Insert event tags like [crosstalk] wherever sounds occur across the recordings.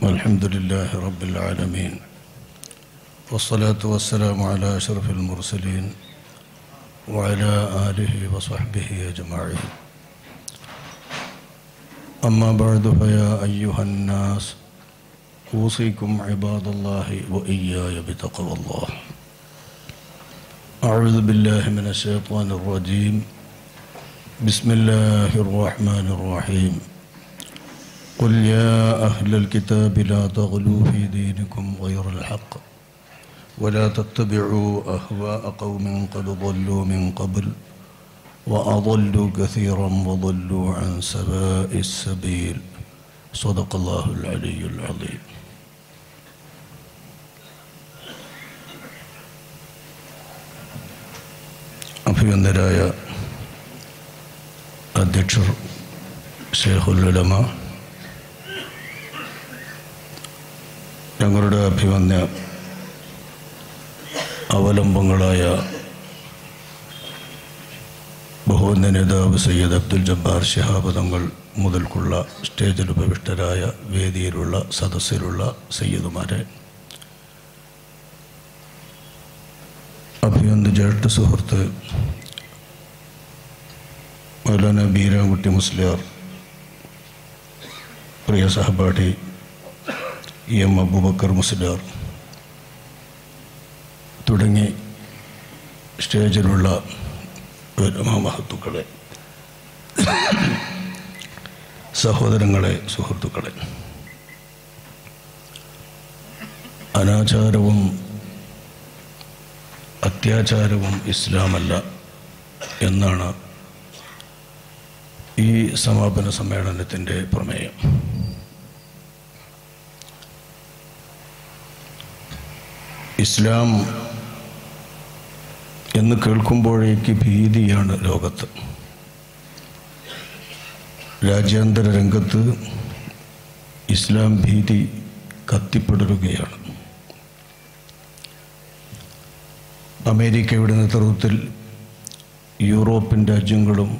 والحمد لله رب العالمين والصلاة والسلام على أشرف المرسلين وعلى آله وصحبه أجمعين أما بعد فيا أيها الناس أوصيكم عباد الله وإياي بتقوى الله أعوذ بالله من الشيطان الرجيم بسم الله الرحمن الرحيم قل يا أهل الكتاب لا تغلوا في دينكم غير الحق ولا تتبعوا أهواء قوم قد ضلوا من قبل وأضلوا كثيرا وضلوا عن سواء السبيل صدق الله العلي العظيم അഭിനന്ദരായ شيخ العلماء ഞങ്ങളുടെ അഭിമന്യ അവലംബങ്ങളായ ബഹുമന്യ നേതാവ് സയ്യദ് അബ്ദുൽ ജബ്ബാർ ഷിഹാബ് തങ്ങൾ മുതൽക്കുള്ള സ്റ്റേജിൽ ഉപവിഷ്ടരായ വേദിയിലുള്ള സദസ്സിലുള്ള സയ്യദുമാരെ അഭിമന്ത് ജേഷ്ഠ സുഹൃത്ത് മൗലാന ബീരാൻകുട്ടി മുസ്ലിയാർ പ്രിയ സഹപാഠി എം അബൂബക്കർ മുസ്ലാർ തുടങ്ങി സ്റ്റേജിലുള്ള മഹത്തുക്കളെ സഹോദരങ്ങളെ സുഹൃത്തുക്കളെ അനാചാരവും അത്യാചാരവും ഇസ്ലാമല്ല എന്നാണ് ഈ സമാപന സമ്മേളനത്തിൻ്റെ പ്രമേയം ഇസ്ലാം എന്ന് കേൾക്കുമ്പോഴേക്ക് ഭീതിയാണ് ലോകത്ത് രാജ്യാന്തര രംഗത്ത് ഇസ്ലാം ഭീതി കത്തിപ്പടരുകയാണ് അമേരിക്കയുടെ നേതൃത്വത്തിൽ യൂറോപ്യൻ രാജ്യങ്ങളും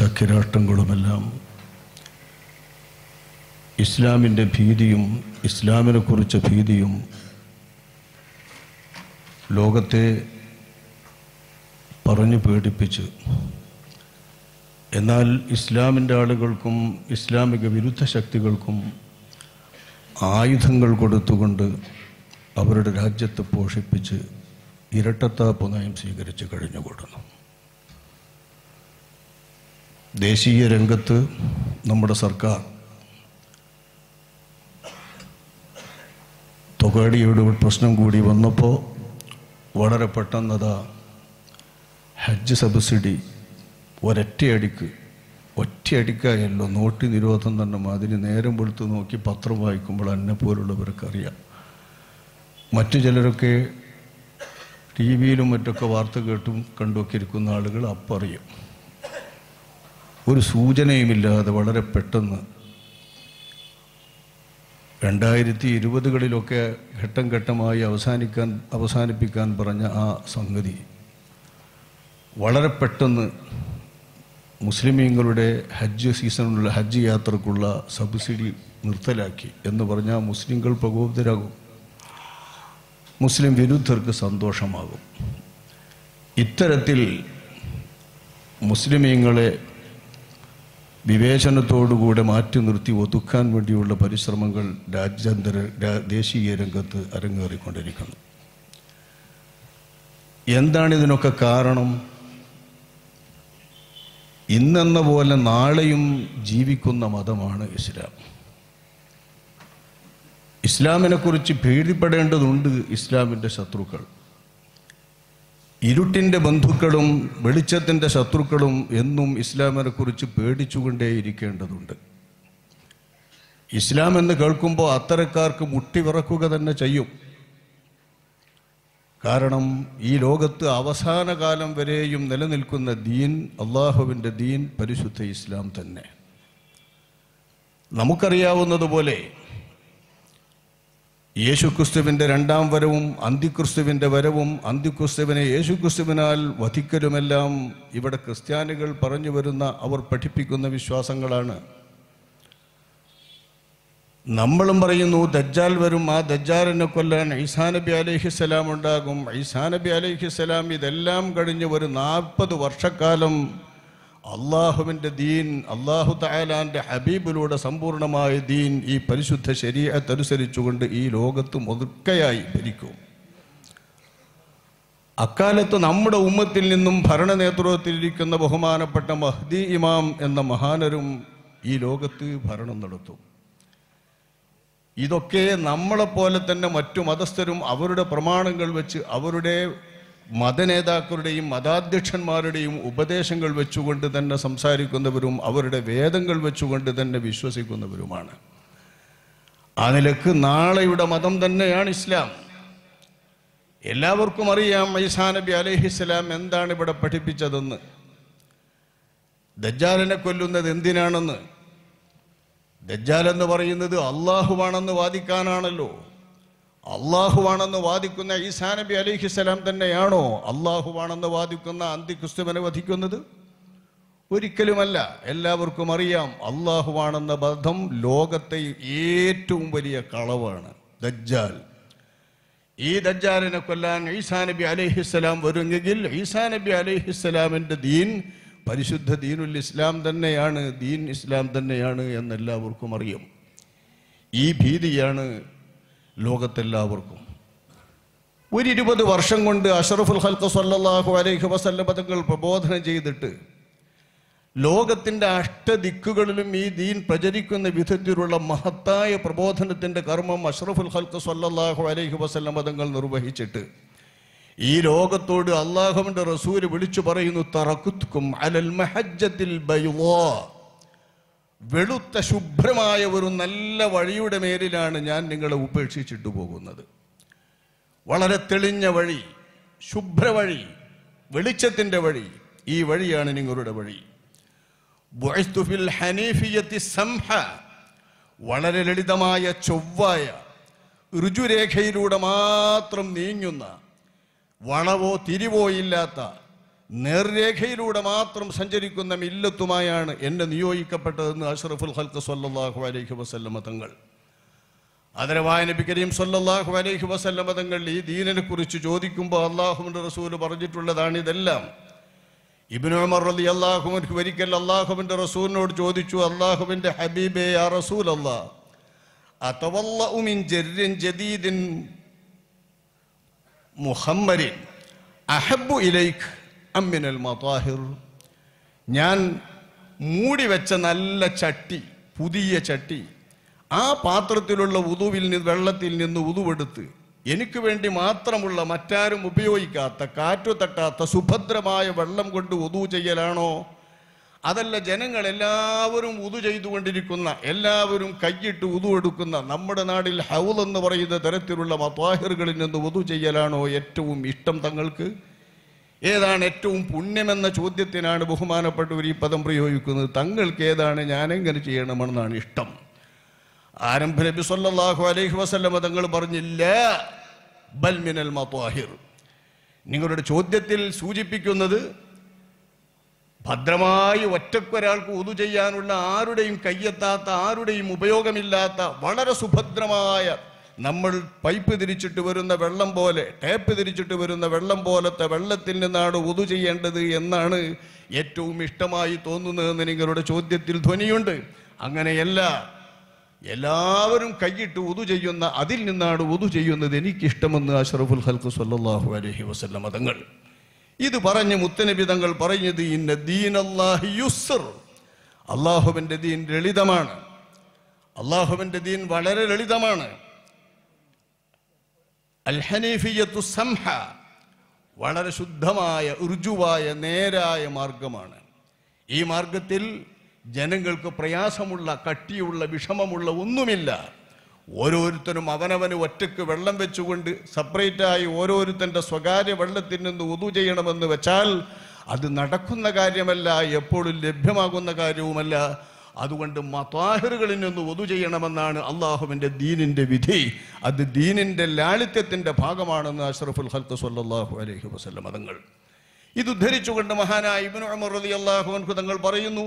സഖ്യരാഷ്ട്രങ്ങളുമെല്ലാം ഇസ്ലാമിൻ്റെ ഭീതിയും ഇസ്ലാമിനെക്കുറിച്ച ഭീതിയും ലോകത്തെ പറഞ്ഞു പേടിപ്പിച്ചു എന്നാൽ ഇസ്ലാമിൻ്റെ ആളുകൾക്കും ഇസ്ലാമിക വിരുദ്ധ ശക്തികൾക്കും ആയുധങ്ങൾ കൊടുത്തുകൊണ്ട് അവരുടെ രാജ്യത്തെ പോഷിപ്പിച്ച് ഇരട്ടത്താപ്പ് നയം സ്വീകരിച്ച് കഴിഞ്ഞുകൂടുന്നു ദേശീയ രംഗത്ത് നമ്മുടെ സർക്കാർ തൊഗാഡിയുടെ പ്രശ്നം കൂടി വന്നപ്പോൾ വളരെ പെട്ടെന്നതാ ഹജ്ജ് സബ്സിഡി ഒരൊറ്റയടിക്ക് ഒറ്റയടിക്കായല്ലോ നോട്ടി നിരോധം തന്നെ അതിന് നേരം വെളുത്ത് നോക്കി പത്രം വായിക്കുമ്പോൾ എന്നെ പോലുള്ളവർക്കറിയാം മറ്റു ചിലരൊക്കെ ടി വിയിലും മറ്റൊക്കെ വാർത്ത കേട്ടും കണ്ടുമൊക്കെ ഇരിക്കുന്ന ആളുകൾ അപ്പറിയും ഒരു സൂചനയുമില്ലാതെ വളരെ പെട്ടെന്ന് രണ്ടായിരത്തി ഇരുപതുകളിലൊക്കെ ഘട്ടം ഘട്ടമായി അവസാനിക്കാൻ അവസാനിപ്പിക്കാൻ പറഞ്ഞ ആ സംഗതി വളരെ പെട്ടെന്ന് മുസ്ലിമീങ്ങളുടെ ഹജ്ജ് സീസണിലുള്ള ഹജ്ജ് യാത്രക്കുള്ള സബ്സിഡി നിർത്തലാക്കി എന്ന് പറഞ്ഞാൽ മുസ്ലിങ്ങൾ പ്രകോപിതരാകും മുസ്ലിം വിരുദ്ധർക്ക് സന്തോഷമാകും ഇത്തരത്തിൽ മുസ്ലിമീങ്ങളെ വിവേചനത്തോടുകൂടെ മാറ്റി നിർത്തി ഒതുക്കാൻ വേണ്ടിയുള്ള പരിശ്രമങ്ങൾ രാജ്യാന്തര ദേശീയ രംഗത്ത് അരങ്ങേറിക്കൊണ്ടിരിക്കുന്നു എന്താണ് ഇതിനൊക്കെ കാരണം ഇന്നെന്ന പോലെ നാളെയും ജീവിക്കുന്ന മതമാണ് ഇസ്ലാം ഇസ്ലാമിനെക്കുറിച്ച് പേടിപ്പെടേണ്ടതുണ്ട് ഇസ്ലാമിൻ്റെ ശത്രുക്കൾ ഇരുട്ടിൻ്റെ ബന്ധുക്കളും വെളിച്ചത്തിൻ്റെ ശത്രുക്കളും എന്നും ഇസ്ലാമിനെക്കുറിച്ച് പേടിച്ചുകൊണ്ടേയിരിക്കേണ്ടതുണ്ട് ഇസ്ലാം എന്ന് കേൾക്കുമ്പോൾ അത്തരക്കാർക്ക് മുട്ടിവിറക്കുക തന്നെ ചെയ്യും കാരണം ഈ ലോകത്ത് അവസാന കാലം വരെയും നിലനിൽക്കുന്ന ദീൻ അള്ളാഹുവിൻ്റെ ദീൻ പരിശുദ്ധ ഇസ്ലാം തന്നെ നമുക്കറിയാവുന്നതുപോലെ യേശുക്രിസ്തുവിൻ്റെ രണ്ടാം വരവും അന്തിക്രിസ്തുവിൻ്റെ വരവും അന്തിക്രിസ്തുവിനെ യേശുക്രിസ്തുവിനാൽ വധിക്കലുമെല്ലാം ഇവിടെ ക്രിസ്ത്യാനികൾ പറഞ്ഞു വരുന്ന അവർ പഠിപ്പിക്കുന്ന വിശ്വാസങ്ങളാണ് നമ്മളും പറയുന്നു ദജ്ജാൽ വരും ആ ദജ്ജാലിനെ കൊല്ലാൻ ഈസാനബി അലഹിസ്സലാം ഉണ്ടാകും ഈസാനബി അലഹിസ്സലാം ഇതെല്ലാം കഴിഞ്ഞ് ഒരു നാൽപ്പത് വർഷക്കാലം അള്ളാഹുവിൻ്റെ ദീൻ അള്ളാഹു തായാലാൻ്റെ ഹബീബിലൂടെ സമ്പൂർണമായ ദീൻ ഈ പരിശുദ്ധ ശരീരത്തനുസരിച്ചുകൊണ്ട് ഈ ലോകത്ത് മുതുക്കയായി ഭരിക്കും അക്കാലത്ത് നമ്മുടെ ഉമ്മത്തിൽ നിന്നും ഭരണ നേതൃത്വത്തിലിരിക്കുന്ന ബഹുമാനപ്പെട്ട മഹ്ദി ഇമാം എന്ന മഹാനരും ഈ ലോകത്ത് ഭരണം നടത്തും ഇതൊക്കെ നമ്മളെപ്പോലെ തന്നെ മറ്റു മതസ്ഥരും അവരുടെ പ്രമാണങ്ങൾ വെച്ച് അവരുടെ മതനേതാക്കളുടെയും മതാധ്യക്ഷന്മാരുടെയും ഉപദേശങ്ങൾ വെച്ചുകൊണ്ട് തന്നെ സംസാരിക്കുന്നവരും അവരുടെ വേദങ്ങൾ വെച്ചുകൊണ്ട് തന്നെ വിശ്വസിക്കുന്നവരുമാണ് ആ നിലക്ക് നാളെയുടെ മതം തന്നെയാണ് ഇസ്ലാം എല്ലാവർക്കും അറിയാം ഐസാ നബി അലഹിസ്ലാം എന്താണ് ഇവിടെ പഠിപ്പിച്ചതെന്ന് ദജ്ജാലിനെ കൊല്ലുന്നത് എന്തിനാണെന്ന് ദജ്ജാൽ എന്ന് പറയുന്നത് അള്ളാഹുവാണെന്ന് വാദിക്കാനാണല്ലോ അള്ളാഹുവാണെന്ന് വാദിക്കുന്ന ഈസാ നബി അലിഹിസ്സലാം തന്നെയാണോ അള്ളാഹുവാണെന്ന് വാദിക്കുന്ന അന്തിക്രിസ്തുവിനെ വധിക്കുന്നത് ഒരിക്കലുമല്ല എല്ലാവർക്കും അറിയാം അള്ളാഹുവാണെന്ന ബന്ധം ലോകത്തെ ഏറ്റവും വലിയ കളവാണ് ദജ്ജാൽ ഈ ദജ്ജാലിനെ കൊല്ലാൻ ഈസാ നബി അലിഹിസ്സലാം വരുമെങ്കിൽ ഈസാ നബി അലിഹിസ്സലാമിൻ്റെ ദീൻ പരിശുദ്ധ ദീനുൽ ഇസ്ലാം തന്നെയാണ് ദീൻ ഇസ്ലാം തന്നെയാണ് എന്നെല്ലാവർക്കും അറിയാം ഈ ഭീതിയാണ് ലോകത്തെല്ലാവർക്കും ഒരു ഇരുപത് വർഷം കൊണ്ട് അഷറഫുൽ ഹൽക്ക സല്ലാഹു അലൈഹി വസല്ലമതങ്ങൾ പ്രബോധനം ചെയ്തിട്ട് ലോകത്തിൻ്റെ അഷ്ടദിക്കുകളിലും ഈ ദീൻ പ്രചരിക്കുന്ന വിധത്തിലുള്ള മഹത്തായ പ്രബോധനത്തിൻ്റെ കർമ്മം അഷ്റഫുൽ ഹൽക്ക സല്ലാഹു അലൈഹി വസല്ലമതങ്ങൾ നിർവഹിച്ചിട്ട് ഈ ലോകത്തോട് അള്ളാഹുവിൻ്റെ റസൂര് വിളിച്ചു പറയുന്നു തറക്കുത്തുക്കും അലൽ മഹജ്ജത്തിൽ ബൈവോ വെളുത്ത ശുഭ്രമായ ഒരു നല്ല വഴിയുടെ മേലിലാണ് ഞാൻ നിങ്ങളെ ഉപേക്ഷിച്ചിട്ട് പോകുന്നത് വളരെ തെളിഞ്ഞ വഴി ശുഭ്രവഴി വെളിച്ചത്തിൻ്റെ വഴി ഈ വഴിയാണ് നിങ്ങളുടെ വഴി ഫിൽ ഹനീഫിയത്തി സംഹ വളരെ ലളിതമായ ചൊവ്വായ ഋജുരേഖയിലൂടെ മാത്രം നീങ്ങുന്ന വളവോ തിരിവോ ഇല്ലാത്ത നേർരേഖയിലൂടെ മാത്രം സഞ്ചരിക്കുന്ന മില്ലത്തുമായാണ് എന്നെ നിയോഗിക്കപ്പെട്ടതെന്ന് അഷ്റഫുൽ ഹൽക്ക് സല്ലാഹു അലൈഹി വസല്ലമ തങ്ങൾ അതരവായ നബി കരീം സല്ലാഹു അലൈഹി വസല്ലമ തങ്ങൾ ഈ ദീനിനെ കുറിച്ച് ചോദിക്കുമ്പോൾ അള്ളാഹുവിൻ്റെ റസൂൽ പറഞ്ഞിട്ടുള്ളതാണ് ഇതെല്ലാം ഇബിൻ ഉമർ അലി അള്ളാഹുവിൻക്ക് ഒരിക്കൽ അള്ളാഹുവിൻ്റെ റസൂലിനോട് ചോദിച്ചു അള്ളാഹുവിൻ്റെ ഹബീബേ ആ റസൂൽ അള്ളാഹ് ജദീദിൻ മുഹമ്മരിൻ അഹബു ഇലൈഖ് അമ്മിനൽ മതാഹിർ ഞാൻ മൂടി വെച്ച നല്ല ചട്ടി പുതിയ ചട്ടി ആ പാത്രത്തിലുള്ള ഉതുവിൽ നിന്ന് വെള്ളത്തിൽ നിന്ന് ഉതുവെടുത്ത് എനിക്ക് വേണ്ടി മാത്രമുള്ള മറ്റാരും ഉപയോഗിക്കാത്ത കാറ്റു തട്ടാത്ത സുഭദ്രമായ വെള്ളം കൊണ്ട് ഉതു ചെയ്യലാണോ അതല്ല ജനങ്ങൾ എല്ലാവരും ഉതു ചെയ്തുകൊണ്ടിരിക്കുന്ന എല്ലാവരും കൈയിട്ട് ഉതു എടുക്കുന്ന നമ്മുടെ നാടിൽ ഹൗൽ എന്ന് പറയുന്ന തരത്തിലുള്ള മത്വാഹിറുകളിൽ നിന്ന് ഉതു ചെയ്യലാണോ ഏറ്റവും ഇഷ്ടം തങ്ങൾക്ക് ഏതാണ് ഏറ്റവും പുണ്യമെന്ന ചോദ്യത്തിനാണ് ബഹുമാനപ്പെട്ടവർ ഈ പദം പ്രയോഗിക്കുന്നത് തങ്ങൾക്ക് ഏതാണ് ഞാനെങ്ങനെ ചെയ്യണമെന്നാണ് ഇഷ്ടം ആരംഭ നബി സല്ലാഹു അലൈഹി വസല്ലമ തങ്ങൾ പറഞ്ഞില്ല ബൽമിനൽ മതാഹിർ നിങ്ങളുടെ ചോദ്യത്തിൽ സൂചിപ്പിക്കുന്നത് ഭദ്രമായി ഒറ്റക്കൊരാൾക്ക് ഒതു ചെയ്യാനുള്ള ആരുടെയും കയ്യെത്താത്ത ആരുടെയും ഉപയോഗമില്ലാത്ത വളരെ സുഭദ്രമായ നമ്മൾ പൈപ്പ് തിരിച്ചിട്ട് വരുന്ന വെള്ളം പോലെ ടേപ്പ് തിരിച്ചിട്ട് വരുന്ന വെള്ളം പോലത്തെ വെള്ളത്തിൽ നിന്നാണ് ഉതു ചെയ്യേണ്ടത് എന്നാണ് ഏറ്റവും ഇഷ്ടമായി തോന്നുന്നതെന്ന് നിങ്ങളുടെ ചോദ്യത്തിൽ ധ്വനിയുണ്ട് അങ്ങനെയല്ല എല്ലാവരും കൈയിട്ട് ഉതു ചെയ്യുന്ന അതിൽ നിന്നാണ് ഉതു ചെയ്യുന്നത് എനിക്കിഷ്ടമെന്ന് അഷറഫുൽ ഹൽക്ക് സല്ലാഹു അലഹി വസ്ല്ല തങ്ങൾ ഇത് പറഞ്ഞ് മുത്തനബി തങ്ങൾ പറഞ്ഞത് ഇന്ന ദീൻ അള്ളാഹി യുസർ അള്ളാഹുവിൻ്റെ ദീൻ ലളിതമാണ് അള്ളാഹുവിൻ്റെ ദീൻ വളരെ ലളിതമാണ് അൽ ഹനീഫിയത്തു സംഹ വളരെ ശുദ്ധമായ ഉർജുവായ നേരായ മാർഗമാണ് ഈ മാർഗത്തിൽ ജനങ്ങൾക്ക് പ്രയാസമുള്ള കട്ടിയുള്ള വിഷമമുള്ള ഒന്നുമില്ല ഓരോരുത്തരും അവനവന് ഒറ്റയ്ക്ക് വെള്ളം വെച്ചുകൊണ്ട് സെപ്പറേറ്റായി ഓരോരുത്തൻ്റെ സ്വകാര്യ വെള്ളത്തിൽ നിന്ന് ഉതു ചെയ്യണമെന്ന് വെച്ചാൽ അത് നടക്കുന്ന കാര്യമല്ല എപ്പോഴും ലഭ്യമാകുന്ന കാര്യവുമല്ല അതുകൊണ്ട് മതാഹിറുകളിൽ നിന്ന് ഒതു ചെയ്യണമെന്നാണ് അള്ളാഹുവിൻ്റെ ദീനിൻ്റെ വിധി അത് ദീനിൻ്റെ ലാളിത്യത്തിൻ്റെ ഭാഗമാണെന്ന് അഷ്റഫുൽ ഹൽക്ക് സല്ലാഹു അലഹി വസ്ലം തങ്ങൾ ഇത് ഉദ്ധരിച്ചുകൊണ്ട് മഹാനായ ഇബിൻ ഉമർ അലി അള്ളാഹു തങ്ങൾ പറയുന്നു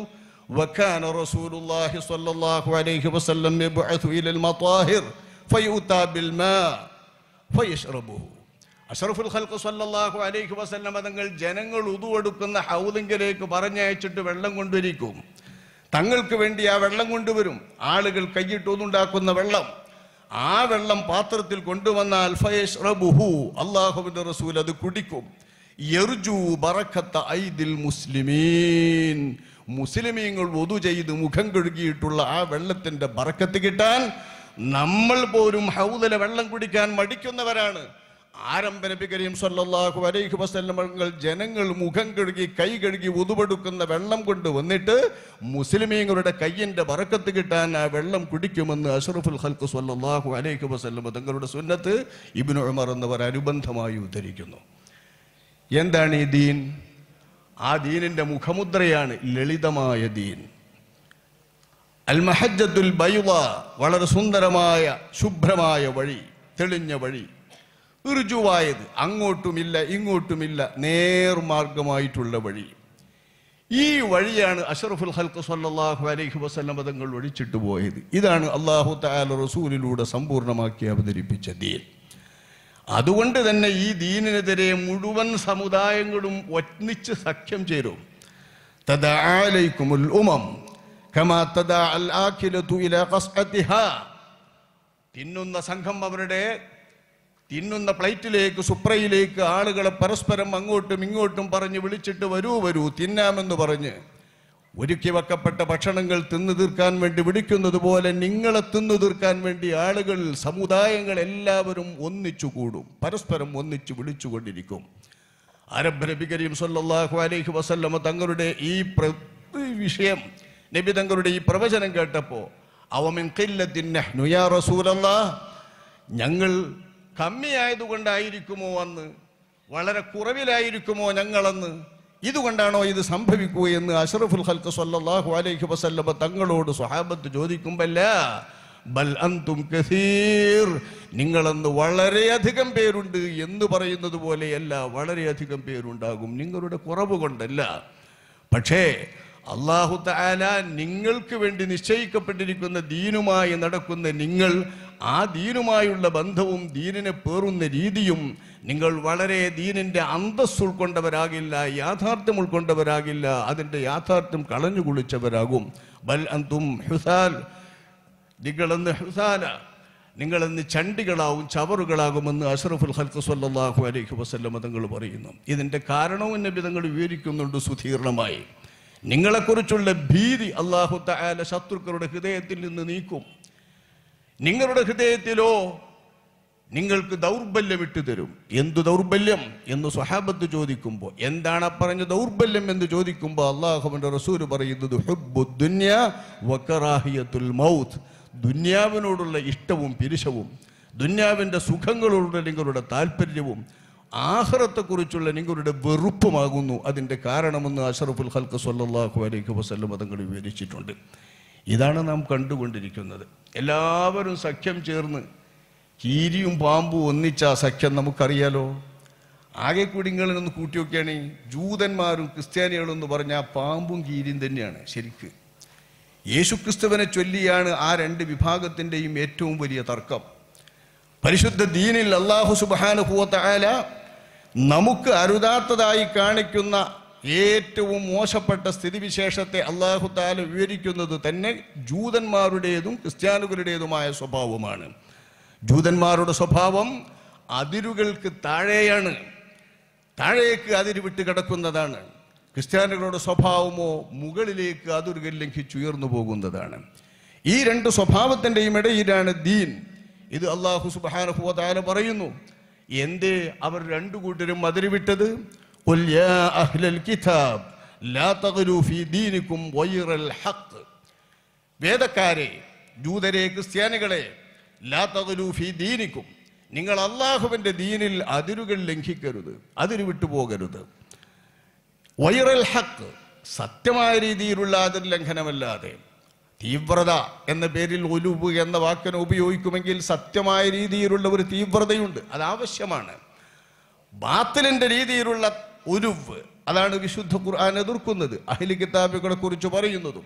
وكان റസൂലുള്ളാഹി സ്വല്ലല്ലാഹു അലൈഹി വസല്ലം عليه وسلم മതാഹിർ ഫയൂതാ ബിൽ മാ بالماء فيشربه അഷറഫുൽ ഖൽക്ക് സല്ലല്ലാഹു അലൈഹി വസല്ലം തങ്ങൾ ജനങ്ങൾ എടുക്കുന്ന ഹൗദിങ്കിലേക്ക് പറഞ്ഞയച്ചിട്ട് വെള്ളം കൊണ്ടുവരിക്കും തങ്ങൾക്ക് വേണ്ടി ആ വെള്ളം കൊണ്ടുവരും ആളുകൾ കൈയിട്ടൊന്നുണ്ടാക്കുന്ന വെള്ളം ആ വെള്ളം പാത്രത്തിൽ കൊണ്ടുവന്ന ഫയേഷ് റബുഹു റസൂൽ അത് കുടിക്കും എർജു ബറക്കത്ത ഐദിൽ മുസ്ലിമീൻ മുസ്ലിമീങ്ങൾ വധു ചെയ്ത് മുഖം കഴുകിയിട്ടുള്ള ആ വെള്ളത്തിന്റെ ബറക്കത്ത് കിട്ടാൻ നമ്മൾ പോലും ഹൗദല വെള്ളം കുടിക്കാൻ മടിക്കുന്നവരാണ് ആരംഭ നബി കരീം സല്ലല്ലാഹു അലൈഹി വസ്ലമങ്ങൾ ജനങ്ങൾ മുഖം കഴുകി കൈ കഴുകി ഉതുപെടുക്കുന്ന വെള്ളം കൊണ്ട് വന്നിട്ട് മുസ്ലിമീങ്ങളുടെ കയ്യിൻ്റെ വറക്കത്ത് കിട്ടാൻ ആ വെള്ളം കുടിക്കുമെന്ന് അഷറഫുൽ ഹൽക്ക് സല്ലല്ലാഹു അലൈഹി വസല്ലം തങ്ങളുടെ സുന്നത്ത് ഇബ്നു ഉമർ എന്നിവർ അനുബന്ധമായി ഉദ്ധരിക്കുന്നു എന്താണ് ഈ ദീൻ ആ ദീനിൻ്റെ മുഖമുദ്രയാണ് ലളിതമായ ദീൻ അൽ മഹജത്തുൽ ബൈവ വളരെ സുന്ദരമായ ശുഭ്രമായ വഴി തെളിഞ്ഞ വഴി ഋജുവായത് അങ്ങോട്ടുമില്ല ഇങ്ങോട്ടുമില്ല നേർമാർഗമായിട്ടുള്ള വഴി ഈ വഴിയാണ് അഷറഫുൽ ഹൽക്ക് സല്ലാഹു അലൈഹി വസ്ലം മതങ്ങൾ ഒഴിച്ചിട്ട് പോയത് ഇതാണ് അള്ളാഹു താല റസൂലിലൂടെ സമ്പൂർണ്ണമാക്കി അവതരിപ്പിച്ച ദീൻ അതുകൊണ്ട് തന്നെ ഈ ദീനിനെതിരെ മുഴുവൻ സമുദായങ്ങളും ഒറ്റിച്ച് സഖ്യം ചേരും കമാ ഖസ്അതിഹാ തിന്നുന്ന സംഘം അവരുടെ തിന്നുന്ന പ്ലേറ്റിലേക്ക് സുപ്രയിലേക്ക് ആളുകളെ പരസ്പരം അങ്ങോട്ടും ഇങ്ങോട്ടും പറഞ്ഞ് വിളിച്ചിട്ട് വരൂ വരൂ തിന്നാമെന്ന് പറഞ്ഞ് ഒരുക്കി വെക്കപ്പെട്ട ഭക്ഷണങ്ങൾ തിന്നു തീർക്കാൻ വേണ്ടി വിളിക്കുന്നത് പോലെ നിങ്ങളെ തിന്നു തീർക്കാൻ വേണ്ടി ആളുകൾ സമുദായങ്ങൾ എല്ലാവരും ഒന്നിച്ചു കൂടും പരസ്പരം ഒന്നിച്ചു വിളിച്ചുകൊണ്ടിരിക്കും അരബ് നബി കരീം സല്ലാഹു അലൈഹി വസല്ലമ തങ്ങളുടെ ഈ വിഷയം നബി തങ്ങളുടെ ഈ പ്രവചനം കേട്ടപ്പോൾ അവമിൻ ഞങ്ങൾ കമ്മിയായതുകൊണ്ടായിരിക്കുമോ അന്ന് വളരെ കുറവിലായിരിക്കുമോ ഞങ്ങളെന്ന് ഇതുകൊണ്ടാണോ ഇത് സംഭവിക്കുക എന്ന് അഷറഫുൽ ഹൽക്ക് സല്ലാഹു അലൈഹി വസല്ലമ തങ്ങളോട് സ്വഹാബത്ത് ചോദിക്കുമ്പല്ല ബൽ അന്തും കസീർ നിങ്ങളെന്ന് വളരെയധികം പേരുണ്ട് എന്ന് പറയുന്നത് പോലെയല്ല വളരെയധികം പേരുണ്ടാകും നിങ്ങളുടെ കുറവ് കൊണ്ടല്ല പക്ഷേ അള്ളാഹു താല നിങ്ങൾക്ക് വേണ്ടി നിശ്ചയിക്കപ്പെട്ടിരിക്കുന്ന ദീനുമായി നടക്കുന്ന നിങ്ങൾ ആ ദീനുമായുള്ള ബന്ധവും ദീനിനെ പേറുന്ന രീതിയും നിങ്ങൾ വളരെ ദീനിൻ്റെ അന്തസ് ഉൾക്കൊണ്ടവരാകില്ല യാഥാർത്ഥ്യം ഉൾക്കൊണ്ടവരാകില്ല അതിൻ്റെ യാഥാർത്ഥ്യം കളഞ്ഞു കുളിച്ചവരാകും ബൽ അന്തും ഹുസാൽ നിങ്ങളെന്ന് ഹുസാല നിങ്ങളെന്ന് ചണ്ടികളാവും ചവറുകളാകുമെന്ന് അഷറഫുൽ ഹൽക്ക് സല്ലാഹു അലൈഹി വസ്ല്ലം തങ്ങൾ പറയുന്നു ഇതിൻ്റെ കാരണവും നബി തങ്ങൾ വിവരിക്കുന്നുണ്ട് സുധീർണമായി നിങ്ങളെക്കുറിച്ചുള്ള ഭീതി അള്ളാഹു തായാല ശത്രുക്കളുടെ ഹൃദയത്തിൽ നിന്ന് നീക്കും നിങ്ങളുടെ ഹൃദയത്തിലോ നിങ്ങൾക്ക് ദൗർബല്യം തരും എന്തു ദൗർബല്യം എന്ന് സ്വഹാബത്ത് ചോദിക്കുമ്പോൾ എന്താണ് പറഞ്ഞ ദൗർബല്യം എന്ന് ചോദിക്കുമ്പോൾ അള്ളാഹുവിൻ്റെ റസൂര് പറയുന്നത് വക്കറാഹിയത്തുൽ മൗത്ത് ദുന്യാവിനോടുള്ള ഇഷ്ടവും പിരിശവും ദുന്യാവിന്റെ സുഖങ്ങളോടുള്ള നിങ്ങളുടെ താല്പര്യവും ആഹ്റത്തെക്കുറിച്ചുള്ള നിങ്ങളുടെ വെറുപ്പുമാകുന്നു അതിൻ്റെ കാരണമെന്ന് അഷറഫുൽ ഹൽക്ക് സല്ലാഹു അലൈഹി വസ്ലം അതങ്ങൾ വിവരിച്ചിട്ടുണ്ട് ഇതാണ് നാം കണ്ടുകൊണ്ടിരിക്കുന്നത് എല്ലാവരും സഖ്യം ചേർന്ന് കീരിയും പാമ്പും ഒന്നിച്ച ആ സഖ്യം നമുക്കറിയാലോ ആകെ കുടിങ്ങളിൽ നിന്ന് കൂട്ടിയൊക്കെയാണെങ്കിൽ ജൂതന്മാരും ക്രിസ്ത്യാനികളും എന്ന് പറഞ്ഞാൽ പാമ്പും കീരിയും തന്നെയാണ് ശരിക്ക് യേശുക്രിസ്തുവിനെ ചൊല്ലിയാണ് ആ രണ്ട് വിഭാഗത്തിൻ്റെയും ഏറ്റവും വലിയ തർക്കം പരിശുദ്ധ ദീനിൽ അള്ളാഹു സുബാനുഭൂത്തായാല നമുക്ക് അരുതാത്തതായി കാണിക്കുന്ന ഏറ്റവും മോശപ്പെട്ട സ്ഥിതിവിശേഷത്തെ താല വിവരിക്കുന്നത് തന്നെ ജൂതന്മാരുടേതും ക്രിസ്ത്യാനികളുടേതുമായ സ്വഭാവമാണ് ജൂതന്മാരുടെ സ്വഭാവം അതിരുകൾക്ക് താഴെയാണ് താഴേക്ക് അതിര് വിട്ട് കിടക്കുന്നതാണ് ക്രിസ്ത്യാനികളുടെ സ്വഭാവമോ മുകളിലേക്ക് അതിരുകൾ ലംഘിച്ചുയർന്നു പോകുന്നതാണ് ഈ രണ്ട് സ്വഭാവത്തിൻ്റെയും ഇടയിലാണ് ദീൻ ഇത് അള്ളാഹു സുബാനഹുവ പറയുന്നു എന്തേ അവർ രണ്ടു കൂട്ടരും അതിരുവിട്ടത് قل يا أهل الكتاب لا تغلوا في دينكم غير الحق വേദക്കാരെ ജൂതരെ ക്രിസ്ത്യാനികളെ ലാ ഫി ദീനിക്കും നിങ്ങൾ അള്ളാഹുവിന്റെ ദീനിൽ അതിരുകൾ ലംഘിക്കരുത് അതിരു വിട്ടുപോകരുത് വൈറൽ ഹക്ക് സത്യമായ രീതിയിലുള്ള അതിർ ലംഘനമല്ലാതെ തീവ്രത എന്ന പേരിൽ ഒലുവ് എന്ന വാക്കിനെ ഉപയോഗിക്കുമെങ്കിൽ സത്യമായ രീതിയിലുള്ള ഒരു തീവ്രതയുണ്ട് അത് ആവശ്യമാണ് ബാത്തിലിൻ്റെ രീതിയിലുള്ള ഉരുവ് അതാണ് വിശുദ്ധ ഖുർആൻ എതിർക്കുന്നത് അഹിലി കിതാബുകളെ കുറിച്ച് പറയുന്നതും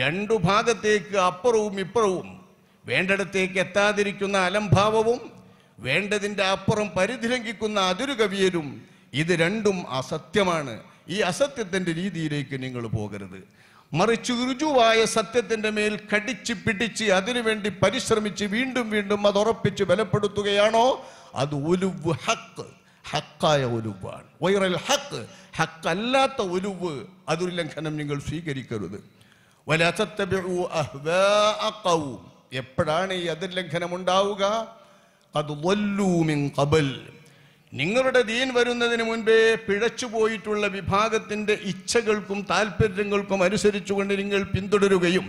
രണ്ടു ഭാഗത്തേക്ക് അപ്പുറവും ഇപ്പുറവും വേണ്ടടത്തേക്ക് എത്താതിരിക്കുന്ന അലംഭാവവും വേണ്ടതിൻ്റെ അപ്പുറം പരിധിലംഘിക്കുന്ന അതിരുകവിയലും ഇത് രണ്ടും അസത്യമാണ് ഈ അസത്യത്തിൻ്റെ രീതിയിലേക്ക് നിങ്ങൾ പോകരുത് മറിച്ച് ഋജുവായ സത്യത്തിൻ്റെ മേൽ കടിച്ച് പിടിച്ച് അതിനുവേണ്ടി പരിശ്രമിച്ച് വീണ്ടും വീണ്ടും അത് ഉറപ്പിച്ച് ബലപ്പെടുത്തുകയാണോ അത് ഉലുവ് ഹക്ക് ഹക്കായ ഒലുവാണ് വൈറൽ ഹക്ക് ഹക്കല്ലാത്ത ഒലുവ് അതൊരു ലംഘനം നിങ്ങൾ സ്വീകരിക്കരുത് എപ്പോഴാണ് ഈ അതിർ ലംഘനം ഉണ്ടാവുക അത് കബൽ നിങ്ങളുടെ ദീൻ വരുന്നതിന് മുൻപേ പിഴച്ചുപോയിട്ടുള്ള വിഭാഗത്തിൻ്റെ ഇച്ഛകൾക്കും താല്പര്യങ്ങൾക്കും അനുസരിച്ചുകൊണ്ട് നിങ്ങൾ പിന്തുടരുകയും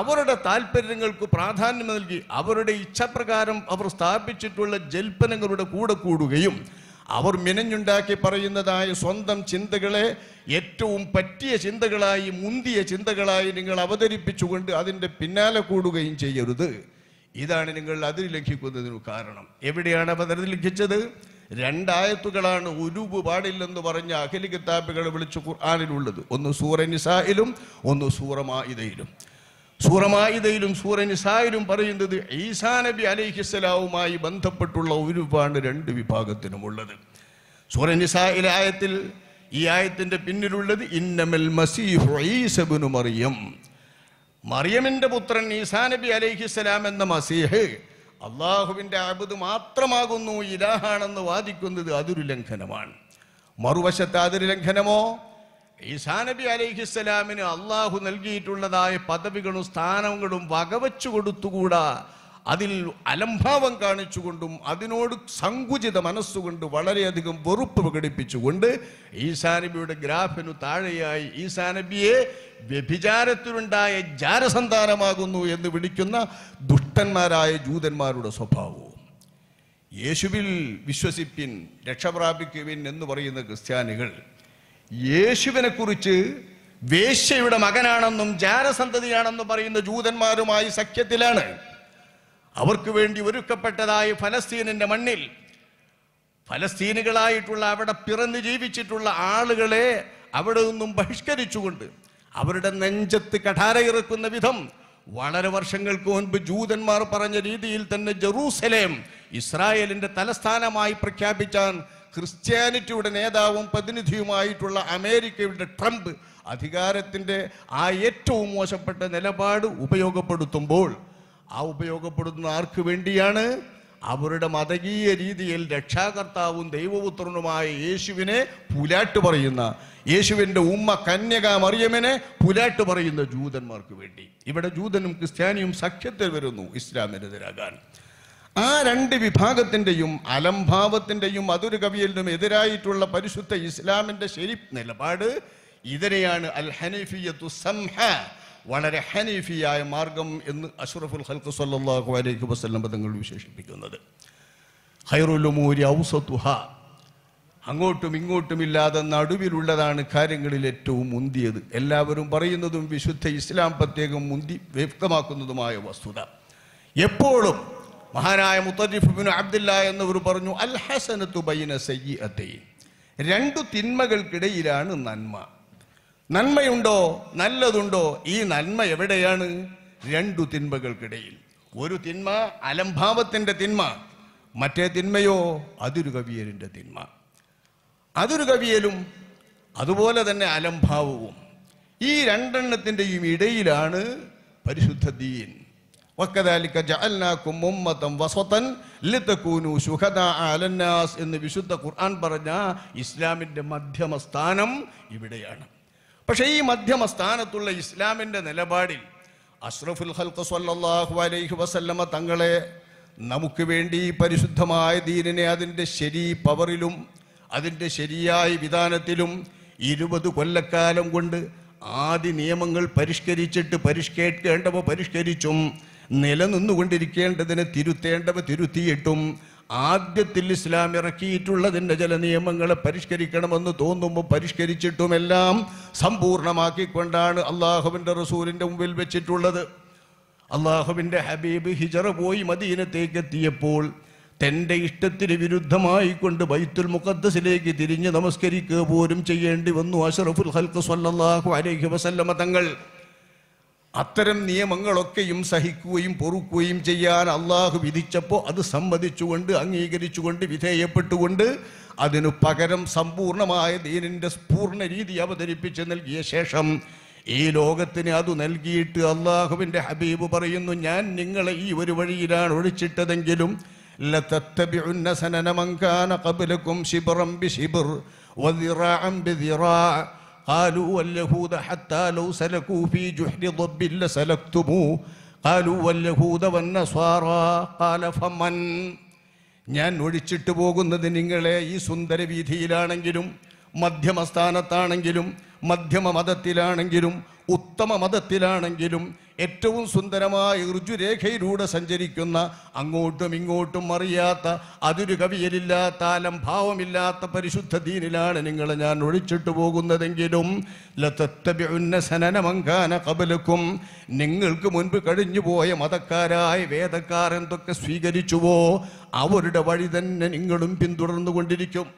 അവരുടെ താല്പര്യങ്ങൾക്ക് പ്രാധാന്യം നൽകി അവരുടെ ഇച്ഛപ്രകാരം അവർ സ്ഥാപിച്ചിട്ടുള്ള ജൽപ്പനങ്ങളുടെ കൂടെ കൂടുകയും അവർ മിനഞ്ഞുണ്ടാക്കി പറയുന്നതായ സ്വന്തം ചിന്തകളെ ഏറ്റവും പറ്റിയ ചിന്തകളായി മുന്തിയ ചിന്തകളായി നിങ്ങൾ അവതരിപ്പിച്ചുകൊണ്ട് അതിൻ്റെ പിന്നാലെ കൂടുകയും ചെയ്യരുത് ഇതാണ് നിങ്ങൾ ലംഘിക്കുന്നതിനു കാരണം എവിടെയാണ് അവ ലംഘിച്ചത് രണ്ടായത്തുകളാണ് ഉരുവ് പാടില്ലെന്ന് പറഞ്ഞ അഖിലി കിതാബുകളെ വിളിച്ചു ആനിലുള്ളത് ഒന്ന് സൂറ നിസായിലും ഒന്ന് സൂറ സൂറമായിതയിലും സൂറനിസായിലും പറയുന്നത് ഈസാ നബി അലൈഹിസ്സലാവുമായി ബന്ധപ്പെട്ടുള്ള ഒരുപാട് രണ്ട് വിഭാഗത്തിനുമുള്ളത് സൂറനിസായിലായത്തിൽ ആയത്തിൽ ഈ ആയത്തിൻ്റെ പിന്നിലുള്ളത് ഇന്നമൽ മസീഹു മറിയം മറിയമിൻ്റെ പുത്രൻ ഈസാ നബി അലൈഹിസ്സലാം എന്ന മസീഹ് അള്ളാഹുവിൻ്റെ അബുദ് മാത്രമാകുന്നു ഇലാഹാണെന്ന് വാദിക്കുന്നത് അതൊരു ലംഘനമാണ് മറുവശത്ത് അതൊരു ലംഘനമോ ഈസാ നബി അലൈഹിസ്സലാമിന് അള്ളാഹു നൽകിയിട്ടുള്ളതായ പദവികളും സ്ഥാനങ്ങളും വകവച്ചു കൊടുത്തുകൂടാ അതിൽ അലംഭാവം കാണിച്ചുകൊണ്ടും അതിനോട് സങ്കുചിത മനസ്സുകൊണ്ട് വളരെയധികം വെറുപ്പ് പ്രകടിപ്പിച്ചുകൊണ്ട് ഈസാനബിയുടെ ഗ്രാഫിനു താഴെയായി ഈസാനബിയെ വ്യഭിചാരത്തിലുണ്ടായ ജാരസന്താനമാകുന്നു എന്ന് വിളിക്കുന്ന ദുഷ്ടന്മാരായ ജൂതന്മാരുടെ സ്വഭാവവും യേശുവിൽ വിശ്വസിപ്പിൻ രക്ഷപ്രാപിക്കുവിൻ എന്ന് പറയുന്ന ക്രിസ്ത്യാനികൾ യേശുവിനെ കുറിച്ച് വേശ്യയുടെ മകനാണെന്നും ജാരസന്തതിയാണെന്നും പറയുന്ന ജൂതന്മാരുമായി സഖ്യത്തിലാണ് അവർക്ക് വേണ്ടി ഒരുക്കപ്പെട്ടതായി ഫലസ്തീനിന്റെ മണ്ണിൽ ഫലസ്തീനുകളായിട്ടുള്ള അവിടെ പിറന്നു ജീവിച്ചിട്ടുള്ള ആളുകളെ അവിടെ നിന്നും ബഹിഷ്കരിച്ചുകൊണ്ട് അവരുടെ നെഞ്ചത്ത് കഠാര ഇറക്കുന്ന വിധം വളരെ വർഷങ്ങൾക്ക് മുൻപ് ജൂതന്മാർ പറഞ്ഞ രീതിയിൽ തന്നെ ജെറൂസലേം ഇസ്രായേലിന്റെ തലസ്ഥാനമായി പ്രഖ്യാപിച്ചാൻ ക്രിസ്ത്യാനിറ്റിയുടെ നേതാവും പ്രതിനിധിയുമായിട്ടുള്ള അമേരിക്കയുടെ ട്രംപ് അധികാരത്തിൻ്റെ ആ ഏറ്റവും മോശപ്പെട്ട നിലപാട് ഉപയോഗപ്പെടുത്തുമ്പോൾ ആ ഉപയോഗപ്പെടുത്തുന്ന ആർക്ക് വേണ്ടിയാണ് അവരുടെ മതകീയ രീതിയിൽ രക്ഷാകർത്താവും ദൈവപുത്രനുമായ യേശുവിനെ പുലാട്ട് പറയുന്ന യേശുവിൻ്റെ ഉമ്മ കന്യക മറിയമ്മനെ പുലാട്ട് പറയുന്ന ജൂതന്മാർക്ക് വേണ്ടി ഇവിടെ ജൂതനും ക്രിസ്ത്യാനിയും സഖ്യത്തിൽ വരുന്നു ഇസ്ലാമിനെതിരാകാൻ ആ രണ്ട് വിഭാഗത്തിൻ്റെയും അലംഭാവത്തിൻ്റെയും അതൊരു കവിയലിനും എതിരായിട്ടുള്ള പരിശുദ്ധ ഇസ്ലാമിൻ്റെ ശരി നിലപാട് ഇതിനെയാണ് അൽ ഹനീഫിയത്തു സംഹ വളരെ ഹനീഫിയായ മാർഗം എന്ന് അഷ്റഫുൽ ഹൽക്ക് സല്ലാഹു അലൈഹി വസ്ലം പദങ്ങൾ വിശേഷിപ്പിക്കുന്നത് ഹൈറുലുമൂരി ഔസത്തുഹ അങ്ങോട്ടും ഇങ്ങോട്ടും ഇല്ലാതെ നടുവിലുള്ളതാണ് കാര്യങ്ങളിൽ ഏറ്റവും മുന്തിയത് എല്ലാവരും പറയുന്നതും വിശുദ്ധ ഇസ്ലാം പ്രത്യേകം മുന്തി വ്യക്തമാക്കുന്നതുമായ വസ്തുത എപ്പോഴും മഹാനായ മുത്തജിഫുബിനു അബ്ദുല്ല എന്നിവർ പറഞ്ഞു അൽ ഹസന തുബൈന സയ്യത്തെ രണ്ടു തിന്മകൾക്കിടയിലാണ് നന്മ നന്മയുണ്ടോ നല്ലതുണ്ടോ ഈ നന്മ എവിടെയാണ് രണ്ടു തിന്മകൾക്കിടയിൽ ഒരു തിന്മ അലംഭാവത്തിൻ്റെ തിന്മ മറ്റേ തിന്മയോ അതിരു കവിയലിൻ്റെ തിന്മ അതിരു കവിയലും അതുപോലെ തന്നെ അലംഭാവവും ഈ രണ്ടെണ്ണത്തിൻ്റെയും ഇടയിലാണ് പരിശുദ്ധ ദീൻ വക്കതാലിക്ക ജഅൽനാക്കും ഉമ്മത്തം വസത്തൻ ലിതകൂനു ശുഹദാ അലന്നാസ് എന്ന് വിശുദ്ധ ഖുർആൻ പറഞ്ഞ ഇസ്ലാമിൻ്റെ മധ്യമസ്ഥാനം ഇവിടെയാണ് പക്ഷേ ഈ മധ്യമസ്ഥാനത്തുള്ള ഇസ്ലാമിൻ്റെ നിലപാടിൽ അഷ്റഫുൽ ഹൽക്ക് സല്ലാഹു അലൈഹി വസല്ലമ തങ്ങളെ നമുക്ക് വേണ്ടി പരിശുദ്ധമായ ദീനിനെ അതിൻ്റെ ശരി പവറിലും അതിൻ്റെ ശരിയായ വിധാനത്തിലും ഇരുപത് കൊല്ലക്കാലം കൊണ്ട് ആദ്യ നിയമങ്ങൾ പരിഷ്കരിച്ചിട്ട് പരിഷ്കരിക്കേണ്ടവ പരിഷ്കരിച്ചും നിലനിന്നുകൊണ്ടിരിക്കേണ്ടതിന് തിരുത്തേണ്ടവ തിരുത്തിയിട്ടും ആദ്യത്തിൽ ഇസ്ലാം ഇറക്കിയിട്ടുള്ളതിൻ്റെ ചില നിയമങ്ങളെ പരിഷ്കരിക്കണമെന്ന് തോന്നുമ്പോൾ പരിഷ്കരിച്ചിട്ടുമെല്ലാം സമ്പൂർണമാക്കിക്കൊണ്ടാണ് അള്ളാഹുവിൻ്റെ റസൂലിൻ്റെ മുമ്പിൽ വെച്ചിട്ടുള്ളത് അള്ളാഹുവിൻ്റെ ഹബീബ് ഹിജറ പോയി മദീനത്തേക്ക് എത്തിയപ്പോൾ തൻ്റെ ഇഷ്ടത്തിന് വിരുദ്ധമായി കൊണ്ട് ബൈത്തുൽ മുഖദ്സിലേക്ക് തിരിഞ്ഞ് നമസ്കരിക്കുക പോലും ചെയ്യേണ്ടി വന്നു അഷറഫുൽ ഹൽക്ക് സല്ലാഹു അലൈഹി വസല്ലമ തങ്ങൾ അത്തരം നിയമങ്ങളൊക്കെയും സഹിക്കുകയും പൊറുക്കുകയും ചെയ്യാൻ അള്ളാഹു വിധിച്ചപ്പോൾ അത് സമ്മതിച്ചുകൊണ്ട് അംഗീകരിച്ചുകൊണ്ട് വിധേയപ്പെട്ടുകൊണ്ട് അതിനു പകരം സമ്പൂർണമായ ദീനിൻ്റെ പൂർണ്ണ രീതി അവതരിപ്പിച്ച് നൽകിയ ശേഷം ഈ ലോകത്തിന് അത് നൽകിയിട്ട് അള്ളാഹുവിൻ്റെ ഹബീബ് പറയുന്നു ഞാൻ നിങ്ങളെ ഈ ഒരു വഴിയിലാണ് ഒഴിച്ചിട്ടതെങ്കിലും ലത്തത്തബിഉന്ന സനനമങ്കാന കബലക്കും ശിബറം ബി ശിബർ ബിദിറാഅ قالوا واليهود حتى لو سلكوا في جحر ضب لسلكتموه قالوا واليهود والنصارى قال فمن ഞാൻ ഒഴിച്ചിട്ട് പോകുന്നത് നിങ്ങളെ ഈ സുന്ദര വീതിയിലാണെങ്കിലും മധ്യമസ്ഥാനത്താണെങ്കിലും മധ്യമ മതത്തിലാണെങ്കിലും ഉത്തമ മതത്തിലാണെങ്കിലും ഏറ്റവും സുന്ദരമായ ഋജുരേഖയിലൂടെ സഞ്ചരിക്കുന്ന അങ്ങോട്ടും ഇങ്ങോട്ടും അറിയാത്ത അതിരു കവിയലില്ലാത്ത അലംഭാവമില്ലാത്ത പരിശുദ്ധ ദീനിലാണ് നിങ്ങൾ ഞാൻ ഒഴിച്ചിട്ട് പോകുന്നതെങ്കിലും കബലക്കും നിങ്ങൾക്ക് മുൻപ് കഴിഞ്ഞു പോയ മതക്കാരായ വേദക്കാർ എന്തൊക്കെ സ്വീകരിച്ചുവോ അവരുടെ വഴി തന്നെ നിങ്ങളും പിന്തുടർന്നു കൊണ്ടിരിക്കും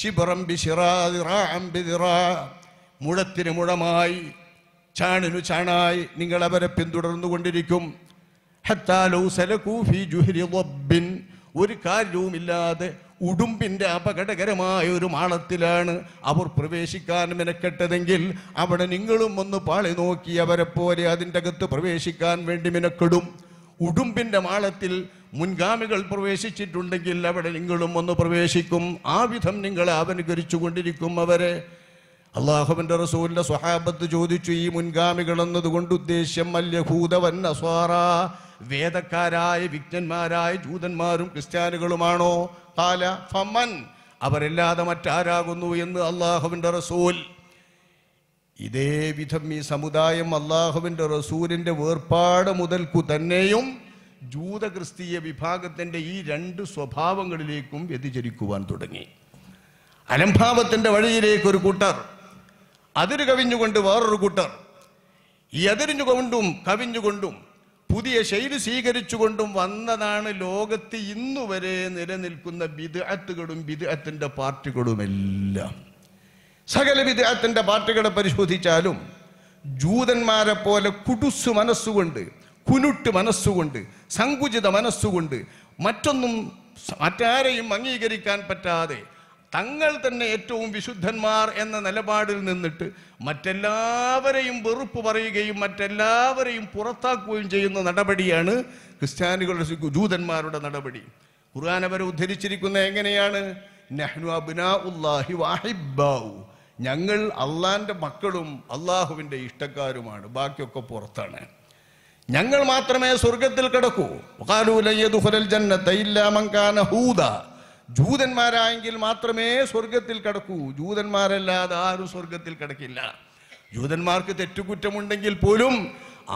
ശിബറം ബിഷിറാ മുഴത്തിന് മുഴമായി ചാണിനു ചാണായി നിങ്ങൾ അവരെ പിന്തുടർന്നു കൊണ്ടിരിക്കും ഒരു കാര്യവുമില്ലാതെ ഉടുമ്പിൻ്റെ അപകടകരമായ ഒരു മാളത്തിലാണ് അവർ പ്രവേശിക്കാൻ മിനക്കെട്ടതെങ്കിൽ അവിടെ നിങ്ങളും ഒന്ന് പാളി നോക്കി അവരെ പോലെ അതിൻ്റെ അകത്ത് പ്രവേശിക്കാൻ വേണ്ടി മിനക്കെടും ഉടുമ്പിൻ്റെ മാളത്തിൽ മുൻഗാമികൾ പ്രവേശിച്ചിട്ടുണ്ടെങ്കിൽ അവിടെ നിങ്ങളും ഒന്ന് പ്രവേശിക്കും ആ വിധം നിങ്ങളെ അവനുകരിച്ചു കൊണ്ടിരിക്കും അവരെ അള്ളാഹുബിന്റെ റസൂലിന്റെ സ്വഹാബത്ത് ചോദിച്ചു ഈ മുൻഗാമികൾ എന്നതുകൊണ്ട് ഉദ്ദേശ്യം മല്യഭൂതവൻ അസ്വാറ വേദക്കാരായ വിജ്ഞന്മാരായ ജൂതന്മാരും ക്രിസ്ത്യാനികളുമാണോ കാല ഫമൻ അവരല്ലാതെ മറ്റാരാകുന്നു എന്ന് അള്ളാഹുവിന്റെ റസൂൽ ഇതേ വിധം ഈ സമുദായം അള്ളാഹുവിന്റെ റസൂലിൻ്റെ വേർപാട് മുതൽക്കു തന്നെയും ജൂത ക്രിസ്തീയ വിഭാഗത്തിന്റെ ഈ രണ്ട് സ്വഭാവങ്ങളിലേക്കും വ്യതിചരിക്കുവാൻ തുടങ്ങി അലംഭാവത്തിന്റെ വഴിയിലേക്ക് ഒരു കൂട്ടർ അതിര് കവിഞ്ഞുകൊണ്ട് വേറൊരു കൂട്ടർ ഈ അതിരിഞ്ഞുകൊണ്ടും കവിഞ്ഞുകൊണ്ടും പുതിയ ശൈലി സ്വീകരിച്ചുകൊണ്ടും വന്നതാണ് ലോകത്ത് വരെ നിലനിൽക്കുന്ന ബിദ്അത്തുകളും ബിദ്അത്തിൻ്റെ പാർട്ടികളുമെല്ലാം സകല വിദ്യാർത്ഥിൻ്റെ പാർട്ടികളെ പരിശോധിച്ചാലും ജൂതന്മാരെ പോലെ കുടുസ് മനസ്സുകൊണ്ട് കുനുട്ട് മനസ്സുകൊണ്ട് സങ്കുചിത മനസ്സുകൊണ്ട് മറ്റൊന്നും മറ്റാരെയും അംഗീകരിക്കാൻ പറ്റാതെ തങ്ങൾ തന്നെ ഏറ്റവും വിശുദ്ധന്മാർ എന്ന നിലപാടിൽ നിന്നിട്ട് മറ്റെല്ലാവരെയും വെറുപ്പ് പറയുകയും മറ്റെല്ലാവരെയും പുറത്താക്കുകയും ചെയ്യുന്ന നടപടിയാണ് ക്രിസ്ത്യാനികളുടെ ജൂതന്മാരുടെ നടപടി ഖുർആൻ അവരെ ഉദ്ധരിച്ചിരിക്കുന്നത് എങ്ങനെയാണ് നഹ്നു അബ്നാ ഉല്ലാഹി ഞങ്ങൾ അള്ളാന്റെ മക്കളും അള്ളാഹുവിന്റെ ഇഷ്ടക്കാരുമാണ് ബാക്കിയൊക്കെ പുറത്താണ് ഞങ്ങൾ മാത്രമേ സ്വർഗത്തിൽ കിടക്കൂ ജന്നത്ത ഇല്ലാ മങ്കാന ജൂതന്മാരായെങ്കിൽ മാത്രമേ സ്വർഗത്തിൽ കടക്കൂ ജൂതന്മാരല്ലാതെ ആരും സ്വർഗത്തിൽ കിടക്കില്ല ജൂതന്മാർക്ക് തെറ്റുകുറ്റമുണ്ടെങ്കിൽ പോലും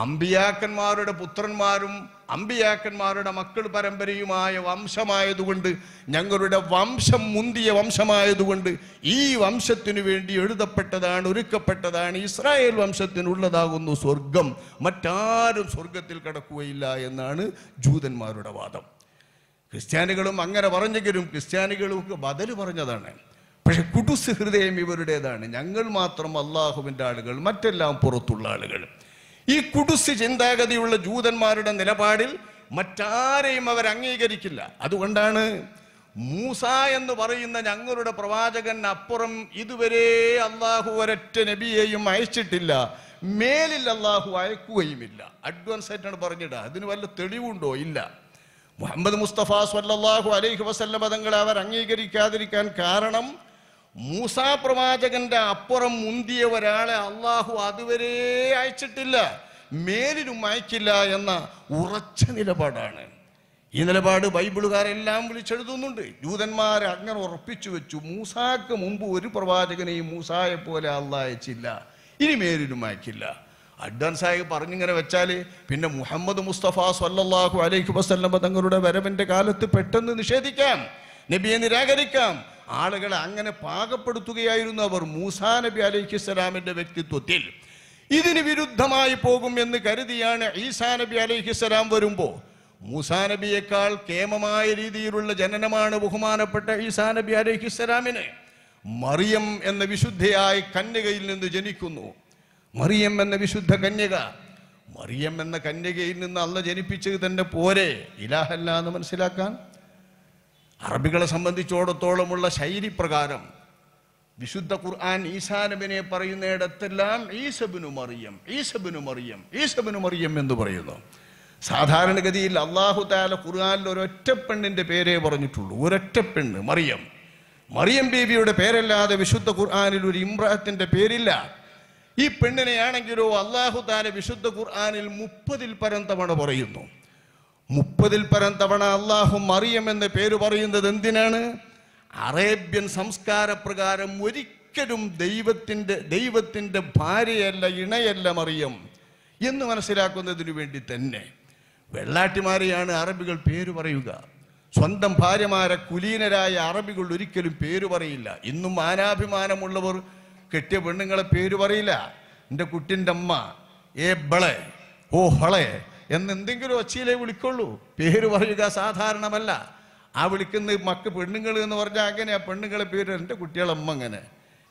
അമ്പിയാക്കന്മാരുടെ പുത്രന്മാരും അമ്പിയാക്കന്മാരുടെ മക്കൾ പരമ്പരയുമായ വംശമായതുകൊണ്ട് ഞങ്ങളുടെ വംശം മുന്തിയ വംശമായതുകൊണ്ട് ഈ വംശത്തിനു വേണ്ടി എഴുതപ്പെട്ടതാണ് ഒരുക്കപ്പെട്ടതാണ് ഇസ്രായേൽ വംശത്തിനുള്ളതാകുന്നു സ്വർഗം മറ്റാരും സ്വർഗത്തിൽ കടക്കുകയില്ല എന്നാണ് ജൂതന്മാരുടെ വാദം ക്രിസ്ത്യാനികളും അങ്ങനെ പറഞ്ഞെങ്കിലും ക്രിസ്ത്യാനികളുമൊക്കെ ബദൽ പറഞ്ഞതാണ് പക്ഷെ കുടുസ് ഹൃദയം ഇവരുടേതാണ് ഞങ്ങൾ മാത്രം അള്ളാഹുവിൻ്റെ ആളുകൾ മറ്റെല്ലാം പുറത്തുള്ള ആളുകൾ ഈ കുടുസ് ചിന്താഗതിയുള്ള ജൂതന്മാരുടെ നിലപാടിൽ മറ്റാരെയും അവർ അംഗീകരിക്കില്ല അതുകൊണ്ടാണ് മൂസ എന്ന് പറയുന്ന ഞങ്ങളുടെ പ്രവാചകൻ അപ്പുറം ഇതുവരെ അള്ളാഹു ഒരൊറ്റ നബിയെയും അയച്ചിട്ടില്ല മേലിൽ അള്ളാഹു അയക്കുകയുമില്ല അഡ്വാൻസ് ആയിട്ടാണ് പറഞ്ഞിടുക അതിന് വല്ല തെളിവുണ്ടോ ഇല്ല മുഹമ്മദ് മുസ്തഫ സല്ലാഹു അലൈഹി വസല്ലം പദങ്ങളെ അവർ അംഗീകരിക്കാതിരിക്കാൻ കാരണം മൂസാ പ്രവാചകന്റെ അപ്പുറം മുന്തിയ ഒരാളെ അള്ളാഹു അതുവരെ അയച്ചിട്ടില്ല മേലിലും അയക്കില്ല എന്ന ഉറച്ച നിലപാടാണ് ഈ നിലപാട് ബൈബിളുകാരെല്ലാം വിളിച്ചെഴുതുന്നുണ്ട് ജൂതന്മാർ അങ്ങനെ ഉറപ്പിച്ചു വെച്ചു മൂസാക്ക് മുമ്പ് ഒരു പ്രവാചകനെയും മൂസായെ പോലെ അല്ല അയച്ചില്ല ഇനി മേലിലും അയക്കില്ല അഡ്വാൻസ് ആയി പറഞ്ഞിങ്ങനെ വെച്ചാൽ പിന്നെ മുഹമ്മദ് മുസ്തഫ സല്ലാഹു അലൈഹി വസ്ല്ലം തങ്ങളുടെ വരവിൻ്റെ കാലത്ത് പെട്ടെന്ന് നിഷേധിക്കാം നബിയെ നിരാകരിക്കാം ആളുകളെ അങ്ങനെ പാകപ്പെടുത്തുകയായിരുന്നു അവർ മൂസാ നബി സ്വലാമിൻ്റെ വ്യക്തിത്വത്തിൽ ഇതിന് വിരുദ്ധമായി പോകും എന്ന് കരുതിയാണ് ഈസാ നബി സ്വലാം വരുമ്പോൾ മൂസാ നബിയേക്കാൾ കേമമായ രീതിയിലുള്ള ജനനമാണ് ബഹുമാനപ്പെട്ട ഈസാ നബി സ്വലാമിന് മറിയം എന്ന വിശുദ്ധയായി കന്യകയിൽ നിന്ന് ജനിക്കുന്നു മറിയം എന്ന വിശുദ്ധ കന്യക മറിയം എന്ന കന്യകയിൽ നിന്ന് അള്ള ജനിപ്പിച്ചത് തന്നെ പോരെ ഇലാഹല്ല എന്ന് മനസ്സിലാക്കാൻ അറബികളെ സംബന്ധിച്ചോടത്തോളമുള്ള ശൈലി പ്രകാരം വിശുദ്ധ ഖുർആൻ ഈസാനബിനെ പറയുന്നിടത്തെല്ലാം ഈസബിനു മറിയം ഈസബിനു മറിയം ഈസബിനു മറിയം എന്ന് പറയുന്നു സാധാരണഗതിയിൽ അള്ളാഹു താല ഖുർആാനിൽ ഒരൊറ്റ പെണ്ണിന്റെ പേരേ പറഞ്ഞിട്ടുള്ളൂ ഒരൊറ്റ പെണ്ണ് മറിയം മറിയം ബീവിയുടെ പേരല്ലാതെ വിശുദ്ധ ഖുർആാനിൽ ഒരു ഇമ്രാഹത്തിന്റെ പേരില്ല ഈ പെണ്ണിനെയാണെങ്കിലോ അള്ളാഹു താല വിശുദ്ധ ഖുർആാനിൽ മുപ്പതിൽ പരം തവണ പറയുന്നു മുപ്പതിൽ പരം തവണ അള്ളാഹു മറിയം എന്ന പേര് പറയുന്നത് എന്തിനാണ് അറേബ്യൻ സംസ്കാരപ്രകാരം ഒരിക്കലും ദൈവത്തിൻ്റെ ദൈവത്തിൻ്റെ ഭാര്യയല്ല ഇണയല്ല മറിയം എന്ന് മനസ്സിലാക്കുന്നതിനു വേണ്ടി തന്നെ വെള്ളാട്ടിമാരെയാണ് അറബികൾ പേര് പറയുക സ്വന്തം ഭാര്യമാരെ കുലീനരായ അറബികൾ ഒരിക്കലും പേര് പറയില്ല ഇന്നും മാനാഭിമാനമുള്ളവർ കെട്ടിയ പെണ്ണുങ്ങളെ പേര് പറയില്ല എൻ്റെ കുട്ടിൻ്റെ അമ്മ ഏ ബളെ ഓ ഹളെ എന്ന് എന്തെങ്കിലും ഒച്ചയിലേ വിളിക്കുള്ളൂ പേര് പറയുക സാധാരണമല്ല ആ വിളിക്കുന്ന മക്ക് പെണ്ണുങ്ങൾ എന്ന് പറഞ്ഞാൽ അങ്ങനെ ആ പെണ്ണുങ്ങളെ പേര് എൻ്റെ കുട്ടികളമ്മ അങ്ങനെ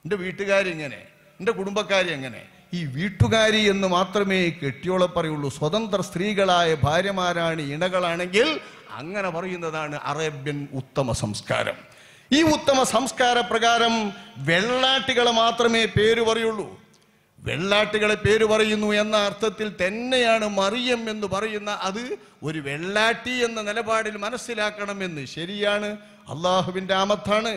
എൻ്റെ വീട്ടുകാരിങ്ങനെ എൻ്റെ കുടുംബക്കാരി എങ്ങനെ ഈ വീട്ടുകാരി എന്ന് മാത്രമേ കെട്ടിയോളെ പറയുള്ളൂ സ്വതന്ത്ര സ്ത്രീകളായ ഭാര്യമാരാണ് ഇണകളാണെങ്കിൽ അങ്ങനെ പറയുന്നതാണ് അറേബ്യൻ ഉത്തമ സംസ്കാരം ഈ ഉത്തമ സംസ്കാര പ്രകാരം വെള്ളാട്ടികളെ മാത്രമേ പേര് പറയുള്ളൂ വെള്ളാട്ടികളെ പേര് പറയുന്നു എന്ന അർത്ഥത്തിൽ തന്നെയാണ് മറിയം എന്ന് പറയുന്ന അത് ഒരു വെള്ളാട്ടി എന്ന നിലപാടിൽ മനസ്സിലാക്കണമെന്ന് ശരിയാണ് അള്ളാഹുവിൻ്റെ ആമത്താണ്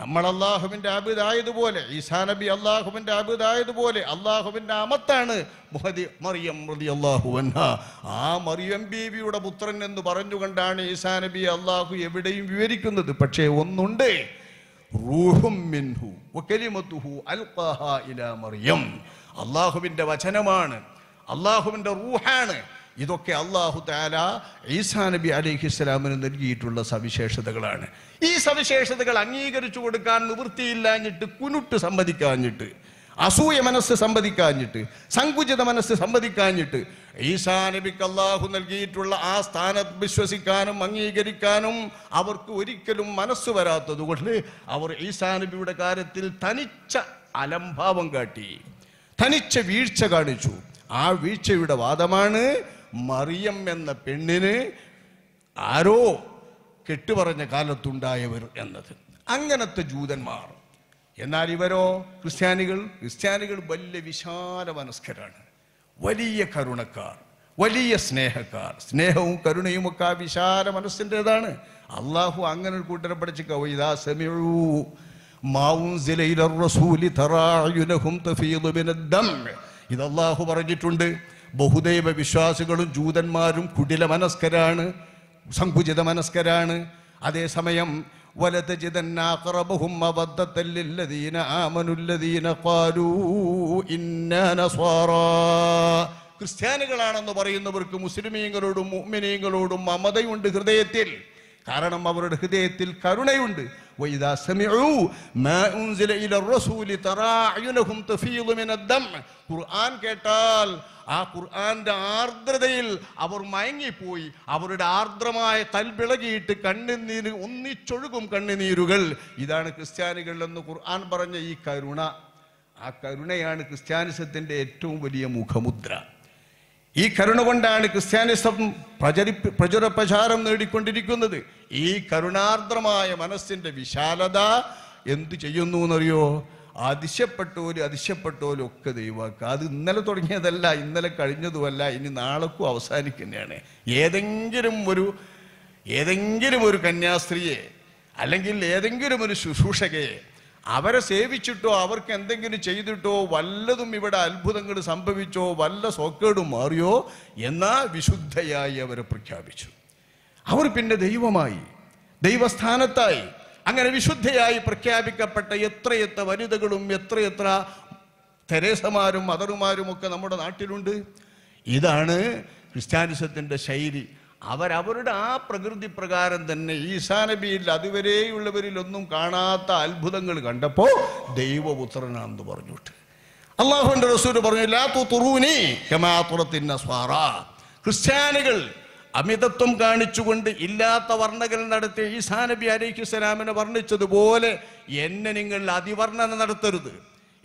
നമ്മൾ അള്ളാഹുവിൻ്റെ അബിദായതുപോലെ ഈസാ നബി അള്ളാഹുവിൻ്റെ അബിദായതുപോലെ അള്ളാഹുവിൻ്റെ അമത്താണ് മറിയം മൃതി ആ മറിയം ബീവിയുടെ പുത്രൻ എന്ന് പറഞ്ഞുകൊണ്ടാണ് ഈസാ നബി അള്ളാഹു എവിടെയും വിവരിക്കുന്നത് പക്ഷേ ഒന്നുണ്ട് റൂഹും മിൻഹു മറിയം അള്ളാഹുവിൻ്റെ വചനമാണ് അള്ളാഹുവിൻ്റെ റൂഹാണ് ഇതൊക്കെ അള്ളാഹു താല ഈസാ നബി അലൈഹി ഇസ്ലാമിന് നൽകിയിട്ടുള്ള സവിശേഷതകളാണ് ഈ സവിശേഷതകൾ അംഗീകരിച്ചു കൊടുക്കാൻ നിവൃത്തിയില്ലാഞ്ഞിട്ട് കുനുട്ട് സമ്മതിക്കാഞ്ഞിട്ട് അസൂയ മനസ്സ് സമ്മതിക്കാഞ്ഞിട്ട് സങ്കുചിത മനസ്സ് സമ്മതിക്കാഞ്ഞിട്ട് ഈസാ നബിക്ക് അള്ളാഹു നൽകിയിട്ടുള്ള ആ സ്ഥാനത്ത് വിശ്വസിക്കാനും അംഗീകരിക്കാനും അവർക്ക് ഒരിക്കലും മനസ്സ് കൊണ്ട് അവർ ഈസാ നബിയുടെ കാര്യത്തിൽ തനിച്ച അലംഭാവം കാട്ടി തനിച്ച വീഴ്ച കാണിച്ചു ആ വീഴ്ചയുടെ വാദമാണ് മറിയം എന്ന പെണ്ണിന് ആരോ കെട്ടുപറഞ്ഞ കാലത്തുണ്ടായവർ എന്നത് അങ്ങനത്തെ ജൂതന്മാർ എന്നാൽ ഇവരോ ക്രിസ്ത്യാനികൾ ക്രിസ്ത്യാനികൾ വലിയ വിശാല മനസ്കരാണ് വലിയ കരുണക്കാർ വലിയ സ്നേഹക്കാർ സ്നേഹവും കരുണയും ഒക്കെ ആ വിശാല മനസ്സിൻ്റെതാണ് അള്ളാഹു അങ്ങനെ ഒരു കൂട്ടരെ പഠിച്ചിക്കോ ഇതാ സെമിഴൂ ഇത് അള്ളാഹു പറഞ്ഞിട്ടുണ്ട് ബഹുദൈവ വിശ്വാസികളും ജൂതന്മാരും കുടില മനസ്കരാണ് സങ്കുചിത മനസ്കരാണ് അതേസമയം വലത് أقربهم ക്രിസ്ത്യാനികളാണെന്ന് പറയുന്നവർക്ക് മുസ്ലിമീങ്ങളോടും മുഅ്മിനീങ്ങളോടും മമതയുണ്ട് ഹൃദയത്തിൽ കാരണം അവരുടെ ഹൃദയത്തിൽ കരുണയുണ്ട് وإذا سمعوا ما أنزل إلى الرسول ترى أعينهم تفيض من الدمع ഖുർആൻ കേട്ടാൽ ആ ഖുർആന്റെ ആർദ്രതയിൽ അവർ മയങ്ങിപ്പോയി അവരുടെ ആർദ്രമായ തൽവിളകിയിട്ട് കണ്ണുനീര് ഒന്നിച്ചൊഴുകും കണ്ണുനീരുകൾ ഇതാണ് ക്രിസ്ത്യാനികൾ എന്ന് ഖുർആൻ പറഞ്ഞ ഈ കരുണ ആ കരുണയാണ് ക്രിസ്ത്യാനിസത്തിൻ്റെ ഏറ്റവും വലിയ മുഖമുദ്ര ഈ കരുണ കൊണ്ടാണ് ക്രിസ്ത്യാനിസം പ്രചരി പ്രചുര പ്രചാരം നേടിക്കൊണ്ടിരിക്കുന്നത് ഈ കരുണാർദ്രമായ മനസ്സിൻ്റെ വിശാലത എന്തു ചെയ്യുന്നു എന്നറിയോ അതിശയപ്പെട്ടോലും അതിശയപ്പെട്ടോലും ഒക്കെ ദൈവമാക്കുക അത് ഇന്നലെ തുടങ്ങിയതല്ല ഇന്നലെ കഴിഞ്ഞതുമല്ല ഇനി നാളെക്കും അവസാനിക്കുന്നതാണ് ഏതെങ്കിലും ഒരു ഏതെങ്കിലും ഒരു കന്യാസ്ത്രീയെ അല്ലെങ്കിൽ ഏതെങ്കിലും ഒരു ശുശ്രൂഷകയെ അവരെ സേവിച്ചിട്ടോ അവർക്ക് എന്തെങ്കിലും ചെയ്തിട്ടോ വല്ലതും ഇവിടെ അത്ഭുതങ്ങൾ സംഭവിച്ചോ വല്ല സോക്കേടും മാറിയോ എന്നാ വിശുദ്ധയായി അവരെ പ്രഖ്യാപിച്ചു അവർ പിന്നെ ദൈവമായി ദൈവസ്ഥാനത്തായി അങ്ങനെ വിശുദ്ധയായി പ്രഖ്യാപിക്കപ്പെട്ട എത്രയെത്ര വനിതകളും എത്രയെത്ര തെരേസമാരും മദറുമാരും ഒക്കെ നമ്മുടെ നാട്ടിലുണ്ട് ഇതാണ് ക്രിസ്ത്യാനിസത്തിൻ്റെ ശൈലി അവരവരുടെ ആ പ്രകൃതി പ്രകാരം തന്നെ ഈശാനബിയിൽ അതുവരെയുള്ളവരിലൊന്നും കാണാത്ത അത്ഭുതങ്ങൾ കണ്ടപ്പോൾ ദൈവപുത്രനാണെന്ന് പറഞ്ഞിട്ട് അള്ളാഹുന്റെ റസൂൽ പറഞ്ഞു ലാത്തു തുറൂനി കമാതുറത്തിൻ സ്വാറ ക്രിസ്ത്യാനികൾ അമിതത്വം കാണിച്ചുകൊണ്ട് ഇല്ലാത്ത വർണ്ണകൾ നടത്തിയ ഈസാ നബി അലൈഹിസ്സലാമിനെ വർണ്ണിച്ചതുപോലെ എന്നെ നിങ്ങൾ അതിവർണ്ണന നടത്തരുത്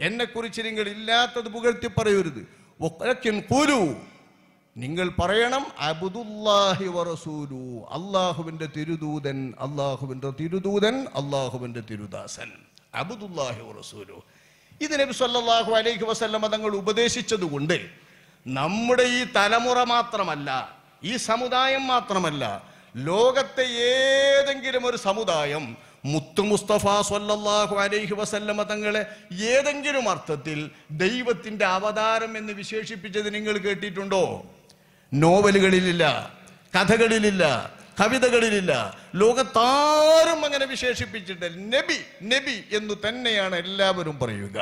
എന്നെക്കുറിച്ച് നിങ്ങൾ ഇല്ലാത്തത് പുകഴ്ത്തി പറയരുത് നിങ്ങൾ പറയണം അബുദുല്ലാഹി വറസൂലു അള്ളാഹുവിന്റെ തിരുദൂതൻ അള്ളാഹുവിന്റെ തിരുദൂതൻ അള്ളാഹുവിന്റെ തിരുദാസൻ അബുദുല്ലാഹി വറസൂലു ഇതിനെ നബി സല്ലാഹു അലൈഹി വസല്ലമ തങ്ങൾ ഉപദേശിച്ചതുകൊണ്ട് നമ്മുടെ ഈ തലമുറ മാത്രമല്ല ഈ സമുദായം മാത്രമല്ല ലോകത്തെ ഏതെങ്കിലും ഒരു സമുദായം മുത്തു മുസ്തഫ സല്ലാഹു അലൈഹി വസല്ലമ തങ്ങളെ ഏതെങ്കിലും അർത്ഥത്തിൽ ദൈവത്തിന്റെ അവതാരം എന്ന് വിശേഷിപ്പിച്ചത് നിങ്ങൾ കേട്ടിട്ടുണ്ടോ നോവലുകളിലില്ല കഥകളിലില്ല കവിതകളിലില്ല ലോകത്താരും അങ്ങനെ വിശേഷിപ്പിച്ചിട്ട് നബി നബി എന്ന് തന്നെയാണ് എല്ലാവരും പറയുക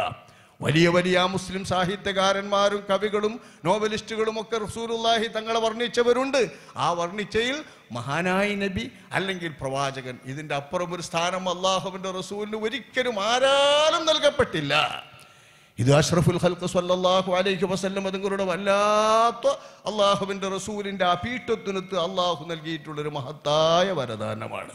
വലിയ വലിയ മുസ്ലിം സാഹിത്യകാരന്മാരും കവികളും നോവലിസ്റ്റുകളും ഒക്കെ റസൂലുല്ലാഹി തങ്ങളെ വർണ്ണിച്ചവരുണ്ട് ആ വർണ്ണിച്ചയിൽ മഹാനായി നബി അല്ലെങ്കിൽ പ്രവാചകൻ ഇതിൻ്റെ അപ്പുറം ഒരു സ്ഥാനം അള്ളാഹുവിൻ്റെ റസൂലിന് ഒരിക്കലും ആരാലും നൽകപ്പെട്ടില്ല ഇത് അഷ്റഫുൽ ഹൽക്ക് സല്ലല്ലാഹു അലൈഹി വസല്ലം അതുങ്ങളുടെ വല്ലാത്ത അള്ളാഹുവിൻ്റെ റസൂലിൻ്റെ അഭീഷ്ടത്തിനത്ത് അള്ളാഹു നൽകിയിട്ടുള്ളൊരു മഹത്തായ വരദാനമാണ്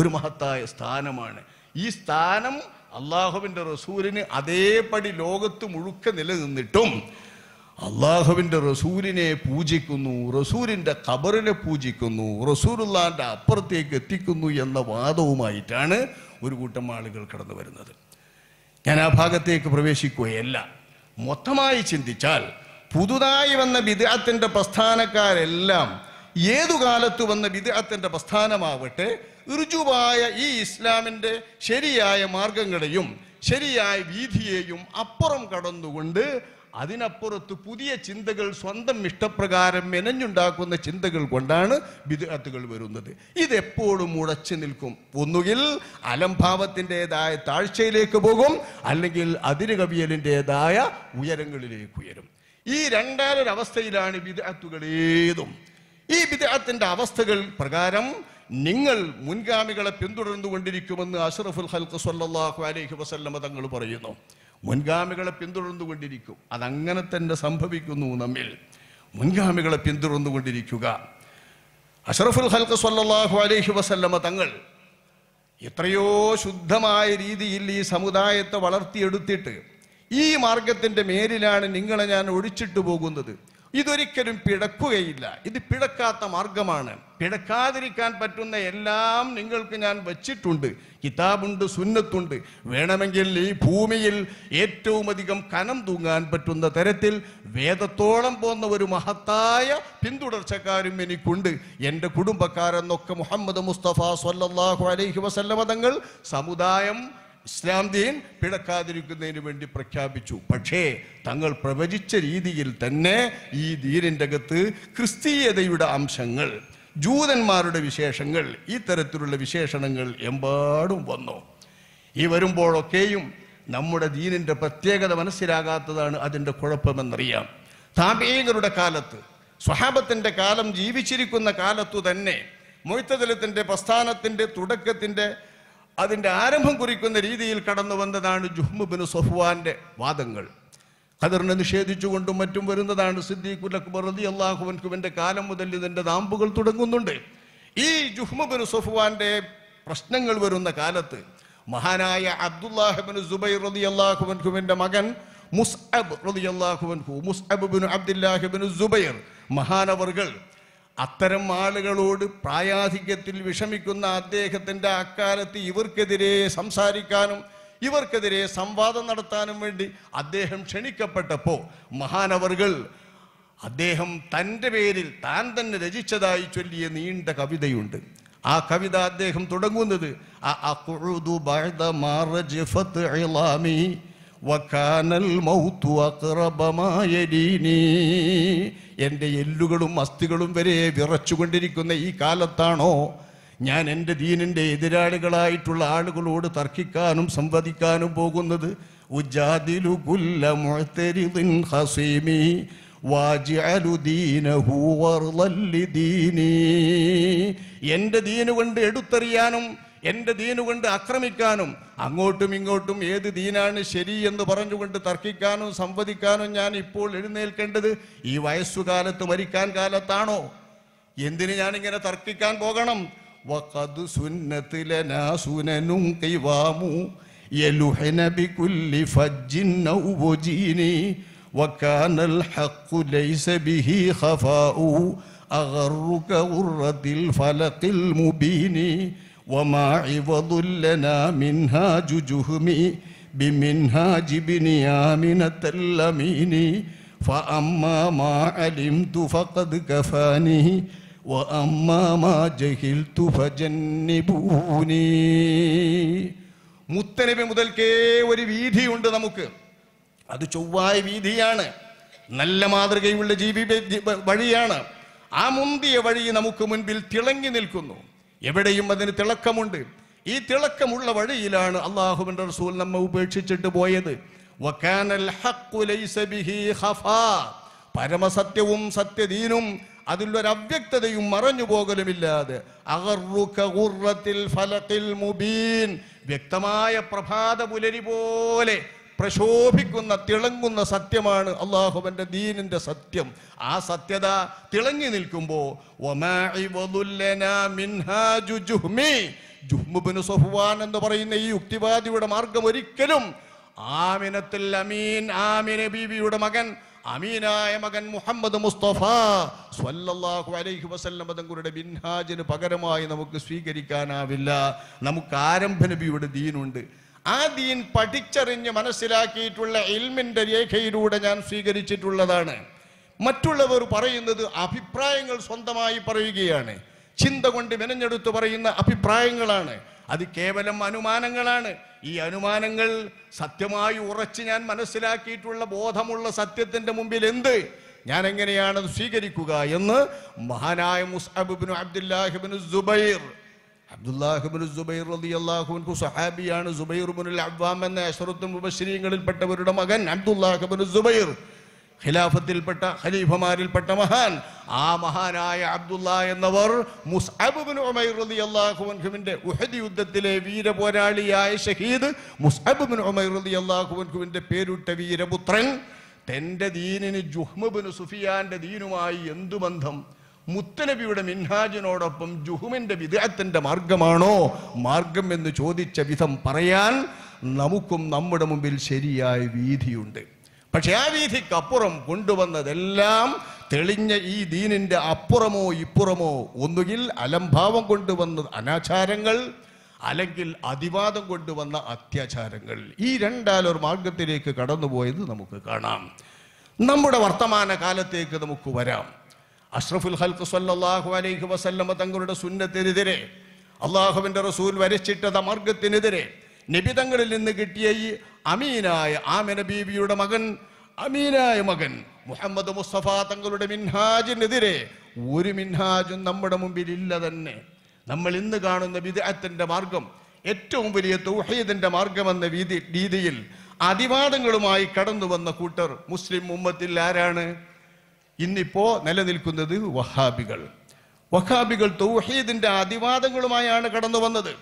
ഒരു മഹത്തായ സ്ഥാനമാണ് ഈ സ്ഥാനം അള്ളാഹുവിൻ്റെ റസൂലിന് അതേപടി ലോകത്ത് മുഴുക്ക നിലനിന്നിട്ടും അള്ളാഹുവിൻ്റെ റസൂലിനെ പൂജിക്കുന്നു റസൂലിൻ്റെ ഖബറിനെ പൂജിക്കുന്നു റസൂലുള്ളാൻ്റെ അപ്പുറത്തേക്ക് എത്തിക്കുന്നു എന്ന വാദവുമായിട്ടാണ് ഒരു കൂട്ടം ആളുകൾ കടന്നു വരുന്നത് ഞാൻ ആ ഭാഗത്തേക്ക് പ്രവേശിക്കുകയല്ല മൊത്തമായി ചിന്തിച്ചാൽ പുതുതായി വന്ന വിദേഹത്തിൻ്റെ പ്രസ്ഥാനക്കാരെല്ലാം ഏതു കാലത്ത് വന്ന വിദേഹത്തിൻ്റെ പ്രസ്ഥാനമാവട്ടെ ഋജുവായ ഈ ഇസ്ലാമിൻ്റെ ശരിയായ മാർഗങ്ങളെയും ശരിയായ വീതിയെയും അപ്പുറം കടന്നുകൊണ്ട് അതിനപ്പുറത്ത് പുതിയ ചിന്തകൾ സ്വന്തം ഇഷ്ടപ്രകാരം മെനഞ്ഞുണ്ടാക്കുന്ന ചിന്തകൾ കൊണ്ടാണ് വിദ്യാർത്ഥികൾ വരുന്നത് ഇതെപ്പോഴും ഉടച്ചു നിൽക്കും ഒന്നുകിൽ അലംഭാവത്തിൻ്റെതായ താഴ്ചയിലേക്ക് പോകും അല്ലെങ്കിൽ അതിരുകവിയലിൻ്റെതായ ഉയരങ്ങളിലേക്ക് ഉയരും ഈ രണ്ടാലൊരവസ്ഥയിലാണ് വിദ്യാർത്ഥികൾ ഏതും ഈ വിദ്യാർത്ഥിൻ്റെ അവസ്ഥകൾ പ്രകാരം നിങ്ങൾ മുൻഗാമികളെ പിന്തുടർന്നു കൊണ്ടിരിക്കുമെന്ന് അഷറഫുൽ ഹൽക്ക് സല്ലാഹു അലൈഹി വസല്ലമ തങ്ങൾ പറയുന്നു മുൻഗാമികളെ പിന്തുടർന്നുകൊണ്ടിരിക്കും അതങ്ങനെ തന്നെ സംഭവിക്കുന്നു നമ്മിൽ മുൻഗാമികളെ പിന്തുടർന്നുകൊണ്ടിരിക്കുക അഷറഫുൽ ഹൽക്ക് സല്ലാഹു അലൈഹി വസല്ലമ തങ്ങൾ എത്രയോ ശുദ്ധമായ രീതിയിൽ ഈ സമുദായത്തെ വളർത്തിയെടുത്തിട്ട് ഈ മാർഗത്തിൻ്റെ മേലിലാണ് നിങ്ങളെ ഞാൻ ഒഴിച്ചിട്ട് പോകുന്നത് ഇതൊരിക്കലും പിടക്കുകയില്ല ഇത് പിടക്കാത്ത മാർഗമാണ് പിടക്കാതിരിക്കാൻ പറ്റുന്ന എല്ലാം നിങ്ങൾക്ക് ഞാൻ വച്ചിട്ടുണ്ട് കിതാബുണ്ട് സുന്നത്തുണ്ട് വേണമെങ്കിൽ ഈ ഭൂമിയിൽ ഏറ്റവും അധികം കനം തൂങ്ങാൻ പറ്റുന്ന തരത്തിൽ വേദത്തോളം പോന്ന ഒരു മഹത്തായ പിന്തുടർച്ചക്കാരും എനിക്കുണ്ട് എൻ്റെ കുടുംബക്കാരെന്നൊക്കെ മുഹമ്മദ് മുസ്തഫ സൊല്ലാഹു അലൈഹി മതങ്ങൾ സമുദായം ഇസ്ലാം ദീൻ പിടക്കാതിരിക്കുന്നതിന് വേണ്ടി പ്രഖ്യാപിച്ചു പക്ഷേ തങ്ങൾ പ്രവചിച്ച രീതിയിൽ തന്നെ ഈ ദീനിൻ്റെ അകത്ത് ക്രിസ്തീയതയുടെ അംശങ്ങൾ ജൂതന്മാരുടെ വിശേഷങ്ങൾ ഈ തരത്തിലുള്ള വിശേഷണങ്ങൾ എമ്പാടും വന്നു ഈ വരുമ്പോഴൊക്കെയും നമ്മുടെ ദീനിൻ്റെ പ്രത്യേകത മനസ്സിലാകാത്തതാണ് അതിൻ്റെ കുഴപ്പമെന്നറിയാം താപേകരുടെ കാലത്ത് സ്വഹാബത്തിൻ്റെ കാലം ജീവിച്ചിരിക്കുന്ന കാലത്തു തന്നെ മൊയ്ത്തതലത്തിൻ്റെ പ്രസ്ഥാനത്തിൻ്റെ തുടക്കത്തിൻ്റെ അതിൻ്റെ ആരംഭം കുറിക്കുന്ന രീതിയിൽ കടന്നു വന്നതാണ് ജുഹ്മുബിന് സൊഫ്വാന്റെ വാദങ്ങൾ ഖദറിനെ നിഷേധിച്ചുകൊണ്ടും മറ്റും വരുന്നതാണ് സിദ്ദീഖുൽ അക്ബർ റതി അള്ളാഹുവിൻ്റെ കാലം മുതൽ ഇതിൻ്റെ നാമ്പുകൾ തുടങ്ങുന്നുണ്ട് ഈ ജുഹ്മുബിന് സൊഫ്വാന്റെ പ്രശ്നങ്ങൾ വരുന്ന കാലത്ത് മഹാനായ അബ്ദുല്ലാഹിബിൻ സുബൈർ റതി അള്ളാഹുവിൻ്റെ മകൻ മുസ്അബ് റതി അള്ളാഹുബിൻ മുസ്അബ് ബിൻ അബ്ദുല്ലാഹിബിൻ സുബൈർ മഹാനവർകൾ അത്തരം ആളുകളോട് പ്രായാധിക്യത്തിൽ വിഷമിക്കുന്ന അദ്ദേഹത്തിൻ്റെ അക്കാലത്ത് ഇവർക്കെതിരെ സംസാരിക്കാനും ഇവർക്കെതിരെ സംവാദം നടത്താനും വേണ്ടി അദ്ദേഹം ക്ഷണിക്കപ്പെട്ടപ്പോൾ മഹാനവറുകൾ അദ്ദേഹം തൻ്റെ പേരിൽ താൻ തന്നെ രചിച്ചതായി ചൊല്ലിയ നീണ്ട കവിതയുണ്ട് ആ കവിത അദ്ദേഹം തുടങ്ങുന്നത് വക്കാനൽ മൗത്തു അക്രബമായരീനി എൻ്റെ എല്ലുകളും അസ്ഥികളും വരെ വിറച്ചുകൊണ്ടിരിക്കുന്ന ഈ കാലത്താണോ ഞാൻ എൻ്റെ ദീനിൻ്റെ എതിരാളികളായിട്ടുള്ള ആളുകളോട് തർക്കിക്കാനും സംവദിക്കാനും പോകുന്നത് ഉജാദിലു കുല്ല മുഴത്തെരിതിൻ ഹസീമി എൻ്റെ ദീനുകൊണ്ട് എടുത്തെറിയാനും എൻ്റെ ദീനുകൊണ്ട് ആക്രമിക്കാനും അങ്ങോട്ടും ഇങ്ങോട്ടും ഏത് ദീനാണ് ശരി എന്ന് പറഞ്ഞുകൊണ്ട് തർക്കിക്കാനും സംവദിക്കാനും ഞാൻ ഇപ്പോൾ എഴുന്നേൽക്കേണ്ടത് ഈ വയസ്സുകാലത്ത് മരിക്കാൻ കാലത്താണോ എന്തിന് ഇങ്ങനെ തർക്കിക്കാൻ പോകണം വഖദ് സുന്നത്തിലനാ സുനനും കൈവാമു يلوحن بكل فج أو ഹഖു ലൈസ ബിഹി ഖഫാഉ به خفاء ഫലഖിൽ മുബീനി മുത്തനബി മുതൽക്കേ ഒരു വീതിയുണ്ട് നമുക്ക് അത് ചൊവ്വായ വീതിയാണ് നല്ല മാതൃകയുള്ള ജീവി വഴിയാണ് ആ മുന്തിയ വഴി നമുക്ക് മുൻപിൽ തിളങ്ങി നിൽക്കുന്നു എവിടെയും അതിന് തിളക്കമുണ്ട് ഈ തിളക്കമുള്ള വഴിയിലാണ് അള്ളാഹുവിൻ്റെ റസൂൽ നമ്മ ഉപേക്ഷിച്ചിട്ട് പോയത് പരമസത്യവും സത്യദീനും അതിലൊരു അവ്യക്തതയും മറഞ്ഞു പോകലുമില്ലാതെ വ്യക്തമായ പ്രഭാത പുലരി പോലെ പ്രശോഭിക്കുന്ന തിളങ്ങുന്ന സത്യമാണ് അള്ളാഹുവൻ്റെ ദീനിന്റെ സത്യം ആ സത്യത തിളങ്ങി നിൽക്കുമ്പോൾ എന്ന് പറയുന്ന ഈ യുക്തിവാദിയുടെ മാർഗം ഒരിക്കലും ആമിനത്തിൽ അമീൻ ആമിന ബീവിയുടെ മകൻ അമീനായ മകൻ മുഹമ്മദ് മുസ്തഫ സ്വല്ലല്ലാഹു അലൈഹി വസല്ലം ബിൻഹാജിന് പകരമായി നമുക്ക് സ്വീകരിക്കാനാവില്ല നമുക്ക് ആരംഭ നബിയുടെ ദീനുണ്ട് ആ ദീൻ പഠിച്ചറിഞ്ഞ് മനസ്സിലാക്കിയിട്ടുള്ള എൽമിൻ്റെ രേഖയിലൂടെ ഞാൻ സ്വീകരിച്ചിട്ടുള്ളതാണ് മറ്റുള്ളവർ പറയുന്നത് അഭിപ്രായങ്ങൾ സ്വന്തമായി പറയുകയാണ് ചിന്ത കൊണ്ട് മെനഞ്ഞെടുത്ത് പറയുന്ന അഭിപ്രായങ്ങളാണ് അത് കേവലം അനുമാനങ്ങളാണ് ഈ അനുമാനങ്ങൾ സത്യമായി ഉറച്ച് ഞാൻ മനസ്സിലാക്കിയിട്ടുള്ള ബോധമുള്ള സത്യത്തിൻ്റെ മുമ്പിൽ എന്ത് ഞാൻ എങ്ങനെയാണത് സ്വീകരിക്കുക എന്ന് മഹാനായ മുസ്അബ്ബിനു അബ്ദുല്ലാഹിബിനു ജുബൈർ അബ്ദുല്ലാഹിബിന് സുബൈർ എന്ന അഷറത്തും മകൻ അബ്ദുല്ലാഹിബിന് സുബൈർ ഖിലാഫത്തിൽപ്പെട്ട ഖലീഫമാരിൽപ്പെട്ട മഹാൻ ആ മഹാനായ അബ്ദുല്ല എന്നവർ ഉമൈർ യുദ്ധത്തിലെ വീരപോരാളിയായ ഷഹീദ് മുസ്അബിൻ ഉമൈർ പേരുട്ട വീരപുത്രൻ തന്റെ ദീനിന് ജുഹ്മുബിന് സുഫിയാന്റെ ദീനുമായി എന്തു ബന്ധം മുത്തനബിയുടെ മിൻഹാജിനോടൊപ്പം ജുഹുമിന്റെ വിദേഹത്തിന്റെ മാർഗമാണോ മാർഗം എന്ന് ചോദിച്ച വിധം പറയാൻ നമുക്കും നമ്മുടെ മുമ്പിൽ ശരിയായ വീതിയുണ്ട് പക്ഷെ ആ വീതിക്കപ്പുറം കൊണ്ടുവന്നതെല്ലാം തെളിഞ്ഞ ഈ ദീനിൻ്റെ അപ്പുറമോ ഇപ്പുറമോ ഒന്നുകിൽ അലംഭാവം കൊണ്ടുവന്ന അനാചാരങ്ങൾ അല്ലെങ്കിൽ അതിവാദം കൊണ്ടുവന്ന അത്യാചാരങ്ങൾ ഈ രണ്ടാലൊരു മാർഗത്തിലേക്ക് കടന്നുപോയത് നമുക്ക് കാണാം നമ്മുടെ വർത്തമാന കാലത്തേക്ക് നമുക്ക് വരാം അഷ്റഫുൽ ഹൽക്ക് സല്ലാഹു അലൈഹി വസല്ലമ തങ്ങളുടെ സുന്നത്തിനെതിരെ അള്ളാഹുവിന്റെ റസൂൽ വരച്ചിട്ട മാർഗത്തിനെതിരെ നിബിതങ്ങളിൽ നിന്ന് കിട്ടിയ ഈ അമീനായ ആമിന ബീബിയുടെ മകൻ അമീനായ മകൻ മുഹമ്മദ് മുസ്തഫ തങ്ങളുടെ മിൻഹാജിനെതിരെ ഒരു മിൻഹാജും നമ്മുടെ മുമ്പിൽ ഇല്ല തന്നെ നമ്മൾ ഇന്ന് കാണുന്ന വിദഗ്ധത്തിൻ്റെ മാർഗം ഏറ്റവും വലിയ തൗഹീദിൻ്റെ മാർഗമെന്ന രീതി രീതിയിൽ അതിവാദങ്ങളുമായി കടന്നു വന്ന കൂട്ടർ മുസ്ലിം ഉമ്മത്തിൽ ആരാണ് ഇന്നിപ്പോ നിലനിൽക്കുന്നത് വഹാബികൾ വഹാബികൾ തൗഹീദിന്റെ അതിവാദങ്ങളുമായാണ് കടന്നു വന്നത്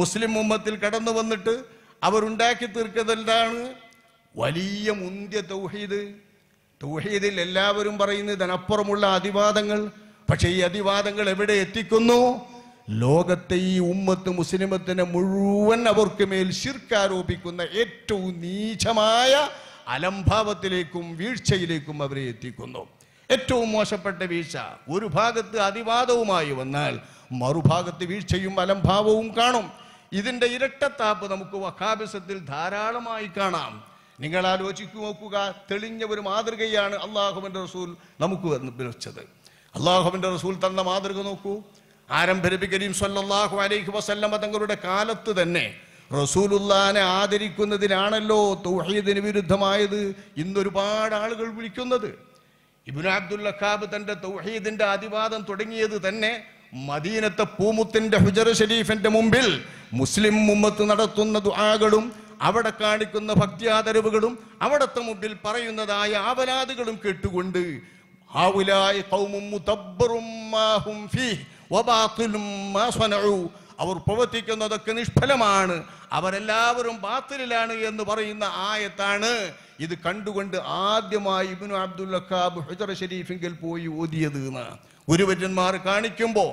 മുസ്ലിം ഉമ്മത്തിൽ കടന്നു വന്നിട്ട് അവരുണ്ടാക്കി തീർക്കുന്നതെന്താണ് വലിയ മുന്തിയ തൗഹീദ് തൗഹീദിൽ എല്ലാവരും പറയുന്നത് പറയുന്നതിനപ്പുറമുള്ള അതിവാദങ്ങൾ പക്ഷേ ഈ അതിവാദങ്ങൾ എവിടെ എത്തിക്കുന്നു ലോകത്തെ ഈ ഉമ്മത്ത് മുസ്ലിമത്തിനെ മുഴുവൻ അവർക്ക് മേൽ ശിർക്കാരോപിക്കുന്ന ഏറ്റവും നീചമായ അലംഭാവത്തിലേക്കും വീഴ്ചയിലേക്കും അവരെ എത്തിക്കുന്നു ഏറ്റവും മോശപ്പെട്ട വീഴ്ച ഒരു ഭാഗത്ത് അതിവാദവുമായി വന്നാൽ മറുഭാഗത്ത് വീഴ്ചയും അലംഭാവവും കാണും ഇതിൻ്റെ ഇരട്ടത്താപ്പ് നമുക്ക് വഖാബിസത്തിൽ ധാരാളമായി കാണാം നിങ്ങൾ ആലോചിച്ചു നോക്കുക തെളിഞ്ഞ ഒരു മാതൃകയാണ് അള്ളാഹുബിൻ്റെ റസൂൽ നമുക്ക് വെച്ചത് അള്ളാഹുബിൻ്റെ റസൂൽ തന്ന മാതൃക നോക്കൂ ആരംഭരബി കരീം സല്ലാഹു അലൈഹി വസല്ലം തങ്ങളുടെ കാലത്ത് തന്നെ റസൂലുല്ലാനെ ആദരിക്കുന്നതിനാണല്ലോ തൗഹീദിന് വിരുദ്ധമായത് ഇന്നൊരുപാട് ആളുകൾ വിളിക്കുന്നത് ഇബിന് അബ്ദുള്ള ഖാബ് തന്റെ തൗഹീദിന്റെ അതിവാദം തുടങ്ങിയത് തന്നെ മദീനത്തെ പൂമുത്തിന്റെ ഹുജറ ഷരീഫിന്റെ മുമ്പിൽ മുസ്ലിം മുമ്മത്ത് നടത്തുന്ന ദുആകളും അവിടെ കാണിക്കുന്ന ഭക്തിയാദരവുകളും അവിടത്തെ മുമ്പിൽ പറയുന്നതായ ആവലാതുകളും കേട്ടുകൊണ്ട് അവർ പ്രവർത്തിക്കുന്നതൊക്കെ നിഷ്ഫലമാണ് അവരെല്ലാവരും ബാത്തിലാണ് എന്ന് പറയുന്ന ആയത്താണ് ഇത് കണ്ടുകൊണ്ട് ആദ്യമായി ഇബിനു അബ്ദുൽ ഖാബ് ഹുജറ ഷരീഫിങ്കിൽ പോയി ഓതിയത് എന്ന് ഗുരുവര്യന്മാർ കാണിക്കുമ്പോൾ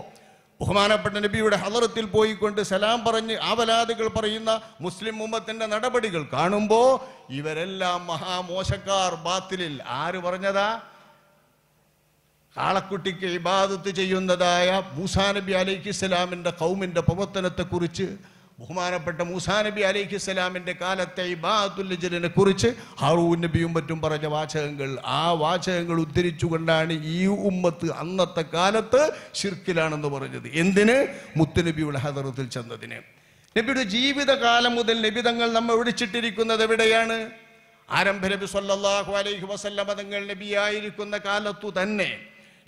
ബഹുമാനപ്പെട്ട നബിയുടെ ഹലറത്തിൽ പോയിക്കൊണ്ട് സലാം പറഞ്ഞ് ആവലാദികൾ പറയുന്ന മുസ്ലിം ഉമ്മത്തിന്റെ നടപടികൾ കാണുമ്പോൾ ഇവരെല്ലാം മഹാമോശക്കാർ ബാത്തിലിൽ ആര് പറഞ്ഞതാ കാളക്കുട്ടിക്ക് ഇബാദത്ത് ചെയ്യുന്നതായ മൂസാ നബി അലൈഹി ഇസ്ലാമിൻ്റെ കൗമിൻ്റെ പ്രവർത്തനത്തെക്കുറിച്ച് ബഹുമാനപ്പെട്ട മൂസാ നബി അലൈഹി ഇസ്ലാമിൻ്റെ കാലത്തെ ഇബാദുല്ലിജലിനെ കുറിച്ച് ഹറൂ നബിയും മറ്റും പറഞ്ഞ വാചകങ്ങൾ ആ വാചകങ്ങൾ ഉദ്ധരിച്ചുകൊണ്ടാണ് ഈ ഉമ്മത്ത് അന്നത്തെ കാലത്ത് ഷിർക്കിലാണെന്ന് പറഞ്ഞത് എന്തിന് മുത്തുനബിയുടെ ഹദറത്തിൽ ചെന്നതിന് നബിയുടെ ജീവിതകാലം മുതൽ നബിതങ്ങൾ നമ്മൾ വിളിച്ചിട്ടിരിക്കുന്നത് എവിടെയാണ് ആരംഭ നബി സല്ലാഹു അലൈഹി വസല്ലം തങ്ങൾ നബിയായിരിക്കുന്ന കാലത്തു തന്നെ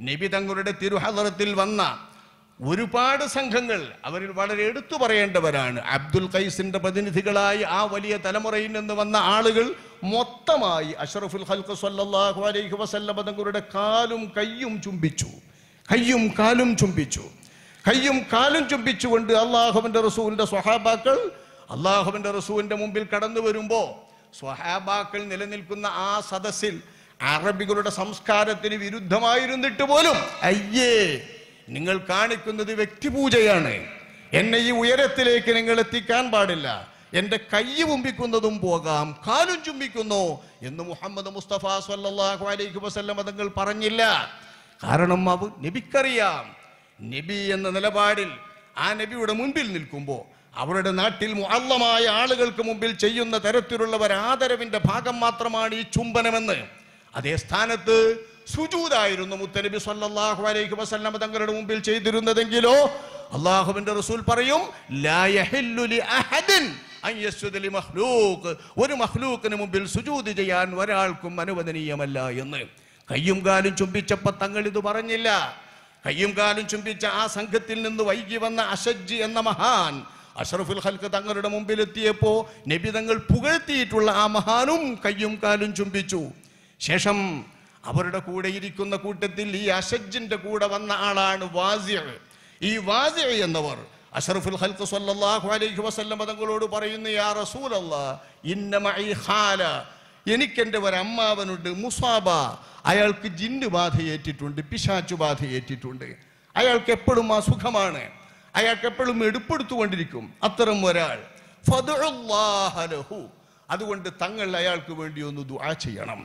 നബി തങ്ങളുടെ തിരുഹദറത്തിൽ വന്ന ഒരുപാട് സംഘങ്ങൾ അവരിൽ വളരെ എടുത്തു പറയേണ്ടവരാണ് അബ്ദുൽ ഖൈസിന്റെ പ്രതിനിധികളായി ആ വലിയ തലമുറയിൽ നിന്ന് വന്ന ആളുകൾ മൊത്തമായി അഷറഫുൽ ഹൽക്ക് സല്ലാഹു അലൈഹി വസല്ലമ തങ്ങളുടെ കാലും കയ്യും ചുംബിച്ചു കയ്യും കാലും ചുംബിച്ചു കയ്യും കാലും ചുംബിച്ചുകൊണ്ട് അള്ളാഹുവിന്റെ റസൂലിന്റെ സ്വഹാബാക്കൾ അള്ളാഹുവിന്റെ റസൂലിന്റെ മുമ്പിൽ കടന്നു വരുമ്പോൾ സ്വഹാബാക്കൾ നിലനിൽക്കുന്ന ആ സദസ്സിൽ അറബികളുടെ സംസ്കാരത്തിന് വിരുദ്ധമായിരുന്നിട്ട് പോലും അയ്യേ നിങ്ങൾ കാണിക്കുന്നത് വ്യക്തിപൂജയാണ് എന്നെ ഈ ഉയരത്തിലേക്ക് നിങ്ങൾ എത്തിക്കാൻ പാടില്ല എന്റെ കൈ ഉമ്പിക്കുന്നതും പോകാം കാലും ചുംബിക്കുന്നു എന്ന് മുഹമ്മദ് മുസ്തഫ സല്ലാഹു അലൈഹി വസല്ലം അതങ്ങൾ പറഞ്ഞില്ല കാരണം അവ നബിക്കറിയാം നബി എന്ന നിലപാടിൽ ആ നബിയുടെ മുൻപിൽ നിൽക്കുമ്പോൾ അവരുടെ നാട്ടിൽ മുഅല്ലമായ ആളുകൾക്ക് മുമ്പിൽ ചെയ്യുന്ന തരത്തിലുള്ളവർ ആദരവിൻ്റെ ഭാഗം മാത്രമാണ് ഈ ചുംബനമെന്ന് അതേ സ്ഥാനത്ത് സുജൂദായിരുന്നു മുത്തനബി സല്ലാഹു അലൈഹി വസല്ലം തങ്ങളുടെ മുമ്പിൽ ചെയ്തിരുന്നതെങ്കിലോ അള്ളാഹുവിന്റെ റസൂൽ പറയും ഒരു മഹ്ലൂക്കിന് മുമ്പിൽ സുജൂദ് ചെയ്യാൻ ഒരാൾക്കും അനുവദനീയമല്ല എന്ന് കയ്യും കാലും ചുംബിച്ചപ്പോ തങ്ങൾ ഇത് പറഞ്ഞില്ല കയ്യും കാലും ചുംബിച്ച ആ സംഘത്തിൽ നിന്ന് വൈകി വന്ന അഷജ് എന്ന മഹാൻ അഷറഫുൽ ഹൽക്ക് തങ്ങളുടെ മുമ്പിലെത്തിയപ്പോൾ നബി തങ്ങൾ പുകഴ്ത്തിയിട്ടുള്ള ആ മഹാനും കയ്യും കാലും ചുംബിച്ചു ശേഷം അവരുടെ കൂടെ ഇരിക്കുന്ന കൂട്ടത്തിൽ ഈ അഷജിന്റെ കൂടെ വന്ന ആളാണ് വാസിയ ഈ വാസിയ എന്നവർ അഷറഫുൽ ഹൽക്ക് സല്ലല്ലാഹു അലൈഹി വസല്ലം പദങ്ങളോട് പറയുന്നു യാ റസൂലല്ലാ ഇന്ന മഈ ഒരമ്മാവനുണ്ട് മുസാബ അയാൾക്ക് ജിന്ന് ബാധയേറ്റിട്ടുണ്ട് പിശാച്ചു ബാധയേറ്റിട്ടുണ്ട് അയാൾക്ക് എപ്പോഴും അസുഖമാണ് അയാൾക്ക് എപ്പോഴും എടുപ്പെടുത്തുകൊണ്ടിരിക്കും അത്തരം ഒരാൾ അതുകൊണ്ട് തങ്ങൾ അയാൾക്ക് വേണ്ടി ഒന്ന് ദുആ ചെയ്യണം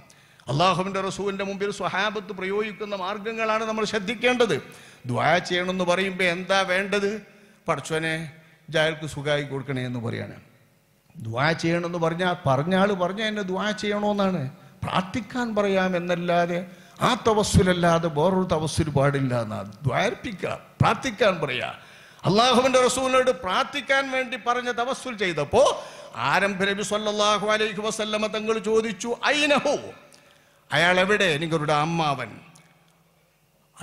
അള്ളാഹുവിൻ്റെ റസൂവിൻ്റെ മുമ്പിൽ സ്വഹാബത്ത് പ്രയോഗിക്കുന്ന മാർഗങ്ങളാണ് നമ്മൾ ശ്രദ്ധിക്കേണ്ടത് ദ്വാ ചെയ്യണമെന്ന് പറയുമ്പോൾ എന്താ വേണ്ടത് പഠിച്ചവനെ ജായൽക്ക് സുഖമായി കൊടുക്കണേ എന്ന് പറയാണ് ദ്വാ ചെയ്യണമെന്ന് പറഞ്ഞാൽ പറഞ്ഞ ആൾ പറഞ്ഞ എന്നെ ദ്വാ ചെയ്യണമെന്നാണ് പ്രാർത്ഥിക്കാൻ പറയാമെന്നല്ലാതെ ആ തപസ്സിലല്ലാതെ വേറൊരു തപസ്സിൽ പാടില്ല എന്നാ ദ്വാരിപ്പിക്കുക പ്രാർത്ഥിക്കാൻ പറയാ അള്ളാഹുവിൻ്റെ റസൂലിനോട് പ്രാർത്ഥിക്കാൻ വേണ്ടി പറഞ്ഞ തവസ്സുൽ ചെയ്തപ്പോൾ ആരംഭ നബി സല്ലാഹു അലൈഹി വസല്ലമ തങ്ങൾ ചോദിച്ചു ഐനഹോ അയാൾ എവിടെ നിങ്ങളുടെ അമ്മാവൻ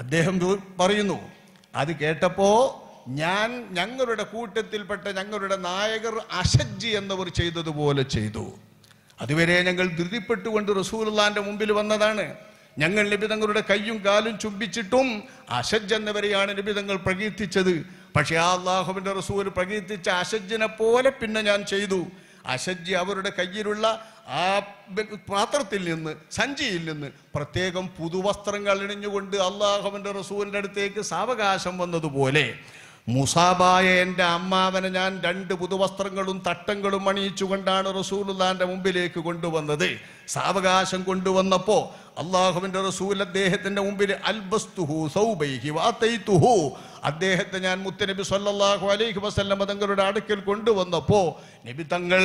അദ്ദേഹം പറയുന്നു അത് കേട്ടപ്പോ ഞാൻ ഞങ്ങളുടെ കൂട്ടത്തിൽപ്പെട്ട ഞങ്ങളുടെ നായകർ അഷജ്ജി എന്നവർ ചെയ്തതുപോലെ ചെയ്തു അതുവരെ ഞങ്ങൾ ധൃതിപ്പെട്ടുകൊണ്ട് റസൂലുള്ളാന്റെ മുമ്പിൽ വന്നതാണ് ഞങ്ങൾ നിബിതങ്ങളുടെ കയ്യും കാലും ചുംബിച്ചിട്ടും അഷജ് എന്നവരെയാണ് നിബിതങ്ങൾ പ്രകീർത്തിച്ചത് പക്ഷേ ആ അള്ളാഹുവിന്റെ റസൂൽ പ്രകീർത്തിച്ച അഷജ്ജിനെ പോലെ പിന്നെ ഞാൻ ചെയ്തു അഷജ് അവരുടെ കയ്യിലുള്ള ആ പാത്രത്തിൽ നിന്ന് സഞ്ചിയിൽ നിന്ന് പ്രത്യേകം പുതുവസ്ത്രങ്ങൾ ഇണിഞ്ഞുകൊണ്ട് അള്ളാഹുവിൻ്റെ റസൂലിൻ്റെ അടുത്തേക്ക് സാവകാശം വന്നതുപോലെ മുസാബായ എൻ്റെ അമ്മാവനെ ഞാൻ രണ്ട് പുതുവസ്ത്രങ്ങളും തട്ടങ്ങളും അണിയിച്ചുകൊണ്ടാണ് റസൂലുല്ലാൻ്റെ മുമ്പിലേക്ക് കൊണ്ടുവന്നത് സാവകാശം കൊണ്ടുവന്നപ്പോൾ അള്ളാഹുവിൻ്റെ റസൂൽ അദ്ദേഹത്തിൻ്റെ മുമ്പിൽ അൽബസ്തുഹു സൗബൈഹി വാത്തൈത്തുഹു അദ്ദേഹത്തെ ഞാൻ മുത്തനബി സല്ലാഹു അലൈഹി വസല്ലം തങ്ങളുടെ അടുക്കൽ കൊണ്ടുവന്നപ്പോൾ നബി തങ്ങൾ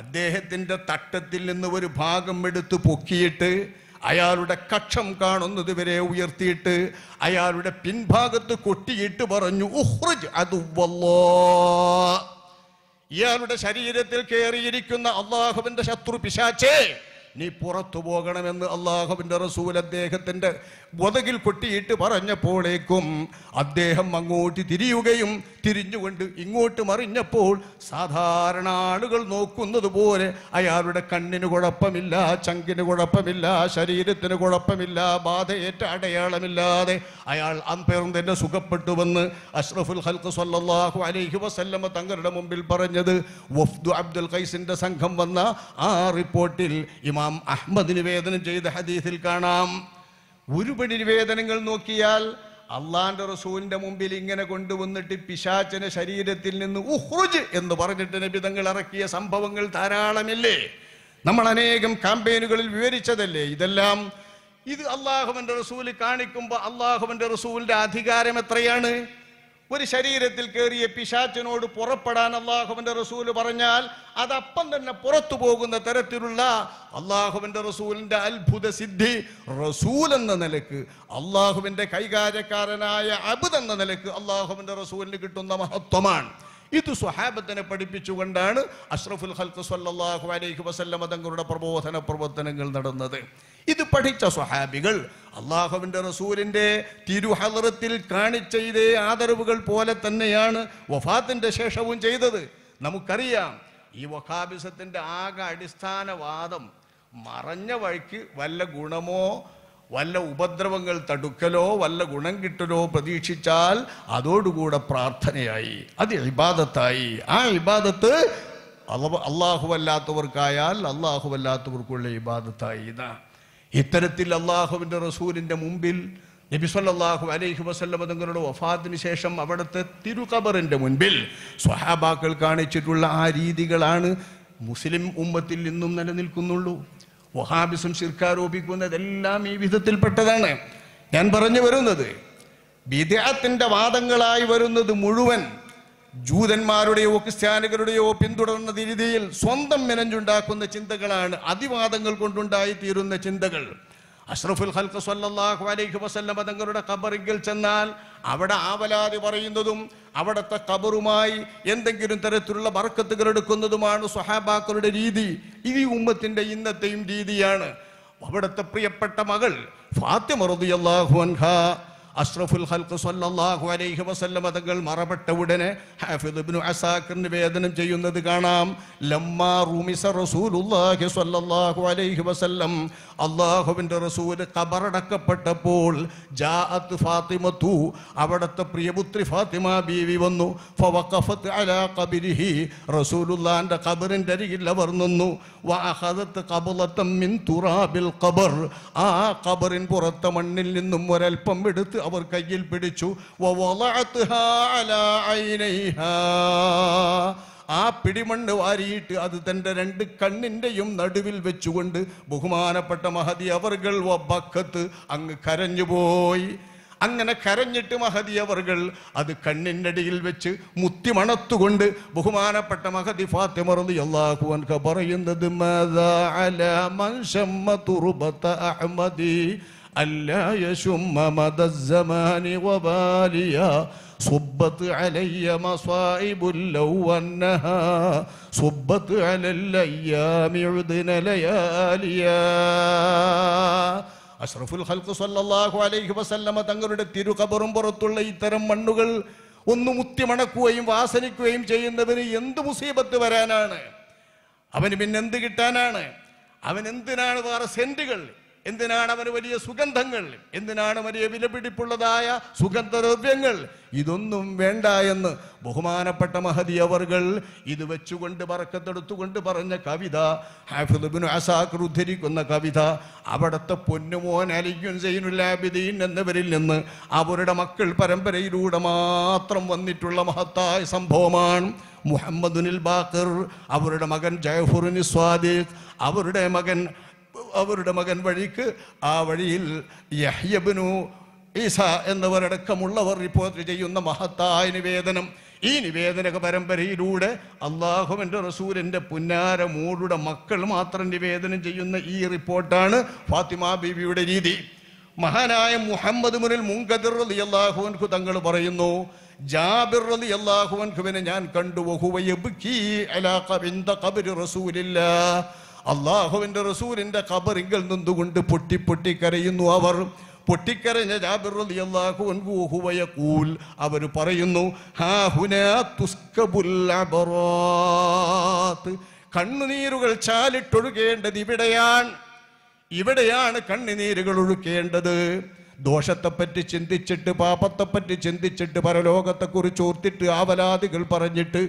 അദ്ദേഹത്തിൻ്റെ തട്ടത്തിൽ നിന്ന് ഒരു ഭാഗം എടുത്ത് പൊക്കിയിട്ട് അയാളുടെ കക്ഷം കാണുന്നത് വരെ ഉയർത്തിയിട്ട് അയാളുടെ പിൻഭാഗത്ത് കൊട്ടിയിട്ട് പറഞ്ഞു ഉഹ്റജ് അത് ഇയാളുടെ ശരീരത്തിൽ കയറിയിരിക്കുന്ന അള്ളാഹുവിൻ്റെ ശത്രു പിശാച്ചേ നീ പുറത്തു പോകണമെന്ന് അള്ളാഹുവിൻ്റെ റസൂൽ അദ്ദേഹത്തിൻ്റെ പുതകിൽ കൊട്ടിയിട്ട് പറഞ്ഞപ്പോഴേക്കും അദ്ദേഹം അങ്ങോട്ട് തിരിയുകയും തിരിഞ്ഞുകൊണ്ട് ഇങ്ങോട്ട് മറിഞ്ഞപ്പോൾ സാധാരണ ആളുകൾ നോക്കുന്നത് പോലെ അയാളുടെ കണ്ണിന് കുഴപ്പമില്ല ചങ്കിന് കുഴപ്പമില്ല ശരീരത്തിന് കുഴപ്പമില്ല ബാധയേറ്റ അടയാളമില്ലാതെ അയാൾ അമ്പയറും തന്നെ സുഖപ്പെട്ടുവെന്ന് അഷ്റഫുൽ ഹൽക്ക് സല്ലാഹു അലൈഹി വസല്ലമ തങ്ങളുടെ മുമ്പിൽ പറഞ്ഞത് വഫ്ദു അബ്ദുൽ ഖൈസിന്റെ സംഘം വന്ന ആ റിപ്പോർട്ടിൽ ഇമാം അഹമ്മദ് നിവേദനം ചെയ്ത ഹദീസിൽ കാണാം ഒരു പടി വേദനകൾ നോക്കിയാൽ അള്ളാന്റെ റസൂലിന്റെ മുമ്പിൽ ഇങ്ങനെ കൊണ്ടുവന്നിട്ട് പിശാചിനെ ശരീരത്തിൽ നിന്ന് ഉഹ്റുജ് എന്ന് പറഞ്ഞിട്ട് നബിതങ്ങൾ ഇറക്കിയ സംഭവങ്ങൾ ധാരാളമില്ലേ നമ്മൾ അനേകം ക്യാമ്പയിനുകളിൽ വിവരിച്ചതല്ലേ ഇതെല്ലാം ഇത് അള്ളാഹുവിന്റെ റസൂല് കാണിക്കുമ്പോൾ അള്ളാഹുവിന്റെ റസൂലിന്റെ അധികാരം എത്രയാണ് ഒരു ശരീരത്തിൽ കയറിയ പിശാച്ചിനോട് പുറപ്പെടാൻ അള്ളാഹുവിന്റെ റസൂൽ പറഞ്ഞാൽ അതപ്പം തന്നെ പുറത്തു പോകുന്ന തരത്തിലുള്ള അള്ളാഹുവിന്റെ റസൂലിൻ്റെ അത്ഭുത സിദ്ധി റസൂൽ എന്ന നിലക്ക് അള്ളാഹുവിന്റെ കൈകാര്യക്കാരനായ അബുദ് എന്ന നിലക്ക് അള്ളാഹുവിന്റെ റസൂലിന് കിട്ടുന്ന മഹത്വമാണ് ഇത് സ്വഹാബത്തിനെ പഠിപ്പിച്ചുകൊണ്ടാണ് അഷ്റഫുൽ ഹൽക്ക് സല്ലാഹു അലൈഹി വസല്ലമ തങ്ങളുടെ പ്രബോധന പ്രവർത്തനങ്ങൾ നടന്നത് ഇത് പഠിച്ച സ്വഹാബികൾ അള്ളാഹുവിന്റെ റസൂലിൻ്റെ തിരുഹലറത്തിൽ കാണിച്ച ഇതേ ആദരവുകൾ പോലെ തന്നെയാണ് വഫാത്തിന്റെ ശേഷവും ചെയ്തത് നമുക്കറിയാം ഈ വഹാബിസത്തിൻ്റെ ആകെ അടിസ്ഥാനവാദം മറഞ്ഞ വഴിക്ക് വല്ല ഗുണമോ വല്ല ഉപദ്രവങ്ങൾ തടുക്കലോ വല്ല ഗുണം കിട്ടലോ പ്രതീക്ഷിച്ചാൽ അതോടുകൂടെ പ്രാർത്ഥനയായി അത് ഇബാദത്തായി ആ ഇബാദത്ത് അള്ളാഹുവല്ലാത്തവർക്കായാൽ അള്ളാഹുവല്ലാത്തവർക്കുള്ള ഇബാദത്തായി ഇതാ ഇത്തരത്തിൽ അള്ളാഹുവിൻ്റെ റസൂലിൻ്റെ മുമ്പിൽ നബി സല്ലാഹു അലൈഹി വസല്ലമ തങ്ങളുടെ വഫാത്തിന് ശേഷം അവിടുത്തെ തിരുഖബറിൻ്റെ മുൻപിൽ സ്വഹാബാക്കൾ കാണിച്ചിട്ടുള്ള ആ രീതികളാണ് മുസ്ലിം ഉമ്മത്തിൽ നിന്നും നിലനിൽക്കുന്നുള്ളൂ വഹാബിസം ശിർക്കാരോപിക്കുന്നതെല്ലാം ഈ വിധത്തിൽപ്പെട്ടതാണ് ഞാൻ പറഞ്ഞു വരുന്നത് വിദേഹത്തിൻ്റെ വാദങ്ങളായി വരുന്നത് മുഴുവൻ ജൂതന്മാരുടെയോ ക്രിസ്ത്യാനികളുടെയോ പിന്തുടർന്ന രീതിയിൽ സ്വന്തം മെനഞ്ഞുണ്ടാക്കുന്ന ചിന്തകളാണ് അതിവാദങ്ങൾ കൊണ്ടുണ്ടായി തീരുന്ന ചിന്തകൾ അഷ്റഫുൽ ഹൽക്ക് സല്ലാഹു അലൈഹി വസല്ലം തങ്ങളുടെ കബറിങ്കിൽ ചെന്നാൽ അവിടെ ആവലാതി പറയുന്നതും അവിടുത്തെ ഖബറുമായി എന്തെങ്കിലും തരത്തിലുള്ള ബർക്കത്തുകൾ എടുക്കുന്നതുമാണ് സ്വഹാബാക്കളുടെ രീതി ഈ ഉമ്മത്തിൻ്റെ ഇന്നത്തെയും രീതിയാണ് അവിടുത്തെ പ്രിയപ്പെട്ട മകൾ ഫാത്തിമ റളിയല്ലാഹു അഷ്റഫുൽ ഹൽക്ക് സല്ലല്ലാഹു അലൈഹി വസല്ല തങ്ങൾ മറപ്പെട്ട ഉടനെ ഹാഫിദ്ബിനു ഇബ്നു വേദനം ചെയ്യുന്നത് കാണാം ലമ്മാ റൂമിസ റസൂലുള്ളാഹി സ്വല്ലല്ലാഹു അലൈഹി വസല്ലം അള്ളാഹുവിൻ്റെ റസൂൽ കബറടക്കപ്പെട്ടപ്പോൾ ജാഅത്ത് ഫാത്തിമത്തു അവിടുത്തെ പ്രിയപുത്രി ഫാത്തിമ ബീവി വന്നു ഫവഖഫത്ത് അലാ ഖബരിഹി റസൂലുള്ളാഹിൻ്റെ ഖബറിൻ്റെ അരികിൽ അവർ നിന്നു വഅഖദത്ത് കബുലത്തം മിൻ തുറാബിൽ ഖബർ ആ ഖബറിൻ പുറത്തെ മണ്ണിൽ നിന്നും ഒരൽപ്പം എടുത്ത് അവർ കയ്യിൽ പിടിച്ചു ആ പിടിമണ്ണ് വാരിയിട്ട് അത് തൻ്റെ രണ്ട് കണ്ണിൻ്റെയും നടുവിൽ വെച്ചുകൊണ്ട് ബഹുമാനപ്പെട്ട മഹതി അവർകൾ വക്കത്ത് അങ്ങ് കരഞ്ഞുപോയി അങ്ങനെ കരഞ്ഞിട്ട് മഹതി അവർകൾ അത് അടിയിൽ വെച്ച് മുത്തി മണത്തുകൊണ്ട് ബഹുമാനപ്പെട്ട മഹതി ഫാത്തിമറന്ന് എല്ലാഹുവൻക പറയുന്നത് ألا يشم മദസ്സമാനി الزمان وباليا صبت علي مصائب لو أنها صبت على الأيام عدن لياليا അഷ്റഫുൽ ഹൽക്ക് സല്ലാഹു അലൈഹി വസല്ലമ തങ്ങളുടെ തിരുകബറും പുറത്തുള്ള ഇത്തരം മണ്ണുകൾ ഒന്ന് മുത്തിമണക്കുകയും വാസനിക്കുകയും ചെയ്യുന്നവന് എന്ത് മുസീബത്ത് വരാനാണ് അവന് പിന്നെന്ത് കിട്ടാനാണ് അവൻ എന്തിനാണ് വേറെ സെന്റുകൾ എന്തിനാണ് അവന് വലിയ സുഗന്ധങ്ങൾ എന്തിനാണ് വലിയ വിലപിടിപ്പുള്ളതായ സുഗന്ധദ്രവ്യങ്ങൾ ഇതൊന്നും വേണ്ട എന്ന് ബഹുമാനപ്പെട്ട മഹതി അവർകൾ ഇത് വെച്ചുകൊണ്ട് പറക്കത്തെടുത്തുകൊണ്ട് പറഞ്ഞ കവിത ഹാഫിദുബിൻ അസാഖർ ഉദ്ധരിക്കുന്ന കവിത അവിടുത്തെ പൊന്നുമോൻ അലിഖുൻ സൈനുല്ലാബിദീൻ എന്നിവരിൽ നിന്ന് അവരുടെ മക്കൾ പരമ്പരയിലൂടെ മാത്രം വന്നിട്ടുള്ള മഹത്തായ സംഭവമാണ് മുഹമ്മദുനിൽ ബാക്കർ അവരുടെ മകൻ ജയഫുറിൻ സ്വാദിഖ് അവരുടെ മകൻ അവരുടെ മകൻ വഴിക്ക് ആ വഴിയിൽ യഹ്യബിനു ഈസ എന്നിവരടക്കമുള്ളവർ റിപ്പോർട്ട് ചെയ്യുന്ന മഹത്തായ നിവേദനം ഈ നിവേദനക പരമ്പരയിലൂടെ അള്ളാഹുവിൻ്റെ റസൂലിൻ്റെ പുന്നാരമൂടുടെ മക്കൾ മാത്രം നിവേദനം ചെയ്യുന്ന ഈ റിപ്പോർട്ടാണ് ഫാത്തിമ ബീവിയുടെ രീതി മഹാനായ മുഹമ്മദ് മുനിൽ മുങ്കദിർ അലി അള്ളാഹുവൻഖു തങ്ങൾ പറയുന്നു ജാബിർ അലി അള്ളാഹുവൻഖുവിനെ ഞാൻ കണ്ടു അള്ളാഹുവിന്റെ റസൂലിൻ്റെ കബറിങ്കിൽ നിന്നുകൊണ്ട് പൊട്ടി പൊട്ടി കരയുന്നു അവർ പൊട്ടിക്കരഞ്ഞ ജാബിർ കൂൽ അവർ പറയുന്നു കണ്ണുനീരുകൾ ചാലിട്ടൊഴുകേണ്ടത് ഇവിടെയാണ് ഇവിടെയാണ് കണ്ണുനീരുകൾ ഒഴുക്കേണ്ടത് ദോഷത്തെപ്പറ്റി ചിന്തിച്ചിട്ട് പാപത്തെപ്പറ്റി ചിന്തിച്ചിട്ട് പരലോകത്തെക്കുറിച്ച് ഓർത്തിട്ട് ആവലാദികൾ പറഞ്ഞിട്ട്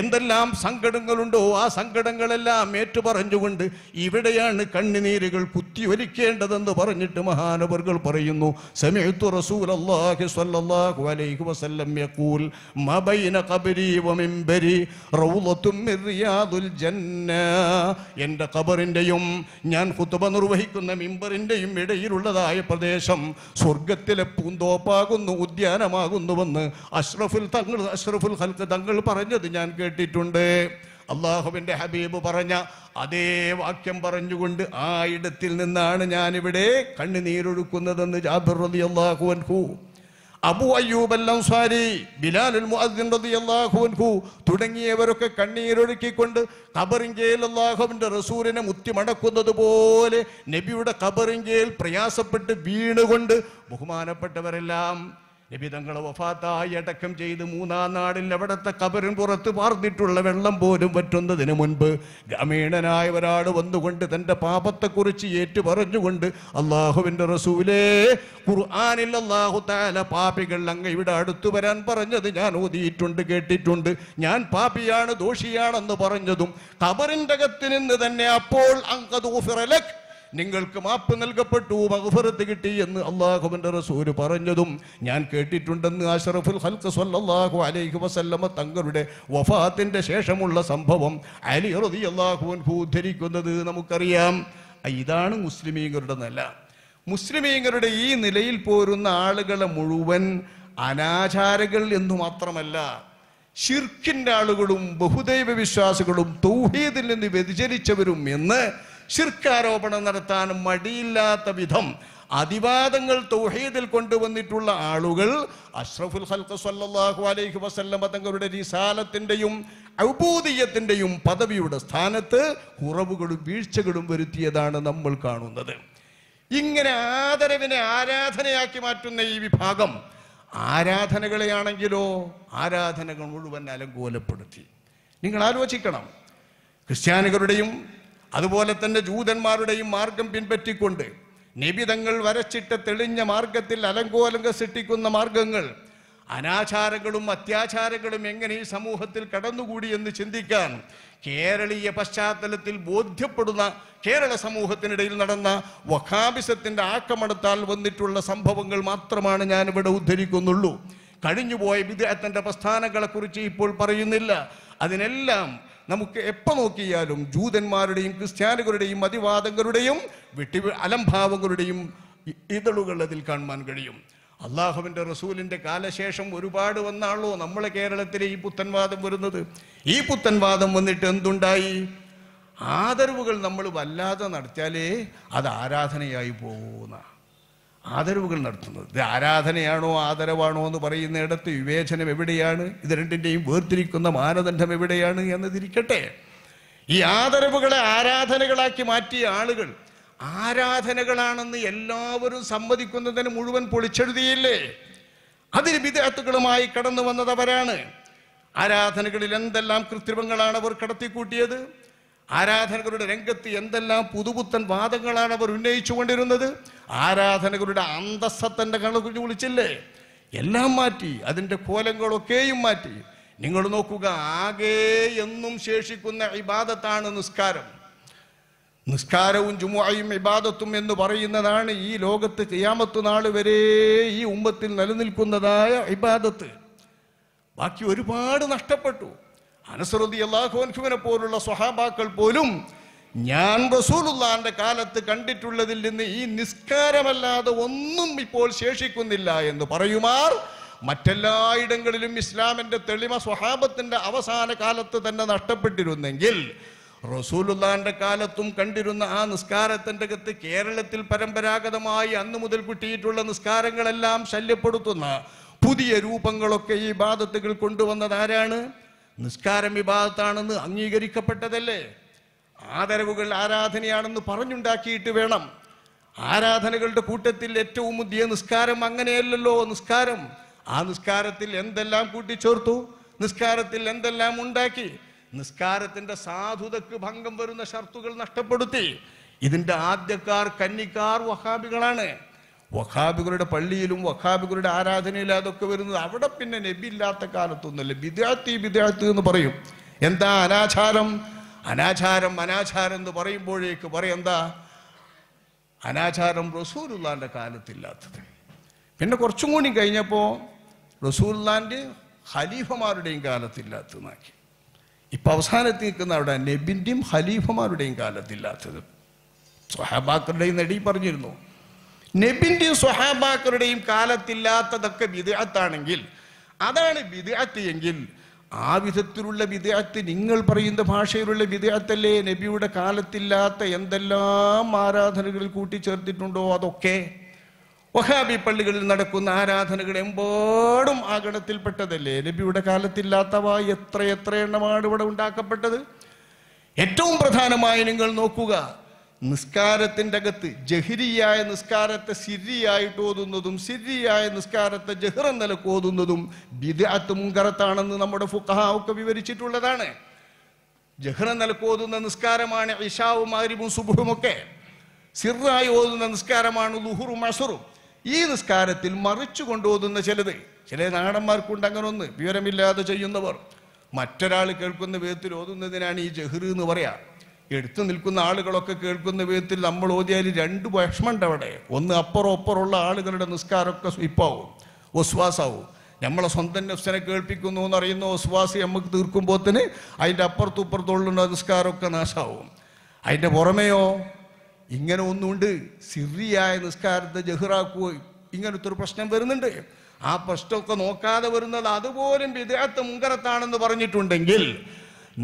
എന്തെല്ലാം സങ്കടങ്ങളുണ്ടോ ആ സങ്കടങ്ങളെല്ലാം ഏറ്റുപറഞ്ഞുകൊണ്ട് ഇവിടെയാണ് കണ്ണുനീരുകൾ കുത്തിയൊലിക്കേണ്ടതെന്ന് പറഞ്ഞിട്ട് മഹാനവർകൾ പറയുന്നു സമയത്തു റസൂൽ സ്വല്ലല്ലാഹു അലൈഹി വസല്ലം യഖൂൽ മബൈന ഖബരി വമിൻബരി റൗളത്തും മിൻ റിയാദുൽ ജന്ന എൻ്റെ ഖബറിൻ്റെയും ഞാൻ ഖുത്ബ നിർവഹിക്കുന്ന മിമ്പറിൻ്റെയും ഇടയിലുള്ളതായ പ്രദേശം സ്വർഗത്തിലെ പൂന്തോപ്പാകുന്നു ഉദ്യാനമാകുന്നുവെന്ന് അഷ്റഫുൽ തങ്ങൾ അഷ്റഫുൽ ഹൽക്ക് തങ്ങൾ പറഞ്ഞത് ഞാൻ കേട്ടിട്ടുണ്ട് അള്ളാഹുവിന്റെ ഹബീബ് പറഞ്ഞ അതേ വാക്യം പറഞ്ഞുകൊണ്ട് ആ ഇടത്തിൽ നിന്നാണ് ഞാനിവിടെ കണ്ണുനീരൊഴുക്കുന്നതെന്ന് ജാബിർ റതി അള്ളാഹു അൻഹു അബു അയ്യൂബ് അല്ലാൻസാരി ബിലാലുൽ മുഅദ്ദിൻ റളിയല്ലാഹു അൻഹു തുടങ്ങിയവരൊക്കെ കണ്ണീരൊഴുക്കിക്കൊണ്ട് ഖബറിങ്കയിൽ അള്ളാഹുവിന്റെ റസൂലിനെ മുത്തിമടക്കുന്നത് പോലെ നബിയുടെ ഖബറിങ്കയിൽ പ്രയാസപ്പെട്ട് വീണുകൊണ്ട് ബഹുമാനപ്പെട്ടവരെല്ലാം നിബിതങ്ങളെ വഫാത്തായി അടക്കം ചെയ്ത് മൂന്നാം നാടിൽ അവിടുത്തെ കബറിൻ പുറത്ത് പാർന്നിട്ടുള്ള വെള്ളം പോലും പറ്റുന്നതിന് മുൻപ് ഗ്രാമീണനായ ഒരാൾ വന്നുകൊണ്ട് തൻ്റെ പാപത്തെക്കുറിച്ച് ഏറ്റു പറഞ്ഞുകൊണ്ട് അള്ളാഹുവിൻ്റെ റസൂലേ ഖുർആാനിൽ അള്ളാഹു താല പാപികൾ അങ്ങ് ഇവിടെ അടുത്തു വരാൻ പറഞ്ഞത് ഞാൻ ഓതിയിട്ടുണ്ട് കേട്ടിട്ടുണ്ട് ഞാൻ പാപിയാണ് ദോഷിയാണെന്ന് പറഞ്ഞതും കബറിൻ്റെ അകത്ത് നിന്ന് തന്നെ അപ്പോൾ അങ്കദൂഫിറലക് നിങ്ങൾക്ക് മാപ്പ് നൽകപ്പെട്ടു മഹഫറത്ത് കിട്ടി എന്ന് അള്ളാഹുവിൻ്റെ റസൂര് പറഞ്ഞതും ഞാൻ കേട്ടിട്ടുണ്ടെന്ന് അഷറഫുൽ ഹൽക്ക് സല്ലാഹു അലൈഹി വസല്ലമ തങ്ങളുടെ വഫാത്തിൻ്റെ ശേഷമുള്ള സംഭവം അലി റതി അള്ളാഹുവൻ ഉദ്ധരിക്കുന്നത് നമുക്കറിയാം ഇതാണ് മുസ്ലിമീങ്ങളുടെ നില മുസ്ലിമീങ്ങളുടെ ഈ നിലയിൽ പോരുന്ന ആളുകളെ മുഴുവൻ അനാചാരകൾ എന്നു മാത്രമല്ല ശിർഖിൻ്റെ ആളുകളും ബഹുദൈവ വിശ്വാസികളും തൗഹീദിൽ നിന്ന് വ്യതിചരിച്ചവരും എന്ന് ശിർക്കാരോപണം നടത്താൻ മടിയില്ലാത്ത വിധം അതിവാദങ്ങൾ തൗഹീദിൽ കൊണ്ടുവന്നിട്ടുള്ള ആളുകൾ അഷ്റഫുൽ ഹൽക്ക് സല്ലാഹു അലൈഹി വസല്ലമ തങ്ങളുടെ റിസാലത്തിൻ്റെയും ഔബൂദീയത്തിൻ്റെയും പദവിയുടെ സ്ഥാനത്ത് കുറവുകളും വീഴ്ചകളും വരുത്തിയതാണ് നമ്മൾ കാണുന്നത് ഇങ്ങനെ ആദരവിനെ ആരാധനയാക്കി മാറ്റുന്ന ഈ വിഭാഗം ആരാധനകളെയാണെങ്കിലോ ആരാധനകൾ മുഴുവൻ അലങ്കോലപ്പെടുത്തി നിങ്ങൾ ആലോചിക്കണം ക്രിസ്ത്യാനികളുടെയും അതുപോലെ തന്നെ ജൂതന്മാരുടെയും മാർഗം പിൻപറ്റിക്കൊണ്ട് നിബിതങ്ങൾ വരച്ചിട്ട് തെളിഞ്ഞ മാർഗത്തിൽ അലങ്കോലങ്ക സൃഷ്ടിക്കുന്ന മാർഗങ്ങൾ അനാചാരങ്ങളും അത്യാചാരങ്ങളും എങ്ങനെ ഈ സമൂഹത്തിൽ കടന്നുകൂടി എന്ന് ചിന്തിക്കാൻ കേരളീയ പശ്ചാത്തലത്തിൽ ബോധ്യപ്പെടുന്ന കേരള സമൂഹത്തിനിടയിൽ നടന്ന വഖാബിസത്തിൻ്റെ ആക്രമണത്താൽ വന്നിട്ടുള്ള സംഭവങ്ങൾ മാത്രമാണ് ഞാനിവിടെ ഉദ്ധരിക്കുന്നുള്ളൂ കഴിഞ്ഞുപോയ പ്രസ്ഥാനങ്ങളെ പ്രസ്ഥാനങ്ങളെക്കുറിച്ച് ഇപ്പോൾ പറയുന്നില്ല അതിനെല്ലാം നമുക്ക് എപ്പ നോക്കിയാലും ജൂതന്മാരുടെയും ക്രിസ്ത്യാനികളുടെയും മതിവാദങ്ങളുടെയും വിട്ടി അലംഭാവങ്ങളുടെയും ഇതളുകൾ അതിൽ കാണുവാൻ കഴിയും അള്ളാഹുവിൻ്റെ റസൂലിൻ്റെ കാലശേഷം ഒരുപാട് വന്നാണല്ലോ നമ്മളെ കേരളത്തിലെ ഈ പുത്തൻവാദം വരുന്നത് ഈ പുത്തൻവാദം വന്നിട്ട് എന്തുണ്ടായി ആദരവുകൾ നമ്മൾ വല്ലാതെ നടത്തിയാലേ അത് ആരാധനയായി പോകുന്നതാണ് ആദരവുകൾ നടത്തുന്നത് ഇത് ആരാധനയാണോ ആദരവാണോ എന്ന് പറയുന്നിടത്ത് വിവേചനം എവിടെയാണ് ഇത് രണ്ടിൻ്റെയും വേർതിരിക്കുന്ന മാനദണ്ഡം എവിടെയാണ് എന്നതിരിക്കട്ടെ ഈ ആദരവുകളെ ആരാധനകളാക്കി മാറ്റിയ ആളുകൾ ആരാധനകളാണെന്ന് എല്ലാവരും സമ്മതിക്കുന്നതിന് മുഴുവൻ പൊളിച്ചെഴുതിയില്ലേ അതിന് വിദേഹത്തുകളുമായി കടന്നു വന്നത് അവരാണ് ആരാധനകളിൽ എന്തെല്ലാം കൃത്രിമങ്ങളാണ് അവർ കടത്തിക്കൂട്ടിയത് ആരാധനകളുടെ രംഗത്ത് എന്തെല്ലാം പുതുപുത്തൻ വാദങ്ങളാണ് അവർ ഉന്നയിച്ചുകൊണ്ടിരുന്നത് ആരാധനകളുടെ അന്തസ്സത്തൻ്റെ കണക്കുറിച്ച് വിളിച്ചില്ലേ എല്ലാം മാറ്റി അതിൻ്റെ കോലങ്ങളൊക്കെയും മാറ്റി നിങ്ങൾ നോക്കുക ആകെ എന്നും ശേഷിക്കുന്ന ഇബാദത്താണ് നിസ്കാരം നിസ്കാരവും ജുമുഅയും ഇബാദത്തും എന്ന് പറയുന്നതാണ് ഈ ലോകത്ത് ചെയ്യാമത്തു നാൾ വരെ ഈ ഉമ്മത്തിൽ നിലനിൽക്കുന്നതായ ഇബാദത്ത് ബാക്കി ഒരുപാട് നഷ്ടപ്പെട്ടു അനസറുദി അള്ളാഹുവിനെ പോലുള്ള സ്വഹാബാക്കൾ പോലും ഞാൻ റസൂലുള്ളാന്റെ കാലത്ത് കണ്ടിട്ടുള്ളതിൽ നിന്ന് ഈ നിസ്കാരമല്ലാതെ ഒന്നും ഇപ്പോൾ ശേഷിക്കുന്നില്ല എന്ന് പറയുമാർ മറ്റെല്ലായിടങ്ങളിലും ഇസ്ലാമിന്റെ തെളിമ സ്വഹാബത്തിന്റെ അവസാന കാലത്ത് തന്നെ നഷ്ടപ്പെട്ടിരുന്നെങ്കിൽ റസൂലുള്ളാന്റെ കാലത്തും കണ്ടിരുന്ന ആ നിസ്കാരത്തിൻ്റെ അകത്ത് കേരളത്തിൽ പരമ്പരാഗതമായി അന്നു മുതൽ കിട്ടിയിട്ടുള്ള നിസ്കാരങ്ങളെല്ലാം ശല്യപ്പെടുത്തുന്ന പുതിയ രൂപങ്ങളൊക്കെ ഈ ബാധത്തുകൾ കൊണ്ടുവന്നത് ആരാണ് നിസ്കാരം വിഭാഗത്താണെന്ന് അംഗീകരിക്കപ്പെട്ടതല്ലേ ആദരവുകൾ ആരാധനയാണെന്ന് പറഞ്ഞുണ്ടാക്കിയിട്ട് വേണം ആരാധനകളുടെ കൂട്ടത്തിൽ ഏറ്റവും മുതിയ നിസ്കാരം അങ്ങനെയല്ലല്ലോ നിസ്കാരം ആ നിസ്കാരത്തിൽ എന്തെല്ലാം കൂട്ടിച്ചേർത്തു നിസ്കാരത്തിൽ എന്തെല്ലാം ഉണ്ടാക്കി നിസ്കാരത്തിന്റെ സാധുതക്ക് ഭംഗം വരുന്ന ഷർത്തുകൾ നഷ്ടപ്പെടുത്തി ഇതിന്റെ ആദ്യക്കാർ കന്നിക്കാർ വഹാബികളാണ് വഹാബികളുടെ പള്ളിയിലും വഹാബികളുടെ ആരാധനയിലും അതൊക്കെ വരുന്നത് അവിടെ പിന്നെ നബി ഇല്ലാത്ത കാലത്തൊന്നുമില്ല വിദ്യാർത്ഥി വിദ്യാർത്ഥി എന്ന് പറയും എന്താ അനാചാരം അനാചാരം അനാചാരം എന്ന് പറയുമ്പോഴേക്ക് എന്താ അനാചാരം റസൂലുള്ളാൻ്റെ കാലത്തില്ലാത്തത് പിന്നെ കുറച്ചും കൂടി കഴിഞ്ഞപ്പോൾ റസൂലുള്ളാന്റെ ഖലീഫമാരുടെയും കാലത്തില്ലാത്തതാക്കി ഇപ്പൊ അവസാനത്തിൽ നിൽക്കുന്ന അവിടെ നബിൻ്റെയും ഖലീഫമാരുടെയും കാലത്തില്ലാത്തത് സഹാബാക്കളുടെയും നടി പറഞ്ഞിരുന്നു നബിൻ്റെയും സ്വഹാബാക്കളുടെയും കാലത്തില്ലാത്തതൊക്കെ വിദേഹത്താണെങ്കിൽ അതാണ് വിദേഹത്ത് എങ്കിൽ ആ വിധത്തിലുള്ള വിദേഹത്ത് നിങ്ങൾ പറയുന്ന ഭാഷയിലുള്ള വിദേഹത്തല്ലേ നബിയുടെ കാലത്തില്ലാത്ത എന്തെല്ലാം ആരാധനകളിൽ കൂട്ടിച്ചേർത്തിട്ടുണ്ടോ അതൊക്കെ വഹാബി പള്ളികളിൽ നടക്കുന്ന ആരാധനകൾ എമ്പാടും ആ ഗണത്തിൽപ്പെട്ടതല്ലേ നബിയുടെ കാലത്തില്ലാത്തവ എത്ര എത്ര എണ്ണമാണ് ഇവിടെ ഉണ്ടാക്കപ്പെട്ടത് ഏറ്റവും പ്രധാനമായി നിങ്ങൾ നോക്കുക നിസ്കാരത്തിൻ്റെ അകത്ത് ജഹിരിയായ നിസ്കാരത്തെ സിരിയായിട്ട് ഓതുന്നതും സിരിയായ നിസ്കാരത്തെ ജഹിറൻ നിലക്ക് ഓതുന്നതും ബിദാത്ത് മുങ്കറത്താണെന്ന് നമ്മുടെ ഫുക്കഹാവൊക്കെ വിവരിച്ചിട്ടുള്ളതാണ് ജഹിറൻ നിലക്ക് ഓതുന്ന നിസ്കാരമാണ് ഇഷാവും ആരിബും സുബുഹുമൊക്കെ സിറായി ഓതുന്ന നിസ്കാരമാണ് ലുഹുറും അസുറും ഈ നിസ്കാരത്തിൽ മറിച്ചു കൊണ്ടുപോകുന്ന ചിലത് ചില നാടന്മാർക്കുണ്ട് അങ്ങനെ ഒന്ന് വിവരമില്ലാതെ ചെയ്യുന്നവർ മറ്റൊരാൾ കേൾക്കുന്ന വിധത്തിൽ ഓതുന്നതിനാണ് ഈ ജഹിർ എന്ന് പറയാം എടുത്തു നിൽക്കുന്ന ആളുകളൊക്കെ കേൾക്കുന്ന വിധത്തിൽ നമ്മൾ ഓതിയാൽ രണ്ട് വിഷമമുണ്ട് അവിടെ ഒന്ന് അപ്പുറം അപ്പുറമുള്ള ആളുകളുടെ നിസ്കാരമൊക്കെ സ്വിപ്പാവും ഒസ്വാസാവും നമ്മളെ സ്വന്തം നെഫ്സിനെ കേൾപ്പിക്കുന്നു എന്നറിയുന്ന ഒസ്വാസി നമുക്ക് തന്നെ അതിൻ്റെ അപ്പുറത്തും ഇപ്പുറത്തുള്ള നിസ്കാരമൊക്കെ നാശാവും അതിൻ്റെ പുറമെയോ ഇങ്ങനെ ഒന്നുണ്ട് സിറിയായ നിസ്കാരത്തെ ജഹ്റാക്കുക ഇങ്ങനത്തെ ഒരു പ്രശ്നം വരുന്നുണ്ട് ആ പ്രശ്നമൊക്കെ നോക്കാതെ വരുന്നത് അതുപോലും വിദേഹത്തെ മുങ്കരത്താണെന്ന് പറഞ്ഞിട്ടുണ്ടെങ്കിൽ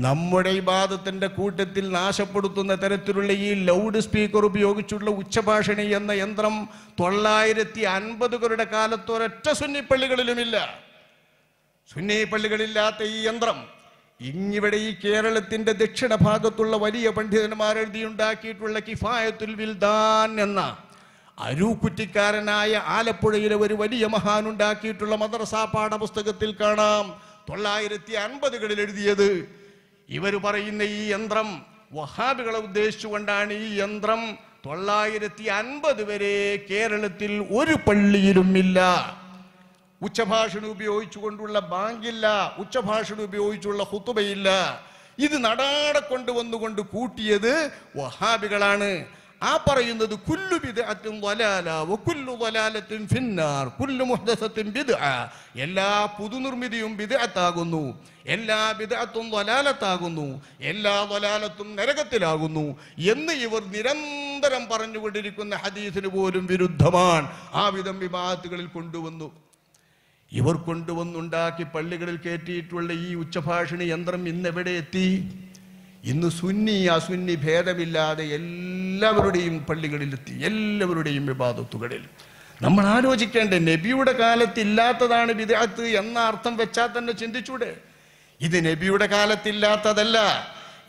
നമ്മുടെ ഇബാദത്തിൻ്റെ കൂട്ടത്തിൽ നാശപ്പെടുത്തുന്ന തരത്തിലുള്ള ഈ ലൗഡ് സ്പീക്കർ ഉപയോഗിച്ചുള്ള ഉച്ചഭാഷണി എന്ന യന്ത്രം തൊള്ളായിരത്തി അൻപതുകളുടെ കാലത്ത് ഒരൊറ്റ സുന്നിപ്പള്ളികളിലുമില്ല സുന്നിപ്പള്ളികളില്ലാത്ത ഈ യന്ത്രം ഇങ്ങിവിടെ ഈ കേരളത്തിന്റെ ദക്ഷിണ ഭാഗത്തുള്ള വലിയ പണ്ഡിതന്മാർ എഴുതിയുണ്ടാക്കിയിട്ടുള്ള കിഫായത്തുൽ വിൽദാൻ എന്ന അരൂക്കുറ്റിക്കാരനായ ആലപ്പുഴയിലെ ഒരു വലിയ ഉണ്ടാക്കിയിട്ടുള്ള മദ്രസാ പാഠപുസ്തകത്തിൽ കാണാം തൊള്ളായിരത്തി അൻപതുകളിൽ എഴുതിയത് ഇവർ പറയുന്ന ഈ യന്ത്രം വഹാബികളെ ഉദ്ദേശിച്ചുകൊണ്ടാണ് ഈ യന്ത്രം തൊള്ളായിരത്തി അൻപത് വരെ കേരളത്തിൽ ഒരു പള്ളിയിലും ഇല്ല ഉച്ചഭാഷണം ഉപയോഗിച്ചുകൊണ്ടുള്ള ബാങ്കില്ല ഉച്ചഭാഷണം ഉപയോഗിച്ചുള്ള ഹുത്തുബയില്ല ഇത് നടാടെ കൊണ്ടുവന്നുകൊണ്ട് കൂട്ടിയത് വഹാബികളാണ് ആ പറയുന്നത് കുല്ലു ബിദ്അത്തും വലാല വകുല്ലു വലാലത്തും ഫിന്നാർ കുല്ലു മുഹദസത്തും ബിദ്അ എല്ലാ പുതുനിർമ്മിതിയും ബിദ്അത്താകുന്നു എല്ലാ ബിദ്അത്തും വലാലത്താകുന്നു എല്ലാ വലാലത്തും നരകത്തിലാകുന്നു എന്ന് ഇവർ നിരന്തരം പറഞ്ഞുകൊണ്ടിരിക്കുന്ന ഹദീസിന് പോലും വിരുദ്ധമാണ് ആ വിധം വിവാദത്തുകളിൽ കൊണ്ടുവന്നു ഇവർ കൊണ്ടുവന്നുണ്ടാക്കി പള്ളികളിൽ കയറ്റിയിട്ടുള്ള ഈ ഉച്ചഭാഷിണി യന്ത്രം ഇന്നെവിടെ എത്തി ഇന്ന് സുന്നി അസുന്നി ഭേദമില്ലാതെ എല്ലാവരുടെയും പള്ളികളിലെത്തി എല്ലാവരുടെയും വിവാദത്തുകളിൽ നമ്മൾ ആലോചിക്കേണ്ട നബിയുടെ കാലത്ത് ഇല്ലാത്തതാണ് വിദഗ്ധ എന്ന അർത്ഥം വെച്ചാൽ തന്നെ ചിന്തിച്ചൂടെ ഇത് നബിയുടെ കാലത്തില്ലാത്തതല്ല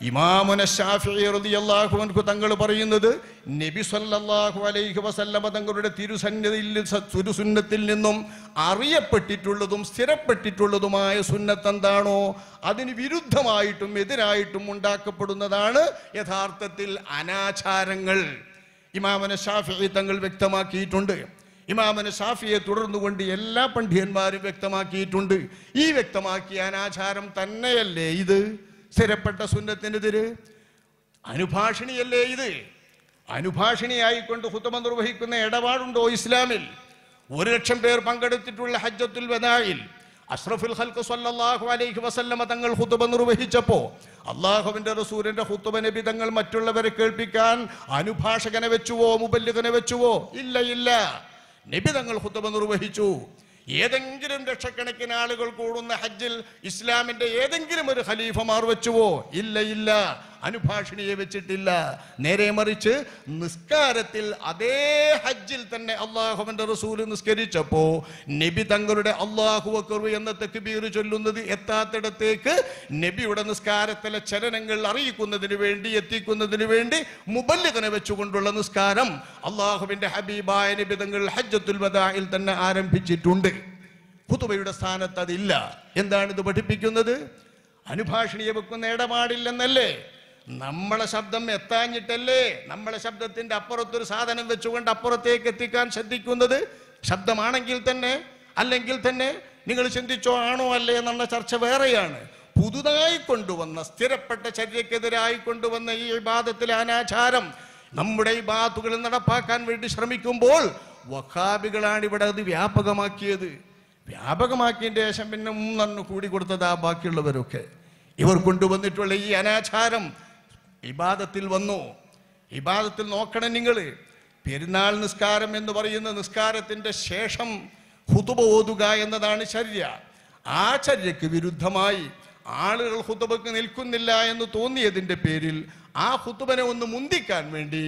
ഇമാമുന ഷാഫി റളിയല്ലാഹു അൻഹു തങ്ങൾ പറയുന്നത് നബി സല്ലാഹു അലൈഹി വസല്ലമ തങ്ങളുടെ തിരുസന്നിധിയിൽ തിരുസുന്നത്തിൽ നിന്നും അറിയപ്പെട്ടിട്ടുള്ളതും സ്ഥിരപ്പെട്ടിട്ടുള്ളതുമായ സുന്നത്ത് എന്താണോ അതിന് വിരുദ്ധമായിട്ടും എതിരായിട്ടും ഉണ്ടാക്കപ്പെടുന്നതാണ് യഥാർത്ഥത്തിൽ അനാചാരങ്ങൾ ഇമാമന ഷാഫി തങ്ങൾ വ്യക്തമാക്കിയിട്ടുണ്ട് ഇമാമന ഷാഫിയെ തുടർന്നുകൊണ്ട് എല്ലാ പണ്ഡിതന്മാരും വ്യക്തമാക്കിയിട്ടുണ്ട് ഈ വ്യക്തമാക്കിയ അനാചാരം തന്നെയല്ലേ ഇത് സ്ഥിരപ്പെട്ട സുന്നത്തിനെതിര് അനുഭാഷണിയല്ലേ ഇത് അനുഭാഷിണിയായിക്കൊണ്ട് ഹുത്തമ നിർവഹിക്കുന്ന ഇടപാടുണ്ടോ ഇസ്ലാമിൽ ഒരു ലക്ഷം പേർ പങ്കെടുത്തിട്ടുള്ള ഹജ്ജത്തുൽ വനായിൽ അഷ്റഫുൽ ഹൽക്ക് സല്ലല്ലാഹു അലൈഹി വസല്ലമ തങ്ങൾ ഹുതുബ നിർവഹിച്ചപ്പോ അള്ളാഹുവിന്റെ റസൂലിന്റെ ഹുത്തുബ നബി തങ്ങൾ മറ്റുള്ളവരെ കേൾപ്പിക്കാൻ അനുഭാഷകനെ വെച്ചുവോ മുബല്ലുകനെ വെച്ചുവോ ഇല്ല ഇല്ല നബി തങ്ങൾ ഹുത്തുബ നിർവഹിച്ചു ഏതെങ്കിലും ലക്ഷക്കണക്കിന് ആളുകൾ കൂടുന്ന ഹജ്ജിൽ ഇസ്ലാമിന്റെ ഏതെങ്കിലും ഒരു ഖലീഫമാർ വെച്ചുവോ ഇല്ല ഇല്ല അനുഭാഷണിയെ വെച്ചിട്ടില്ല നേരെ മറിച്ച് നിസ്കാരത്തിൽ അതേ ഹജ്ജിൽ തന്നെ അള്ളാഹുവിന്റെ റസൂല് നിസ്കരിച്ചപ്പോൾ നബി തങ്ങളുടെ അള്ളാഹു അക്കറു എന്ന തെക്കുബീർ ചൊല്ലുന്നത് എത്താത്തിടത്തേക്ക് നബിയുടെ നിസ്കാരത്തിലെ ചലനങ്ങൾ അറിയിക്കുന്നതിന് വേണ്ടി എത്തിക്കുന്നതിന് വേണ്ടി മുബല്ലികനെ വെച്ചുകൊണ്ടുള്ള നിസ്കാരം അള്ളാഹുവിന്റെ ഹബീബായ നിബിതങ്ങൾ ഹജ്ജത്തുൽ വദായിൽ തന്നെ ആരംഭിച്ചിട്ടുണ്ട് പുതുവയുടെ സ്ഥാനത്ത് അതില്ല എന്താണ് ഇത് പഠിപ്പിക്കുന്നത് അനുഭാഷണിയെ വെക്കുന്ന ഇടപാടില്ലെന്നല്ലേ നമ്മളെ ശബ്ദം എത്താഞ്ഞിട്ടല്ലേ നമ്മളെ ശബ്ദത്തിന്റെ അപ്പുറത്തൊരു സാധനം വെച്ചുകൊണ്ട് അപ്പുറത്തേക്ക് എത്തിക്കാൻ ശ്രദ്ധിക്കുന്നത് ശബ്ദമാണെങ്കിൽ തന്നെ അല്ലെങ്കിൽ തന്നെ നിങ്ങൾ ചിന്തിച്ചോ ആണോ അല്ലേ എന്നുള്ള ചർച്ച വേറെയാണ് പുതുതായി കൊണ്ടുവന്ന സ്ഥിരപ്പെട്ട ശരീരക്കെതിരായി കൊണ്ടുവന്ന ഈ വിവാദത്തിലെ അനാചാരം നമ്മുടെ ഈ ബാത്തുകളിൽ നടപ്പാക്കാൻ വേണ്ടി ശ്രമിക്കുമ്പോൾ വഹാബികളാണ് ഇവിടെ അത് വ്യാപകമാക്കിയത് വ്യാപകമാക്കിയതിന് ശേഷം പിന്നെ മൂന്നെണ്ണം കൂടി കൊടുത്തതാ ബാക്കിയുള്ളവരൊക്കെ ഇവർ കൊണ്ടുവന്നിട്ടുള്ള ഈ അനാചാരം ഇബാദത്തിൽ വന്നു ഇബാദത്തിൽ നോക്കണം നിങ്ങൾ പെരുന്നാൾ നിസ്കാരം എന്ന് പറയുന്ന നിസ്കാരത്തിൻ്റെ ശേഷം ഹുതുബ ഓതുക എന്നതാണ് ചര്യ ആ ചര്യക്ക് വിരുദ്ധമായി ആളുകൾ ഹുതുബക്ക് നിൽക്കുന്നില്ല എന്ന് തോന്നിയതിൻ്റെ പേരിൽ ആ ഹുതുബനെ ഒന്ന് മുന്തിക്കാൻ വേണ്ടി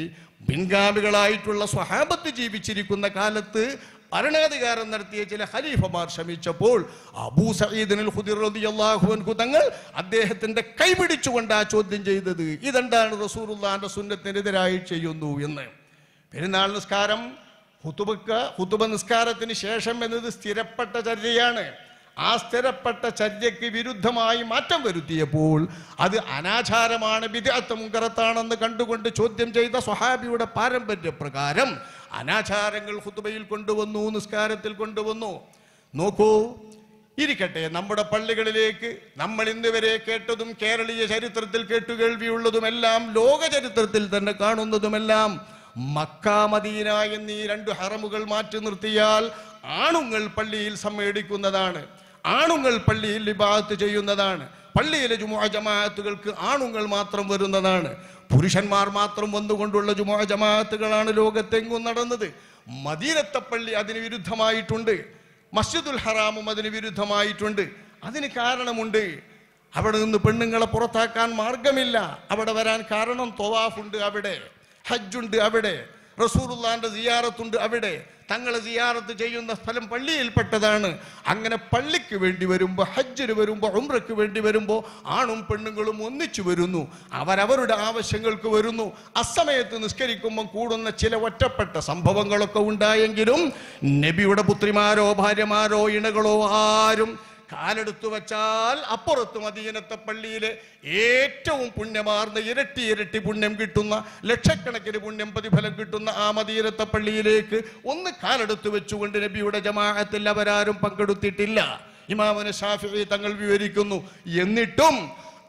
പിൻഗാമികളായിട്ടുള്ള സ്വഹാബത്ത് ജീവിച്ചിരിക്കുന്ന കാലത്ത് ഭരണാധികാരം നടത്തിയ ചില ഖലീഫമാർ ശ്രമിച്ചപ്പോൾ അബൂ സഈദിനുൽ അൻഹു തങ്ങൾ അദ്ദേഹത്തിന്റെ കൈപിടിച്ചുകൊണ്ട് ആ ചോദ്യം ചെയ്തത് ഇതെന്താണ് റസൂറുല്ലാന്റെ സുന്നത്തിനെതിരായി ചെയ്യുന്നു എന്ന് പെരുന്നാൾ നിസ്കാരം ഹുതുബക്ക് ഹുതുബ നിസ്കാരത്തിന് ശേഷം എന്നത് സ്ഥിരപ്പെട്ട ചര്യയാണ് ആ സ്ഥിരപ്പെട്ട ചര്യയ്ക്ക് വിരുദ്ധമായി മാറ്റം വരുത്തിയപ്പോൾ അത് അനാചാരമാണ് വിദഗ്ധ മുങ്കറത്താണെന്ന് കണ്ടുകൊണ്ട് ചോദ്യം ചെയ്ത സ്വഹാബിയുടെ പാരമ്പര്യപ്രകാരം അനാചാരങ്ങൾ ഹുതുബയിൽ കൊണ്ടുവന്നു നിസ്കാരത്തിൽ കൊണ്ടുവന്നു നോക്കൂ ഇരിക്കട്ടെ നമ്മുടെ പള്ളികളിലേക്ക് നമ്മൾ ഇന്നുവരെ കേട്ടതും കേരളീയ ചരിത്രത്തിൽ കേട്ടുകേൾവിയുള്ളതുമെല്ലാം ലോക ചരിത്രത്തിൽ തന്നെ കാണുന്നതുമെല്ലാം മക്ക മദീന എന്നീ രണ്ട് ഹറമുകൾ മാറ്റി നിർത്തിയാൽ ആണുങ്ങൾ പള്ളിയിൽ സമ്മേളിക്കുന്നതാണ് ആണുങ്ങൾ പള്ളിയിൽ വിഭാഗത്ത് ചെയ്യുന്നതാണ് പള്ളിയിലെ ജുമാ ജമാഅത്തുകൾക്ക് ആണുങ്ങൾ മാത്രം വരുന്നതാണ് പുരുഷന്മാർ മാത്രം വന്നുകൊണ്ടുള്ള ജുമാ ജമാഅത്തുകളാണ് ലോകത്തെങ്ങും നടന്നത് മദീനത്തെ പള്ളി അതിന് വിരുദ്ധമായിട്ടുണ്ട് മസ്ജിദുൽ ഹറാമും അതിന് വിരുദ്ധമായിട്ടുണ്ട് അതിന് കാരണമുണ്ട് അവിടെ നിന്ന് പെണ്ണുങ്ങളെ പുറത്താക്കാൻ മാർഗമില്ല അവിടെ വരാൻ കാരണം തൊവാഫുണ്ട് അവിടെ ഹജ്ജുണ്ട് അവിടെ റസൂറുല്ലാന്റെ സിയാറത്തുണ്ട് അവിടെ തങ്ങൾ സിയാറത്ത് ചെയ്യുന്ന സ്ഥലം പള്ളിയിൽപ്പെട്ടതാണ് അങ്ങനെ പള്ളിക്ക് വേണ്ടി വരുമ്പോൾ ഹജ്ജിന് വരുമ്പോൾ ഉമ്രയ്ക്ക് വേണ്ടി വരുമ്പോൾ ആണും പെണ്ണുങ്ങളും ഒന്നിച്ചു വരുന്നു അവരവരുടെ ആവശ്യങ്ങൾക്ക് വരുന്നു അസമയത്ത് നിസ്കരിക്കുമ്പോൾ കൂടുന്ന ചില ഒറ്റപ്പെട്ട സംഭവങ്ങളൊക്കെ ഉണ്ടായെങ്കിലും നബിയുടെ പുത്രിമാരോ ഭാര്യമാരോ ഇണകളോ ആരും കാലെടുത്തു വച്ചാൽ അപ്പുറത്ത് മദീനത്തെ പള്ളിയിലെ ഏറ്റവും പുണ്യമാർന്ന ഇരട്ടി ഇരട്ടി പുണ്യം കിട്ടുന്ന ലക്ഷക്കണക്കിന് പുണ്യം പ്രതിഫലം കിട്ടുന്ന ആ മദീനത്തെ പള്ളിയിലേക്ക് ഒന്ന് കാലെടുത്തു വെച്ചുകൊണ്ട് നബിയുടെ ജമാഅത്തിൽ അവരാരും പങ്കെടുത്തിട്ടില്ല ഇമാമന് ഷാഫി തങ്ങൾ വിവരിക്കുന്നു എന്നിട്ടും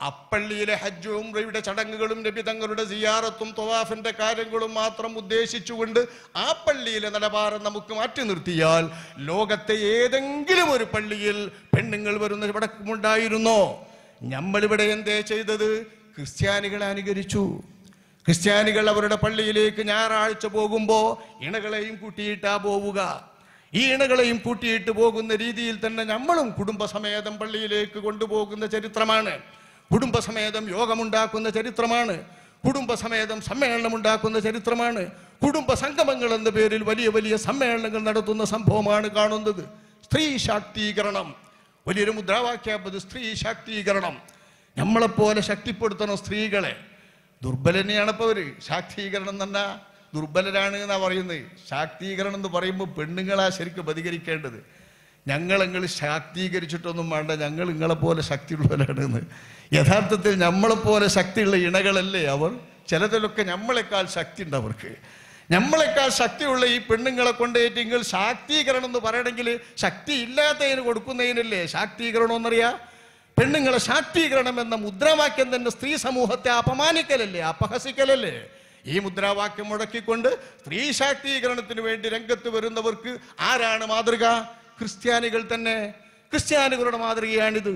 അപ്പള്ളിയിലെ ഹജ്ജ് ഉംറയുടെ ചടങ്ങുകളും നബി തങ്ങളുടെ സിയാറത്തും തൊവാഫിന്റെ കാര്യങ്ങളും മാത്രം ഉദ്ദേശിച്ചുകൊണ്ട് ആ പള്ളിയിലെ നിലവാരം നമുക്ക് മാറ്റി നിർത്തിയാൽ ലോകത്തെ ഏതെങ്കിലും ഒരു പള്ളിയിൽ പെണ്ണുങ്ങൾ വരുന്ന വടക്കുമുണ്ടായിരുന്നോ നമ്മളിവിടെ എന്തേ ചെയ്തത് ക്രിസ്ത്യാനികളെ അനുകരിച്ചു ക്രിസ്ത്യാനികൾ അവരുടെ പള്ളിയിലേക്ക് ഞായറാഴ്ച പോകുമ്പോൾ ഇണകളെയും കൂട്ടിയിട്ടാ പോവുക ഈ ഇണകളെയും കൂട്ടിയിട്ട് പോകുന്ന രീതിയിൽ തന്നെ നമ്മളും കുടുംബസമേതം പള്ളിയിലേക്ക് കൊണ്ടുപോകുന്ന ചരിത്രമാണ് കുടുംബസമേതം യോഗമുണ്ടാക്കുന്ന ചരിത്രമാണ് കുടുംബസമേതം ഉണ്ടാക്കുന്ന ചരിത്രമാണ് കുടുംബ സംഗമങ്ങൾ എന്ന പേരിൽ വലിയ വലിയ സമ്മേളനങ്ങൾ നടത്തുന്ന സംഭവമാണ് കാണുന്നത് സ്ത്രീ ശാക്തീകരണം വലിയൊരു മുദ്രാവാക്യാപത് സ്ത്രീ ശാക്തീകരണം നമ്മളെപ്പോലെ ശക്തിപ്പെടുത്തണം സ്ത്രീകളെ ദുർബലനെയാണ് ഇപ്പോൾ അവർ ശാക്തീകരണം എന്ന് പറഞ്ഞാൽ ദുർബലരാണ് എന്നാണ് പറയുന്നത് ശാക്തീകരണം എന്ന് പറയുമ്പോൾ പെണ്ണുങ്ങളാ ശരിക്കും പ്രതികരിക്കേണ്ടത് ഞങ്ങളെങ്ങൾ ശാക്തീകരിച്ചിട്ടൊന്നും വേണ്ട ഞങ്ങൾ നിങ്ങളെപ്പോലെ ശക്തിയുള്ളവരാണ് എന്ന് യഥാർത്ഥത്തിൽ നമ്മളെപ്പോലെ ശക്തിയുള്ള ഇണകളല്ലേ അവർ ചിലതിലൊക്കെ നമ്മളെക്കാൾ ശക്തി ഉണ്ട് അവർക്ക് നമ്മളെക്കാൾ ശക്തിയുള്ള ഈ പെണ്ണുങ്ങളെ കൊണ്ടേറ്റ് ശാക്തീകരണം എന്ന് പറയണമെങ്കിൽ ശക്തി ഇല്ലാത്തതിന് കൊടുക്കുന്നതിനല്ലേ ശാക്തീകരണം എന്നറിയാം പെണ്ണുങ്ങളെ ശാക്തീകരണം എന്ന മുദ്രാവാക്യം തന്നെ സ്ത്രീ സമൂഹത്തെ അപമാനിക്കലല്ലേ അപഹസിക്കലല്ലേ ഈ മുദ്രാവാക്യം മുടക്കിക്കൊണ്ട് സ്ത്രീ ശാക്തീകരണത്തിന് വേണ്ടി രംഗത്ത് വരുന്നവർക്ക് ആരാണ് മാതൃക ക്രിസ്ത്യാനികൾ തന്നെ ക്രിസ്ത്യാനികളുടെ മാതൃകയാണിത്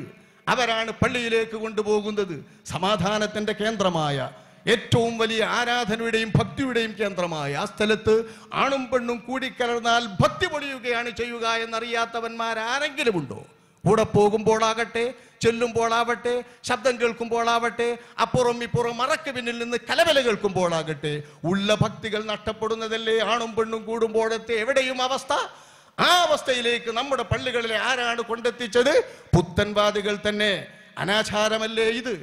അവരാണ് പള്ളിയിലേക്ക് കൊണ്ടുപോകുന്നത് സമാധാനത്തിൻ്റെ കേന്ദ്രമായ ഏറ്റവും വലിയ ആരാധനയുടെയും ഭക്തിയുടെയും കേന്ദ്രമായ ആ സ്ഥലത്ത് ആണും പെണ്ണും കൂടിക്കലർന്നാൽ ഭക്തി പൊളിയുകയാണ് ചെയ്യുക എന്നറിയാത്തവന്മാരാരെങ്കിലും ഉണ്ടോ കൂടെ പോകുമ്പോഴാകട്ടെ ചെല്ലുമ്പോഴാവട്ടെ ശബ്ദം കേൾക്കുമ്പോളാവട്ടെ അപ്പുറം ഇപ്പുറം മറക്ക് പിന്നിൽ നിന്ന് കലവല കേൾക്കുമ്പോഴാകട്ടെ ഉള്ള ഭക്തികൾ നഷ്ടപ്പെടുന്നതല്ലേ ആണും പെണ്ണും കൂടുമ്പോഴത്തെ എവിടെയും അവസ്ഥ ആ അവസ്ഥയിലേക്ക് നമ്മുടെ പള്ളികളിലെ ആരാണ് കൊണ്ടെത്തിച്ചത് പുത്തൻവാദികൾ തന്നെ അനാചാരമല്ലേ ഇത്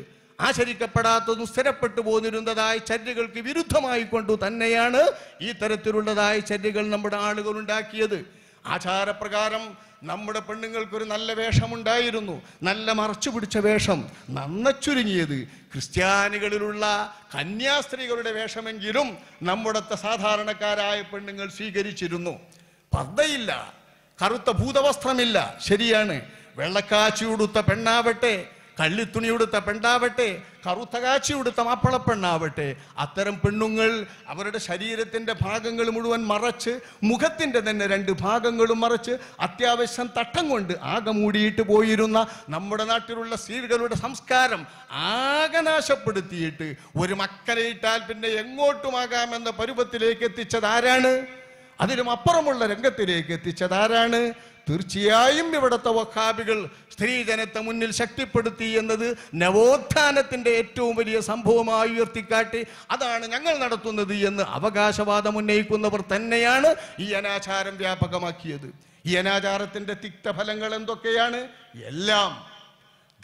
ആചരിക്കപ്പെടാത്തതും സ്ഥിരപ്പെട്ടു പോന്നിരുന്നതായ ചര്യകൾക്ക് വിരുദ്ധമായി കൊണ്ടു തന്നെയാണ് ഈ തരത്തിലുള്ളതായ ചര്യകൾ നമ്മുടെ ആളുകൾ ഉണ്ടാക്കിയത് ആചാരപ്രകാരം നമ്മുടെ പെണ്ണുങ്ങൾക്കൊരു നല്ല വേഷമുണ്ടായിരുന്നു നല്ല മറച്ചു പിടിച്ച വേഷം നന്നച്ചുരുങ്ങിയത് ക്രിസ്ത്യാനികളിലുള്ള കന്യാസ്ത്രീകളുടെ വേഷമെങ്കിലും നമ്മുടെ സാധാരണക്കാരായ പെണ്ണുങ്ങൾ സ്വീകരിച്ചിരുന്നു പർദ്ദയില്ല കറുത്ത ഭൂതവസ്ത്രമില്ല ശരിയാണ് ഉടുത്ത പെണ്ണാവട്ടെ ഉടുത്ത പെണ്ണാവട്ടെ കറുത്ത കാച്ചിയുടുത്ത മാപ്പിളപ്പെണ്ണാവട്ടെ അത്തരം പെണ്ണുങ്ങൾ അവരുടെ ശരീരത്തിന്റെ ഭാഗങ്ങൾ മുഴുവൻ മറച്ച് മുഖത്തിന്റെ തന്നെ രണ്ട് ഭാഗങ്ങളും മറച്ച് അത്യാവശ്യം തട്ടം കൊണ്ട് ആകെ മൂടിയിട്ട് പോയിരുന്ന നമ്മുടെ നാട്ടിലുള്ള സ്ത്രീകളുടെ സംസ്കാരം ആകെ നാശപ്പെടുത്തിയിട്ട് ഒരു മക്കരയിട്ടാൽ പിന്നെ എങ്ങോട്ടുമാകാമെന്ന പരുവത്തിലേക്ക് എത്തിച്ചത് ആരാണ് അതിലും അപ്പുറമുള്ള രംഗത്തിലേക്ക് എത്തിച്ചത് ആരാണ് തീർച്ചയായും ഇവിടുത്തെ വഖാബികൾ സ്ത്രീജനത്തെ മുന്നിൽ ശക്തിപ്പെടുത്തി എന്നത് നവോത്ഥാനത്തിന്റെ ഏറ്റവും വലിയ സംഭവമായി ഉയർത്തിക്കാട്ടി അതാണ് ഞങ്ങൾ നടത്തുന്നത് എന്ന് അവകാശവാദം ഉന്നയിക്കുന്നവർ തന്നെയാണ് ഈ അനാചാരം വ്യാപകമാക്കിയത് ഈ അനാചാരത്തിന്റെ തിക്തഫലങ്ങൾ എന്തൊക്കെയാണ് എല്ലാം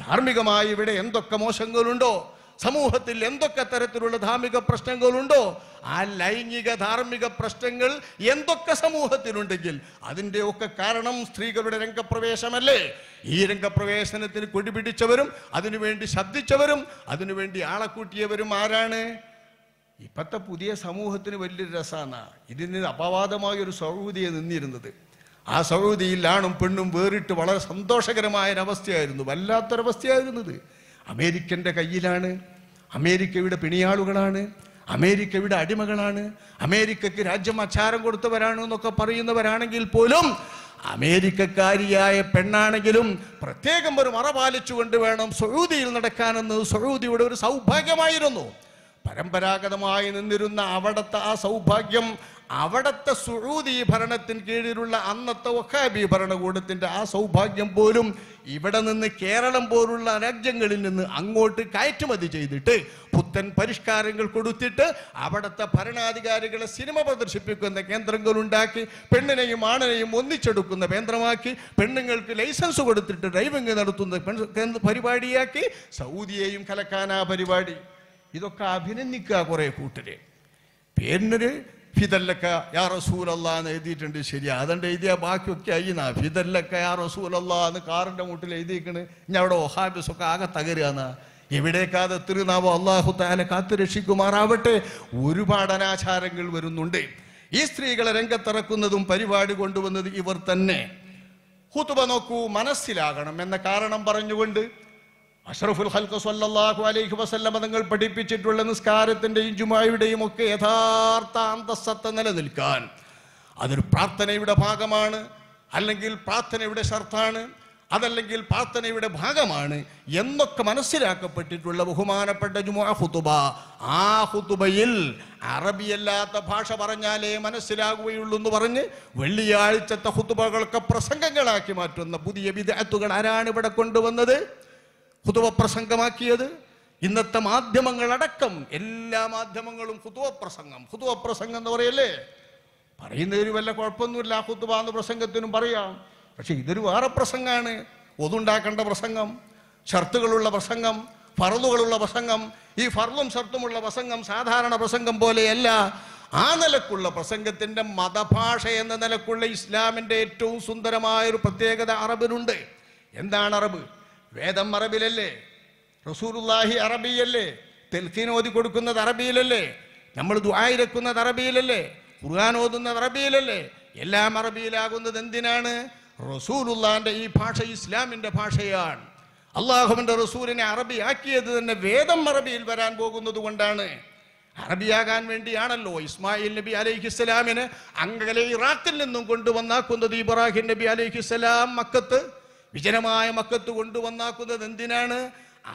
ധാർമ്മികമായി ഇവിടെ എന്തൊക്കെ മോശങ്ങളുണ്ടോ സമൂഹത്തിൽ എന്തൊക്കെ തരത്തിലുള്ള ധാർമ്മിക പ്രശ്നങ്ങളുണ്ടോ ആ ലൈംഗിക ധാർമ്മിക പ്രശ്നങ്ങൾ എന്തൊക്കെ സമൂഹത്തിലുണ്ടെങ്കിൽ അതിൻ്റെ ഒക്കെ കാരണം സ്ത്രീകളുടെ രംഗപ്രവേശമല്ലേ ഈ രംഗപ്രവേശനത്തിന് കൊടിപിടിച്ചവരും അതിനുവേണ്ടി ശബ്ദിച്ചവരും അതിനുവേണ്ടി ആളക്കൂട്ടിയവരും ആരാണ് ഇപ്പത്തെ പുതിയ സമൂഹത്തിന് വലിയൊരു രസമാണ് ഇതിന് അപവാദമായ ഒരു സൗഹൃദിയെ നിന്നിരുന്നത് ആ സൗഹൃദിയിൽ ആണും പെണ്ണും വേറിട്ട് വളരെ സന്തോഷകരമായ ഒരവസ്ഥയായിരുന്നു വല്ലാത്തൊരവസ്ഥയായിരുന്നത് അമേരിക്കൻ്റെ കയ്യിലാണ് അമേരിക്കയുടെ പിണിയാളുകളാണ് അമേരിക്കയുടെ അടിമകളാണ് അമേരിക്കയ്ക്ക് രാജ്യം അച്ചാരം കൊടുത്തവരാണ് എന്നൊക്കെ പറയുന്നവരാണെങ്കിൽ പോലും അമേരിക്കക്കാരിയായ പെണ്ണാണെങ്കിലും പ്രത്യേകം ഒരു മറ പാലിച്ചുകൊണ്ട് വേണം സൗദിയിൽ നടക്കാനെന്ന് സൗദിയുടെ ഒരു സൗഭാഗ്യമായിരുന്നു പരമ്പരാഗതമായി നിന്നിരുന്ന അവിടത്തെ ആ സൗഭാഗ്യം അവിടത്തെ സുഴൂതി ഭരണത്തിന് കീഴിലുള്ള അന്നത്തെ വഹാബി ഭരണകൂടത്തിൻ്റെ ആ സൗഭാഗ്യം പോലും ഇവിടെ നിന്ന് കേരളം പോലുള്ള രാജ്യങ്ങളിൽ നിന്ന് അങ്ങോട്ട് കയറ്റുമതി ചെയ്തിട്ട് പുത്തൻ പരിഷ്കാരങ്ങൾ കൊടുത്തിട്ട് അവിടുത്തെ ഭരണാധികാരികളെ സിനിമ പ്രദർശിപ്പിക്കുന്ന കേന്ദ്രങ്ങളുണ്ടാക്കി പെണ്ണിനെയും ആണിനെയും ഒന്നിച്ചെടുക്കുന്ന കേന്ദ്രമാക്കി പെണ്ണുങ്ങൾക്ക് ലൈസൻസ് കൊടുത്തിട്ട് ഡ്രൈവിംഗ് നടത്തുന്ന പരിപാടിയാക്കി സൗദിയെയും കലക്കാനാ പരിപാടി ഇതൊക്കെ അഭിനന്ദിക്കുക കുറേ കൂട്ടര് പേരിനൊരു ഫിദല്ലക്ക യാ റസൂലല്ല എന്ന് എഴുതിയിട്ടുണ്ട് ശരിയാ അതുകൊണ്ട് എഴുതിയ ബാക്കിയൊക്കെ അയ്യുന്ന ഫിദല്ലക്ക യാ റസൂലല്ല എന്ന് കാറിൻ്റെ മുട്ടിൽ എഴുതിയിരിക്കണ് ഇനി അവിടെ ഒഹാബിസൊക്കെ ആകെ തകരുകയെന്നാ എവിടേക്കാതെ തിരുനാവോ അള്ളാഹു താലെ കാത്തു രക്ഷിക്കുമാറാവട്ടെ ഒരുപാട് അനാചാരങ്ങൾ വരുന്നുണ്ട് ഈ സ്ത്രീകളെ രംഗത്തിറക്കുന്നതും പരിപാടി കൊണ്ടുവന്നത് ഇവർ തന്നെ ഹുത്തുബ നോക്കൂ മനസ്സിലാകണം എന്ന കാരണം പറഞ്ഞുകൊണ്ട് അഷറഫുൽ ഹൽക്ക് സല്ലാഹു അലൈഹി വസല്ലമ നിങ്ങൾ പഠിപ്പിച്ചിട്ടുള്ള നിസ്കാരത്തിൻ്റെയും ജുമായുടെയും ഒക്കെ യഥാർത്ഥ അന്തസ്സത്ത് നിലനിൽക്കാൻ അതൊരു പ്രാർത്ഥനയുടെ ഭാഗമാണ് അല്ലെങ്കിൽ പ്രാർത്ഥനയുടെ ഷർത്താണ് അതല്ലെങ്കിൽ പ്രാർത്ഥനയുടെ ഭാഗമാണ് എന്നൊക്കെ മനസ്സിലാക്കപ്പെട്ടിട്ടുള്ള ബഹുമാനപ്പെട്ട ജുമാ ഹുതുബ ആ ഹുതുബയിൽ അറബിയല്ലാത്ത ഭാഷ പറഞ്ഞാലേ മനസ്സിലാകുകയുള്ളൂ എന്ന് പറഞ്ഞ് വെള്ളിയാഴ്ചത്തെ ഹുതുബകളൊക്കെ പ്രസംഗങ്ങളാക്കി മാറ്റുന്ന പുതിയ വിദഗ്ധകൾ ആരാണ് ഇവിടെ കൊണ്ടുവന്നത് ഹുതുവ പ്രസംഗമാക്കിയത് ഇന്നത്തെ മാധ്യമങ്ങളടക്കം എല്ലാ മാധ്യമങ്ങളും ഹുതുവ പ്രസംഗം ഹുതുവ പ്രസംഗം എന്ന് പറയല്ലേ പറയുന്നതിന് വല്ല കുഴപ്പമൊന്നുമില്ല ഹുതുവ എന്ന് പ്രസംഗത്തിനും പറയാം പക്ഷെ ഇതൊരു വേറെ പ്രസംഗമാണ് ഒതുണ്ടാക്കേണ്ട പ്രസംഗം ഷർത്തുകളുള്ള പ്രസംഗം ഫറുതുകളുള്ള പ്രസംഗം ഈ ഫർളും ഷർത്തുമുള്ള പ്രസംഗം സാധാരണ പ്രസംഗം പോലെയല്ല ആ നിലക്കുള്ള പ്രസംഗത്തിൻ്റെ മതഭാഷ എന്ന നിലക്കുള്ള ഇസ്ലാമിൻ്റെ ഏറ്റവും സുന്ദരമായ ഒരു പ്രത്യേകത അറബിനുണ്ട് എന്താണ് അറബ് വേദം അറബിലല്ലേ റസൂലുല്ലാഹി അറബിയല്ലേ തെൽഫീൻ ഓതി കൊടുക്കുന്നത് അറബിയിലല്ലേ നമ്മൾ ദുആയിരക്കുന്നത് അറബിയിലല്ലേ ഖുർആൻ ഓതുന്നത് അറബിയിലല്ലേ എല്ലാം അറബിയിലാകുന്നത് എന്തിനാണ് റസൂലുള്ളാന്റെ ഈ ഭാഷ ഇസ്ലാമിന്റെ ഭാഷയാണ് അള്ളാഹുവിന്റെ റസൂലിനെ അറബി ആക്കിയത് തന്നെ വേദം അറബിയിൽ വരാൻ പോകുന്നത് കൊണ്ടാണ് അറബിയാകാൻ വേണ്ടിയാണല്ലോ ഇസ്മായിൽ നബി ഇസ്ലാമിന് അങ്കലെ ഇറാഖിൽ നിന്നും കൊണ്ടുവന്നാക്കുന്നത് ഇബ്രാഹിം നബി ഇസ്ലാം മക്കത്ത് വിജനമായ മക്കത്ത് കൊണ്ടുവന്നാക്കുന്നത് എന്തിനാണ്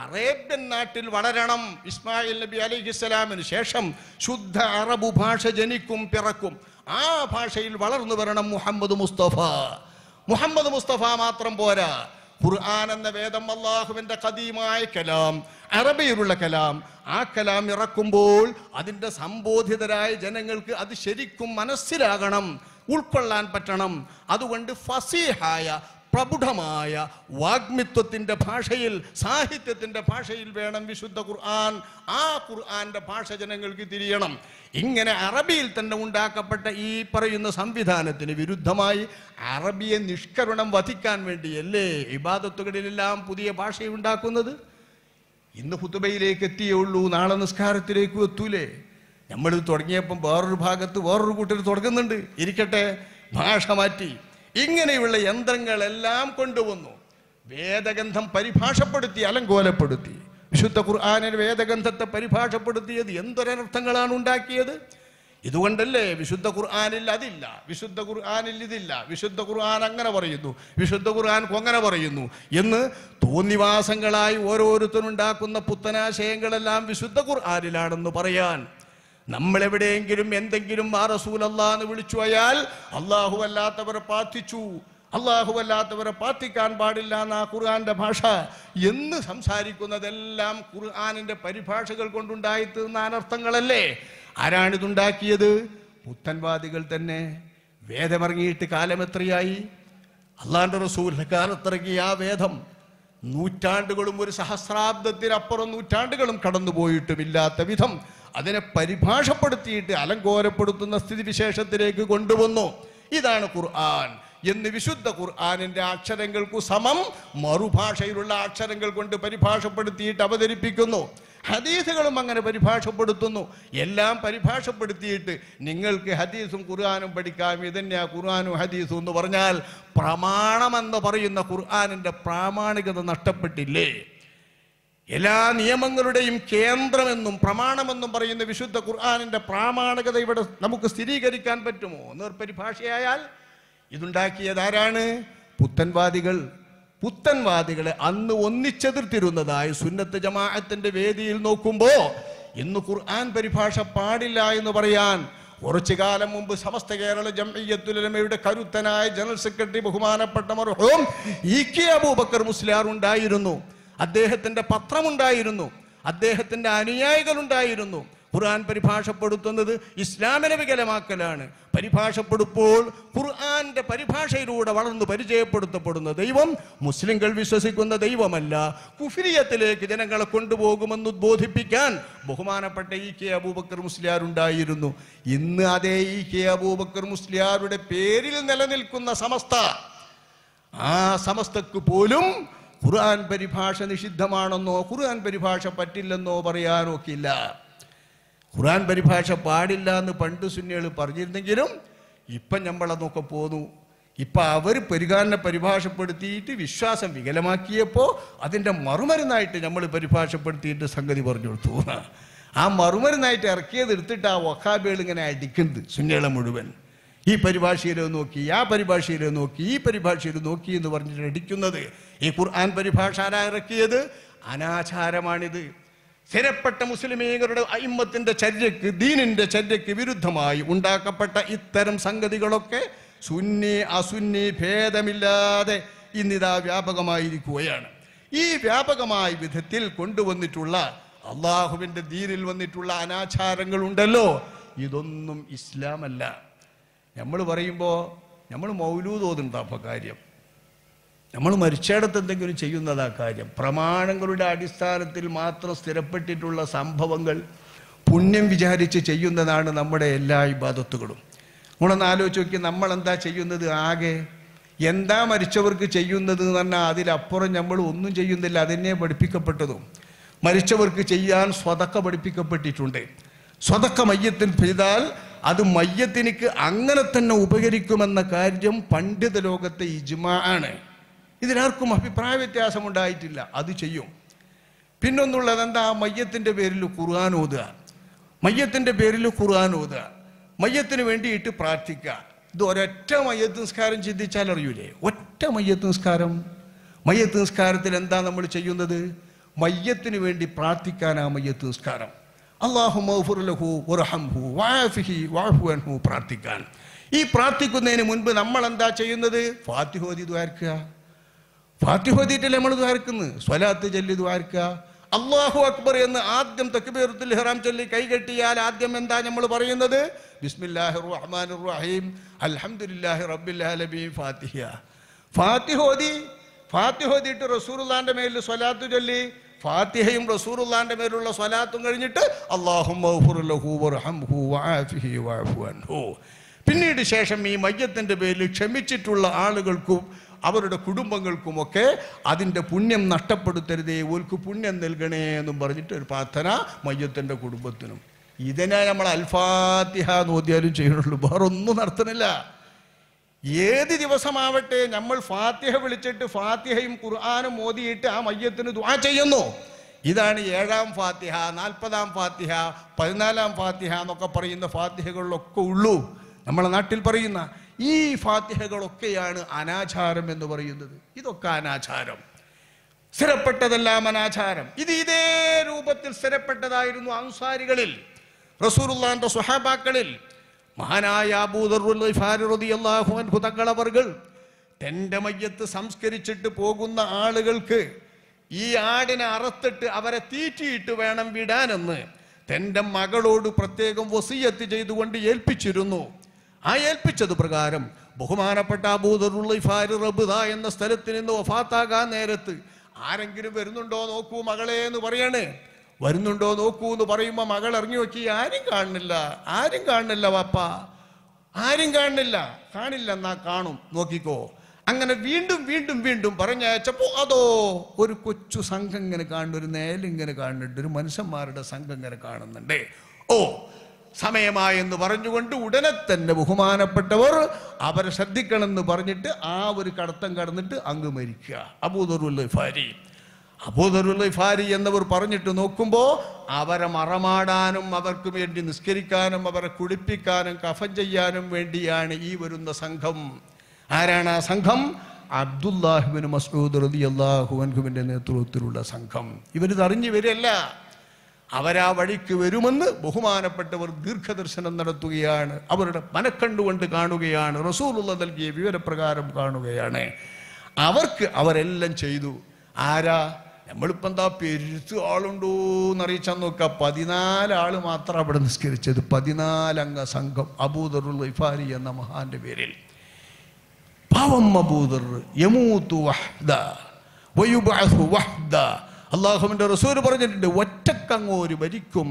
അറേബ്യൻ നാട്ടിൽ വളരണം ഇസ്മായിൽ നബി അലിഹിസ്സലാമിന് ശേഷം ശുദ്ധ അറബു ഭാഷ ജനിക്കും പിറക്കും ആ ഭാഷയിൽ വളർന്നു വരണം മുഹമ്മദ് മുസ്തഫ മുഹമ്മദ് മുസ്തഫ മാത്രം പോരാ ഖുർആൻ എന്ന വേദം അള്ളാഹുവിന്റെ കദീമായ കലാം അറബിയിലുള്ള കലാം ആ കലാം ഇറക്കുമ്പോൾ അതിൻ്റെ സംബോധിതരായ ജനങ്ങൾക്ക് അത് ശരിക്കും മനസ്സിലാകണം ഉൾക്കൊള്ളാൻ പറ്റണം അതുകൊണ്ട് ഫസീഹായ പ്രബുഢമായ വാഗ്മിത്വത്തിൻ്റെ ഭാഷയിൽ സാഹിത്യത്തിൻ്റെ ഭാഷയിൽ വേണം വിശുദ്ധ ഖുർആൻ ആ ഖുർആന്റെ ഭാഷ ജനങ്ങൾക്ക് തിരിയണം ഇങ്ങനെ അറബിയിൽ തന്നെ ഉണ്ടാക്കപ്പെട്ട ഈ പറയുന്ന സംവിധാനത്തിന് വിരുദ്ധമായി അറബിയെ നിഷ്കരണം വധിക്കാൻ വേണ്ടിയല്ലേ ഇബാദത്തുകളിലെല്ലാം പുതിയ ഭാഷയുണ്ടാക്കുന്നത് ഇന്ന് ഹുതുബയിലേക്ക് എത്തിയേ ഉള്ളൂ നാളെ നിസ്കാരത്തിലേക്കും എത്തൂലേ നമ്മൾ തുടങ്ങിയപ്പം വേറൊരു ഭാഗത്ത് വേറൊരു കൂട്ടർ തുടങ്ങുന്നുണ്ട് ഇരിക്കട്ടെ ഭാഷ മാറ്റി ഇങ്ങനെയുള്ള യന്ത്രങ്ങളെല്ലാം കൊണ്ടുവന്നു വേദഗന്ധം പരിഭാഷപ്പെടുത്തി അലങ്കോലപ്പെടുത്തി വിശുദ്ധ ഖുർആാനിൽ വേദഗന്ധത്തെ പരിഭാഷപ്പെടുത്തിയത് എന്തൊരർത്ഥങ്ങളാണ് ഉണ്ടാക്കിയത് ഇതുകൊണ്ടല്ലേ വിശുദ്ധ ഖുർആാനിൽ അതില്ല വിശുദ്ധ ഖുർആാനിൽ ഇതില്ല വിശുദ്ധ ഖുർആൻ അങ്ങനെ പറയുന്നു വിശുദ്ധ ഖുർആൻ കൊങ്ങനെ പറയുന്നു എന്ന് തോന്നിവാസങ്ങളായി ഓരോരുത്തരുണ്ടാക്കുന്ന പുത്തനാശയങ്ങളെല്ലാം വിശുദ്ധ ഖുർആാനിലാണെന്ന് പറയാൻ നമ്മൾ എവിടെയെങ്കിലും എന്തെങ്കിലും ആ റസൂൽ അള്ളാന്ന് വിളിച്ചു അയാൽ അള്ളാഹു അല്ലാത്തവരെ പ്രാർത്ഥിച്ചു അള്ളാഹു അല്ലാത്തവരെ പ്രാർത്ഥിക്കാൻ പാടില്ല എന്ന ആ ഖുർആാന്റെ ഭാഷ എന്ന് സംസാരിക്കുന്നതെല്ലാം ഖുർആാനിന്റെ പരിഭാഷകൾ കൊണ്ടുണ്ടായി തീർന്ന അനർത്ഥങ്ങളല്ലേ ആരാണിതുണ്ടാക്കിയത് പുത്തൻവാദികൾ തന്നെ വേദമിറങ്ങിയിട്ട് കാലം എത്രയായി അള്ളാഹുന്റെ റസൂലിന്റെ കാലത്തിറങ്ങിയ ആ വേദം നൂറ്റാണ്ടുകളും ഒരു സഹസ്രാബ്ദത്തിനപ്പുറം നൂറ്റാണ്ടുകളും കടന്നുപോയിട്ടുമില്ലാത്ത വിധം അതിനെ പരിഭാഷപ്പെടുത്തിയിട്ട് അലങ്കോരപ്പെടുത്തുന്ന സ്ഥിതിവിശേഷത്തിലേക്ക് കൊണ്ടുവന്നു ഇതാണ് ഖുർആൻ എന്ന് വിശുദ്ധ ഖുർആാനിന്റെ അക്ഷരങ്ങൾക്കു സമം മറുഭാഷയിലുള്ള അക്ഷരങ്ങൾ കൊണ്ട് പരിഭാഷപ്പെടുത്തിയിട്ട് അവതരിപ്പിക്കുന്നു ഹദീസുകളും അങ്ങനെ പരിഭാഷപ്പെടുത്തുന്നു എല്ലാം പരിഭാഷപ്പെടുത്തിയിട്ട് നിങ്ങൾക്ക് ഹദീസും ഖുർആാനും പഠിക്കാം ഇതന്നെയാ ഖുർആാനും ഹദീസും എന്ന് പറഞ്ഞാൽ പ്രമാണമെന്ന് പറയുന്ന ഖുർആാനിന്റെ പ്രാമാണികത നഷ്ടപ്പെട്ടില്ലേ എല്ലാ നിയമങ്ങളുടെയും കേന്ദ്രമെന്നും പ്രമാണമെന്നും പറയുന്ന വിശുദ്ധ ഖുർആാനിന്റെ പ്രാമാണികത ഇവിടെ നമുക്ക് സ്ഥിരീകരിക്കാൻ പറ്റുമോ നേർപരിഭാഷയായാൽ ഇതുണ്ടാക്കിയതാരാണ് പുത്തൻവാദികൾ പുത്തൻവാദികളെ അന്ന് ഒന്നിച്ചെതിർത്തിരുന്നതായി സുന്നത്ത് ജമാഅത്തിന്റെ വേദിയിൽ നോക്കുമ്പോ ഇന്ന് ഖുർആൻ പരിഭാഷ പാടില്ല എന്ന് പറയാൻ കുറച്ചു കാലം മുമ്പ് സമസ്ത കേരള ജംഇയ്യത്തുലമയുടെ കരുത്തനായ ജനറൽ സെക്രട്ടറി ബഹുമാനപ്പെട്ട മർഹൂം ഇ കെ അബൂബക്കർ മുസ്ലിയാർ ഉണ്ടായിരുന്നു അദ്ദേഹത്തിൻ്റെ പത്രമുണ്ടായിരുന്നു അദ്ദേഹത്തിൻ്റെ അനുയായികളുണ്ടായിരുന്നു ഖുർആൻ പരിഭാഷപ്പെടുത്തുന്നത് ഇസ്ലാമിനെ വികലമാക്കലാണ് പരിഭാഷപ്പെടുമ്പോൾ ഖുർആന്റെ പരിഭാഷയിലൂടെ വളർന്നു പരിചയപ്പെടുത്തപ്പെടുന്ന ദൈവം മുസ്ലിങ്ങൾ വിശ്വസിക്കുന്ന ദൈവമല്ല കുഫിരിയത്തിലേക്ക് ജനങ്ങളെ കൊണ്ടുപോകുമെന്ന് ഉദ്ബോധിപ്പിക്കാൻ ബഹുമാനപ്പെട്ട ഇ കെ അബൂബക്കർ മുസ്ലിയാരുണ്ടായിരുന്നു ഇന്ന് അതേ ഇ കെ അബൂബക്കർ മുസ്ലിയാരുടെ പേരിൽ നിലനിൽക്കുന്ന സമസ്ത ആ സമസ്തക്ക് പോലും ഖുർആൻ പരിഭാഷ നിഷിദ്ധമാണെന്നോ ഖുർആൻ പരിഭാഷ പറ്റില്ലെന്നോ പറയാനൊക്കില്ല ഖുർആൻ പരിഭാഷ പാടില്ല എന്ന് പണ്ട് സുന്നികൾ പറഞ്ഞിരുന്നെങ്കിലും ഇപ്പം നമ്മളതൊക്കെ പോന്നു ഇപ്പം അവർ പരിഹാരനെ പരിഭാഷപ്പെടുത്തിയിട്ട് വിശ്വാസം വികലമാക്കിയപ്പോൾ അതിൻ്റെ മറുമരുന്നായിട്ട് നമ്മൾ പരിഭാഷപ്പെടുത്തിയിട്ട് സംഗതി പറഞ്ഞു കൊടുത്തു ആ മറുമരുന്നായിട്ട് ഇറക്കിയത് എടുത്തിട്ട് ആ വഹാബികൾ ഇങ്ങനെ അടിക്കുന്നത് സുന്നികളെ മുഴുവൻ ഈ പരിഭാഷയിലോ നോക്കി ആ പരിഭാഷയിലോ നോക്കി ഈ പരിഭാഷയിലോ നോക്കി എന്ന് പറഞ്ഞിട്ട് അടിക്കുന്നത് ഈ ഖുർആൻ പരിഭാഷ ആരാക്കിയത് അനാചാരമാണിത് സ്ഥിരപ്പെട്ട മുസ്ലിമീങ്ങളുടെ അയിമ്മത്തിൻ്റെ ചര്യക്ക് ദീനിന്റെ ചര്യക്ക് വിരുദ്ധമായി ഉണ്ടാക്കപ്പെട്ട ഇത്തരം സംഗതികളൊക്കെ സുന്നി അസുന്നി ഭേദമില്ലാതെ ഇന്നിതാ വ്യാപകമായിരിക്കുകയാണ് ഈ വ്യാപകമായ വിധത്തിൽ കൊണ്ടുവന്നിട്ടുള്ള അള്ളാഹുവിന്റെ ദീനിൽ വന്നിട്ടുള്ള അനാചാരങ്ങൾ ഉണ്ടല്ലോ ഇതൊന്നും ഇസ്ലാമല്ല നമ്മൾ പറയുമ്പോൾ നമ്മൾ മൗലൂദ് ഓതുണ്ടാ കാര്യം നമ്മൾ മരിച്ചിടത്ത് എന്തെങ്കിലും ചെയ്യുന്നതാ കാര്യം പ്രമാണങ്ങളുടെ അടിസ്ഥാനത്തിൽ മാത്രം സ്ഥിരപ്പെട്ടിട്ടുള്ള സംഭവങ്ങൾ പുണ്യം വിചാരിച്ച് ചെയ്യുന്നതാണ് നമ്മുടെ എല്ലാ ഇബാദത്തുകളും നമ്മളൊന്ന് ആലോചിച്ച് നോക്കി എന്താ ചെയ്യുന്നത് ആകെ എന്താ മരിച്ചവർക്ക് ചെയ്യുന്നത് എന്ന് പറഞ്ഞാൽ അതിലപ്പുറം നമ്മൾ ഒന്നും ചെയ്യുന്നില്ല അതിനെ പഠിപ്പിക്കപ്പെട്ടതും മരിച്ചവർക്ക് ചെയ്യാൻ സ്വതക്ക പഠിപ്പിക്കപ്പെട്ടിട്ടുണ്ട് സ്വതക്ക മയ്യത്തിന് ചെയ്താൽ അത് മയ്യത്തിനിക്ക് അങ്ങനെ തന്നെ ഉപകരിക്കുമെന്ന കാര്യം പണ്ഡിത ലോകത്തെ ഇജ്മാ ആണ് ഇതിനാർക്കും അഭിപ്രായ വ്യത്യാസം ഉണ്ടായിട്ടില്ല അത് ചെയ്യും പിന്നൊന്നുള്ളത് എന്താ മയ്യത്തിൻ്റെ പേരിൽ ഖുർആൻ ഓതുക മയ്യത്തിൻ്റെ പേരിൽ ഖുർആൻ ഓതുക മയ്യത്തിന് വേണ്ടിയിട്ട് പ്രാർത്ഥിക്കുക ഇത് ഒരൊറ്റ മയ്യത്ത് നിസ്കാരം ചിന്തിച്ചാൽ അറിയൂലേ ഒറ്റ മയ്യത്ത് നിസ്കാരം മയ്യത്ത് നിസ്കാരത്തിൽ എന്താ നമ്മൾ ചെയ്യുന്നത് മയ്യത്തിന് വേണ്ടി ആ മയ്യത്ത് നിസ്കാരം അള്ളാഹു മഹുറുലഹു ഉറഹംഹു വാഫിഹി അൻഹു പ്രാർത്ഥിക്കാൻ ഈ പ്രാർത്ഥിക്കുന്നതിന് മുൻപ് നമ്മൾ എന്താ ചെയ്യുന്നത് ഫാത്തിഹോദി ദ്വാർക്കുക ഫാത്തിഹ ഓതിയിട്ടല്ലേ നമ്മൾ ദ്വാരക്കുന്നത് സ്വലാത്ത് ചൊല്ലി ദ്വാരക്കുക അള്ളാഹു അക്ബർ എന്ന് ആദ്യം തക്ബീറത്തുൽ ഹറാം ചൊല്ലി കൈകെട്ടിയാൽ ആദ്യം എന്താ നമ്മൾ പറയുന്നത് ബിസ്മില്ലാഹി റഹ്മാൻ റഹീം അൽഹംദുലില്ലാഹി റബ്ബിൽ ആലമീൻ ഫാത്തിഹ ഫാത്തിഹ ഓതി ഫാത്തിഹ ഓതിയിട്ട് റസൂറുല്ലാന്റെ മേലിൽ സ്വലാത്ത് ചൊല്ലി ഫാത്തിഹയും റസൂറുല്ലാന്റെ മേലുള്ള സ്വലാത്തും കഴിഞ്ഞിട്ട് അള്ളാഹു പിന്നീട് ശേഷം ഈ മയ്യത്തിന്റെ പേരിൽ ക്ഷമിച്ചിട്ടുള്ള ആളുകൾക്കും അവരുടെ കുടുംബങ്ങൾക്കുമൊക്കെ അതിൻ്റെ പുണ്യം നഷ്ടപ്പെടുത്തരുതേ ഓൽക്ക് പുണ്യം നൽകണേ എന്നും പറഞ്ഞിട്ട് ഒരു പ്രാർത്ഥന മയ്യത്തിൻ്റെ കുടുംബത്തിനും ഇതിനെ നമ്മൾ അൽഫാത്തിഹ നോദ്യാലും ചെയ്യണുള്ളൂ ഒന്നും നടത്തണില്ല ഏത് ദിവസമാവട്ടെ നമ്മൾ ഫാത്തിഹ വിളിച്ചിട്ട് ഫാത്തിഹയും ഖുർആാനും ഓതിയിട്ട് ആ മയ്യത്തിന് ദുആ ചെയ്യുന്നു ഇതാണ് ഏഴാം ഫാത്തിഹ നാൽപ്പതാം ഫാത്തിഹ പതിനാലാം ഫാത്തിഹ എന്നൊക്കെ പറയുന്ന ഫാത്തിഹകളിലൊക്കെ ഉള്ളൂ നമ്മളെ നാട്ടിൽ പറയുന്ന ഈ ഫാത്തിഹകളൊക്കെയാണ് അനാചാരം എന്ന് പറയുന്നത് ഇതൊക്കെ അനാചാരം സ്ഥിരപ്പെട്ടതെല്ലാം അനാചാരം ഇത് ഇതേ രൂപത്തിൽ സ്ഥിരപ്പെട്ടതായിരുന്നു അൻസാരികളിൽ റസൂലുള്ളാന്റെ സ്വഹാബാക്കളിൽ മഹാനായ അബൂദർഹു തങ്ങളവറുകൾ മയ്യത്ത് സംസ്കരിച്ചിട്ട് പോകുന്ന ആളുകൾക്ക് ഈ ആടിനെ അറത്തിട്ട് അവരെ തീറ്റിയിട്ട് വേണം വിടാനെന്ന് തൻ്റെ മകളോട് പ്രത്യേകം വസീയത്ത് ചെയ്തുകൊണ്ട് ഏൽപ്പിച്ചിരുന്നു ആ ഏൽപ്പിച്ചത് പ്രകാരം ബഹുമാനപ്പെട്ട എന്ന സ്ഥലത്ത് നിന്ന് വഫാത്താകാൻ നേരത്ത് ആരെങ്കിലും വരുന്നുണ്ടോ നോക്കൂ മകളെ എന്ന് പറയണേ വരുന്നുണ്ടോ നോക്കൂ എന്ന് പറയുമ്പോൾ മകൾ ഇറങ്ങി നോക്കി ആരും കാണുന്നില്ല ആരും കാണുന്നില്ല വാപ്പ ആരും കാണുന്നില്ല കാണില്ല എന്നാ കാണും നോക്കിക്കോ അങ്ങനെ വീണ്ടും വീണ്ടും വീണ്ടും പറഞ്ഞയച്ചപ്പോ അതോ ഒരു കൊച്ചു സംഘം ഇങ്ങനെ കാണുന്നുണ്ട് ഒരു നേലിങ്ങനെ കാണുന്നുണ്ട് ഒരു മനുഷ്യന്മാരുടെ സംഘം ഇങ്ങനെ കാണുന്നുണ്ട് ഓ സമയമായെന്ന് പറഞ്ഞുകൊണ്ട് ഉടനെ തന്നെ ബഹുമാനപ്പെട്ടവർ അവരെ ശ്രദ്ധിക്കണമെന്ന് പറഞ്ഞിട്ട് ആ ഒരു കടത്തം കടന്നിട്ട് അങ്ങ് മരിക്കുക അബൂദർഫാരി അബൂദർഫാരി എന്നവർ പറഞ്ഞിട്ട് നോക്കുമ്പോൾ അവരെ മറമാടാനും അവർക്ക് വേണ്ടി നിസ്കരിക്കാനും അവരെ കുളിപ്പിക്കാനും കഫൻ ചെയ്യാനും വേണ്ടിയാണ് ഈ വരുന്ന സംഘം ആരാണ് ആ സംഘം അബ്ദുല്ലാഹിബിൻ മസൂദ് റതി അള്ളാഹുവൻഹുവിൻ്റെ നേതൃത്വത്തിലുള്ള സംഘം ഇവരിതറിഞ്ഞു വരില്ല അവരാ വഴിക്ക് വരുമെന്ന് ബഹുമാനപ്പെട്ടവർ ദീർഘദർശനം നടത്തുകയാണ് അവരുടെ മനക്കണ്ടുകൊണ്ട് കാണുകയാണ് റസൂലുള്ള നൽകിയ വിവരപ്രകാരം കാണുകയാണ് അവർക്ക് അവരെല്ലാം ചെയ്തു ആരാ നമ്മളിപ്പോൾ എന്താ പെരുത്ത് ആളുണ്ടോ എന്നറിയിച്ചാൽ നോക്കുക പതിനാല് ആൾ മാത്രം അവിടെ നിസ്കരിച്ചത് പതിനാലംഗ സംഘം അബൂദറുൽ ഇഫാരി എന്ന മഹാന്റെ പേരിൽ പാവം അബൂദർ യമൂത്തു വഹ്ദ വഹ്ദ അള്ളാഹുവിൻ്റെ റസൂര് പറഞ്ഞിട്ടുണ്ട് ഒറ്റക്കങ്ങോര് ഭരിക്കും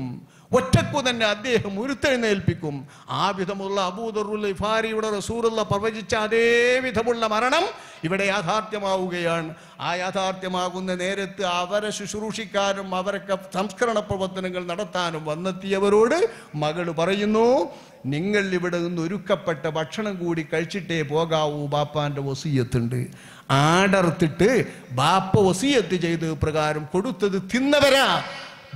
ഒറ്റക്കു തന്നെ അദ്ദേഹം ഉരുത്തെഴുന്നേൽപ്പിക്കും ആ വിധമുള്ള അബൂദറുൽ ഇഫാരിയുടെ റസൂറുള്ള പ്രവചിച്ച അതേ വിധമുള്ള മരണം ഇവിടെ യാഥാർത്ഥ്യമാവുകയാണ് ആ യാഥാർത്ഥ്യമാകുന്ന നേരത്ത് അവരെ ശുശ്രൂഷിക്കാനും അവരൊക്കെ സംസ്കരണ പ്രവർത്തനങ്ങൾ നടത്താനും വന്നെത്തിയവരോട് മകൾ പറയുന്നു നിങ്ങൾ ഇവിടെ നിന്ന് ഒരുക്കപ്പെട്ട ഭക്ഷണം കൂടി കഴിച്ചിട്ടേ പോകാവൂ ബാപ്പാൻ്റെ വസീയത്തുണ്ട് ആടർത്തിട്ട് ബാപ്പ വസീയത്ത് ചെയ്ത് പ്രകാരം കൊടുത്തത് തിന്നവരാ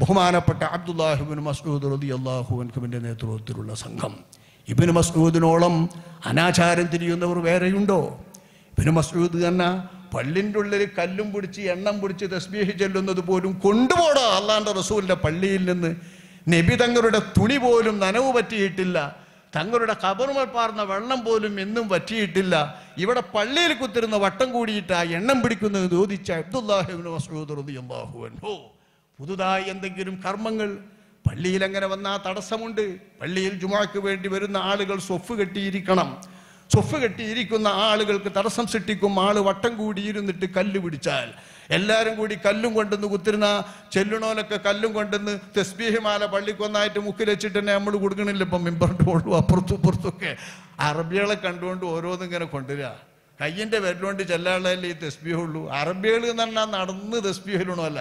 ബഹുമാനപ്പെട്ട അബ്ദുല്ലാഹിബിൻ മസ്ഊദ് റതി അള്ളാഹുബിൻ്റെ നേതൃത്വത്തിലുള്ള സംഘം ഇബിൻ മസ്ഊദിനോളം അനാചാരം തിരിയുന്നവർ വേറെയുണ്ടോ ഇബിൻ മസ്ഊദ് തന്നെ പള്ളിൻ്റെ ഉള്ളിൽ കല്ലും പിടിച്ച് എണ്ണം പിടിച്ച് തസ്ബീഹ് ചെല്ലുന്നത് പോലും കൊണ്ടുപോടാ അള്ളാൻ്റെ റസൂലിൻ്റെ പള്ളിയിൽ നിന്ന് നബി തങ്ങളുടെ തുണി പോലും നനവ് പറ്റിയിട്ടില്ല തങ്ങളുടെ കബറുമൽ പാർന്ന വെള്ളം പോലും എന്നും വറ്റിയിട്ടില്ല ഇവിടെ പള്ളിയിൽ കുത്തിരുന്ന വട്ടം കൂടിയിട്ട് ആ എണ്ണം പിടിക്കുന്നത് ചോദിച്ച അബ്ദുല്ലാഹിബിൻ റളിയല്ലാഹു അൻഹു പുതുതായി എന്തെങ്കിലും കർമ്മങ്ങൾ പള്ളിയിൽ അങ്ങനെ വന്ന തടസ്സമുണ്ട് പള്ളിയിൽ ജുമാക്ക് വേണ്ടി വരുന്ന ആളുകൾ സ്വഫ് കെട്ടിയിരിക്കണം ചൊഫ് കെട്ടിയിരിക്കുന്ന ആളുകൾക്ക് തടസ്സം സൃഷ്ടിക്കും ആള് വട്ടം കൂടിയിരുന്നിട്ട് കല്ല് പിടിച്ചാൽ എല്ലാവരും കൂടി കല്ലും കൊണ്ടെന്ന് കുത്തിരുന്ന ചെല്ലണോനൊക്കെ കല്ലും കൊണ്ടെന്ന് തെസ്ബീഹിമാല പള്ളിക്കൊന്നായിട്ട് വെച്ചിട്ട് തന്നെ നമ്മൾ കൊടുക്കണില്ല ഇപ്പം മെമ്പറിൻ്റെ ഉള്ളു അപ്പുറത്തും ഇപ്പുറത്തൊക്കെ അറബികളെ കണ്ടുകൊണ്ട് ഓരോന്നും ഇങ്ങനെ കൊണ്ടുവരിക കയ്യിൻ്റെ വരലുകൊണ്ട് ചെല്ലാളല്ലേ ഈ തെസ്ബീഹുള്ളൂ അറബികൾ എന്ന് പറഞ്ഞാൽ നടന്ന് തെസ്ബീഹിലുണോ അല്ല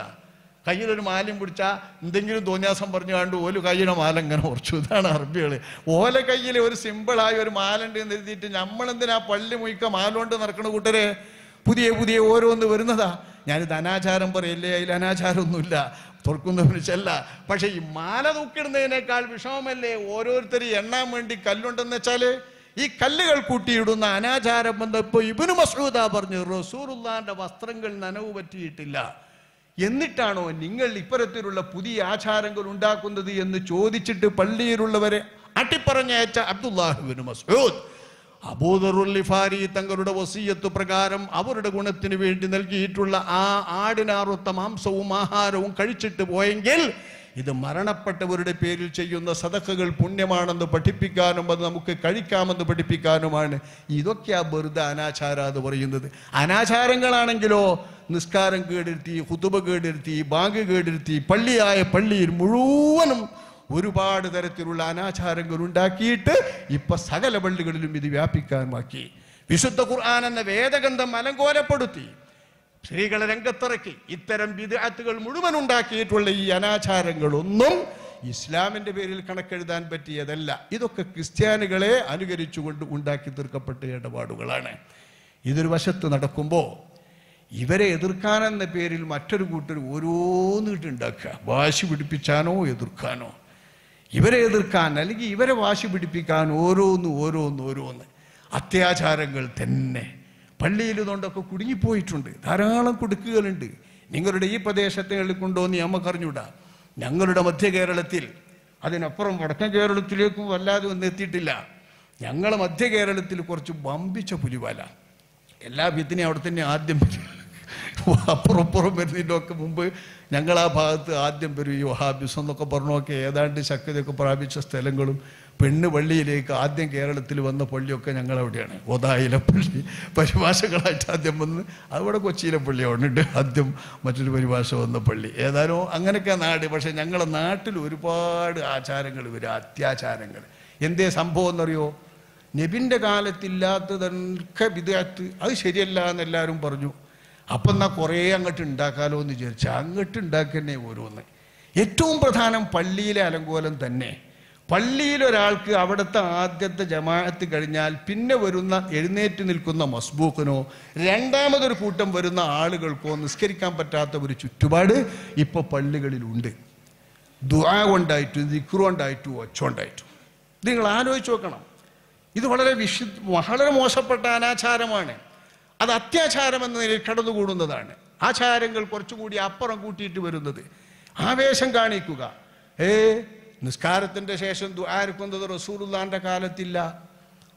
കയ്യിലൊരു മാലയും പിടിച്ചാൽ എന്തെങ്കിലും തോന്നിയാസം പറഞ്ഞു കണ്ട് ഓല് കയ്യിലെ മാല ഇങ്ങനെ ഉറച്ചു ഇതാണ് അറബികൾ ഓല കയ്യിൽ ഒരു സിമ്പിളായി ഒരു മാലുണ്ട് എന്ന് എഴുതിയിട്ട് നമ്മളെന്തിനാ പള്ളി മുയിക്ക മാലുകൊണ്ട് നടക്കണ കൂട്ടര് പുതിയ പുതിയ ഓരോന്ന് വരുന്നതാ ഞാനിത് അനാചാരം പറയല്ലേ അതിൽ അനാചാരമൊന്നുമില്ല തുറക്കുന്നവന് ചെല്ല പക്ഷെ ഈ മാല തൂക്കിടുന്നതിനേക്കാൾ വിഷമമല്ലേ ഓരോരുത്തർ എണ്ണാൻ വേണ്ടി കല്ലുണ്ടെന്ന് വെച്ചാൽ ഈ കല്ലുകൾ കൂട്ടിയിടുന്ന അനാചാരം ബന്ധം ഇപ്പൊ ഇബിനു മസൂദ പറഞ്ഞു റസൂറുല്ലാന്റെ വസ്ത്രങ്ങൾ നനവ് പറ്റിയിട്ടില്ല എന്നിട്ടാണോ നിങ്ങൾ ഇത്തരത്തിലുള്ള പുതിയ ആചാരങ്ങൾ ഉണ്ടാക്കുന്നത് എന്ന് ചോദിച്ചിട്ട് പള്ളിയിലുള്ളവരെ അട്ടിപ്പറഞ്ഞയച്ച അബ്ദുല്ലാഹുബിന് മസൂദ് അബൂദറുല്ലിഫാരി തങ്ങളുടെ വസീയത്ത് പ്രകാരം അവരുടെ ഗുണത്തിന് വേണ്ടി നൽകിയിട്ടുള്ള ആ ആടിനാറുത്ത മാംസവും ആഹാരവും കഴിച്ചിട്ട് പോയെങ്കിൽ ഇത് മരണപ്പെട്ടവരുടെ പേരിൽ ചെയ്യുന്ന സദക്കകൾ പുണ്യമാണെന്ന് പഠിപ്പിക്കാനും അത് നമുക്ക് കഴിക്കാമെന്ന് പഠിപ്പിക്കാനുമാണ് ഇതൊക്കെയാ വെറുതെ അനാചാര എന്ന് പറയുന്നത് അനാചാരങ്ങളാണെങ്കിലോ നിസ്കാരം കേടിരുത്തി ഹുതുബ കേടിരുത്തി ബാങ്ക് കേടിരുത്തി പള്ളിയായ പള്ളിയിൽ മുഴുവനും ഒരുപാട് തരത്തിലുള്ള അനാചാരങ്ങൾ ഉണ്ടാക്കിയിട്ട് ഇപ്പൊ സകല പള്ളികളിലും ഇത് വ്യാപിക്കാനുമാക്കി വിശുദ്ധ ഖുർആൻ എന്ന വേദഗന്ധം അലങ്കോലപ്പെടുത്തി സ്ത്രീകളെ രംഗത്തിറക്കി ഇത്തരം വിദാത്തുകൾ മുഴുവൻ ഉണ്ടാക്കിയിട്ടുള്ള ഈ അനാചാരങ്ങളൊന്നും ഇസ്ലാമിന്റെ പേരിൽ കണക്കെഴുതാൻ പറ്റിയതല്ല ഇതൊക്കെ ക്രിസ്ത്യാനികളെ അനുകരിച്ചുകൊണ്ട് ഉണ്ടാക്കി തീർക്കപ്പെട്ട ഇടപാടുകളാണ് ഇതൊരു വശത്ത് നടക്കുമ്പോൾ ഇവരെ എതിർക്കാനെന്ന പേരിൽ മറ്റൊരു കൂട്ടർ ഓരോന്നിട്ടുണ്ടാക്കുക വാശി പിടിപ്പിച്ചാനോ എതിർക്കാനോ ഇവരെ എതിർക്കാൻ അല്ലെങ്കിൽ ഇവരെ വാശി പിടിപ്പിക്കാൻ ഓരോന്ന് ഓരോന്ന് ഓരോന്ന് അത്യാചാരങ്ങൾ തന്നെ പള്ളിയിൽ ഇതുകൊണ്ടൊക്കെ കുടുങ്ങിപ്പോയിട്ടുണ്ട് ധാരാളം കുടുക്കുകളുണ്ട് നിങ്ങളുടെ ഈ പ്രദേശത്തുകളിൽ കൊണ്ടുവന്ന് നമുക്കറിഞ്ഞൂടാ ഞങ്ങളുടെ മധ്യ കേരളത്തിൽ അതിനപ്പുറം വടക്കൻ കേരളത്തിലേക്കും വല്ലാതെ ഒന്നും എത്തിയിട്ടില്ല ഞങ്ങൾ മധ്യ കേരളത്തിൽ കുറച്ച് വമ്പിച്ച പുലിവാല എല്ലാ വിധിനെയും അവിടെ തന്നെ ആദ്യം അപ്പുറപ്പുറം വരുന്നതിൻ്റെയൊക്കെ മുമ്പ് ഞങ്ങൾ ആ ഭാഗത്ത് ആദ്യം വരും ഈ വഹാബിസ് എന്നൊക്കെ പറഞ്ഞൊക്കെ ഏതാണ്ട് ശക്തിയൊക്കെ പ്രാപിച്ച സ്ഥലങ്ങളും പെണ്ണ് പള്ളിയിലേക്ക് ആദ്യം കേരളത്തിൽ വന്ന പള്ളിയൊക്കെ ഞങ്ങൾ അവിടെയാണ് ഓതായിലെ പള്ളി പരിഭാഷകളായിട്ട് ആദ്യം വന്ന് അവിടെ കൊച്ചിയിലെ പള്ളി ഉണ്ട് ആദ്യം മറ്റൊരു പരിഭാഷ വന്ന പള്ളി ഏതായാലും അങ്ങനെയൊക്കെ നാട് പക്ഷേ ഞങ്ങളുടെ നാട്ടിൽ ഒരുപാട് ആചാരങ്ങൾ വരും അത്യാചാരങ്ങൾ എന്തേ സംഭവം എന്നറിയോ നബിൻ്റെ കാലത്തില്ലാത്തതൊക്കെ വിദഗ്ധ അത് ശരിയല്ല എന്നെല്ലാവരും പറഞ്ഞു അപ്പം എന്നാൽ കുറേ അങ്ങോട്ട് ഉണ്ടാക്കാലോ എന്ന് വിചാരിച്ചു അങ്ങോട്ട് ഉണ്ടാക്കുന്നേ ഓരോന്ന് ഏറ്റവും പ്രധാനം പള്ളിയിലെ അലങ്കോലം തന്നെ പള്ളിയിലൊരാൾക്ക് അവിടുത്തെ ആദ്യത്തെ ജമാഅത്ത് കഴിഞ്ഞാൽ പിന്നെ വരുന്ന എഴുന്നേറ്റ് നിൽക്കുന്ന മസ്ബൂക്കിനോ രണ്ടാമതൊരു കൂട്ടം വരുന്ന ആളുകൾക്കോ നിസ്കരിക്കാൻ പറ്റാത്ത ഒരു ചുറ്റുപാട് ഇപ്പോൾ പള്ളികളിലുണ്ട് ദുആ കൊണ്ടായിട്ടും ദിക്റു കൊണ്ടായിട്ടും നിങ്ങൾ ആലോചിച്ച് നോക്കണം ഇത് വളരെ വിശു വളരെ മോശപ്പെട്ട അനാചാരമാണ് അത് അത്യാചാരം എന്ന നിലയിൽ കടന്നുകൂടുന്നതാണ് ആചാരങ്ങൾ കുറച്ചുകൂടി അപ്പുറം കൂട്ടിയിട്ട് വരുന്നത് ആവേശം കാണിക്കുക ഏ നിസ്കാരത്തിന്റെ ശേഷം ആർക്കുന്നത് റസൂലുള്ളാൻ്റെ കാലത്തില്ല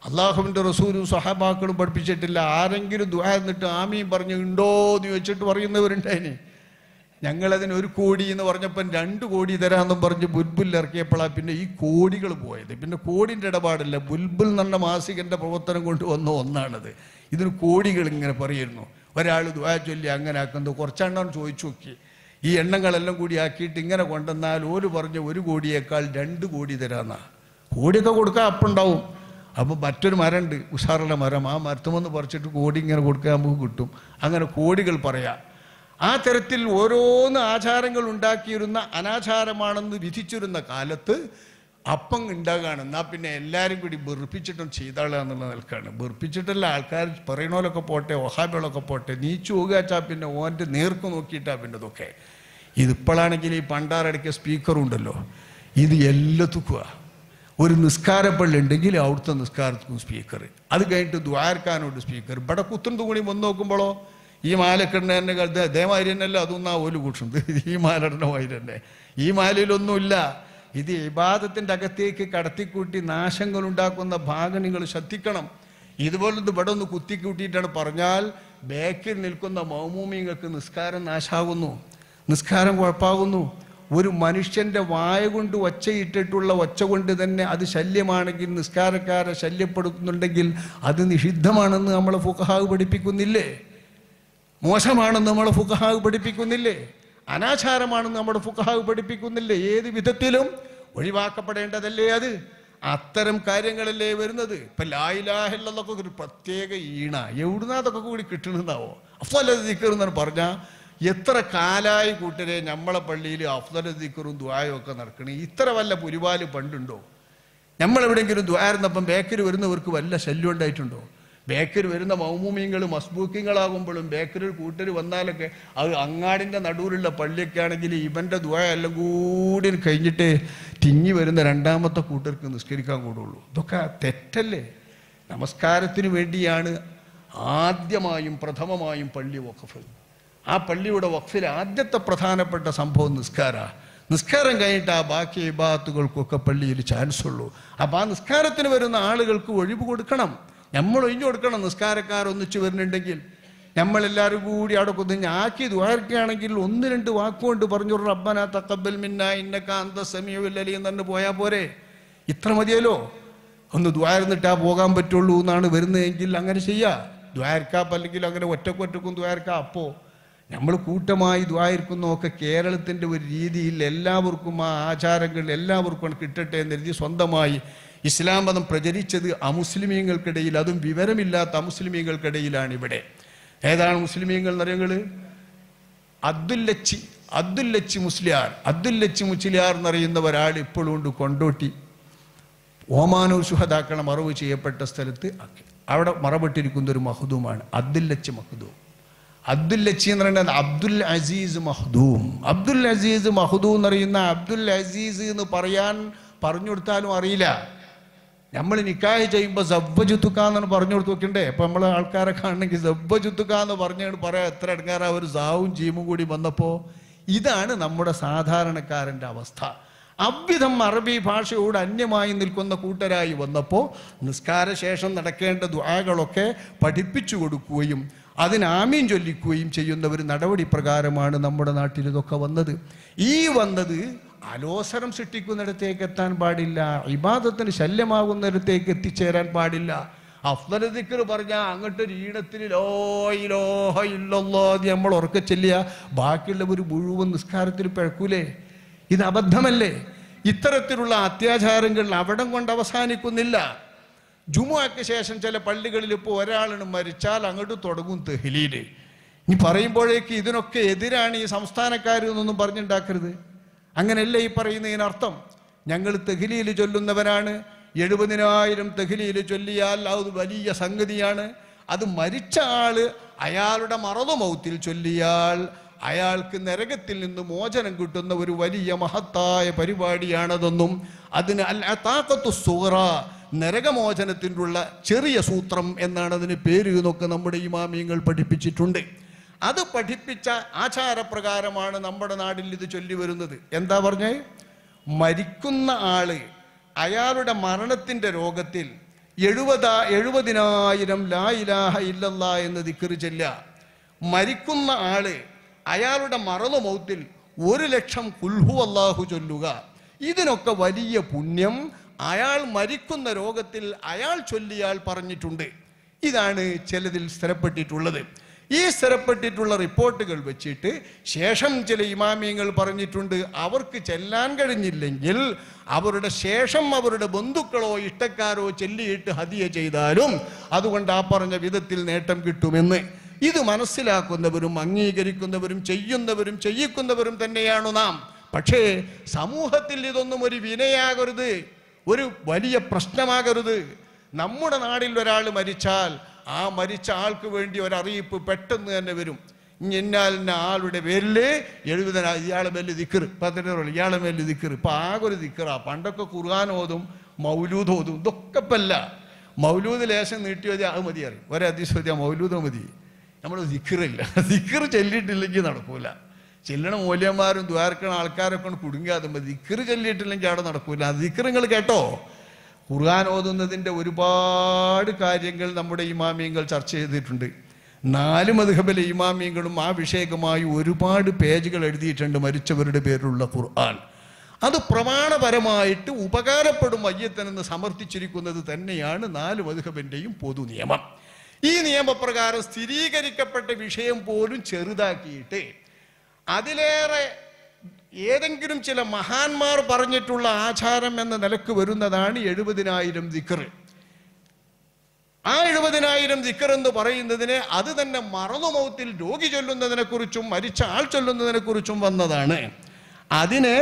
അള്ളാഹുവിൻ്റെ റസൂലും സഹാബാക്കളും പഠിപ്പിച്ചിട്ടില്ല ആരെങ്കിലും ദുആ എന്നിട്ട് ആമീൻ പറഞ്ഞു ഉണ്ടോ എന്ന് ചോദിച്ചിട്ട് പറയുന്നവരുണ്ടായിന് ഞങ്ങളതിന് ഒരു കോടി എന്ന് പറഞ്ഞപ്പം രണ്ട് കോടി തരാമെന്നും പറഞ്ഞ് ബുൽബുൽ ഇറക്കിയപ്പോഴാണ് പിന്നെ ഈ കോടികൾ പോയത് പിന്നെ കോടിൻ്റെ ഇടപാടില്ല ബുൽബുൽ എന്ന മാസികൻ്റെ പ്രവർത്തനം കൊണ്ട് വന്ന ഒന്നാണത് ഇതിന് കോടികൾ ഇങ്ങനെ പറയുന്നു ഒരാൾ ദ്വാ ചൊല്ലി അങ്ങനെ ആക്കുന്നത് കുറച്ചെണ്ണം ചോദിച്ചു നോക്കി ഈ എണ്ണങ്ങളെല്ലാം കൂടി ആക്കിയിട്ട് ഇങ്ങനെ കൊണ്ടുവന്നാൽ ഒരു പറഞ്ഞ് ഒരു കോടിയേക്കാൾ രണ്ട് കോടി തരാന്നാ കോടിയൊക്കെ കൊടുക്കാൻ അപ്പുണ്ടാവും അപ്പോൾ മറ്റൊരു മരമുണ്ട് ഉഷാറുള്ള മരം ആ മരത്തുമെന്ന് പറിച്ചിട്ട് കോടി ഇങ്ങനെ കൊടുക്കാൻ നമുക്ക് കിട്ടും അങ്ങനെ കോടികൾ പറയാം ആ തരത്തിൽ ഓരോന്ന് ആചാരങ്ങൾ ഉണ്ടാക്കിയിരുന്ന അനാചാരമാണെന്ന് വിധിച്ചിരുന്ന കാലത്ത് അപ്പം ഉണ്ടാകാണ് എന്നാൽ പിന്നെ എല്ലാവരും കൂടി ബെറുപ്പിച്ചിട്ടും ചെയ്താളുക എന്നുള്ള നിൽക്കാണ് ബെറുപ്പിച്ചിട്ടല്ല ആൾക്കാർ പറയണോലൊക്കെ പോട്ടെ ഒഹാബികളൊക്കെ പോട്ടെ നീച്ചു പോകാച്ചാൽ പിന്നെ ഓൻ്റെ നേർക്ക് നോക്കിയിട്ടാ പിന്നെ ഇതൊക്കെ ഇതിപ്പോഴാണെങ്കിൽ ഈ സ്പീക്കറും സ്പീക്കറുണ്ടല്ലോ ഇത് എല്ലാത്തുക്കുക ഒരു ഉണ്ടെങ്കിൽ അവിടുത്തെ നിസ്കാരത്തിനും സ്പീക്കർ അത് കഴിഞ്ഞിട്ട് ദ്വാരക്കാനോട് സ്പീക്കർ ഇവിടെ കുത്തുന്നത് കൂടി വന്ന് നോക്കുമ്പോഴോ ഈ മാലക്കെണ്ണ തന്നെ കളുടെ അതേമാതിരി തന്നെയല്ല അതൊന്നും ആ ഓല് കൂട്ടുന്നത് ഈ മാലയുടെ മാതിരി തന്നെ ഈ മാലയിലൊന്നുമില്ല ഇത് ഇബാദത്തിൻ്റെ അകത്തേക്ക് കടത്തിക്കൂട്ടി നാശങ്ങൾ ഉണ്ടാക്കുന്ന ഭാഗം നിങ്ങൾ ശ്രദ്ധിക്കണം ഇതുപോലൊന്ന് ഇവിടെ ഒന്ന് കുത്തിക്കൂട്ടിയിട്ടാണ് പറഞ്ഞാൽ ബേക്കിൽ നിൽക്കുന്ന മൗമൂമിങ്ങൾക്ക് നിസ്കാരം നാശാകുന്നു നിസ്കാരം കുഴപ്പാകുന്നു ഒരു മനുഷ്യൻ്റെ വായ കൊണ്ട് ഒച്ചയിട്ടിട്ടുള്ള ഒച്ച കൊണ്ട് തന്നെ അത് ശല്യമാണെങ്കിൽ നിസ്കാരക്കാരെ ശല്യപ്പെടുത്തുന്നുണ്ടെങ്കിൽ അത് നിഷിദ്ധമാണെന്ന് നമ്മളെ ഫുഖഹാവ് പഠിപ്പിക്കുന്നില്ലേ മോശമാണെന്ന് നമ്മൾ ഫുഖഹാവ് പഠിപ്പിക്കുന്നില്ലേ അനാചാരമാണെന്ന് നമ്മുടെ ഫുഖഹാവ് പഠിപ്പിക്കുന്നില്ലേ ഏത് വിധത്തിലും ഒഴിവാക്കപ്പെടേണ്ടതല്ലേ അത് അത്തരം കാര്യങ്ങളല്ലേ വരുന്നത് ഇപ്പൊ ലായിലാഹില്ലതൊക്കെ ഒരു പ്രത്യേക ഈണ എവിടുന്ന അതൊക്കെ കൂടി കിട്ടണമെന്നാവോ അഫ്സല ദിക്കറെന്ന് പറഞ്ഞാൽ എത്ര കാലായി കൂട്ടരെ നമ്മളെ പള്ളിയിൽ അഫ്സല ദിക്കറും ദ്വായും ഒക്കെ നടക്കണേ ഇത്ര വല്ല പുരുവാല് പണ്ടുണ്ടോ നമ്മളെവിടെയെങ്കിലും ദ്വാരുന്നപ്പം ബേക്കറി വരുന്നവർക്ക് വല്ല ശല്യം ഉണ്ടായിട്ടുണ്ടോ ബേക്കറി വരുന്ന മൗമൂമിയങ്ങളും മസ്ബൂക്കിങ്ങളാകുമ്പോഴും ബേക്കറിൽ കൂട്ടർ വന്നാലൊക്കെ അത് അങ്ങാടിൻ്റെ നടുവിലുള്ള ആണെങ്കിൽ ഇവൻ്റെ ദ്വയെല്ലാം കൂടി കഴിഞ്ഞിട്ട് തിങ്ങി വരുന്ന രണ്ടാമത്തെ കൂട്ടർക്ക് നിസ്കരിക്കാൻ കൂടുള്ളൂ ഇതൊക്കെ തെറ്റല്ലേ നമസ്കാരത്തിന് വേണ്ടിയാണ് ആദ്യമായും പ്രഥമമായും പള്ളി വഖഫ് ആ പള്ളിയുടെ വഖഫിൽ ആദ്യത്തെ പ്രധാനപ്പെട്ട സംഭവം നിസ്കാര നിസ്കാരം കഴിഞ്ഞിട്ട് ആ ബാക്കി ഇബാത്തുകൾക്കൊക്കെ പള്ളിയിൽ ചാൻസ് ഉള്ളൂ അപ്പം ആ നിസ്കാരത്തിന് വരുന്ന ആളുകൾക്ക് ഒഴിവ് കൊടുക്കണം നമ്മൾ ഒഴിഞ്ഞു കൊടുക്കണം ഒന്നിച്ചു വരുന്നുണ്ടെങ്കിൽ നമ്മളെല്ലാവരും കൂടി അവിടെ കുതിഞ്ഞ് ആക്കി ദ്വാരക്കുകയാണെങ്കിൽ ഒന്ന് രണ്ട് വാക്കുകൊണ്ട് പറഞ്ഞു റബ്ബന തക്കബൽ മിന്ന ഇന്നക്ക അന്ത സമീവല്ലി എന്ന് തന്നെ പോയാൽ പോരെ ഇത്ര മതിയല്ലോ ഒന്ന് ദ്വാരന്നിട്ടാ പോകാൻ പറ്റുള്ളൂ എന്നാണ് വരുന്നതെങ്കിൽ അങ്ങനെ ചെയ്യാ ദ്വാരക്കാപ്പ് അല്ലെങ്കിൽ അങ്ങനെ ഒറ്റക്കൊറ്റക്കും ദ്വാരക്കാ അപ്പോ നമ്മൾ കൂട്ടമായി ദ്വാരിക്കുന്നതൊക്കെ കേരളത്തിൻ്റെ ഒരു രീതിയിൽ എല്ലാവർക്കും ആ ആചാരങ്ങൾ എല്ലാവർക്കും കിട്ടട്ടെ എഴുതി സ്വന്തമായി ഇസ്ലാം മതം പ്രചരിച്ചത് അമുസ്ലിമീങ്ങൾക്കിടയിൽ അതും വിവരമില്ലാത്ത അമുസ്ലിമീങ്ങൾക്കിടയിലാണ് ഇവിടെ ഏതാണ് മുസ്ലിമീങ്ങൾ എന്നറിയങ്ങൾ അബ്ദുല്ലച്ചി അബ്ദുല്ലച്ചി മുസ്ലിയാർ അബ്ദുല്ലച്ചി മുസ്ലിയാർ എന്നറിയുന്ന ഒരാൾ ഇപ്പോഴും കൊണ്ട് കൊണ്ടോട്ടി ഓമാനൂർ സുഹദാക്കളെ മറവ് ചെയ്യപ്പെട്ട സ്ഥലത്ത് അവിടെ മറവിട്ടിരിക്കുന്ന ഒരു മഹദൂമാണ് അബ്ദുല്ലച്ചി മഹദൂം അബ്ദുല്ലച്ചി എന്ന് പറയുന്നത് അബ്ദുൽ അസീസ് മഹദൂം അബ്ദുൽ അസീസ് മഹദൂം എന്ന് അറിയുന്ന അബ്ദുൽ അസീസ് എന്ന് പറയാൻ പറഞ്ഞു കൊടുത്താലും അറിയില്ല നമ്മൾ നിക്കാഹ് ചെയ്യുമ്പോൾ സബ്ബജുത്തുക്ക എന്നാണ് പറഞ്ഞു കൊടുത്ത് വെക്കണ്ടേ അപ്പം നമ്മൾ ആൾക്കാരെ കാണണമെങ്കിൽ സബ്ബജുത്തുക്ക എന്ന് പറഞ്ഞു പറയാം എത്ര എടുക്കാറാ ഒരു സാവും ജീമും കൂടി വന്നപ്പോൾ ഇതാണ് നമ്മുടെ സാധാരണക്കാരന്റെ അവസ്ഥ അവിധം അറബി ഭാഷയോട് അന്യമായി നിൽക്കുന്ന കൂട്ടരായി വന്നപ്പോൾ നിസ്കാരശേഷം നടക്കേണ്ട ദ്വാകളൊക്കെ പഠിപ്പിച്ചു കൊടുക്കുകയും അതിന് ആമീൻ ചൊല്ലിക്കുകയും ചെയ്യുന്ന ഒരു നടപടി പ്രകാരമാണ് നമ്മുടെ നാട്ടിൽ ഇതൊക്കെ വന്നത് ഈ വന്നത് അലോസരം സൃഷ്ടിക്കുന്നിടത്തേക്ക് എത്താൻ പാടില്ല ഇബാദത്തിന് ശല്യമാകുന്നിടത്തേക്ക് എത്തിച്ചേരാൻ പാടില്ല അഫ്ദൽ പറഞ്ഞ അങ്ങോട്ട് ഈണത്തിൽ ലോഹിലോഹ ഇല്ലല്ലോ അത് നമ്മൾ ഉറക്ക ചെല്ലിയ ബാക്കിയുള്ളവർ മുഴുവൻ നിസ്കാരത്തിൽ പിഴക്കൂലേ ഇത് അബദ്ധമല്ലേ ഇത്തരത്തിലുള്ള അത്യാചാരങ്ങൾ അവിടം കൊണ്ട് അവസാനിക്കുന്നില്ല ജുമുഅക്ക് ശേഷം ചില പള്ളികളിൽ ഇപ്പോൾ ഒരാളിനും മരിച്ചാൽ അങ്ങോട്ട് തുടങ്ങും തെഹലിയിൽ ഇനി പറയുമ്പോഴേക്ക് ഇതിനൊക്കെ എതിരാണ് ഈ സംസ്ഥാനക്കാരെന്നൊന്നും പറഞ്ഞുണ്ടാക്കരുത് അങ്ങനെയല്ല ഈ പറയുന്നതിനർത്ഥം ഞങ്ങൾ തെഹിലിയിൽ ചൊല്ലുന്നവരാണ് എഴുപതിനായിരം തെഹിലിയിൽ ചൊല്ലിയാൽ അത് വലിയ സംഗതിയാണ് അത് മരിച്ച ആള് അയാളുടെ മറതുമൗത്തിൽ ചൊല്ലിയാൽ അയാൾക്ക് നരകത്തിൽ നിന്ന് മോചനം കിട്ടുന്ന ഒരു വലിയ മഹത്തായ പരിപാടിയാണതെന്നും അതിന് അൽ അതാക്കത്തു സുഹറ നരകമോചനത്തിനുള്ള ചെറിയ സൂത്രം എന്നാണ് അതിന് പേര് എന്നൊക്കെ നമ്മുടെ ഇമാമിയങ്ങൾ പഠിപ്പിച്ചിട്ടുണ്ട് അത് പഠിപ്പിച്ച ആചാരപ്രകാരമാണ് നമ്മുടെ നാട്ടിൽ ഇത് ചൊല്ലി വരുന്നത് എന്താ പറഞ്ഞേ മരിക്കുന്ന ആള് അയാളുടെ മരണത്തിന്റെ രോഗത്തിൽ എഴുപതാ എഴുപതിനായിരം ലാ ഇലാഹ ഇല്ലല്ല എന്ന് ദിക്കറി ചെല്ല മരിക്കുന്ന ആള് അയാളുടെ മറന്നു മൗത്തിൽ ഒരു ലക്ഷം കുൽഹു അള്ളാഹു ചൊല്ലുക ഇതിനൊക്കെ വലിയ പുണ്യം അയാൾ മരിക്കുന്ന രോഗത്തിൽ അയാൾ ചൊല്ലിയാൽ പറഞ്ഞിട്ടുണ്ട് ഇതാണ് ചിലതിൽ സ്ഥിരപ്പെട്ടിട്ടുള്ളത് ഈ സ്ഥിരപ്പെട്ടിട്ടുള്ള റിപ്പോർട്ടുകൾ വെച്ചിട്ട് ശേഷം ചില ഇമാമിയങ്ങൾ പറഞ്ഞിട്ടുണ്ട് അവർക്ക് ചെല്ലാൻ കഴിഞ്ഞില്ലെങ്കിൽ അവരുടെ ശേഷം അവരുടെ ബന്ധുക്കളോ ഇഷ്ടക്കാരോ ചെല്ലിയിട്ട് ഹതിയ ചെയ്താലും അതുകൊണ്ട് ആ പറഞ്ഞ വിധത്തിൽ നേട്ടം കിട്ടുമെന്ന് ഇത് മനസ്സിലാക്കുന്നവരും അംഗീകരിക്കുന്നവരും ചെയ്യുന്നവരും ചെയ്യിക്കുന്നവരും തന്നെയാണ് നാം പക്ഷേ സമൂഹത്തിൽ ഇതൊന്നും ഒരു വിനയാകരുത് ഒരു വലിയ പ്രശ്നമാകരുത് നമ്മുടെ നാടിൽ ഒരാൾ മരിച്ചാൽ ആ മരിച്ച ആൾക്ക് വേണ്ടി ഒരറിയിപ്പ് പെട്ടെന്ന് തന്നെ വരും ഇന്നാലിൻ്റെ ആളുടെ വെല്ല് എഴുപതിനാ ഇയാളെ മേല് ദിക്കർ പതിനേഴ് ഇയാളെ മേല് ദിക്കർ ഇപ്പൊ ആകെ ഒരു ദിക്കറാ പണ്ടൊക്കെ ഖുർആൻ ഓതും മൗലൂദ് ഓതും ഇതൊക്കെ പല്ല മൗലൂദ് ലേശം നീട്ടി മതി അത് മതിയാറി അറിയും ഒരേ അതിശോദ്യ മൗലൂദ് മതി നമ്മൾ ദിക്കറില്ല [laughs] ദിക്കർ ചെല്ലിട്ടില്ലെങ്കിൽ നടക്കൂല ചെല്ലണ മൂല്യന്മാരും ദ്വാരക്കണ ആൾക്കാരൊക്കെ കുടുങ്ങിയാൽ മതി ദിക്കർ ചെല്ലിട്ടില്ലെങ്കിൽ അവിടെ നടക്കൂല ദിക്കർ നിങ്ങൾ കേട്ടോ ഖുർആൻ ഓതുന്നതിൻ്റെ ഒരുപാട് കാര്യങ്ങൾ നമ്മുടെ ഇമാമിയങ്ങൾ ചർച്ച ചെയ്തിട്ടുണ്ട് നാല് മധുഹബിലെ ഇമാമിയങ്ങളും ആ വിഷയകമായി ഒരുപാട് പേജുകൾ എഴുതിയിട്ടുണ്ട് മരിച്ചവരുടെ പേരിലുള്ള ഖുർആൻ അത് പ്രമാണപരമായിട്ട് ഉപകാരപ്പെടും മയ്യത്തനെന്ന് സമർത്ഥിച്ചിരിക്കുന്നത് തന്നെയാണ് നാല് മധുഹബിൻ്റെയും പൊതു നിയമം ഈ നിയമപ്രകാരം സ്ഥിരീകരിക്കപ്പെട്ട വിഷയം പോലും ചെറുതാക്കിയിട്ട് അതിലേറെ ഏതെങ്കിലും ചില മഹാന്മാർ പറഞ്ഞിട്ടുള്ള ആചാരം എന്ന നിലക്ക് വരുന്നതാണ് എഴുപതിനായിരം ദിക്കറ് ആ എഴുപതിനായിരം ദിക്കർ എന്ന് പറയുന്നതിനെ അത് തന്നെ മൗത്തിൽ രോഗി ചൊല്ലുന്നതിനെക്കുറിച്ചും മരിച്ച ആൾ ചൊല്ലുന്നതിനെക്കുറിച്ചും വന്നതാണ് അതിന്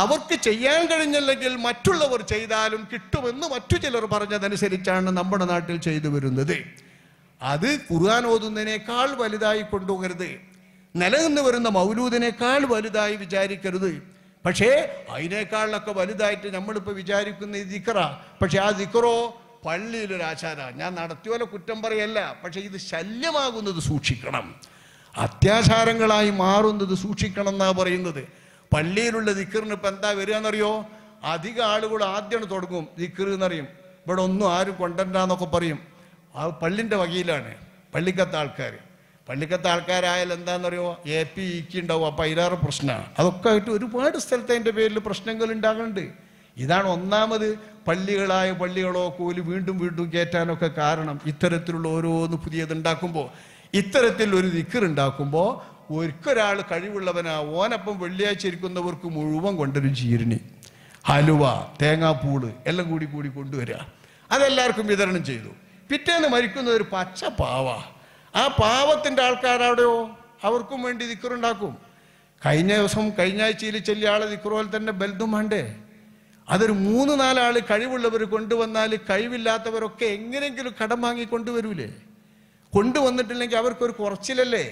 അവർക്ക് ചെയ്യാൻ കഴിഞ്ഞില്ലെങ്കിൽ മറ്റുള്ളവർ ചെയ്താലും കിട്ടുമെന്ന് മറ്റു ചിലർ പറഞ്ഞതനുസരിച്ചാണ് നമ്മുടെ നാട്ടിൽ ചെയ്തു വരുന്നത് അത് ഖുർആൻ ഓതുന്നതിനേക്കാൾ വലുതായി കൊണ്ടുപോകരുത് നിലനിന്ന് വരുന്ന മൗലൂദിനേക്കാൾ വലുതായി വിചാരിക്കരുത് പക്ഷേ അതിനേക്കാളിലൊക്കെ വലുതായിട്ട് നമ്മളിപ്പോൾ വിചാരിക്കുന്ന ഈ ദിക്കറ പക്ഷേ ആ ദിക്കറോ പള്ളിയിലൊരു ആചാരമാണ് ഞാൻ നടത്തിയോലെ കുറ്റം പറയല്ല പക്ഷേ ഇത് ശല്യമാകുന്നത് സൂക്ഷിക്കണം അത്യാചാരങ്ങളായി മാറുന്നത് സൂക്ഷിക്കണം എന്നാണ് പറയുന്നത് പള്ളിയിലുള്ള ദിക്കറിന് ഇപ്പം എന്താ വരിക എന്നറിയോ അധികം ആളുകൾ ആദ്യമാണ് തുടങ്ങും ദിക്കർ എന്നറിയും ഇവിടെ ഒന്നും ആരും കൊണ്ടല്ലാന്നൊക്കെ പറയും ആ പള്ളിൻ്റെ വകയിലാണ് പള്ളിക്കത്ത ആൾക്കാർ പള്ളിക്കത്തെ ആൾക്കാരായാലും അറിയുമോ എ പി ഇക്ക് ഉണ്ടാവും അപ്പം അതിലേറെ പ്രശ്നമാണ് അതൊക്കെ ആയിട്ട് ഒരുപാട് സ്ഥലത്ത് അതിൻ്റെ പേരിൽ പ്രശ്നങ്ങൾ ഉണ്ടാകുന്നുണ്ട് ഇതാണ് ഒന്നാമത് പള്ളികളായ പള്ളികളോ കൂലി വീണ്ടും വീണ്ടും കയറ്റാനൊക്കെ കാരണം ഇത്തരത്തിലുള്ള ഓരോന്ന് പുതിയതുണ്ടാക്കുമ്പോൾ ഇത്തരത്തിൽ ഒരു ഉണ്ടാക്കുമ്പോൾ ഒരിക്കൊരാൾ കഴിവുള്ളവനാ ഓനപ്പം വെള്ളിയാഴ്ച ഇരിക്കുന്നവർക്ക് മുഴുവൻ കൊണ്ടൊരു ജീരണി ഹലുവ തേങ്ങാപ്പൂള് എല്ലാം കൂടി കൂടി കൊണ്ടുവരിക അതെല്ലാവർക്കും വിതരണം ചെയ്തു പിറ്റേന്ന് മരിക്കുന്ന ഒരു പച്ച പാവാ ആ പാവത്തിൻ്റെ ആൾക്കാരവിടെയോ അവർക്കും വേണ്ടി ദിക്കറുണ്ടാക്കും കഴിഞ്ഞ ദിവസം കഴിഞ്ഞ ആഴ്ചയിൽ ചെല്ലിയ ആളെ പോലെ തന്നെ ബൽദും വേണ്ടേ അതൊരു മൂന്ന് നാലാൾ കഴിവുള്ളവർ കൊണ്ടുവന്നാൽ കഴിവില്ലാത്തവരൊക്കെ എങ്ങനെയെങ്കിലും കടം വാങ്ങി കൊണ്ടുവരൂലേ കൊണ്ടുവന്നിട്ടില്ലെങ്കിൽ അവർക്കൊരു കുറച്ചിലല്ലേ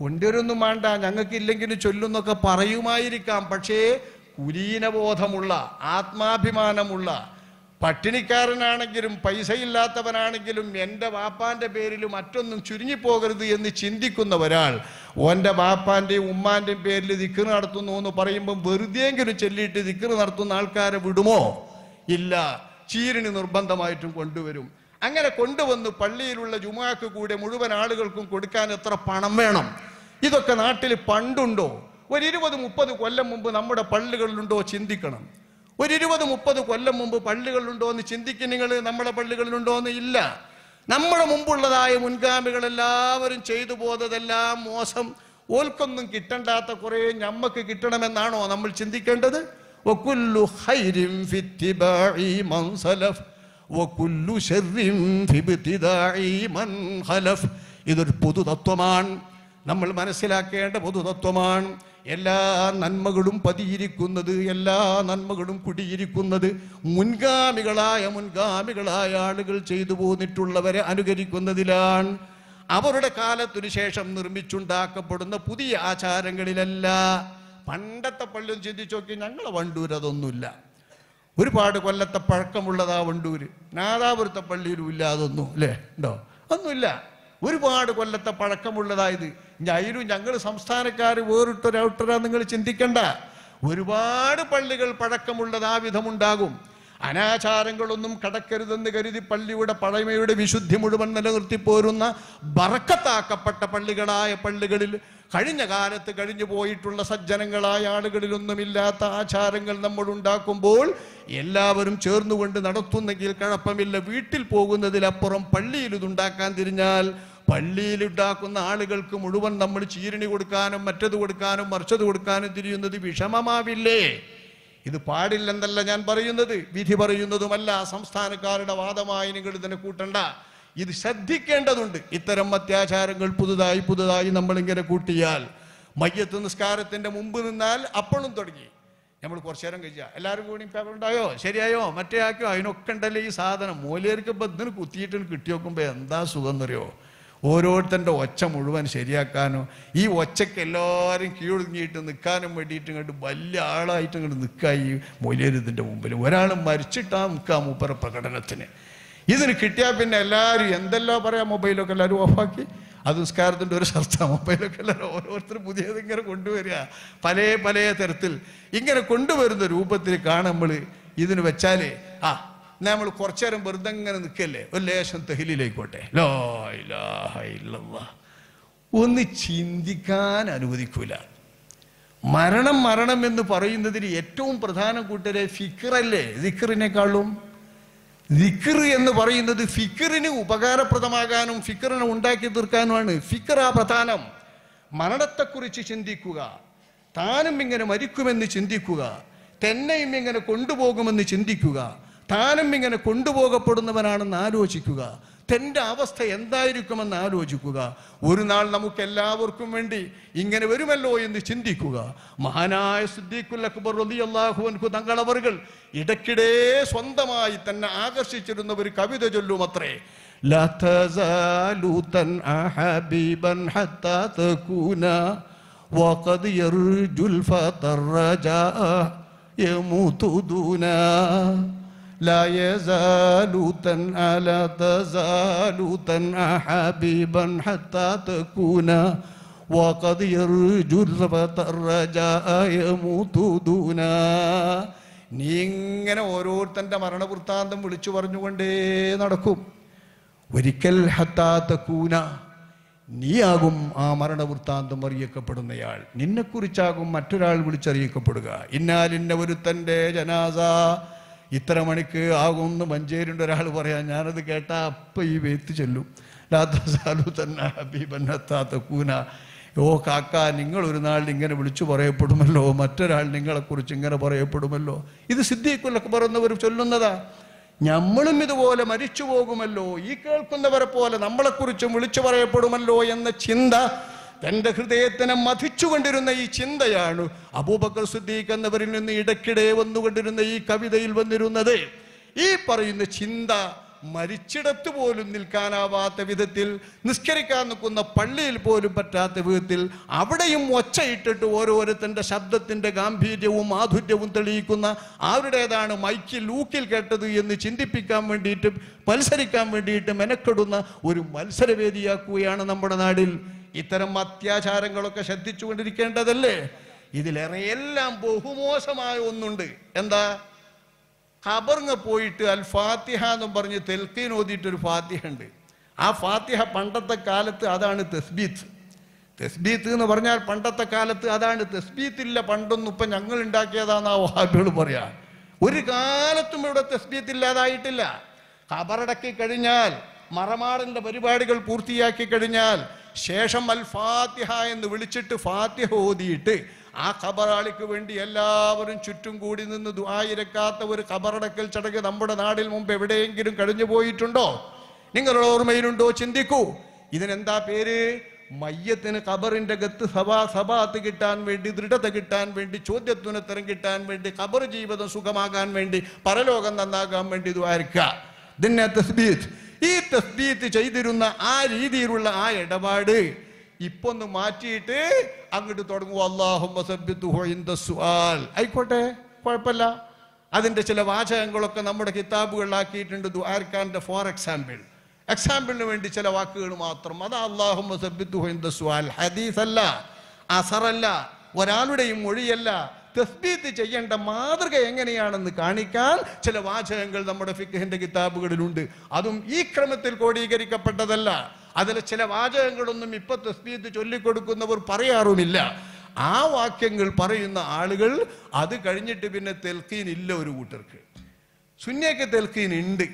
കൊണ്ടുവരൊന്നും വേണ്ട ഞങ്ങൾക്ക് ഇല്ലെങ്കിലും ചൊല്ലുന്നൊക്കെ പറയുമായിരിക്കാം പക്ഷേ കുലീനബോധമുള്ള ആത്മാഭിമാനമുള്ള പട്ടിണിക്കാരനാണെങ്കിലും പൈസയില്ലാത്തവനാണെങ്കിലും എൻ്റെ വാപ്പാൻ്റെ പേരിൽ മറ്റൊന്നും ചുരുങ്ങിപ്പോകരുത് എന്ന് ചിന്തിക്കുന്ന ഒരാൾ ഒൻ്റെ വാപ്പാൻ്റെയും ഉമ്മാൻ്റെയും പേരിൽ ദിക്കർ നടത്തുന്നു എന്ന് പറയുമ്പം വെറുതെയെങ്കിലും ചെല്ലിയിട്ട് ദിക്കർ നടത്തുന്ന ആൾക്കാരെ വിടുമോ ഇല്ല ചീരിന് നിർബന്ധമായിട്ടും കൊണ്ടുവരും അങ്ങനെ കൊണ്ടുവന്ന് പള്ളിയിലുള്ള ജുമാക്ക് കൂടെ മുഴുവൻ ആളുകൾക്കും കൊടുക്കാൻ എത്ര പണം വേണം ഇതൊക്കെ നാട്ടിൽ പണ്ടുണ്ടോ ഒരു ഇരുപത് മുപ്പത് കൊല്ലം മുമ്പ് നമ്മുടെ പള്ളികളിലുണ്ടോ ചിന്തിക്കണം ഒരു ഇരുപത് മുപ്പത് കൊല്ലം മുമ്പ് പള്ളികളുണ്ടോ എന്ന് ചിന്തിക്കും നിങ്ങൾ നമ്മുടെ പള്ളികളിലുണ്ടോ എന്ന് ഇല്ല നമ്മുടെ മുമ്പുള്ളതായ മുൻഗാമികളെല്ലാവരും ചെയ്തു പോയതെല്ലാം മോശം ഓൽക്കൊന്നും കിട്ടണ്ടാത്ത കുറേ ഞമ്മക്ക് കിട്ടണമെന്നാണോ നമ്മൾ ചിന്തിക്കേണ്ടത് ഇതൊരു പൊതുതത്വമാണ് നമ്മൾ മനസ്സിലാക്കേണ്ട പൊതുതത്വമാണ് എല്ലാ നന്മകളും പതിയിരിക്കുന്നത് എല്ലാ നന്മകളും കുടിയിരിക്കുന്നത് മുൻഗാമികളായ മുൻഗാമികളായ ആളുകൾ ചെയ്തു പോന്നിട്ടുള്ളവരെ അനുകരിക്കുന്നതിലാണ് അവരുടെ കാലത്തിനു ശേഷം നിർമ്മിച്ചുണ്ടാക്കപ്പെടുന്ന പുതിയ ആചാരങ്ങളിലല്ല പണ്ടത്തെ പള്ളിയും ചിന്തിച്ചു നോക്കി ഞങ്ങളെ വണ്ടൂർ അതൊന്നുമില്ല ഒരുപാട് കൊല്ലത്തെ പഴക്കമുള്ളതാ വണ്ടൂര് നാദാപുരത്തെ പള്ളിയിലും ഇല്ല അതൊന്നും അല്ലേ ഉണ്ടോ ഒന്നുമില്ല ഒരുപാട് കൊല്ലത്തെ പഴക്കമുള്ളതായത് ഞാനും ഞങ്ങൾ സംസ്ഥാനക്കാർ വേറിട്ടൊരു ഔട്ടറാ നിങ്ങൾ ചിന്തിക്കണ്ട ഒരുപാട് പള്ളികൾ പഴക്കമുള്ളത് ആ വിധമുണ്ടാകും അനാചാരങ്ങളൊന്നും കടക്കരുതെന്ന് കരുതി പള്ളിയുടെ പഴമയുടെ വിശുദ്ധി മുഴുവൻ നിലനിർത്തി പോരുന്ന ബറക്കത്താക്കപ്പെട്ട പള്ളികളായ പള്ളികളിൽ കഴിഞ്ഞ കാലത്ത് കഴിഞ്ഞു പോയിട്ടുള്ള സജ്ജനങ്ങളായ ആളുകളിലൊന്നുമില്ലാത്ത ആചാരങ്ങൾ നമ്മൾ ഉണ്ടാക്കുമ്പോൾ എല്ലാവരും ചേർന്നുകൊണ്ട് നടത്തുന്നെങ്കിൽ കഴപ്പമില്ല വീട്ടിൽ പോകുന്നതിലപ്പുറം പള്ളിയിൽ ഇതുണ്ടാക്കാൻ തിരിഞ്ഞാൽ ഉണ്ടാക്കുന്ന ആളുകൾക്ക് മുഴുവൻ നമ്മൾ ചീരണി കൊടുക്കാനും മറ്റത് കൊടുക്കാനും മറിച്ചത് കൊടുക്കാനും തിരിയുന്നത് വിഷമമാവില്ലേ ഇത് പാടില്ലെന്നല്ല ഞാൻ പറയുന്നത് വിധി പറയുന്നതുമല്ല സംസ്ഥാനക്കാരുടെ വാദമായി നിങ്ങൾ ഇതിനെ കൂട്ടണ്ട ഇത് ശ്രദ്ധിക്കേണ്ടതുണ്ട് ഇത്തരം അത്യാചാരങ്ങൾ പുതുതായി പുതുതായി നമ്മളിങ്ങനെ കൂട്ടിയാൽ മയ്യത്ത് നിസ്കാരത്തിന്റെ മുമ്പ് നിന്നാൽ അപ്പോഴും തുടങ്ങി നമ്മൾ കുറച്ചു നേരം കഴിച്ചാൽ എല്ലാവരും കൂടി ഉണ്ടായോ ശരിയായോ മറ്റേ ആക്കിയോ അതിനൊക്കെ ഉണ്ടല്ലേ ഈ സാധനം മൂലയർക്ക് ബന്ധന കുത്തിയിട്ട് കിട്ടി നോക്കുമ്പോൾ എന്താ സുഖം എന്നറിയോ ഓരോരുത്തൻ്റെ ഒച്ച മുഴുവൻ ശരിയാക്കാനോ ഈ ഒച്ചയ്ക്ക് എല്ലാവരും കീഴൊതുങ്ങിയിട്ട് നിൽക്കാനും വേണ്ടിയിട്ട് ഇങ്ങോട്ട് വലിയ ആളായിട്ട് ഇങ്ങോട്ട് നിൽക്കുക ഈ മൊലിയരുതിൻ്റെ മുമ്പിൽ ഒരാൾ മരിച്ചിട്ടാ നിൽക്കാം മൂപ്പര പ്രകടനത്തിന് ഇതിന് കിട്ടിയാൽ പിന്നെ എല്ലാവരും എന്തെല്ലാം പറയാം മൊബൈലൊക്കെ എല്ലാവരും ഓഫാക്കി അത് നിസ്കാരത്തിൻ്റെ ഒരു ശർത്ത മൊബൈലൊക്കെ എല്ലാവരും ഓരോരുത്തരും പുതിയതിങ്ങനെ കൊണ്ടുവരിക പല പല തരത്തിൽ ഇങ്ങനെ കൊണ്ടുവരുന്ന രൂപത്തിൽ കാണുമ്പോൾ ഇതിന് വെച്ചാലേ ആ നമ്മൾ കുറച്ചു നേരം വെറുതെ ഇങ്ങനെ നിൽക്കല്ലേ ഒരു ലേശം തെഹിലിലേക്കോട്ടെ ഒന്ന് ചിന്തിക്കാൻ അനുവദിക്കൂല മരണം മരണം എന്ന് പറയുന്നതിന് ഏറ്റവും പ്രധാന കൂട്ടരെ ഫിക്റല്ലേ ഫിക്റിനെക്കാളും ദിക്കർ എന്ന് പറയുന്നത് ഫിക്കറിന് ഉപകാരപ്രദമാകാനും ഫിക്കറിനെ ഉണ്ടാക്കി തീർക്കാനുമാണ് ഫിക്കർ ആ പ്രധാനം മരണത്തെക്കുറിച്ച് ചിന്തിക്കുക താനും ഇങ്ങനെ മരിക്കുമെന്ന് ചിന്തിക്കുക തന്നെയും ഇങ്ങനെ കൊണ്ടുപോകുമെന്ന് ചിന്തിക്കുക താനും ഇങ്ങനെ കൊണ്ടുപോകപ്പെടുന്നവനാണെന്ന് ആലോചിക്കുക തൻ്റെ അവസ്ഥ എന്തായിരിക്കുമെന്ന് ആലോചിക്കുക ഒരു നാൾ നമുക്ക് എല്ലാവർക്കും വേണ്ടി ഇങ്ങനെ വരുമല്ലോ എന്ന് ചിന്തിക്കുക മഹാനായ സിദ്ദീഖുൽ അക്ബർ റലി അള്ളാഹുവൻകു തങ്ങളവർ ഇടയ്ക്കിടെ സ്വന്തമായി തന്നെ ആകർഷിച്ചിരുന്ന ഒരു കവിത ചൊല്ലും അത്രേ وقد يرجو لا يزال تنأى لا تزال تنأى حبيبا حتى تكون وقد يرجو الرجاء يموت دونا നീ ഇങ്ങനെ ഓരോരുത്തൻ്റെ മരണവൃത്താന്തം വിളിച്ചു പറഞ്ഞുകൊണ്ടേ നടക്കും ഒരിക്കൽ ഹത്താത്തക്കൂന നീയാകും ആ മരണവൃത്താന്തം അറിയിക്കപ്പെടുന്നയാൾ നിന്നെക്കുറിച്ചാകും മറ്റൊരാൾ വിളിച്ചറിയിക്കപ്പെടുക ഇന്നാലിന്ന ഒരുത്തൻ്റെ ജനാസ ഇത്ര മണിക്ക് ആകുമെന്ന് മഞ്ചേരിൻ്റെ ഒരാൾ പറയാം ഞാനത് കേട്ടാൽ അപ്പം ഈ വെയ്ത്ത് ചെല്ലും ലാത്തസാലു തന്നെ ഹബീബന്നത്താത്ത കൂന ഓ കാക്ക നിങ്ങൾ ഒരു നാൾ ഇങ്ങനെ വിളിച്ചു പറയപ്പെടുമല്ലോ മറ്റൊരാൾ നിങ്ങളെക്കുറിച്ച് ഇങ്ങനെ പറയപ്പെടുമല്ലോ ഇത് സിദ്ധിക്കുലൊക്കെ പറയുന്നവർ ചൊല്ലുന്നതാ നമ്മളും ഇതുപോലെ മരിച്ചു പോകുമല്ലോ ഈ കേൾക്കുന്നവരെ പോലെ നമ്മളെക്കുറിച്ചും വിളിച്ചു പറയപ്പെടുമല്ലോ എന്ന ചിന്ത തൻ്റെ ഹൃദയത്തിനെ മഥിച്ചുകൊണ്ടിരുന്ന ഈ ചിന്തയാണ് അബൂബക്കർ സുദ്ദീഖ് എന്നവരിൽ നിന്ന് ഇടയ്ക്കിടെ വന്നുകൊണ്ടിരുന്ന ഈ കവിതയിൽ വന്നിരുന്നത് ഈ പറയുന്ന ചിന്ത മരിച്ചിടത്ത് പോലും നിൽക്കാനാവാത്ത വിധത്തിൽ നിസ്കരിക്കാൻ നിൽക്കുന്ന പള്ളിയിൽ പോലും പറ്റാത്ത വിധത്തിൽ അവിടെയും ഒച്ചയിട്ടിട്ട് ഓരോരുത്തൻ്റെ ശബ്ദത്തിൻ്റെ ഗാംഭീര്യവും മാധുര്യവും തെളിയിക്കുന്ന അവരുടേതാണ് മൈക്കിൽ ലൂക്കിൽ കേട്ടത് എന്ന് ചിന്തിപ്പിക്കാൻ വേണ്ടിയിട്ട് മത്സരിക്കാൻ വേണ്ടിയിട്ട് മെനക്കെടുന്ന ഒരു മത്സരവേദിയാക്കുകയാണ് നമ്മുടെ നാടിൽ ഇത്തരം അത്യാചാരങ്ങളൊക്കെ ശ്രദ്ധിച്ചുകൊണ്ടിരിക്കേണ്ടതല്ലേ ഇതിലേറെ എല്ലാം ബഹുമോശമായ ഒന്നുണ്ട് എന്താ ഖബറിങ് പോയിട്ട് അൽ ഫാത്തിഹ എന്നും പറഞ്ഞ് തെൽക്കീൻ ഓതിയിട്ടൊരു ഫാത്തിഹ ഉണ്ട് ആ ഫാത്തിഹ പണ്ടത്തെ കാലത്ത് അതാണ് തെസ്ബീത്ത് തെസ്ബീത്ത് എന്ന് പറഞ്ഞാൽ പണ്ടത്തെ കാലത്ത് അതാണ് ഇല്ല പണ്ടൊന്നും ഇപ്പം ഞങ്ങൾ ഉണ്ടാക്കിയതാണെന്ന് ആ വഹാബികൾ പറയാ ഒരു കാലത്തും ഇവിടെ തെസ്ബീത്ത് ഇല്ലാതായിട്ടില്ല ഖബറടക്കി കഴിഞ്ഞാൽ മറമാടന്റെ പരിപാടികൾ പൂർത്തിയാക്കി കഴിഞ്ഞാൽ ശേഷം അൽ ഫാത്തിഹ എന്ന് വിളിച്ചിട്ട് ഫാത്തിഹ ഓതിയിട്ട് ആ ഖബറാളിക്ക് വേണ്ടി എല്ലാവരും ചുറ്റും കൂടി നിന്ന് ദുആയിരക്കാത്ത ഒരു ഖബറടക്കൽ ചടങ്ങ് നമ്മുടെ നാടിൽ മുമ്പ് എവിടെയെങ്കിലും കഴിഞ്ഞു പോയിട്ടുണ്ടോ നിങ്ങളുടെ ഓർമ്മയിലുണ്ടോ ചിന്തിക്കൂ ഇതിനെന്താ പേര് മയ്യത്തിന് ഖബറിന്റെ ഗത്ത് സഭാ സഭാത്ത് കിട്ടാൻ വേണ്ടി ദൃഢത കിട്ടാൻ വേണ്ടി ചോദ്യത്തിനുത്തരം കിട്ടാൻ വേണ്ടി ഖബർ ജീവിതം സുഖമാകാൻ വേണ്ടി പരലോകം നന്നാകാൻ വേണ്ടി ദ്വാരിക്കുക ഇതിനെ തസ്ബീത്ത് ഈ തസ്ബീത്ത് ചെയ്തിരുന്ന ആ രീതിയിലുള്ള ആ ഇടപാട് ഇപ്പൊന്ന് മാറ്റിയിട്ട് അങ്ങോട്ട് തുടങ്ങും അള്ളാഹുസുആൽ ആയിക്കോട്ടെ കുഴപ്പമില്ല അതിന്റെ ചില വാചകങ്ങളൊക്കെ നമ്മുടെ കിതാബുകളിലാക്കിയിട്ടുണ്ട് ദുആർഖാന്റെ ഫോർ എക്സാമ്പിൾ എക്സാമ്പിളിന് വേണ്ടി ചില വാക്കുകൾ മാത്രം അത് അള്ളാഹുസുആൽ ഹദീസ് അല്ല അസറല്ല ഒരാളുടെയും മൊഴിയല്ല തസ്ബീത്ത് ചെയ്യേണ്ട മാതൃക എങ്ങനെയാണെന്ന് കാണിക്കാൻ ചില വാചകങ്ങൾ നമ്മുടെ ഫിഖിന്റെ കിതാബുകളിലുണ്ട് അതും ഈ ക്രമത്തിൽ ക്രോഡീകരിക്കപ്പെട്ടതല്ല അതിൽ ചില വാചകങ്ങളൊന്നും ഇപ്പൊ തസ്ബീത്ത് ചൊല്ലിക്കൊടുക്കുന്നവർ പറയാറുമില്ല ആ വാക്യങ്ങൾ പറയുന്ന ആളുകൾ അത് കഴിഞ്ഞിട്ട് പിന്നെ തെൽക്കീൻ ഇല്ല ഒരു കൂട്ടർക്ക് ശുന്യക്ക് തെൽക്കീൻ ഉണ്ട്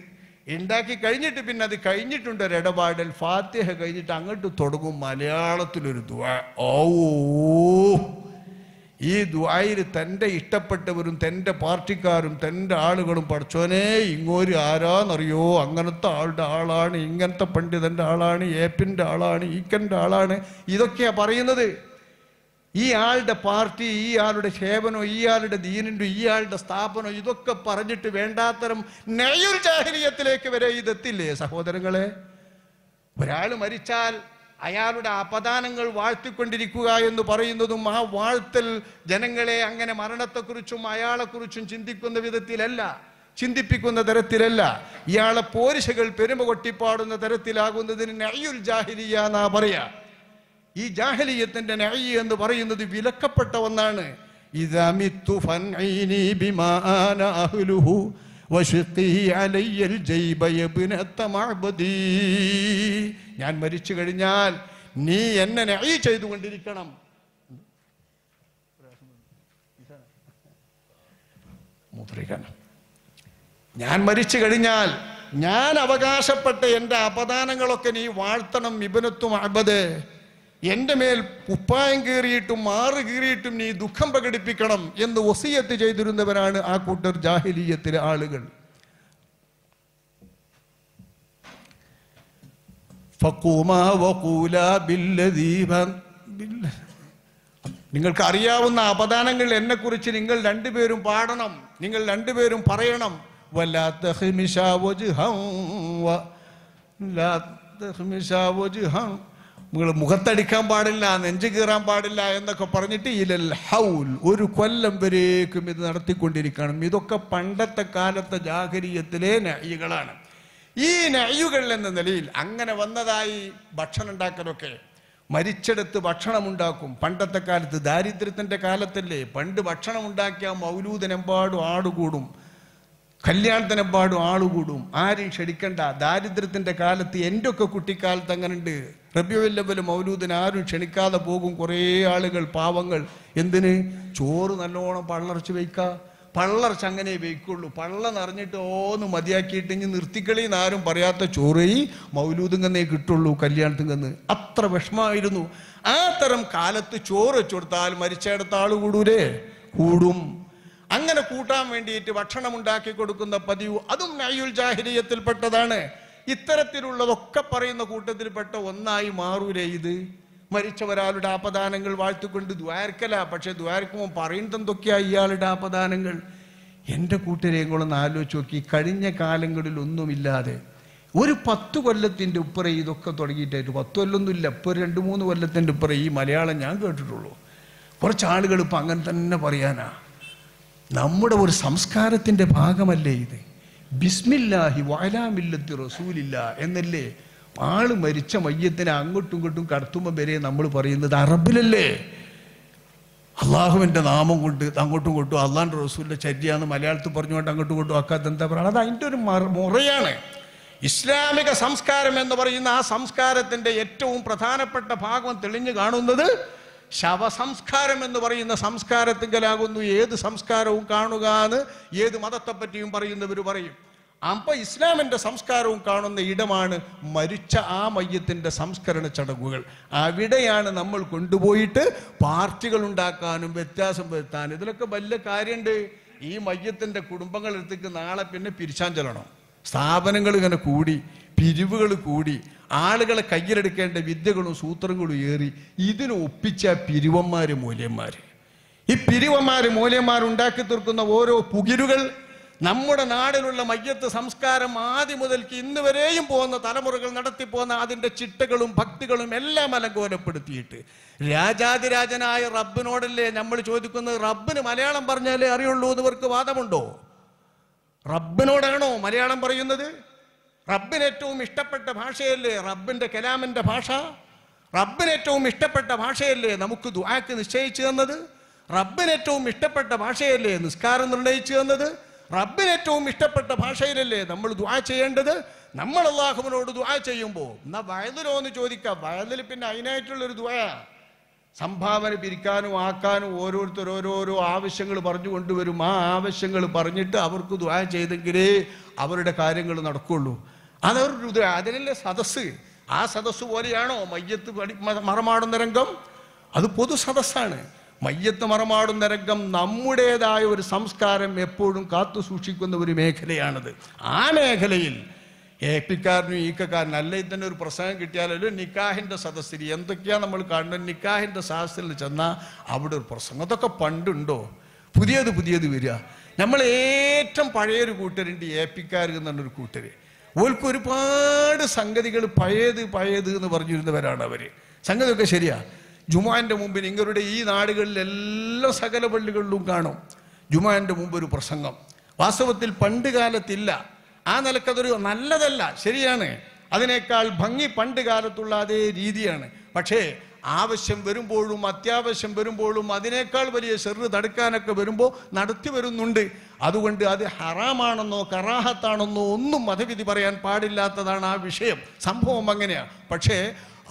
ഉണ്ടാക്കി കഴിഞ്ഞിട്ട് പിന്നെ അത് കഴിഞ്ഞിട്ടുണ്ട് ഒരു ഇടപാടൽ ഫാത്തിഹ കഴിഞ്ഞിട്ട് അങ്ങോട്ട് തുടങ്ങും മലയാളത്തിലൊരു ദുവ ഓ ഈ ദ്വായിൽ തൻ്റെ ഇഷ്ടപ്പെട്ടവരും തൻ്റെ പാർട്ടിക്കാരും തൻ്റെ ആളുകളും പഠിച്ചോനെ ഇങ്ങോര് ആരാന്നറിയോ അങ്ങനത്തെ ആളുടെ ആളാണ് ഇങ്ങനത്തെ പണ്ഡിതൻ്റെ ആളാണ് ഏപ്പിൻ്റെ ആളാണ് ഈക്കൻ്റെ ആളാണ് ഇതൊക്കെയാണ് പറയുന്നത് ഈ ആളുടെ പാർട്ടി ഈ ആളുടെ ക്ഷേപനോ ഈ ആളുടെ ദീനിൻ്റെ ഈ ആളുടെ സ്ഥാപനോ ഇതൊക്കെ പറഞ്ഞിട്ട് വേണ്ടാത്തരം നെയ്യൊരു ചാഹരീയത്തിലേക്ക് വരെ ഇതെത്തില്ലേ സഹോദരങ്ങളെ ഒരാൾ മരിച്ചാൽ അയാളുടെ അപദാനങ്ങൾ വാഴ്ത്തിക്കൊണ്ടിരിക്കുക എന്ന് പറയുന്നതും ആ വാഴ്ത്തൽ ജനങ്ങളെ അങ്ങനെ മരണത്തെക്കുറിച്ചും അയാളെക്കുറിച്ചും ചിന്തിക്കുന്ന വിധത്തിലല്ല ചിന്തിപ്പിക്കുന്ന തരത്തിലല്ല ഇയാളെ പോരിശകൾ പെരുമ കൊട്ടിപ്പാടുന്ന തരത്തിലാകുന്നതിന് നയ്യുൽ ജാഹലിയ എന്നാ പറയാ ഈ ജാഹലിയത്തിന്റെ നയ്യ എന്ന് പറയുന്നത് വിലക്കപ്പെട്ട ഒന്നാണ് ഇതമിത്തു ഞാൻ മരിച്ചു കഴിഞ്ഞാൽ നീ എന്നെ നെയ് ചെയ്തുകൊണ്ടിരിക്കണം ഞാൻ മരിച്ചു കഴിഞ്ഞാൽ ഞാൻ അവകാശപ്പെട്ട എൻ്റെ അപദാനങ്ങളൊക്കെ നീ വാഴ്ത്തണം ഇബനത്തും അബദ് എൻ്റെ മേൽ ഉപ്പായം കീറിയിട്ടും മാറു കീറിയിട്ടും നീ ദുഃഖം പ്രകടിപ്പിക്കണം എന്ന് ഒസിയത്ത് ചെയ്തിരുന്നവരാണ് ആ കൂട്ടർ ജാഹലീയത്തിലെ ആളുകൾ നിങ്ങൾക്ക് അറിയാവുന്ന അപദാനങ്ങൾ കുറിച്ച് നിങ്ങൾ രണ്ടുപേരും പാടണം നിങ്ങൾ രണ്ടുപേരും പറയണം വല്ലാത്ത ഹിമിഷ വജുഹം നിങ്ങൾ മുഖത്തടിക്കാൻ പാടില്ല നെഞ്ചു കീറാൻ പാടില്ല എന്നൊക്കെ പറഞ്ഞിട്ട് ഇലൽ ഹൗൽ ഒരു കൊല്ലം വരേക്കും ഇത് നടത്തിക്കൊണ്ടിരിക്കണം ഇതൊക്കെ പണ്ടത്തെ കാലത്തെ ജാഹരീയത്തിലെ നയ്യുകളാണ് ഈ നയ്യുകൾ എന്ന നിലയിൽ അങ്ങനെ വന്നതായി ഭക്ഷണം ഉണ്ടാക്കലൊക്കെ മരിച്ചെടുത്ത് ഭക്ഷണമുണ്ടാക്കും പണ്ടത്തെ കാലത്ത് ദാരിദ്ര്യത്തിൻ്റെ കാലത്തല്ലേ പണ്ട് ഭക്ഷണം ഉണ്ടാക്കിയാൽ മൗലൂദനെമ്പാടും ആടുകൂടും കല്യാണത്തിനെമ്പാടും ആളുകൂടും ആരും ക്ഷണിക്കണ്ട ദാരിദ്ര്യത്തിൻ്റെ കാലത്ത് എൻ്റെ ഒക്കെ കുട്ടിക്കാലത്ത് അങ്ങനെയുണ്ട് റബ്യുവില്ലവൽ മൗലൂദിന് ആരും ക്ഷണിക്കാതെ പോകും കുറേ ആളുകൾ പാവങ്ങൾ എന്തിന് ചോറ് നല്ലോണം പള്ളർച്ച് വയ്ക്കുക പള്ളർച്ച് അങ്ങനെ വയ്ക്കുള്ളൂ പള്ള നിറഞ്ഞിട്ട് ഓന്ന് മതിയാക്കിയിട്ട് ഇനി നിർത്തിക്കളിന്ന് ആരും പറയാത്ത ചോറേ മൗലൂദിങ്ങന്നേ കിട്ടുള്ളൂ കല്യാണത്തിങ്ങന്ന് അത്ര വിഷമമായിരുന്നു ആ തരം കാലത്ത് ചോറ് വെച്ചുകൊടുത്താൽ മരിച്ചെടുത്ത ആൾ കൂടൂലേ കൂടും അങ്ങനെ കൂട്ടാൻ വേണ്ടിയിട്ട് ഭക്ഷണം ഉണ്ടാക്കി കൊടുക്കുന്ന പതിവ് അതും നയുൽ ജാഹിരിയത്തിൽപ്പെട്ടതാണ് ഇത്തരത്തിലുള്ളതൊക്കെ പറയുന്ന കൂട്ടത്തിൽപ്പെട്ട ഒന്നായി മാറൂലേ ഇത് മരിച്ചവരാളുടെ ആപദാനങ്ങൾ വാഴ്ത്തിക്കൊണ്ട് ദ്വാരക്കല പക്ഷെ ദ്വാരക്കുമ്പോൾ പറയുന്നത് എന്തൊക്കെയാണ് ഇയാളുടെ ആപദാനങ്ങൾ എൻ്റെ കൂട്ടരെയും കൂടെ ഒന്ന് ആലോചിച്ച് നോക്കി കഴിഞ്ഞ കാലങ്ങളിൽ ഒന്നുമില്ലാതെ ഒരു പത്ത് കൊല്ലത്തിൻ്റെ ഉപ്പറ ഇതൊക്കെ തുടങ്ങിയിട്ടായിട്ട് പത്ത് കൊല്ലൊന്നുമില്ല ഇപ്പോൾ ഒരു രണ്ട് മൂന്ന് കൊല്ലത്തിൻ്റെ ഉപ്പറ ഈ മലയാളം ഞാൻ കേട്ടിട്ടുള്ളൂ കുറച്ച് ആളുകൾ ഇപ്പം അങ്ങനെ തന്നെ പറയാനാ നമ്മുടെ ഒരു സംസ്കാരത്തിൻ്റെ ഭാഗമല്ലേ ഇത് ബിസ്മില്ലാഹി വയലാമില്ലത്തി റസൂലില്ല എന്നല്ലേ ആള് മരിച്ച മയ്യത്തിനെ അങ്ങോട്ടും ഇങ്ങോട്ടും കടത്തുമ്പോൾ വരെ നമ്മൾ പറയുന്നത് അറബിലല്ലേ അള്ളാഹുവിൻ്റെ നാമം കൊണ്ട് അങ്ങോട്ടും ഇങ്ങോട്ടും അള്ളാഹുൻ്റെ റസൂലിൻ്റെ ചര്യാന്ന് മലയാളത്തിൽ പറഞ്ഞുകൊണ്ട് അങ്ങോട്ടും ഇങ്ങോട്ടും അക്കാത്ത എന്താ പറയുക അത് അതിൻ്റെ ഒരു മുറയാണ് ഇസ്ലാമിക സംസ്കാരം എന്ന് പറയുന്ന ആ സംസ്കാരത്തിൻ്റെ ഏറ്റവും പ്രധാനപ്പെട്ട ഭാഗം തെളിഞ്ഞു കാണുന്നത് ശവസംസ്കാരം എന്ന് പറയുന്ന സംസ്കാരത്തിങ്കലാകുന്നു ഏത് സംസ്കാരവും കാണുക എന്ന് ഏത് മതത്തെപ്പറ്റിയും പറയുന്നവർ പറയും അപ്പൊ ഇസ്ലാമിന്റെ സംസ്കാരവും കാണുന്ന ഇടമാണ് മരിച്ച ആ മയ്യത്തിന്റെ സംസ്കരണ ചടങ്ങുകൾ അവിടെയാണ് നമ്മൾ കൊണ്ടുപോയിട്ട് പാർട്ടികൾ ഉണ്ടാക്കാനും വ്യത്യാസം വരുത്താനും ഇതിലൊക്കെ വലിയ കാര്യമുണ്ട് ഈ മയ്യത്തിൻ്റെ കുടുംബങ്ങളെടുത്തേക്ക് നാളെ പിന്നെ പിരിച്ചാൻ ചെല്ലണം സ്ഥാപനങ്ങൾ ഇങ്ങനെ കൂടി പിരിവുകൾ കൂടി ആളുകളെ കയ്യിലെടുക്കേണ്ട വിദ്യകളും സൂത്രങ്ങളും ഏറി ഇതിന് ഒപ്പിച്ച പിരിവന്മാർ മൂല്യന്മാര് ഈ പിരിവന്മാർ മൂല്യന്മാർ ഉണ്ടാക്കി തീർക്കുന്ന ഓരോ പുകിരുകൾ നമ്മുടെ നാടിലുള്ള മയ്യത്ത് സംസ്കാരം ആദ്യം മുതൽക്ക് ഇന്ന് വരെയും പോകുന്ന തലമുറകൾ പോകുന്ന അതിൻ്റെ ചിട്ടകളും ഭക്തികളും എല്ലാം അലങ്കോലപ്പെടുത്തിയിട്ട് രാജാതിരാജനായ റബ്ബിനോടല്ലേ നമ്മൾ ചോദിക്കുന്നത് റബ്ബിന് മലയാളം പറഞ്ഞാലേ അറിയുള്ളൂ എന്നിവർക്ക് വാദമുണ്ടോ റബ്ബിനോടാണോ മലയാളം പറയുന്നത് റബ്ബിന് ഏറ്റവും ഇഷ്ടപ്പെട്ട ഭാഷയല്ലേ റബ്ബിന്റെ കലാമിന്റെ ഭാഷ റബ്ബിന് ഏറ്റവും ഇഷ്ടപ്പെട്ട ഭാഷയല്ലേ നമുക്ക് ദുആക്ക് നിശ്ചയിച്ചു തന്നത് റബ്ബിന് ഏറ്റവും ഇഷ്ടപ്പെട്ട ഭാഷയല്ലേ നിസ്കാരം നിർണയിച്ചു തന്നത് റബ്ബിന് ഏറ്റവും ഇഷ്ടപ്പെട്ട ഭാഷയിലല്ലേ നമ്മൾ ദുആ ചെയ്യേണ്ടത് നമ്മൾ അള്ളാഹുവിനോട് ദുആ ചെയ്യുമ്പോൾ എന്നാ വയലിലോ എന്ന് ചോദിക്കാം വയലിൽ പിന്നെ ഒരു ദുആ സംഭാവന പിരിക്കാനും ആക്കാനും ഓരോരുത്തർ ഓരോരോ ആവശ്യങ്ങൾ പറഞ്ഞു കൊണ്ടുവരും ആ ആവശ്യങ്ങൾ പറഞ്ഞിട്ട് അവർക്ക് ദുആ ചെയ്തെങ്കിലേ അവരുടെ കാര്യങ്ങൾ നടക്കുള്ളൂ അതൊരു രുദ്ര അതിലല്ലേ സദസ്സ് ആ സദസ്സ് പോലെയാണോ മയ്യത്ത് മറമാടുന്ന രംഗം അത് പൊതു സദസ്സാണ് മയ്യത്ത് മറമാടുന്ന രംഗം നമ്മുടേതായ ഒരു സംസ്കാരം എപ്പോഴും കാത്തു സൂക്ഷിക്കുന്ന ഒരു മേഖലയാണത് ആ മേഖലയിൽ ഏപ്പിക്കാരനും ഈക്കക്കാരനും അല്ല തന്നെ ഒരു പ്രസംഗം കിട്ടിയാലല്ലോ നിക്കാഹിൻ്റെ സദസ്സിൽ എന്തൊക്കെയാണ് നമ്മൾ കാണുന്നത് നിക്കാഹിൻ്റെ സദസ്സിൽ ചെന്നാൽ അവിടെ ഒരു പ്രസംഗം അതൊക്കെ പണ്ടുണ്ടോ പുതിയത് പുതിയത് വരിക നമ്മൾ ഏറ്റവും പഴയൊരു കൂട്ടരുണ്ട് ഏപ്പിക്കാർ എന്നൊരു കൂട്ടര് ഓൽക്ക് ഒരുപാട് സംഗതികൾ പഴയത് പഴയത് എന്ന് പറഞ്ഞിരുന്നവരാണ് അവർ സംഗതിയൊക്കെ ശരിയാ ജുമാൻ്റെ മുമ്പിൽ ഇങ്ങനെ ഈ നാടുകളിൽ എല്ലാ സകല പള്ളികളിലും കാണും ജുമാൻ്റെ മുമ്പ് ഒരു പ്രസംഗം വാസ്തവത്തിൽ പണ്ട് കാലത്തില്ല ആ നിലക്കതൊരു നല്ലതല്ല ശരിയാണ് അതിനേക്കാൾ ഭംഗി പണ്ട് കാലത്തുള്ള അതേ രീതിയാണ് പക്ഷേ ആവശ്യം വരുമ്പോഴും അത്യാവശ്യം വരുമ്പോഴും അതിനേക്കാൾ വലിയ ചെറു തടുക്കാനൊക്കെ വരുമ്പോൾ നടത്തി വരുന്നുണ്ട് അതുകൊണ്ട് അത് ഹറാമാണെന്നോ കറാഹത്താണെന്നോ ഒന്നും മതവിധി പറയാൻ പാടില്ലാത്തതാണ് ആ വിഷയം സംഭവം അങ്ങനെയാണ് പക്ഷേ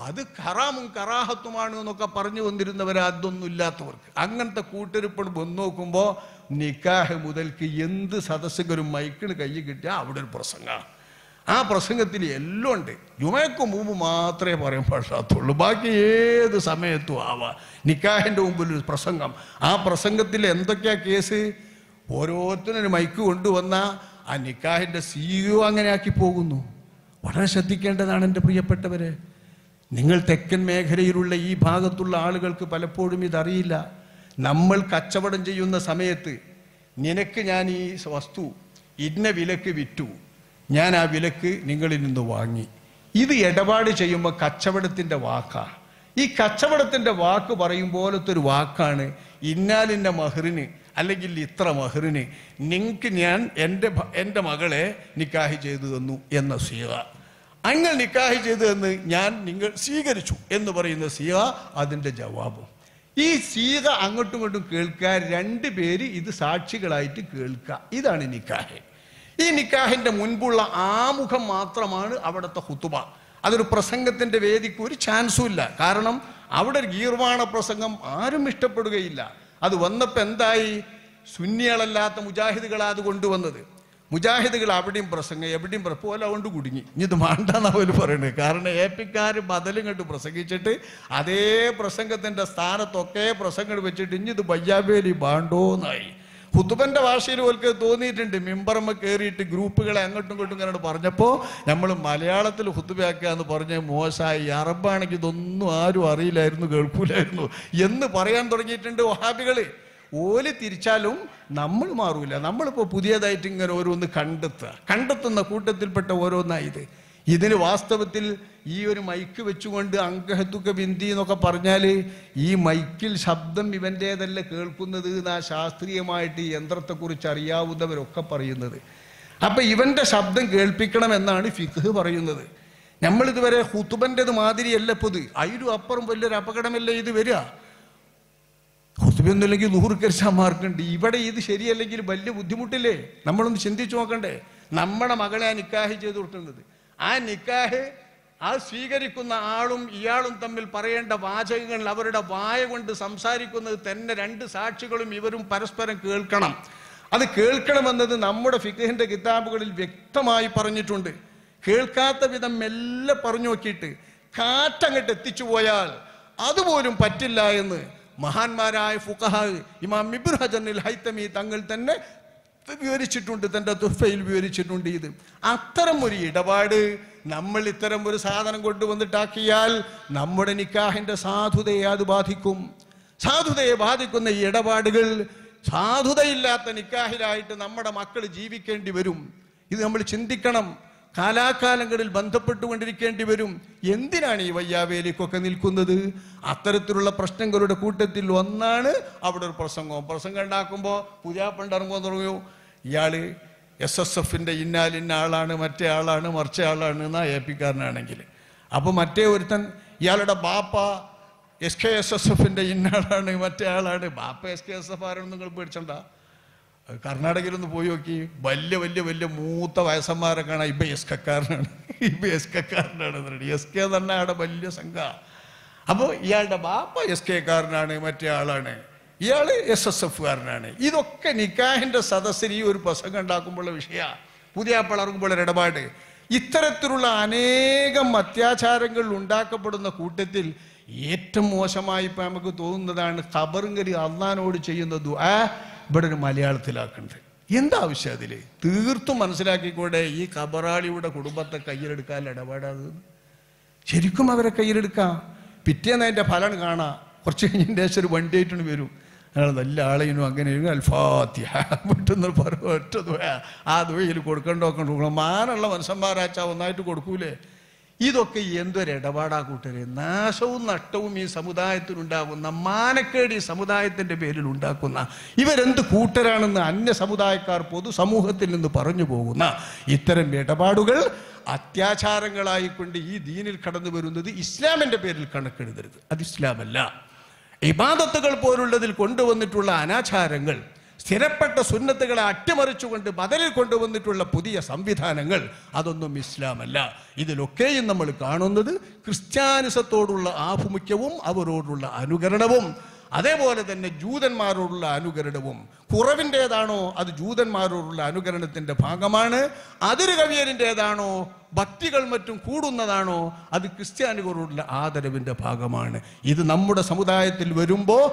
അത് ഹറാമും കറാഹത്തുമാണ് എന്നൊക്കെ പറഞ്ഞു വന്നിരുന്നവർ അതൊന്നും ഇല്ലാത്തവർക്ക് അങ്ങനത്തെ കൂട്ടിരിപ്പണ് വന്നു നോക്കുമ്പോൾ നിക്കാഹ് മുതൽക്ക് എന്ത് സദസ്സുകരും മൈക്കിന് കൈ കിട്ടിയാൽ അവിടെ ഒരു പ്രസംഗമാണ് ആ പ്രസംഗത്തിൽ എല്ലാം ഉണ്ട് ജുമയ്ക്ക് മുമ്പ് മാത്രമേ പറയാൻ പാടാത്തുള്ളൂ ബാക്കി ഏത് സമയത്തും ആവാ നിക്കാഹിൻ്റെ മുമ്പിൽ ഒരു പ്രസംഗം ആ പ്രസംഗത്തിൽ എന്തൊക്കെയാ കേസ് ഓരോരുത്തരും മൈക്ക് കൊണ്ടുവന്ന ആ നിക്കാഹിൻ്റെ സിഇഒ അങ്ങനെ ആക്കി പോകുന്നു വളരെ ശ്രദ്ധിക്കേണ്ടതാണ് എൻ്റെ പ്രിയപ്പെട്ടവരെ നിങ്ങൾ തെക്കൻ മേഖലയിലുള്ള ഈ ഭാഗത്തുള്ള ആളുകൾക്ക് പലപ്പോഴും ഇതറിയില്ല നമ്മൾ കച്ചവടം ചെയ്യുന്ന സമയത്ത് നിനക്ക് ഞാൻ ഈ വസ്തു ഇന്ന വിലക്ക് വിറ്റു ഞാൻ ആ വിലക്ക് നിങ്ങളിൽ നിന്ന് വാങ്ങി ഇത് ഇടപാട് ചെയ്യുമ്പോൾ കച്ചവടത്തിൻ്റെ വാക്കാ ഈ കച്ചവടത്തിൻ്റെ വാക്ക് പറയും പോലത്തെ ഒരു വാക്കാണ് ഇന്നാലിൻ്റെ മഹറിന് അല്ലെങ്കിൽ ഇത്ര മഹറിന് നിങ്ങൾക്ക് ഞാൻ എൻ്റെ എൻ്റെ മകളെ നിക്കാഹി ചെയ്തു തന്നു എന്ന സീഹ അങ്ങൾ നിക്കാഹി ചെയ്തു തന്ന് ഞാൻ നിങ്ങൾ സ്വീകരിച്ചു എന്ന് പറയുന്ന സീഹ അതിൻ്റെ ജവാബും ഈ സീത അങ്ങോട്ടും ഇങ്ങോട്ടും കേൾക്കാൻ രണ്ട് പേര് ഇത് സാക്ഷികളായിട്ട് കേൾക്കുക ഇതാണ് നിക്കാഹ് ഈ നിക്കാഹിൻ്റെ മുൻപുള്ള ആമുഖം മാത്രമാണ് അവിടുത്തെ ഹുത്തുബ അതൊരു പ്രസംഗത്തിൻ്റെ വേദിക്ക് ഒരു ചാൻസും ഇല്ല കാരണം അവിടെ ഗീർവാണ പ്രസംഗം ആരും ഇഷ്ടപ്പെടുകയില്ല അത് വന്നപ്പോൾ എന്തായി സുന്നികളല്ലാത്ത മുജാഹിദുകളാണ് അത് കൊണ്ടുവന്നത് മുജാഹിദുകൾ അവിടെയും പ്രസംഗം എവിടെയും പോലെ കൊണ്ട് കുടുങ്ങി ഇനി ഇത് വേണ്ടെന്നാ അവർ പറയുന്നത് കാരണം പിക്കാർ ബദലും കണ്ട് പ്രസംഗിച്ചിട്ട് അതേ പ്രസംഗത്തിൻ്റെ സ്ഥാനത്തൊക്കെ പ്രസംഗം വെച്ചിട്ട് ഇനി ഇത് ബയ്യാബേലി ബാണ്ടോന്നായി കുത്തുബന്റെ ഭാഷയിൽ പോലും തോന്നിയിട്ടുണ്ട് മിമ്പറമ്മ കയറിയിട്ട് ഗ്രൂപ്പുകളെ അങ്ങോട്ടും ഇങ്ങോട്ടും ഇങ്ങനെ പറഞ്ഞപ്പോൾ നമ്മൾ മലയാളത്തിൽ ഹുത്തുബയാക്കുക എന്ന് പറഞ്ഞ മോശമായി അറബാണെങ്കിൽ ഇതൊന്നും ആരും അറിയില്ലായിരുന്നു കേൾക്കൂലായിരുന്നു എന്ന് പറയാൻ തുടങ്ങിയിട്ടുണ്ട് വഹാബികൾ ഓല് തിരിച്ചാലും നമ്മൾ മാറൂല നമ്മളിപ്പോൾ പുതിയതായിട്ട് ഇങ്ങനെ ഓരോന്ന് കണ്ടെത്തുക കണ്ടെത്തുന്ന കൂട്ടത്തിൽപ്പെട്ട ഓരോന്നായി ഇത് ഇതിന് വാസ്തവത്തിൽ ഈ ഒരു മൈക്ക് വെച്ചുകൊണ്ട് അങ്കഹത്തുക്ക ബിന്ദി എന്നൊക്കെ പറഞ്ഞാൽ ഈ മൈക്കിൽ ശബ്ദം ഇവൻ്റേതല്ല കേൾക്കുന്നത് ആ ശാസ്ത്രീയമായിട്ട് യന്ത്രത്തെക്കുറിച്ച് അറിയാവുന്നവരൊക്കെ പറയുന്നത് അപ്പം ഇവൻ്റെ ശബ്ദം കേൾപ്പിക്കണമെന്നാണ് ഫിഖ് പറയുന്നത് നമ്മളിതുവരെ ഹുത്തുബൻ്റെത് മാതിരിയല്ല പൊതു അതിലും അപ്പുറം വലിയൊരു അപകടമല്ലേ ഇത് വരിക ഹുത്തുബൊന്നുമില്ലെങ്കിൽ നൂറുക്കരിച്ചാൽ മാർക്കുണ്ട് ഇവിടെ ഇത് ശരിയല്ലെങ്കിൽ വലിയ ബുദ്ധിമുട്ടില്ലേ നമ്മളൊന്ന് ചിന്തിച്ചു നോക്കണ്ടേ നമ്മുടെ മകളെ നിക്കാഹ് ചെയ്ത് കൊടുക്കുന്നത് ആ നിക്കാഹ് അത് സ്വീകരിക്കുന്ന ആളും ഇയാളും തമ്മിൽ പറയേണ്ട വാചകങ്ങൾ അവരുടെ വായ കൊണ്ട് സംസാരിക്കുന്നത് തന്നെ രണ്ട് സാക്ഷികളും ഇവരും പരസ്പരം കേൾക്കണം അത് കേൾക്കണമെന്നത് നമ്മുടെ ഫിഖിൻ്റെ കിതാബുകളിൽ വ്യക്തമായി പറഞ്ഞിട്ടുണ്ട് കേൾക്കാത്ത വിധം മെല്ലെ പറഞ്ഞു നോക്കിയിട്ട് കാറ്റങ്ങട്ട് എത്തിച്ചു പോയാൽ അതുപോലും പറ്റില്ല എന്ന് മഹാന്മാരായ ഫുഖഹ ഇമാം ഇബ്രു ഹജനിൽ ഹൈത്തമി തങ്ങൾ തന്നെ വിവരിച്ചിട്ടുണ്ട് തൻ്റെ തുഫയിൽ വിവരിച്ചിട്ടുണ്ട് ഇത് അത്തരം ഒരു ഇടപാട് നമ്മൾ ഇത്തരം ഒരു സാധനം കൊണ്ടുവന്നിട്ടാക്കിയാൽ നമ്മുടെ നിക്കാഹിന്റെ സാധുതയെ അത് ബാധിക്കും സാധുതയെ ബാധിക്കുന്ന ഈ ഇടപാടുകൾ സാധുതയില്ലാത്ത നിക്കാഹിലായിട്ട് നമ്മുടെ മക്കൾ ജീവിക്കേണ്ടി വരും ഇത് നമ്മൾ ചിന്തിക്കണം കാലാകാലങ്ങളിൽ ബന്ധപ്പെട്ടുകൊണ്ടിരിക്കേണ്ടി വരും എന്തിനാണ് ഈ വയ്യാവേലിക്കൊക്കെ നിൽക്കുന്നത് അത്തരത്തിലുള്ള പ്രശ്നങ്ങളുടെ കൂട്ടത്തിൽ ഒന്നാണ് അവിടെ ഒരു പ്രസംഗം പ്രസംഗം ഉണ്ടാക്കുമ്പോൾ പൂജാപ്പണ്ടിറങ്ങുമെന്ന് തുടങ്ങിയോ ഇയാള് എസ് എസ് എഫിൻ്റെ ഇന്നാലിന്ന ആളാണ് മറ്റേ ആളാണ് മറിച്ച ആളാണ് എന്നാ എ പിക്കാരനാണെങ്കിൽ അപ്പോൾ മറ്റേ ഒരുത്തൻ ഇയാളുടെ ബാപ്പ എസ് കെ എസ് എസ് എഫിൻ്റെ ഇന്നാളാണ് മറ്റേ ആളാണ് ബാപ്പ എസ് കെ എസ് എഫ് ആരാണെന്ന് നിങ്ങൾ പേടിച്ചണ്ട കർണാടകയിലൊന്ന് പോയി നോക്കി വലിയ വലിയ വലിയ മൂത്ത വയസ്സന്മാരെ കാണാൻ ഇപ്പം എസ് കക്കാരനാണ് ഇപ്പം എസ് കക്കാരനാണ് എസ് കെ തന്നെ അവിടെ വലിയ സംഘ അപ്പോൾ ഇയാളുടെ ബാപ്പ എസ് കെ കാരനാണ് മറ്റേ ആളാണ് ഇയാൾ എസ് എസ് എഫുകാരനാണ് ഇതൊക്കെ നിക്കാഹിൻ്റെ സദസ്സിൽ ഈ ഒരു പ്രസംഗം ഉണ്ടാക്കുമ്പോഴുള്ള വിഷയമാണ് പുതിയ പിളർക്കുമ്പോൾ ഇടപാട് ഇത്തരത്തിലുള്ള അനേകം അത്യാചാരങ്ങൾ ഉണ്ടാക്കപ്പെടുന്ന കൂട്ടത്തിൽ ഏറ്റവും മോശമായി ഇപ്പം നമുക്ക് തോന്നുന്നതാണ് ഖബറുങ്കരി അള്ളഹാനോട് ചെയ്യുന്ന ദുആ ഇവിടെ ഒരു മലയാളത്തിലാക്കുന്നത് എന്താ ആവശ്യം അതിൽ തീർത്തും മനസ്സിലാക്കിക്കൂടെ ഈ ഖബറാളിയുടെ കുടുംബത്തെ കയ്യിലെടുക്കാൻ ഇടപാടാകുന്നത് ശരിക്കും അവരെ കയ്യിലെടുക്കാം പിറ്റേന്ന് അതിൻ്റെ ഫലം കാണാം കുറച്ച് കഴിഞ്ഞ ശേഷം ഒരു വണ്ടി ആയിട്ടാണ് വരും അയാൾ നല്ല ആളെയും അങ്ങനെ അൽഫാത്തിഹ പെട്ടെന്ന് പറയും ഒറ്റ ആ ദ്വയിൽ കൊടുക്കേണ്ട കൊടുക്കണം മാനുള്ള മനുഷ്യന്മാരാച്ചാ ഒന്നായിട്ട് കൊടുക്കൂലേ ഇതൊക്കെ എന്തൊരു ഇടപാടാ കൂട്ടരെ നാശവും നഷ്ടവും ഈ സമുദായത്തിനുണ്ടാകുന്ന മാനക്കേട് ഈ സമുദായത്തിൻ്റെ പേരിൽ ഉണ്ടാക്കുന്ന ഇവരെന്ത് കൂട്ടരാണെന്ന് അന്യ സമുദായക്കാർ പൊതുസമൂഹത്തിൽ നിന്ന് പറഞ്ഞു പോകുന്ന ഇത്തരം ഇടപാടുകൾ അത്യാചാരങ്ങളായിക്കൊണ്ട് ഈ ദീനിൽ കടന്നു വരുന്നത് ഇസ്ലാമിൻ്റെ പേരിൽ കണക്കെഴുതരുത് അത് ഇസ്ലാമല്ല ഇബാദത്തുകൾ പോലുള്ളതിൽ കൊണ്ടുവന്നിട്ടുള്ള അനാചാരങ്ങൾ സ്ഥിരപ്പെട്ട സുന്നത്തുകളെ അട്ടിമറിച്ചുകൊണ്ട് ബദലിൽ കൊണ്ടുവന്നിട്ടുള്ള പുതിയ സംവിധാനങ്ങൾ അതൊന്നും ഇസ്ലാമല്ല ഇതിലൊക്കെയും നമ്മൾ കാണുന്നത് ക്രിസ്ത്യാനിസത്തോടുള്ള ആഭിമുഖ്യവും അവരോടുള്ള അനുകരണവും അതേപോലെ തന്നെ ജൂതന്മാരോടുള്ള അനുകരണവും കുറവിൻ്റെതാണോ അത് ജൂതന്മാരോടുള്ള അനുകരണത്തിൻ്റെ ഭാഗമാണ് അതിര് കവിയലിൻ്റേതാണോ ഭക്തികൾ മറ്റും കൂടുന്നതാണോ അത് ക്രിസ്ത്യാനികളോടുള്ള ആദരവിൻ്റെ ഭാഗമാണ് ഇത് നമ്മുടെ സമുദായത്തിൽ വരുമ്പോൾ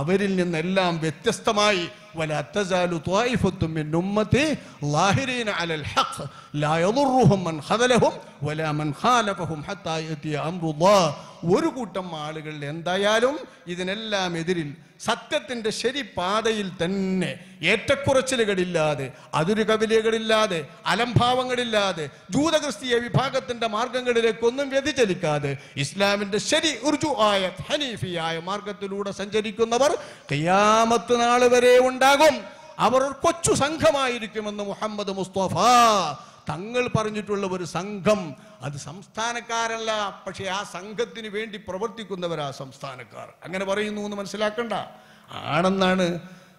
അവരിൽ നിന്നെല്ലാം വ്യത്യസ്തമായി ഒരു കൂട്ടം ആളുകൾ എന്തായാലും ഇതിനെല്ലാം എതിരിൽ സത്യത്തിൻ്റെ ശരി പാതയിൽ തന്നെ ഏറ്റക്കുറച്ചിലുകളില്ലാതെ അതിരു കവിലകളില്ലാതെ അലംഭാവങ്ങളില്ലാതെ ജൂതക്രിസ്തീയ വിഭാഗത്തിൻ്റെ മാർഗങ്ങളിലേക്കൊന്നും വ്യതിചലിക്കാതെ ഇസ്ലാമിൻ്റെ ശരി ഉർജു ആയ ഹനീഫിയായ മാർഗത്തിലൂടെ സഞ്ചരിക്കുന്നവർ കയ്യാമത്ത് നാൾ വരെ ഉണ്ടാകും അവർ ഒരു കൊച്ചു സംഘമായിരിക്കുമെന്ന് മുഹമ്മദ് മുസ്തഫ തങ്ങൾ പറഞ്ഞിട്ടുള്ള ഒരു സംഘം അത് സംസ്ഥാനക്കാരല്ല പക്ഷേ ആ സംഘത്തിന് വേണ്ടി പ്രവർത്തിക്കുന്നവരാ സംസ്ഥാനക്കാർ അങ്ങനെ പറയുന്നു എന്ന് മനസ്സിലാക്കണ്ട ആണെന്നാണ്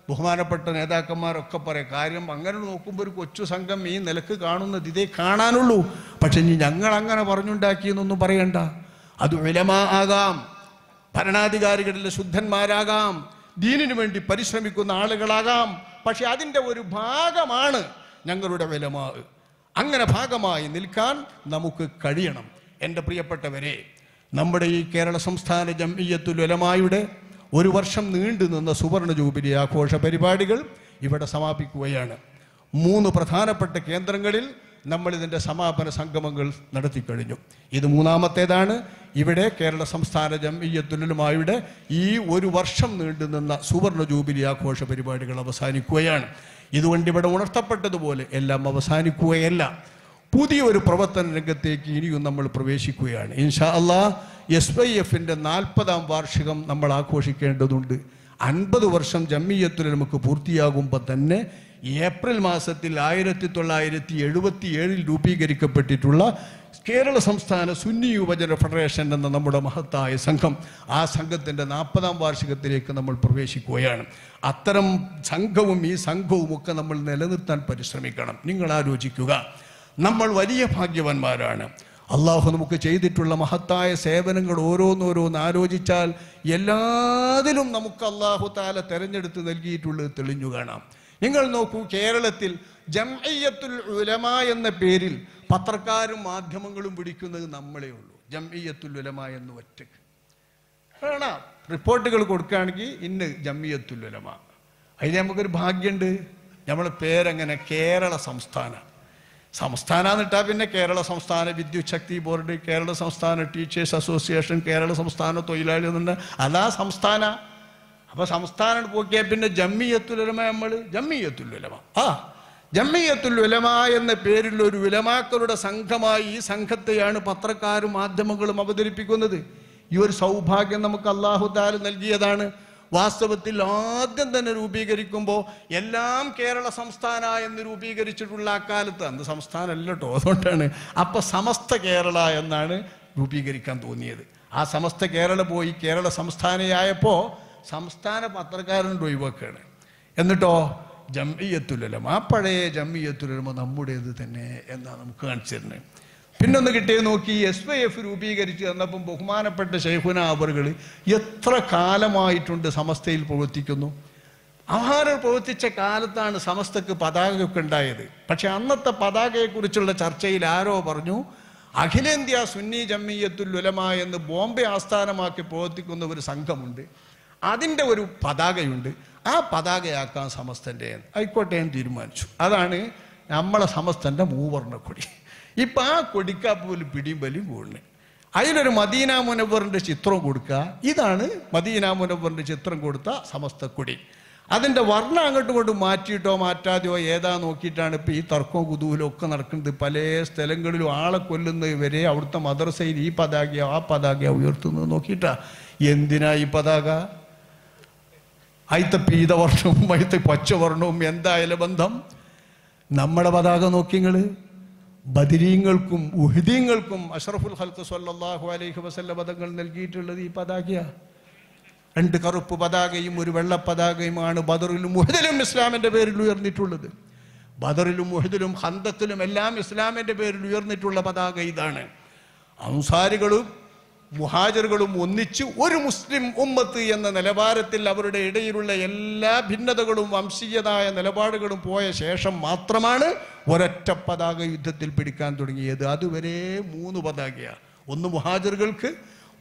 ബഹുമാനപ്പെട്ട നേതാക്കന്മാരൊക്കെ പറയാം കാര്യം അങ്ങനെ നോക്കുമ്പോൾ ഒരു കൊച്ചു സംഘം ഈ നിലക്ക് കാണുന്നത് ഇതേ കാണാനുള്ളൂ പക്ഷെ ഇനി ഞങ്ങൾ അങ്ങനെ പറഞ്ഞുണ്ടാക്കിയെന്നൊന്നും പറയണ്ട അത് വിലമാ ആകാം ഭരണാധികാരികളിലെ ശുദ്ധന്മാരാകാം ദീനിനു വേണ്ടി പരിശ്രമിക്കുന്ന ആളുകളാകാം പക്ഷെ അതിൻ്റെ ഒരു ഭാഗമാണ് ഞങ്ങളുടെ വിലമാ അങ്ങനെ ഭാഗമായി നിൽക്കാൻ നമുക്ക് കഴിയണം എൻ്റെ പ്രിയപ്പെട്ടവരെ നമ്മുടെ ഈ കേരള സംസ്ഥാന ജംഇയ്യത്തുലമായുടെ ഒരു വർഷം നീണ്ടു നിന്ന സുവർണ ജൂബിലി ആഘോഷ പരിപാടികൾ ഇവിടെ സമാപിക്കുകയാണ് മൂന്ന് പ്രധാനപ്പെട്ട കേന്ദ്രങ്ങളിൽ നമ്മൾ ഇതിൻ്റെ സമാപന സംഗമങ്ങൾ നടത്തി കഴിഞ്ഞു ഇത് മൂന്നാമത്തേതാണ് ഇവിടെ കേരള സംസ്ഥാന ജംഇയ്യത്തുലുമായുടെ ഈ ഒരു വർഷം നീണ്ടുനിന്ന സുവർണ ജൂബിലി ആഘോഷ പരിപാടികൾ അവസാനിക്കുകയാണ് ഇതുകൊണ്ട് ഇവിടെ ഉണർത്തപ്പെട്ടതുപോലെ എല്ലാം അവസാനിക്കുകയല്ല പുതിയൊരു പ്രവർത്തന രംഗത്തേക്ക് ഇനിയും നമ്മൾ പ്രവേശിക്കുകയാണ് ഇൻഷാ അള്ളാ എസ് വൈ എഫിൻ്റെ നാൽപ്പതാം വാർഷികം നമ്മൾ ആഘോഷിക്കേണ്ടതുണ്ട് അൻപത് വർഷം ജമ്മിയത്തിൽ നമുക്ക് പൂർത്തിയാകുമ്പോൾ തന്നെ ഏപ്രിൽ മാസത്തിൽ ആയിരത്തി തൊള്ളായിരത്തി എഴുപത്തി ഏഴിൽ രൂപീകരിക്കപ്പെട്ടിട്ടുള്ള കേരള സംസ്ഥാന സുന്നി യുവജന ഫെഡറേഷൻ എന്ന നമ്മുടെ മഹത്തായ സംഘം ആ സംഘത്തിൻ്റെ നാൽപ്പതാം വാർഷികത്തിലേക്ക് നമ്മൾ പ്രവേശിക്കുകയാണ് അത്തരം സംഘവും ഈ സംഘവും ഒക്കെ നമ്മൾ നിലനിർത്താൻ പരിശ്രമിക്കണം നിങ്ങൾ ആലോചിക്കുക നമ്മൾ വലിയ ഭാഗ്യവാന്മാരാണ് അള്ളാഹു നമുക്ക് ചെയ്തിട്ടുള്ള മഹത്തായ സേവനങ്ങൾ ഓരോന്നോരോന്ന് ആലോചിച്ചാൽ എല്ലാതിലും നമുക്ക് അള്ളാഹു താല തെരഞ്ഞെടുത്ത് നൽകിയിട്ടുള്ളത് തെളിഞ്ഞു കാണാം നിങ്ങൾ നോക്കൂ കേരളത്തിൽ ജംഇയ്യത്തുൽ ഉലമ എന്ന പേരിൽ പത്രക്കാരും മാധ്യമങ്ങളും പിടിക്കുന്നത് നമ്മളേ ഉള്ളൂ ജംഇയ്യത്തുൽ ഉലമ എന്ന് ഒറ്റക്ക് വേണ റിപ്പോർട്ടുകൾ കൊടുക്കുകയാണെങ്കിൽ ഇന്ന് ജംഇയ്യത്തുൽ ഉലമ അതിന് നമുക്കൊരു ഭാഗ്യമുണ്ട് നമ്മളെ പേരങ്ങനെ കേരള സംസ്ഥാന സംസ്ഥാന എന്നിട്ടാ പിന്നെ കേരള സംസ്ഥാന വിദ്യുത് ശക്തി ബോർഡ് കേരള സംസ്ഥാന ടീച്ചേഴ്സ് അസോസിയേഷൻ കേരള സംസ്ഥാന തൊഴിലാളി എന്നുണ്ട് അതാ സംസ്ഥാന അപ്പൊ സംസ്ഥാനം പോക്കിയാൽ പിന്നെ ജമ്മിയത്തുലമ നമ്മൾ ഉലമ ആ ഉലമ എന്ന പേരിൽ ഒരു ഉലമാക്കളുടെ സംഘമായി ഈ സംഘത്തെയാണ് പത്രക്കാരും മാധ്യമങ്ങളും അവതരിപ്പിക്കുന്നത് ഈ ഒരു സൗഭാഗ്യം നമുക്ക് അള്ളാഹുദാൽ നൽകിയതാണ് വാസ്തവത്തിൽ ആദ്യം തന്നെ രൂപീകരിക്കുമ്പോൾ എല്ലാം കേരള സംസ്ഥാന എന്ന് രൂപീകരിച്ചിട്ടുള്ള അക്കാലത്ത് അന്ന് സംസ്ഥാനമല്ല കേട്ടോ അതുകൊണ്ടാണ് അപ്പൊ സമസ്ത കേരള എന്നാണ് രൂപീകരിക്കാൻ തോന്നിയത് ആ സമസ്ത കേരള പോയി കേരള സംസ്ഥാനയായപ്പോൾ സംസ്ഥാന പത്രക്കാരനോട് ഒഴിവാക്കുകയാണ് എന്നിട്ടോ ജമ്മിയത്തുലലം ആ പഴയ ജമ്മിയത്തുലലം നമ്മുടേത് തന്നെ എന്നാണ് നമുക്ക് കാണിച്ചു തരുന്നത് പിന്നൊന്ന് കിട്ടിയത് നോക്കി എസ് വൈ എഫ് രൂപീകരിച്ച് തന്നപ്പം ബഹുമാനപ്പെട്ട ഷെയ്ഖുന അവറുകൾ എത്ര കാലമായിട്ടുണ്ട് സമസ്തയിൽ പ്രവർത്തിക്കുന്നു ആഹാരം പ്രവർത്തിച്ച കാലത്താണ് സമസ്തക്ക് പതാകയൊക്കെ ഉണ്ടായത് പക്ഷെ അന്നത്തെ പതാകയെക്കുറിച്ചുള്ള ചർച്ചയിൽ ആരോ പറഞ്ഞു അഖിലേന്ത്യാ സുന്നി ജമ്മിയത്തുൽ ഉലമ എന്ന് ബോംബെ ആസ്ഥാനമാക്കി പ്രവർത്തിക്കുന്ന ഒരു സംഘമുണ്ട് അതിൻ്റെ ഒരു പതാകയുണ്ട് ആ പതാകയാക്കാൻ സമസ്തൻ്റെ ആയിക്കോട്ടെ എന്ന് തീരുമാനിച്ചു അതാണ് നമ്മളെ സമസ്തൻ്റെ മൂവർണ്ണ കൊടി ഇപ്പം ആ കൊടിക്കാപ്പൂല് പിടിയും വലിയും കൂടുതൽ അതിലൊരു മദീന മുനവറിൻ്റെ ചിത്രം കൊടുക്കുക ഇതാണ് മദീന മുനവറിൻ്റെ ചിത്രം കൊടുത്ത സമസ്ത കൊടി അതിൻ്റെ വർണ്ണം അങ്ങോട്ടും കൊണ്ട് മാറ്റിയിട്ടോ മാറ്റാതെയോ ഏതാ നോക്കിയിട്ടാണ് ഇപ്പം ഈ തർക്കവും കുതൂലും ഒക്കെ നടക്കുന്നത് പല സ്ഥലങ്ങളിലും ആളെ കൊല്ലുന്ന വരെ അവിടുത്തെ മദ്രസയിൽ ഈ പതാകയോ ആ പതാകയോ ഉയർത്തുന്നത് നോക്കിയിട്ടാ എന്തിനാ ഈ പതാക അയിത്ത പീതവർണ്ണവും അയിത്ത പച്ചവർണ്ണവും എന്തായാലും ബന്ധം നമ്മുടെ പതാക നോക്കിയങ്ങൾ ബദിരീങ്ങൾക്കും ഉഹദീങ്ങൾക്കും അഷറഫുൽ ഹൽക്ക് സല്ലാഹു അലൈഹി വസല്ല പദങ്ങൾ നൽകിയിട്ടുള്ളത് ഈ പതാകയ രണ്ട് കറുപ്പ് പതാകയും ഒരു വെള്ള പതാകയുമാണ് ബദറിലും മുഹദിലും ഇസ്ലാമിൻ്റെ പേരിൽ ഉയർന്നിട്ടുള്ളത് ബദറിലും മുഹദിലും ഹന്തത്തിലും എല്ലാം ഇസ്ലാമിൻ്റെ പേരിൽ ഉയർന്നിട്ടുള്ള പതാക ഇതാണ് അൻസാരികളും മുഹാജറുകളും ഒന്നിച്ച് ഒരു മുസ്ലിം ഉമ്മത്ത് എന്ന നിലവാരത്തിൽ അവരുടെ ഇടയിലുള്ള എല്ലാ ഭിന്നതകളും വംശീയതായ നിലപാടുകളും പോയ ശേഷം മാത്രമാണ് ഒരൊറ്റ പതാക യുദ്ധത്തിൽ പിടിക്കാൻ തുടങ്ങിയത് അതുവരെ മൂന്ന് പതാകയാണ് ഒന്ന് മുഹാജറുകൾക്ക്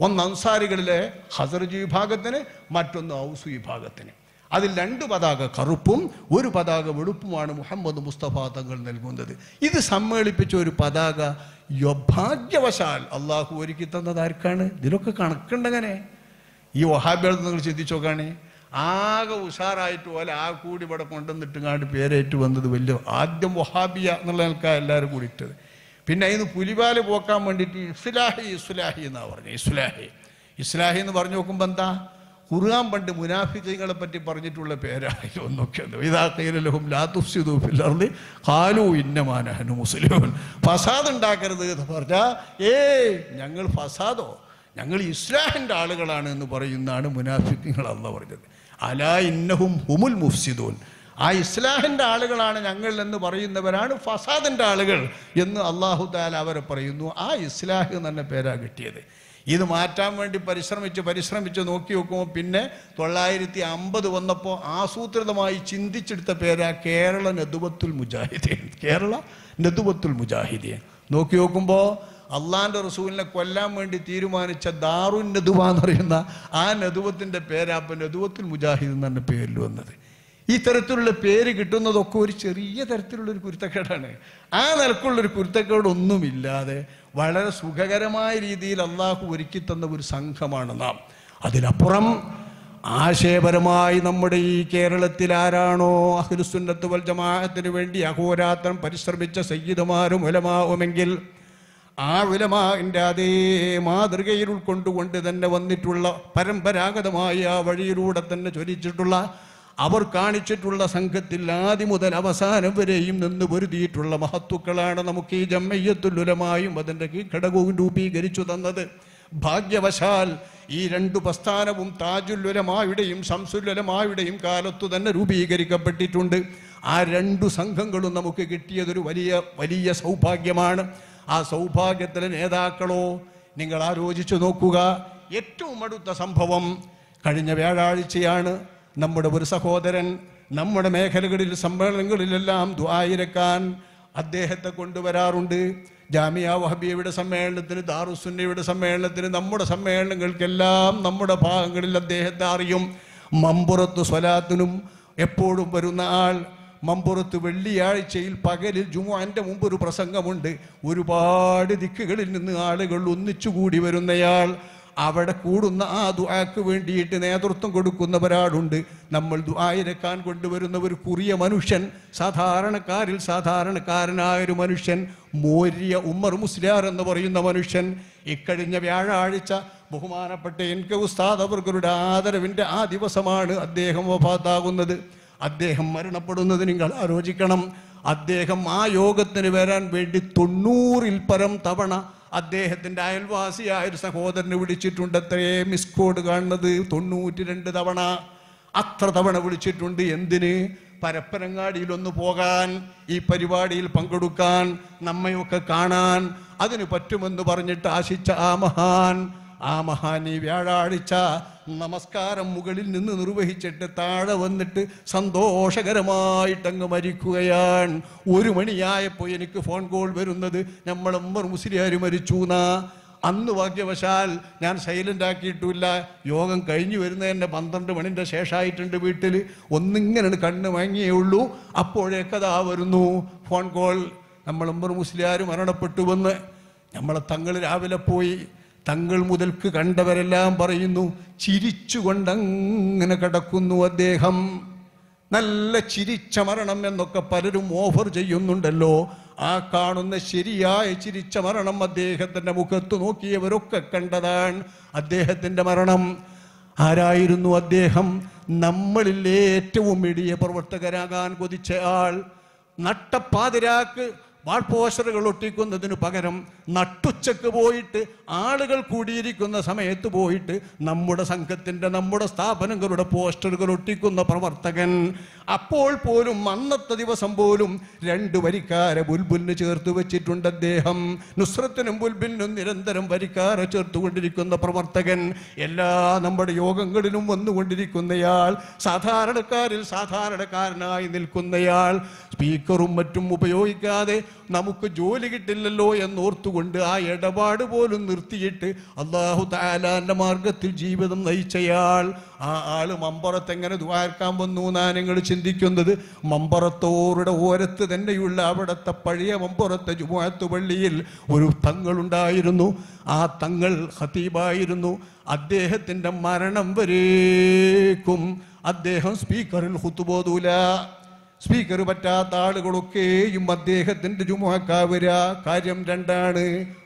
ഒന്ന് അൻസാരികളിലെ ഹസർജ് വിഭാഗത്തിന് മറ്റൊന്ന് ഔസു വിഭാഗത്തിന് അതിൽ രണ്ട് പതാക കറുപ്പും ഒരു പതാക വെളുപ്പുമാണ് മുഹമ്മദ് മുസ്തഫ തങ്ങൾ നൽകുന്നത് ഇത് സമ്മേളിപ്പിച്ച ഒരു പതാക യോഭാഗ്യവശാൽ അള്ളാഹു ഒരുക്കി തന്നത് ആർക്കാണ് ഇതിലൊക്കെ കണക്കുണ്ടങ്ങനെ ഈ വഹാബികൾ നിങ്ങൾ ചിന്തിച്ചു നോക്കാണേ ആകെ ഉഷാറായിട്ട് പോലെ ആ കൂടി ഇവിടെ കൊണ്ടുവന്നിട്ടുങ്ങാണ്ട് പേരേറ്റ് വന്നത് വലിയ ആദ്യം വഹാബിയ എന്നുള്ള നിൽക്കാൻ എല്ലാവരും കൂടി ഇട്ടത് പിന്നെ അതിന് പുലിപാല് പോക്കാൻ വേണ്ടിയിട്ട് ഇസ്ലാഹി ഇസ്ലാഹി എന്നാണ് പറഞ്ഞത് ഇസ്ലാഹി ഇസ്ലാഹി എന്ന് പറഞ്ഞു നോക്കുമ്പോൾ എന്താ ഖുർആൻ പണ്ട് മുനാഫിക്കങ്ങളെ പറ്റി പറഞ്ഞിട്ടുള്ള പേരാണ് ഇതൊന്നൊക്കെ ഇതാക്കയിലും ലാത്തുസിദൂഫില്ലർന്ന് കാലു ഇന്നമാനഹനു മുസ്ലിമൻ ഫസാദ് ഉണ്ടാക്കരുത് എന്ന് പറഞ്ഞാൽ ഏ ഞങ്ങൾ ഫസാദോ ഞങ്ങൾ ഇസ്ലാഹിൻ്റെ ആളുകളാണ് എന്ന് പറയുന്നതാണ് മുനാഫിക്കങ്ങൾ അല്ല പറഞ്ഞത് അലാ ഇന്നഹും ഹുമുൽ മുഫ്സിദൂൻ ആ ഇസ്ലാഹിൻ്റെ ആളുകളാണ് ഞങ്ങൾ എന്ന് പറയുന്നവരാണ് ഫസാദിൻ്റെ ആളുകൾ എന്ന് അള്ളാഹു താല അവരെ പറയുന്നു ആ ഇസ്ലാഹ് തന്നെ പേരാ കിട്ടിയത് ഇത് മാറ്റാൻ വേണ്ടി പരിശ്രമിച്ച് പരിശ്രമിച്ച് നോക്കി നോക്കുമ്പോൾ പിന്നെ തൊള്ളായിരത്തി അമ്പത് വന്നപ്പോൾ ആസൂത്രിതമായി ചിന്തിച്ചെടുത്ത പേരാ കേരള നദുബത്തുൽ മുജാഹിദീൻ കേരള നദുബത്തുൽ മുജാഹിദീൻ നോക്കി നോക്കുമ്പോൾ അള്ളാൻ്റെ റസൂലിനെ കൊല്ലാൻ വേണ്ടി തീരുമാനിച്ച ദാറുൻ നദുവ എന്ന് പറയുന്ന ആ നദുവത്തിൻ്റെ പേരാ അപ്പം നദുവത്തുൽ മുജാഹിദ് എന്നാണ് പേരിൽ വന്നത് ഈ തരത്തിലുള്ള പേര് കിട്ടുന്നതൊക്കെ ഒരു ചെറിയ തരത്തിലുള്ളൊരു കുരുത്തക്കേടാണ് ആ നിലക്കുള്ളൊരു കുരുത്തക്കേടൊന്നുമില്ലാതെ വളരെ സുഖകരമായ രീതിയിൽ അള്ളാഹു ഒരുക്കി തന്ന ഒരു സംഘമാണ് നാം അതിനപ്പുറം ആശയപരമായി നമ്മുടെ ഈ കേരളത്തിൽ ആരാണോ അഹ്ലുസുന്നത്ത് വൽ ജമാഅത്തിന് വേണ്ടി അഹോരാത്രം പരിശ്രമിച്ച സയ്യിദുമാരും ഉലമാവുമെങ്കിൽ ആ ഉലമാവിൻ്റെ അതേ മാതൃകയിൽ ഉൾക്കൊണ്ടുകൊണ്ട് തന്നെ വന്നിട്ടുള്ള പരമ്പരാഗതമായി ആ വഴിയിലൂടെ തന്നെ ചൊരിച്ചിട്ടുള്ള അവർ കാണിച്ചിട്ടുള്ള സംഘത്തിൽ ആദ്യം മുതൽ അവസാനം വരെയും നിന്ന് പൊരുതിയിട്ടുള്ള മഹത്തുക്കളാണ് നമുക്ക് ഈ ജമ്മയ്യത്തുലുലമായും അതിൻ്റെ ഘടകവും രൂപീകരിച്ചു തന്നത് ഭാഗ്യവശാൽ ഈ രണ്ടു പ്രസ്ഥാനവും താജുല്ലുലമായുടെയും സംസുല്ലുലമായുടെയും കാലത്തു തന്നെ രൂപീകരിക്കപ്പെട്ടിട്ടുണ്ട് ആ രണ്ടു സംഘങ്ങളും നമുക്ക് കിട്ടിയതൊരു വലിയ വലിയ സൗഭാഗ്യമാണ് ആ സൗഭാഗ്യത്തിലെ നേതാക്കളോ നിങ്ങൾ ആലോചിച്ചു നോക്കുക ഏറ്റവും അടുത്ത സംഭവം കഴിഞ്ഞ വ്യാഴാഴ്ചയാണ് നമ്മുടെ ഒരു സഹോദരൻ നമ്മുടെ മേഖലകളിൽ സമ്മേളനങ്ങളിലെല്ലാം ദ്വായിരക്കാൻ അദ്ദേഹത്തെ കൊണ്ടുവരാറുണ്ട് ജാമിയ വഹബിയുടെ സമ്മേളനത്തിന് ദാറുസുന്നയുടെ സമ്മേളനത്തിന് നമ്മുടെ സമ്മേളനങ്ങൾക്കെല്ലാം നമ്മുടെ ഭാഗങ്ങളിൽ അദ്ദേഹത്തെ അറിയും മമ്പുറത്ത് സ്വലാത്തിനും എപ്പോഴും വരുന്ന ആൾ മമ്പുറത്ത് വെള്ളിയാഴ്ചയിൽ പകലിൽ ജുമുഅൻ്റെ മുമ്പ് ഒരു പ്രസംഗമുണ്ട് ഒരുപാട് ദിക്കുകളിൽ നിന്ന് ആളുകൾ ഒന്നിച്ചുകൂടി വരുന്നയാൾ അവിടെ കൂടുന്ന ആ ദുആക്ക് വേണ്ടിയിട്ട് നേതൃത്വം ഒരാളുണ്ട് നമ്മൾ ദുആയിരക്കാൻ കൊണ്ടുവരുന്ന ഒരു കുറിയ മനുഷ്യൻ സാധാരണക്കാരിൽ സാധാരണക്കാരനായ ഒരു മനുഷ്യൻ മോര്യ ഉമ്മർ മുസ്ലിയാർ എന്ന് പറയുന്ന മനുഷ്യൻ ഇക്കഴിഞ്ഞ വ്യാഴാഴ്ച ബഹുമാനപ്പെട്ട കെ ഉസ്താദ് അവർക്കൊരു ആദരവിൻ്റെ ആ ദിവസമാണ് അദ്ദേഹം വഫാത്താകുന്നത് അദ്ദേഹം മരണപ്പെടുന്നത് നിങ്ങൾ ആലോചിക്കണം അദ്ദേഹം ആ യോഗത്തിന് വരാൻ വേണ്ടി തൊണ്ണൂറിൽ പരം തവണ അദ്ദേഹത്തിൻ്റെ അയൽവാസിയായ ഒരു സഹോദരനെ വിളിച്ചിട്ടുണ്ട് അത്രേ മിസ് കോഡ് കാണുന്നത് തൊണ്ണൂറ്റി രണ്ട് തവണ അത്ര തവണ വിളിച്ചിട്ടുണ്ട് എന്തിന് പരപ്പനങ്ങാടിയിലൊന്ന് പോകാൻ ഈ പരിപാടിയിൽ പങ്കെടുക്കാൻ നമ്മയൊക്കെ കാണാൻ അതിന് പറ്റുമെന്ന് പറഞ്ഞിട്ട് ആശിച്ച ആ മഹാൻ ആ മഹാൻ ഈ വ്യാഴാഴ്ച നമസ്കാരം മുകളിൽ നിന്ന് നിർവഹിച്ചിട്ട് താഴെ വന്നിട്ട് സന്തോഷകരമായിട്ടങ്ങ് മരിക്കുകയാണ് ഒരു മണിയായപ്പോൾ എനിക്ക് ഫോൺ കോൾ വരുന്നത് നമ്മൾ ഉമ്മർ മുസ്ലിയാർ മരിച്ചു എന്നാ അന്ന് ഭാഗ്യവശാൽ ഞാൻ സൈലൻ്റ് ആക്കിയിട്ടില്ല യോഗം കഴിഞ്ഞു വരുന്നതിൻ്റെ പന്ത്രണ്ട് മണിൻ്റെ ശേഷമായിട്ടുണ്ട് വീട്ടിൽ ഒന്നിങ്ങനെ കണ്ണ് മയങ്ങിയേ ഉള്ളൂ അപ്പോഴേക്കതാ വരുന്നു ഫോൺ കോൾ നമ്മൾ ഉമ്മർ മുസ്ലിയാർ മരണപ്പെട്ടു വന്ന് നമ്മളെ തങ്ങൾ രാവിലെ പോയി തങ്ങൾ മുതൽക്ക് കണ്ടവരെല്ലാം പറയുന്നു ചിരിച്ചുകൊണ്ടങ്ങനെ കിടക്കുന്നു അദ്ദേഹം നല്ല ചിരിച്ചമരണം എന്നൊക്കെ പലരും ഓഫർ ചെയ്യുന്നുണ്ടല്ലോ ആ കാണുന്ന ശരിയായ ചിരിച്ചമരണം അദ്ദേഹത്തിൻ്റെ മുഖത്ത് നോക്കിയവരൊക്കെ കണ്ടതാണ് അദ്ദേഹത്തിൻ്റെ മരണം ആരായിരുന്നു അദ്ദേഹം നമ്മളിൽ ഏറ്റവും ഇടിയ പ്രവർത്തകരാകാൻ കൊതിച്ച ആൾ നട്ടപ്പാതിരാക്ക് വാൾപോസ്റ്ററുകൾ ഒട്ടിക്കുന്നതിന് പകരം നട്ടുച്ചക്ക് പോയിട്ട് ആളുകൾ കൂടിയിരിക്കുന്ന സമയത്ത് പോയിട്ട് നമ്മുടെ സംഘത്തിൻ്റെ നമ്മുടെ സ്ഥാപനങ്ങളുടെ പോസ്റ്ററുകൾ ഒട്ടിക്കുന്ന പ്രവർത്തകൻ അപ്പോൾ പോലും അന്നത്തെ ദിവസം പോലും രണ്ടു വരിക്കാര ബുൽബുലിന് ചേർത്ത് വെച്ചിട്ടുണ്ട് അദ്ദേഹം നുസ്രത്തിനും ബുൽബിനും നിരന്തരം വരിക്കാര ചേർത്തുകൊണ്ടിരിക്കുന്ന പ്രവർത്തകൻ എല്ലാ നമ്മുടെ യോഗങ്ങളിലും വന്നുകൊണ്ടിരിക്കുന്നയാൾ സാധാരണക്കാരിൽ സാധാരണക്കാരനായി നിൽക്കുന്നയാൾ സ്പീക്കറും മറ്റും ഉപയോഗിക്കാതെ നമുക്ക് ജോലി കിട്ടില്ലല്ലോ എന്നോർത്തുകൊണ്ട് ആ ഇടപാട് പോലും നിർത്തിയിട്ട് അള്ളാഹു താലാന്റെ മാർഗത്തിൽ ജീവിതം നയിച്ചയാൾ ആ ആള് മമ്പറത്തെങ്ങനെ ദ്വാരക്കാൻ വന്നു എന്നാ നിങ്ങൾ ചിന്തിക്കുന്നത് മമ്പറത്തോരുടെ ഓരത്ത് തന്നെയുള്ള അവിടത്തെ പഴയ മമ്പുറത്തെ ജുമാത്തു പള്ളിയിൽ ഒരു തങ്ങളുണ്ടായിരുന്നു ആ തങ്ങൾ ഹതീബായിരുന്നു അദ്ദേഹത്തിൻ്റെ മരണം വരേക്കും അദ്ദേഹം സ്പീക്കറിൽ ഹുത്തുബോധൂല സ്പീക്കർ പറ്റാത്ത ആളുകളൊക്കെയും അദ്ദേഹത്തിൻ്റെ ജുമുഹക്ക കാര്യം രണ്ടാണ്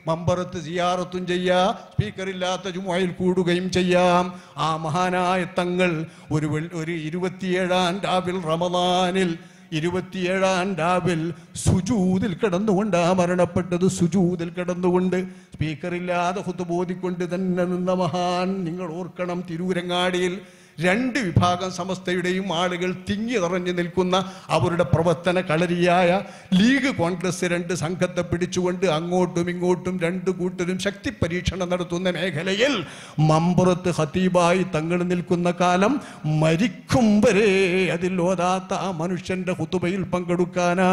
മമ്പറത്ത് സിയാറത്തും ചെയ്യാം സ്പീക്കർ ഇല്ലാത്ത ജുമുഹയിൽ കൂടുകയും ചെയ്യാം ആ മഹാനായ തങ്ങൾ ഒരു ഒരു ഇരുപത്തിയേഴാം രാവിൽ റമദാനിൽ ഇരുപത്തിയേഴാം രാവിൽ സുജൂതിൽ കിടന്നുകൊണ്ട് ആ മരണപ്പെട്ടത് സുജൂതിൽ കിടന്നുകൊണ്ട് സ്പീക്കറില്ലാതെ ഹുത്ത് ബോധിക്കൊണ്ട് തന്നെ നിന്ന മഹാൻ നിങ്ങൾ ഓർക്കണം തിരൂരങ്ങാടിയിൽ രണ്ട് വിഭാഗം സമസ്തയുടെയും ആളുകൾ തിങ്ങി നിറഞ്ഞു നിൽക്കുന്ന അവരുടെ പ്രവർത്തന കളരിയായ ലീഗ് കോൺഗ്രസ് രണ്ട് സംഘത്തെ പിടിച്ചുകൊണ്ട് അങ്ങോട്ടും ഇങ്ങോട്ടും രണ്ട് കൂട്ടരും ശക്തി പരീക്ഷണം നടത്തുന്ന മേഖലയിൽ മമ്പുറത്ത് ഹതീബായി തങ്ങൾ നിൽക്കുന്ന കാലം മരിക്കും വരെ അതിൽ ഓതാത്ത ആ മനുഷ്യന്റെ കുത്തുബയിൽ പങ്കെടുക്കാനാ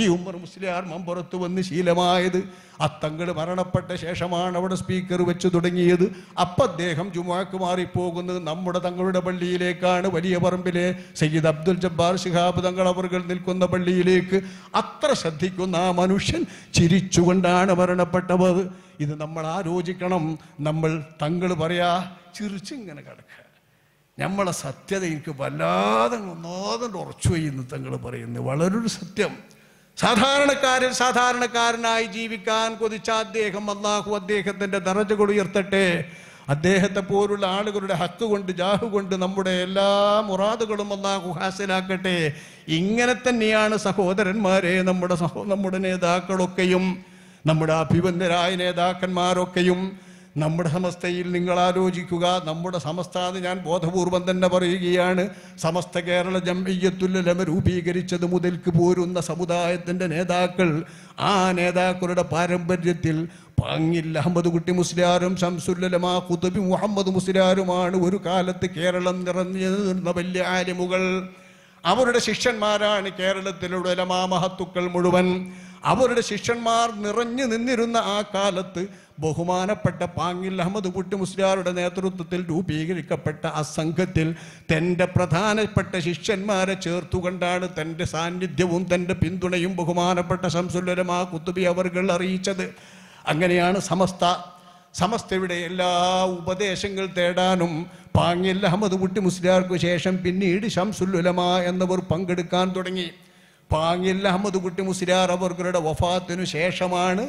ഈ ഉമ്മർ മുസ്ലിയാർ മമ്പുറത്ത് വന്ന് ശീലമായത് അത്തങ്ങൾ മരണപ്പെട്ട ശേഷമാണ് അവിടെ സ്പീക്കർ വെച്ച് തുടങ്ങിയത് അപ്പം അദ്ദേഹം ജുമാക്ക് മാറിപ്പോകുന്നത് നമ്മുടെ തങ്ങളുടെ പള്ളിയിലേക്കാണ് വലിയ പറമ്പിലെ സയ്യിദ് അബ്ദുൽ ജബ്ബാർ ശിഹാബ് തങ്ങൾ അവർ നിൽക്കുന്ന പള്ളിയിലേക്ക് അത്ര ശ്രദ്ധിക്കുന്ന ആ മനുഷ്യൻ ചിരിച്ചുകൊണ്ടാണ് മരണപ്പെട്ടത് ഇത് നമ്മൾ ആലോചിക്കണം നമ്മൾ തങ്ങൾ പറയാ ചിരിച്ചിങ്ങനെ കിടക്കുക നമ്മളെ സത്യത എനിക്ക് വല്ലാതെ ഒന്നാതെ ഉറച്ചു ചെയ്യുന്നു തങ്ങൾ പറയുന്നത് വളരെ ഒരു സത്യം സാധാരണക്കാരൻ സാധാരണക്കാരനായി ജീവിക്കാൻ കൊതിച്ച അദ്ദേഹം അള്ളാഹു അദ്ദേഹത്തിന്റെ ദറജകൾ ഉയർത്തട്ടെ അദ്ദേഹത്തെ പോലുള്ള ആളുകളുടെ ഹക്ക് കൊണ്ട് ജാഹു കൊണ്ട് നമ്മുടെ എല്ലാ മുറാദുകളും അള്ളാഹു ഹാസിലാക്കട്ടെ ഇങ്ങനെ തന്നെയാണ് സഹോദരന്മാരെ നമ്മുടെ സഹോ നമ്മുടെ നേതാക്കളൊക്കെയും നമ്മുടെ അഭിബന്ധരായ നേതാക്കന്മാരൊക്കെയും നമ്മുടെ സമസ്തയിൽ നിങ്ങൾ ആലോചിക്കുക നമ്മുടെ സമസ്ത എന്ന് ഞാൻ ബോധപൂർവം തന്നെ പറയുകയാണ് സമസ്ത കേരള ജംഇയ്യത്തുല്ലമ രൂപീകരിച്ചത് മുതൽക്ക് പോരുന്ന സമുദായത്തിൻ്റെ നേതാക്കൾ ആ നേതാക്കളുടെ പാരമ്പര്യത്തിൽ പാങ്ങില്ല അഹമ്മദ് കുട്ടി മുസ്ലിയാരും ഷംസുല്ലമാ കുതുബി മുഹമ്മദ് മുസ്ലിയാരുമാണ് ഒരു കാലത്ത് കേരളം നിറഞ്ഞു നിന്ന വലിയ ആലിമുകൾ അവരുടെ ശിഷ്യന്മാരാണ് കേരളത്തിലുള്ള ലമാ മഹത്തുക്കൾ മുഴുവൻ അവരുടെ ശിഷ്യന്മാർ നിറഞ്ഞു നിന്നിരുന്ന ആ കാലത്ത് ബഹുമാനപ്പെട്ട പാങ്ങിൽ അഹമ്മദ് കുട്ടി മുസ്ലിയാരുടെ നേതൃത്വത്തിൽ രൂപീകരിക്കപ്പെട്ട ആ സംഘത്തിൽ തൻ്റെ പ്രധാനപ്പെട്ട ശിഷ്യന്മാരെ ചേർത്തുകൊണ്ടാണ് തൻ്റെ സാന്നിധ്യവും തൻ്റെ പിന്തുണയും ബഹുമാനപ്പെട്ട ആ കുത്തുബി അവർകൾ അറിയിച്ചത് അങ്ങനെയാണ് സമസ്ത സമസ്തയുടെ എല്ലാ ഉപദേശങ്ങൾ തേടാനും പാങ്ങിൽ അഹമ്മദ് കുട്ടി മുസ്ലിയാർക്ക് ശേഷം പിന്നീട് ശംസുല്ലുലമ എന്നവർ പങ്കെടുക്കാൻ തുടങ്ങി പാങ്ങിൽ അഹമ്മദ് കുട്ടി മുസ്ലിയാർ അവർകളുടെ വഫാത്തിനു ശേഷമാണ്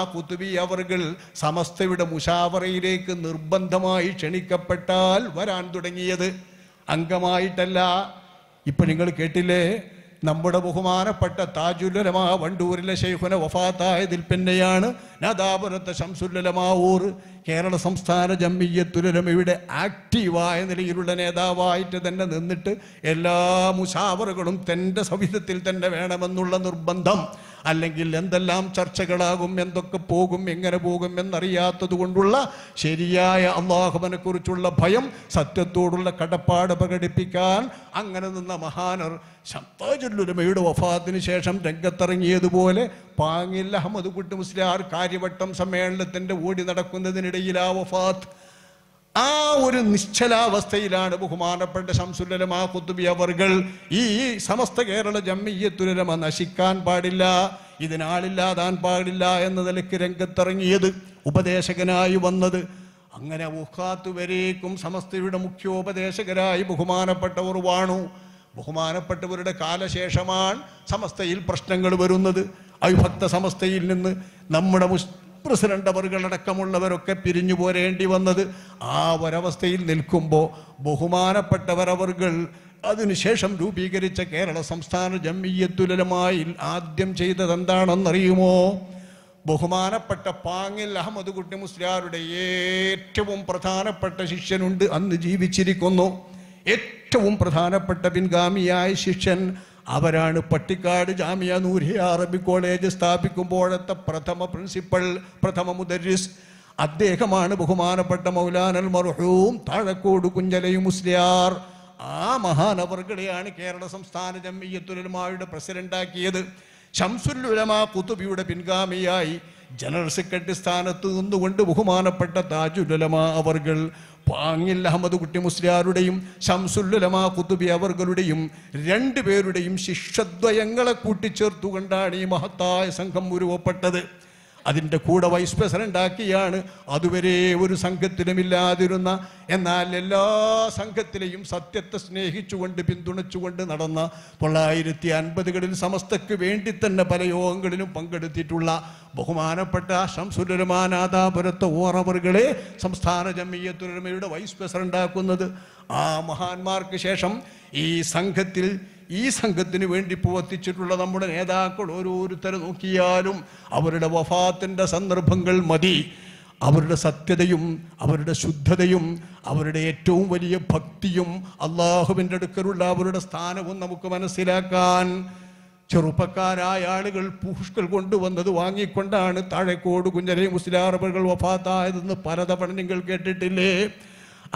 ആ കുത്തുബി അവർകൾ സമസ്തയുടെ മുഷാവറയിലേക്ക് നിർബന്ധമായി ക്ഷണിക്കപ്പെട്ടാൽ വരാൻ തുടങ്ങിയത് അംഗമായിട്ടല്ല ഇപ്പൊ നിങ്ങൾ കേട്ടില്ലേ നമ്മുടെ ബഹുമാനപ്പെട്ട താജുല്ലലമാ വണ്ടൂരിലെ ഷെയ്ഖുന വഫാത്തായതിൽ പിന്നെയാണ് നദാപുരത്തെ ഷംസുല്ലമാവൂർ കേരള സംസ്ഥാന ജമ്മിയത്തുലമയുടെ ആക്റ്റീവായ നിലയിലുള്ള നേതാവായിട്ട് തന്നെ നിന്നിട്ട് എല്ലാ മുഷാവറുകളും തൻ്റെ സവിധത്തിൽ തന്നെ വേണമെന്നുള്ള നിർബന്ധം അല്ലെങ്കിൽ എന്തെല്ലാം ചർച്ചകളാകും എന്തൊക്കെ പോകും എങ്ങനെ പോകും എന്നറിയാത്തത് കൊണ്ടുള്ള ശരിയായ അള്ളാഹുവിനെ കുറിച്ചുള്ള ഭയം സത്യത്തോടുള്ള കടപ്പാട് പ്രകടിപ്പിക്കാൻ അങ്ങനെ നിന്ന മഹാനർ ശബ്ദജുല്ലുരമയുടെ വഫാത്തിന് ശേഷം രംഗത്തിറങ്ങിയതുപോലെ പാങ്ങിൽ അഹമ്മദ് കുട്ടി മുസ്ലിയാർ കാര്യവട്ടം സമ്മേളനത്തിൻ്റെ ഓടി നടക്കുന്നതിനിടയിൽ ആ വഫാത്ത് ആ ഒരു നിശ്ചലാവസ്ഥയിലാണ് ബഹുമാനപ്പെട്ട ശംസുല്ലമ കുത്തുബി അവർകൾ ഈ സമസ്ത കേരള ജമ്മിയത്തുലമ നശിക്കാൻ പാടില്ല ഇതിനാളില്ലാതാൻ പാടില്ല എന്ന നിലയ്ക്ക് രംഗത്തിറങ്ങിയത് ഉപദേശകനായി വന്നത് അങ്ങനെ വരേക്കും സമസ്തയുടെ മുഖ്യോപദേശകരായി ബഹുമാനപ്പെട്ടവർ വാണു ബഹുമാനപ്പെട്ടവരുടെ കാലശേഷമാണ് സമസ്തയിൽ പ്രശ്നങ്ങൾ വരുന്നത് അവിഭക്ത സമസ്തയിൽ നിന്ന് നമ്മുടെ പ്രസിഡന്റ് അവറുകളടക്കമുള്ളവരൊക്കെ പിരിഞ്ഞു പോരേണ്ടി വന്നത് ആ ഒരവസ്ഥയിൽ നിൽക്കുമ്പോൾ ബഹുമാനപ്പെട്ടവരവറുകൾ അതിനുശേഷം രൂപീകരിച്ച കേരള സംസ്ഥാന ജമ്മിയത്തുലമായി ആദ്യം എന്താണെന്നറിയുമോ ബഹുമാനപ്പെട്ട പാങ്ങിൽ അഹമ്മദ് കുട്ടി മുസ്ലിയാരുടെ ഏറ്റവും പ്രധാനപ്പെട്ട ശിഷ്യനുണ്ട് അന്ന് ജീവിച്ചിരിക്കുന്നു ഏറ്റവും പ്രധാനപ്പെട്ട പിൻഗാമിയായ ശിഷ്യൻ അവരാണ് പട്ടിക്കാട് ജാമിയ നൂരിയ അറബി കോളേജ് സ്ഥാപിക്കുമ്പോഴത്തെ പ്രഥമ പ്രിൻസിപ്പൽ പ്രഥമ മുദരിസ് അദ്ദേഹമാണ് ബഹുമാനപ്പെട്ട മൗലാനൽ മർഹൂം താഴക്കോട് കുഞ്ചലയും മുസ്ലിയാർ ആ മഹാനവർകളെയാണ് കേരള സംസ്ഥാന ജമ്മിയത്തുലമായുടെ പ്രസിഡന്റാക്കിയത് ഷംസുൽ കുത്തുബിയുടെ പിൻഗാമിയായി ജനറൽ സെക്രട്ടറി സ്ഥാനത്ത് നിന്നുകൊണ്ട് ബഹുമാനപ്പെട്ട താജുലമ അവർ പാങ്ങിൽ അഹമ്മദ് കുട്ടി മുസ്ലിയാരുടെയും ഷംസുല്ലുലമ കുതുബി അവർകളുടെയും രണ്ടുപേരുടെയും ശിഷ്യദ്വയങ്ങളെ കൂട്ടിച്ചേർത്തുകൊണ്ടാണ് ഈ മഹത്തായ സംഘം ഉരുവപ്പെട്ടത് അതിൻ്റെ കൂടെ വൈസ് പ്രസിഡന്റ് ആക്കിയാണ് അതുവരെ ഒരു സംഘത്തിലും ഇല്ലാതിരുന്ന എന്നാൽ എല്ലാ സംഘത്തിലെയും സത്യത്തെ സ്നേഹിച്ചുകൊണ്ട് പിന്തുണച്ചുകൊണ്ട് നടന്ന തൊള്ളായിരത്തി അൻപതുകളിൽ സമസ്തക്ക് വേണ്ടി തന്നെ പല യോഗങ്ങളിലും പങ്കെടുത്തിട്ടുള്ള ബഹുമാനപ്പെട്ട ശംസുരമാനാഥാപുരത്തെ ഓറവറുകളെ സംസ്ഥാന ജമീയത്തുരമയുടെ വൈസ് പ്രസിഡന്റ് ആക്കുന്നത് ആ മഹാന്മാർക്ക് ശേഷം ഈ സംഘത്തിൽ ഈ സംഘത്തിന് വേണ്ടി പ്രവർത്തിച്ചിട്ടുള്ള നമ്മുടെ നേതാക്കൾ ഓരോരുത്തരെ നോക്കിയാലും അവരുടെ വഫാത്തിൻ്റെ സന്ദർഭങ്ങൾ മതി അവരുടെ സത്യതയും അവരുടെ ശുദ്ധതയും അവരുടെ ഏറ്റവും വലിയ ഭക്തിയും അള്ളാഹുവിൻ്റെ അടുക്കലുള്ള അവരുടെ സ്ഥാനവും നമുക്ക് മനസ്സിലാക്കാൻ ചെറുപ്പക്കാരായ ആളുകൾ പുഷ്കൾ കൊണ്ടുവന്നത് വാങ്ങിക്കൊണ്ടാണ് താഴെക്കോട് കുഞ്ഞരേ മുസ്ലിയാറബുകൾ വഫാത്തായതെന്ന് പലതവണ നിങ്ങൾ കേട്ടിട്ടില്ലേ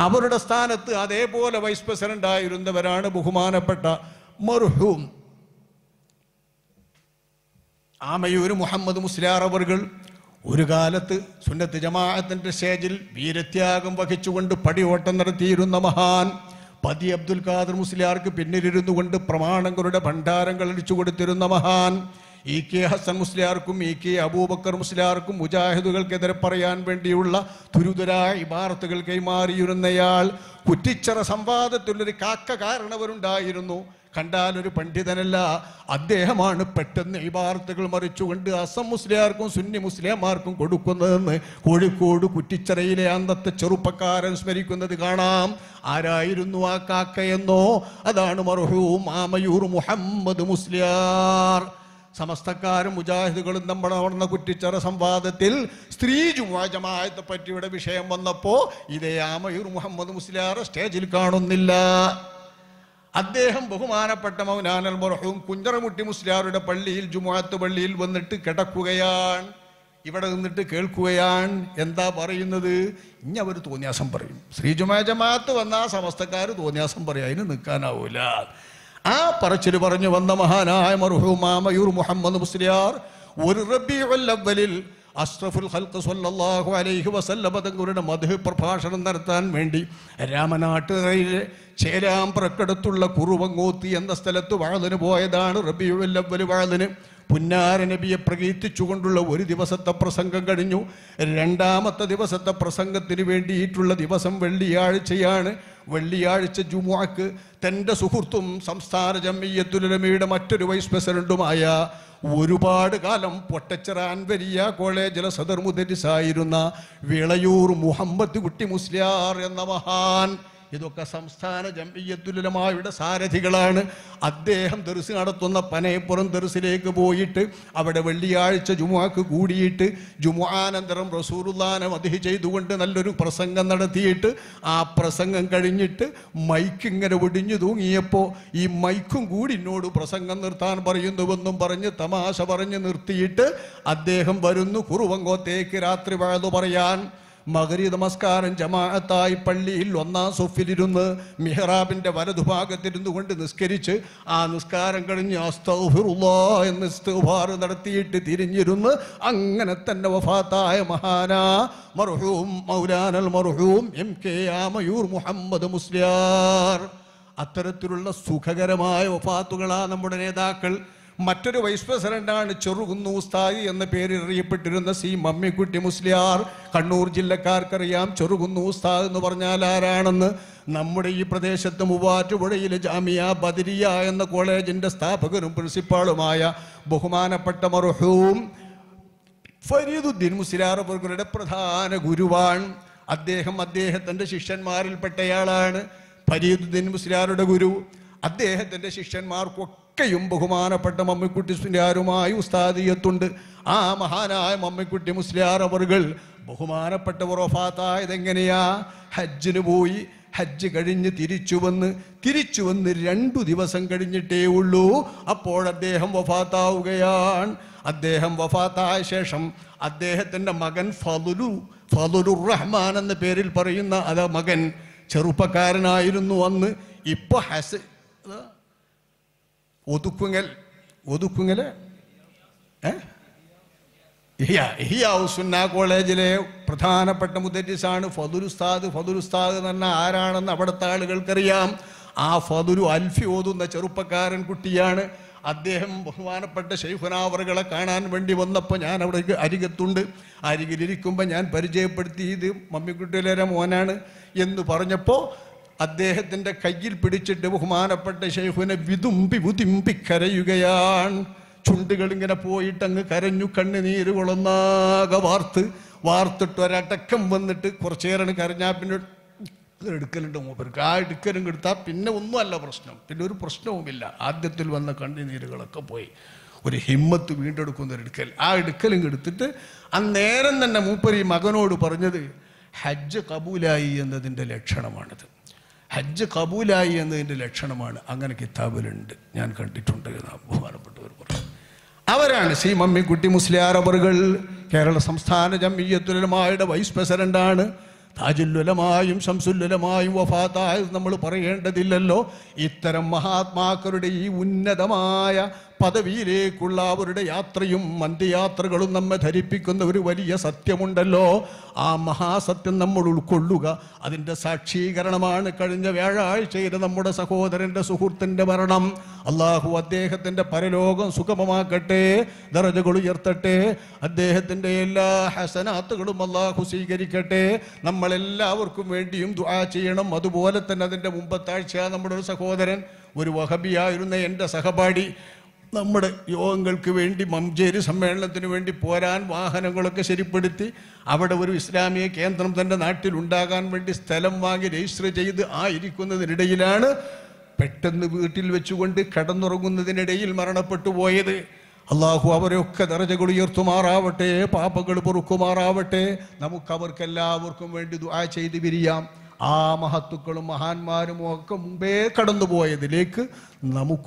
അവരുടെ സ്ഥാനത്ത് അതേപോലെ വൈസ് പ്രസിഡന്റ് ആയിരുന്നവരാണ് ബഹുമാനപ്പെട്ട മർഹൂം ആമയൂര് മുഹമ്മദ് മുസ്ലിയാർ അവർകൾ ഒരു കാലത്ത് സുന്നത്ത് ജമാഅത്തിന്റെ സ്റ്റേജിൽ വീരത്യാഗം വഹിച്ചുകൊണ്ട് പടിയോട്ടം നടത്തിയിരുന്ന മഹാൻ പതി അബ്ദുൽ ഖാദർ മുസ്ലിയാർക്ക് പിന്നിലിരുന്നു കൊണ്ട് പ്രമാണങ്ങളുടെ ഭണ്ഡാരങ്ങൾ അടിച്ചു കൊടുത്തിരുന്ന മഹാൻ ഇ കെ ഹസൻ മുസ്ലിയാർക്കും ഇ കെ അബൂബക്കർ മുസ്ലിയാർക്കും മുജാഹിദുകൾക്കെതിരെ പറയാൻ വേണ്ടിയുള്ള തുരുതുരായ ഇബാറത്തുകൾ കൈമാറിയിരുന്നയാൾ കുറ്റിച്ചറ സംവാദത്തിലൊരു കാക്ക കാരണവരുണ്ടായിരുന്നു കണ്ടാൽ ഒരു പണ്ഡിതനല്ല അദ്ദേഹമാണ് പെട്ടെന്ന് വാർത്തകൾ മറിച്ചുകൊണ്ട് അസം മുസ്ലിയാർക്കും സുന്നി മുസ്ലിംമാർക്കും കൊടുക്കുന്നതെന്ന് കോഴിക്കോട് കുറ്റിച്ചറയിലെ അന്നത്തെ ചെറുപ്പക്കാരൻ സ്മരിക്കുന്നത് കാണാം ആരായിരുന്നു ആ കാക്കയെന്നോ അതാണ് മർഹൂം ആമയൂർ മുഹമ്മദ് മുസ്ലിയാർ സമസ്തക്കാരും മുജാഹിദുകളും നമ്മൾ നടന്ന കുറ്റിച്ചറ സംവാദത്തിൽ സ്ത്രീ ജുമാജമായത്തെ പറ്റിയുടെ വിഷയം വന്നപ്പോൾ ഇതേ ആമയൂർ മുഹമ്മദ് മുസ്ലിയാർ സ്റ്റേജിൽ കാണുന്നില്ല അദ്ദേഹം ബഹുമാനപ്പെട്ട മൗനാനൽ മുറഹും കുഞ്ഞറമുട്ടി മുസ്ലിയാരുടെ പള്ളിയിൽ ജുമാഅത്ത് പള്ളിയിൽ വന്നിട്ട് കിടക്കുകയാണ് ഇവിടെ നിന്നിട്ട് കേൾക്കുകയാണ് എന്താ പറയുന്നത് ഇനി അവർ തോന്നിയാസം പറയും ശ്രീജുമാ ജമാഅത്ത് വന്നാൽ സമസ്തക്കാർ തോന്നിയാസം പറയും അതിന് നിൽക്കാനാവില്ല ആ പറച്ചിൽ പറഞ്ഞു വന്ന മഹാനായ മർഹൂമാമയൂർ മുഹമ്മദ് മുസ്ലിയാർ ഒരു റബിയുൽ അഷ്റഫുൽ ഹൽക്ക് സല്ലല്ലാഹു അലൈഹി വസല്ലമ തങ്ങളുടെ മധു പ്രഭാഷണം നടത്താൻ വേണ്ടി രാമനാട്ടുകരയിലെ ചേരാമ്പ്രക്കടുത്തുള്ള കുറുവങ്ങോത്തി എന്ന സ്ഥലത്ത് വാഴതിന് പോയതാണ് റബിയുൽ അവല് വാഴതിന് പുന്നാര നബിയെ പ്രകീർത്തിച്ചുകൊണ്ടുള്ള ഒരു ദിവസത്തെ പ്രസംഗം കഴിഞ്ഞു രണ്ടാമത്തെ ദിവസത്തെ പ്രസംഗത്തിന് വേണ്ടിയിട്ടുള്ള ദിവസം വെള്ളിയാഴ്ചയാണ് വെള്ളിയാഴ്ച ജുമുഅക്ക് തൻ്റെ സുഹൃത്തും സംസ്ഥാന ജമ്മിയത്തുലമയുടെ മറ്റൊരു വൈസ് പ്രസിഡന്റുമായ ഒരുപാട് കാലം പൊട്ടച്ചിറ അൻവരിയ കോളേജിലെ സദർ മുദരിസായിരുന്ന വിളയൂർ മുഹമ്മദ് കുട്ടി മുസ്ലിയാർ എന്ന മഹാൻ ഇതൊക്കെ സംസ്ഥാന ജംഇയ്യത്തുലമായുടെ സാരഥികളാണ് അദ്ദേഹം ദർസ് നടത്തുന്ന പനയപ്പുറം ദർസിലേക്ക് പോയിട്ട് അവിടെ വെള്ളിയാഴ്ച ജുമുഅക്ക് കൂടിയിട്ട് ജുമുആനന്തരം റസൂറുദാനം മതി ചെയ്തുകൊണ്ട് നല്ലൊരു പ്രസംഗം നടത്തിയിട്ട് ആ പ്രസംഗം കഴിഞ്ഞിട്ട് മൈക്ക് ഇങ്ങനെ ഒടിഞ്ഞു തൂങ്ങിയപ്പോൾ ഈ മൈക്കും കൂടി എന്നോട് പ്രസംഗം നിർത്താൻ പറയുന്നുവെന്നും പറഞ്ഞ് തമാശ പറഞ്ഞ് നിർത്തിയിട്ട് അദ്ദേഹം വരുന്നു കുറുവങ്കോത്തേക്ക് രാത്രി വഴതു പറയാൻ മകരി നമസ്കാരം ജമാഅത്തായി പള്ളിയിൽ ഒന്നാം സൊഫിലിരുന്ന് മിഹ്റാബിൻ്റെ വലതുഭാഗത്തിരുന്നു കൊണ്ട് നിസ്കരിച്ച് ആ നിസ്കാരം കഴിഞ്ഞ് അസ്തഫിറുല്ലാ എന്ന് ഇസ്തുഫാർ നടത്തിയിട്ട് തിരിഞ്ഞിരുന്ന് അങ്ങനെ തന്നെ വഫാത്തായ മഹാന മർഹൂം മൗലാനൽ മർഹൂം എം കെ ആമയൂർ മുഹമ്മദ് മുസ്ലിയാർ അത്തരത്തിലുള്ള സുഖകരമായ വഫാത്തുകളാണ് നമ്മുടെ നേതാക്കൾ മറ്റൊരു വൈസ് പ്രസിഡന്റാണ് ചെറുകുന്നു ഉസ്താദി എന്ന പേരിൽ അറിയപ്പെട്ടിരുന്ന സി മമ്മിക്കുട്ടി മുസ്ലിയാർ കണ്ണൂർ ജില്ലക്കാർക്കറിയാം ചെറുകുന്നു ഉസ്താദ് എന്ന് പറഞ്ഞാൽ ആരാണെന്ന് നമ്മുടെ ഈ പ്രദേശത്ത് മൂവാറ്റുപുഴയിലെ ജാമിയ ബദരിയ എന്ന കോളേജിൻ്റെ സ്ഥാപകനും പ്രിൻസിപ്പാളുമായ ബഹുമാനപ്പെട്ട മർഹൂം ഫരീദുദ്ദീൻ മുസ്ലിയാർ അവർക്കരുടെ പ്രധാന ഗുരുവാൻ അദ്ദേഹം അദ്ദേഹത്തിൻ്റെ ശിഷ്യന്മാരിൽപ്പെട്ടയാളാണ് ഫരീദുദ്ദീൻ മുസ്ലിയാരുടെ ഗുരു അദ്ദേഹത്തിൻ്റെ ശിഷ്യന്മാർക്കൊക്കെയും ബഹുമാനപ്പെട്ട മമ്മിക്കുട്ടി മുസ്ലിയാരുമായി ഉസ്താദിയത്തുണ്ട് ആ മഹാനായ മമ്മിക്കുട്ടി മുസ്ലിയാർ അവറുകൾ ബഹുമാനപ്പെട്ടവർ ഒഫാത്തായതെങ്ങനെയാ ഹജ്ജിന് പോയി ഹജ്ജ് കഴിഞ്ഞ് തിരിച്ചു വന്ന് തിരിച്ചു വന്ന് രണ്ടു ദിവസം കഴിഞ്ഞിട്ടേ ഉള്ളൂ അപ്പോൾ അദ്ദേഹം വഫാത്താവുകയാണ് അദ്ദേഹം വഫാത്തായ ശേഷം അദ്ദേഹത്തിൻ്റെ മകൻ ഫലുലു ഫലുലു റഹ്മാൻ എന്ന പേരിൽ പറയുന്ന അതാ മകൻ ചെറുപ്പക്കാരനായിരുന്നു അന്ന് ഇപ്പോൾ ഹസ് ഒതുക്കുങ്ങൽ ഒതുക്കുങ്ങൽ ഇഹിയാവു സുന്ന കോളേജിലെ പ്രധാനപ്പെട്ട മുദ്രസാണ് ഫതുരുസ്താദ് ഫതുരുസ്താദ് തന്നെ ആരാണെന്ന് അവിടുത്തെ ആളുകൾക്കറിയാം ആ ഫതുരു അൽഫി ഓതുന്ന ചെറുപ്പക്കാരൻ കുട്ടിയാണ് അദ്ദേഹം ബഹുമാനപ്പെട്ട ഷെയ്ഖുനാവറുകളെ കാണാൻ വേണ്ടി വന്നപ്പോൾ ഞാൻ അവിടെ അരികത്തുണ്ട് അരികിലിരിക്കുമ്പോൾ ഞാൻ പരിചയപ്പെടുത്തി ഇത് മമ്മിക്കുട്ടിയിലെ മോനാണ് എന്ന് പറഞ്ഞപ്പോൾ അദ്ദേഹത്തിൻ്റെ കയ്യിൽ പിടിച്ചിട്ട് ബഹുമാനപ്പെട്ട ഷെയ്ഖുവിനെ വിതുമ്പി വിതുമ്പി കരയുകയാണ് ചുണ്ടുകൾ ഇങ്ങനെ പോയിട്ടങ്ങ് കരഞ്ഞു കണ്ണുനീര് കൊളന്നാകെ വാർത്ത് വാർത്തിട്ട് ഒരടക്കം വന്നിട്ട് കുറച്ചേരാണ് കരഞ്ഞാൽ പിന്നെ എടുക്കലുണ്ട് മൂപ്പർക്ക് ആ എടുക്കലും എടുത്താൽ പിന്നെ ഒന്നുമല്ല പ്രശ്നം പിന്നെ ഒരു പ്രശ്നവുമില്ല ആദ്യത്തിൽ വന്ന കണ്ണുനീരുകളൊക്കെ പോയി ഒരു ഹിമ്മത്ത് വീണ്ടെടുക്കുന്ന ഒരു എടുക്കൽ ആ എടുക്കലും എടുത്തിട്ട് അന്നേരം തന്നെ മൂപ്പർ ഈ മകനോട് പറഞ്ഞത് ഹജ്ജ് കബൂലായി എന്നതിൻ്റെ ലക്ഷണമാണിത് ഹജ്ജ് കബൂലായി എന്നതിൻ്റെ ലക്ഷണമാണ് അങ്ങനെ കിതാബിലുണ്ട് ഞാൻ കണ്ടിട്ടുണ്ട് ബഹുമാനപ്പെട്ടവർ പറഞ്ഞു അവരാണ് സി മമ്മിക്കുട്ടി അറബറുകൾ കേരള സംസ്ഥാന ജമ്മിയത്തുലമായുടെ വൈസ് പ്രസിഡൻ്റാണ് താജുല്ലുലമായും ശംസുല്ലുലമായും വഫാത്തായും നമ്മൾ പറയേണ്ടതില്ലല്ലോ ഇത്തരം മഹാത്മാക്കളുടെ ഈ ഉന്നതമായ പദവിയിലേക്കുള്ള അവരുടെ യാത്രയും മന്ത്യയാത്രകളും നമ്മെ ധരിപ്പിക്കുന്ന ഒരു വലിയ സത്യമുണ്ടല്ലോ ആ മഹാസത്യം നമ്മൾ ഉൾക്കൊള്ളുക അതിൻ്റെ സാക്ഷീകരണമാണ് കഴിഞ്ഞ വ്യാഴാഴ്ചയിൽ നമ്മുടെ സഹോദരൻ്റെ സുഹൃത്തിൻ്റെ മരണം അള്ളാഹു അദ്ദേഹത്തിൻ്റെ പരലോകം സുഗമമാക്കട്ടെ ദറജകൾ ഉയർത്തട്ടെ അദ്ദേഹത്തിൻ്റെ എല്ലാ ഹസനാത്തുകളും അള്ളാഹു സ്വീകരിക്കട്ടെ നമ്മളെല്ലാവർക്കും വേണ്ടിയും ദുആ ചെയ്യണം അതുപോലെ തന്നെ അതിൻ്റെ മുമ്പത്താഴ്ച നമ്മുടെ ഒരു സഹോദരൻ ഒരു വഹബിയായിരുന്ന എൻ്റെ സഹപാഠി നമ്മുടെ യോഗങ്ങൾക്ക് വേണ്ടി മഞ്ചേരി സമ്മേളനത്തിന് വേണ്ടി പോരാൻ വാഹനങ്ങളൊക്കെ ശരിപ്പെടുത്തി അവിടെ ഒരു ഇസ്ലാമിക കേന്ദ്രം തൻ്റെ ഉണ്ടാകാൻ വേണ്ടി സ്ഥലം വാങ്ങി രജിസ്റ്റർ ചെയ്ത് ആ ഇരിക്കുന്നതിനിടയിലാണ് പെട്ടെന്ന് വീട്ടിൽ വെച്ചുകൊണ്ട് കടന്നുറങ്ങുന്നതിനിടയിൽ മരണപ്പെട്ടു പോയത് അള്ളാഹു അവരെയൊക്കെ ദറജകൾ ഉയർത്തുമാറാവട്ടെ പാപ്പകൾ പൊറുക്കുമാറാവട്ടെ നമുക്ക് അവർക്കെല്ലാവർക്കും വേണ്ടി ദുആ ചെയ്ത് വിരിയാം ആ മഹത്തുക്കളും മഹാന്മാരും ഒക്കെ മുമ്പേ കടന്നുപോയതിലേക്ക് നമുക്ക്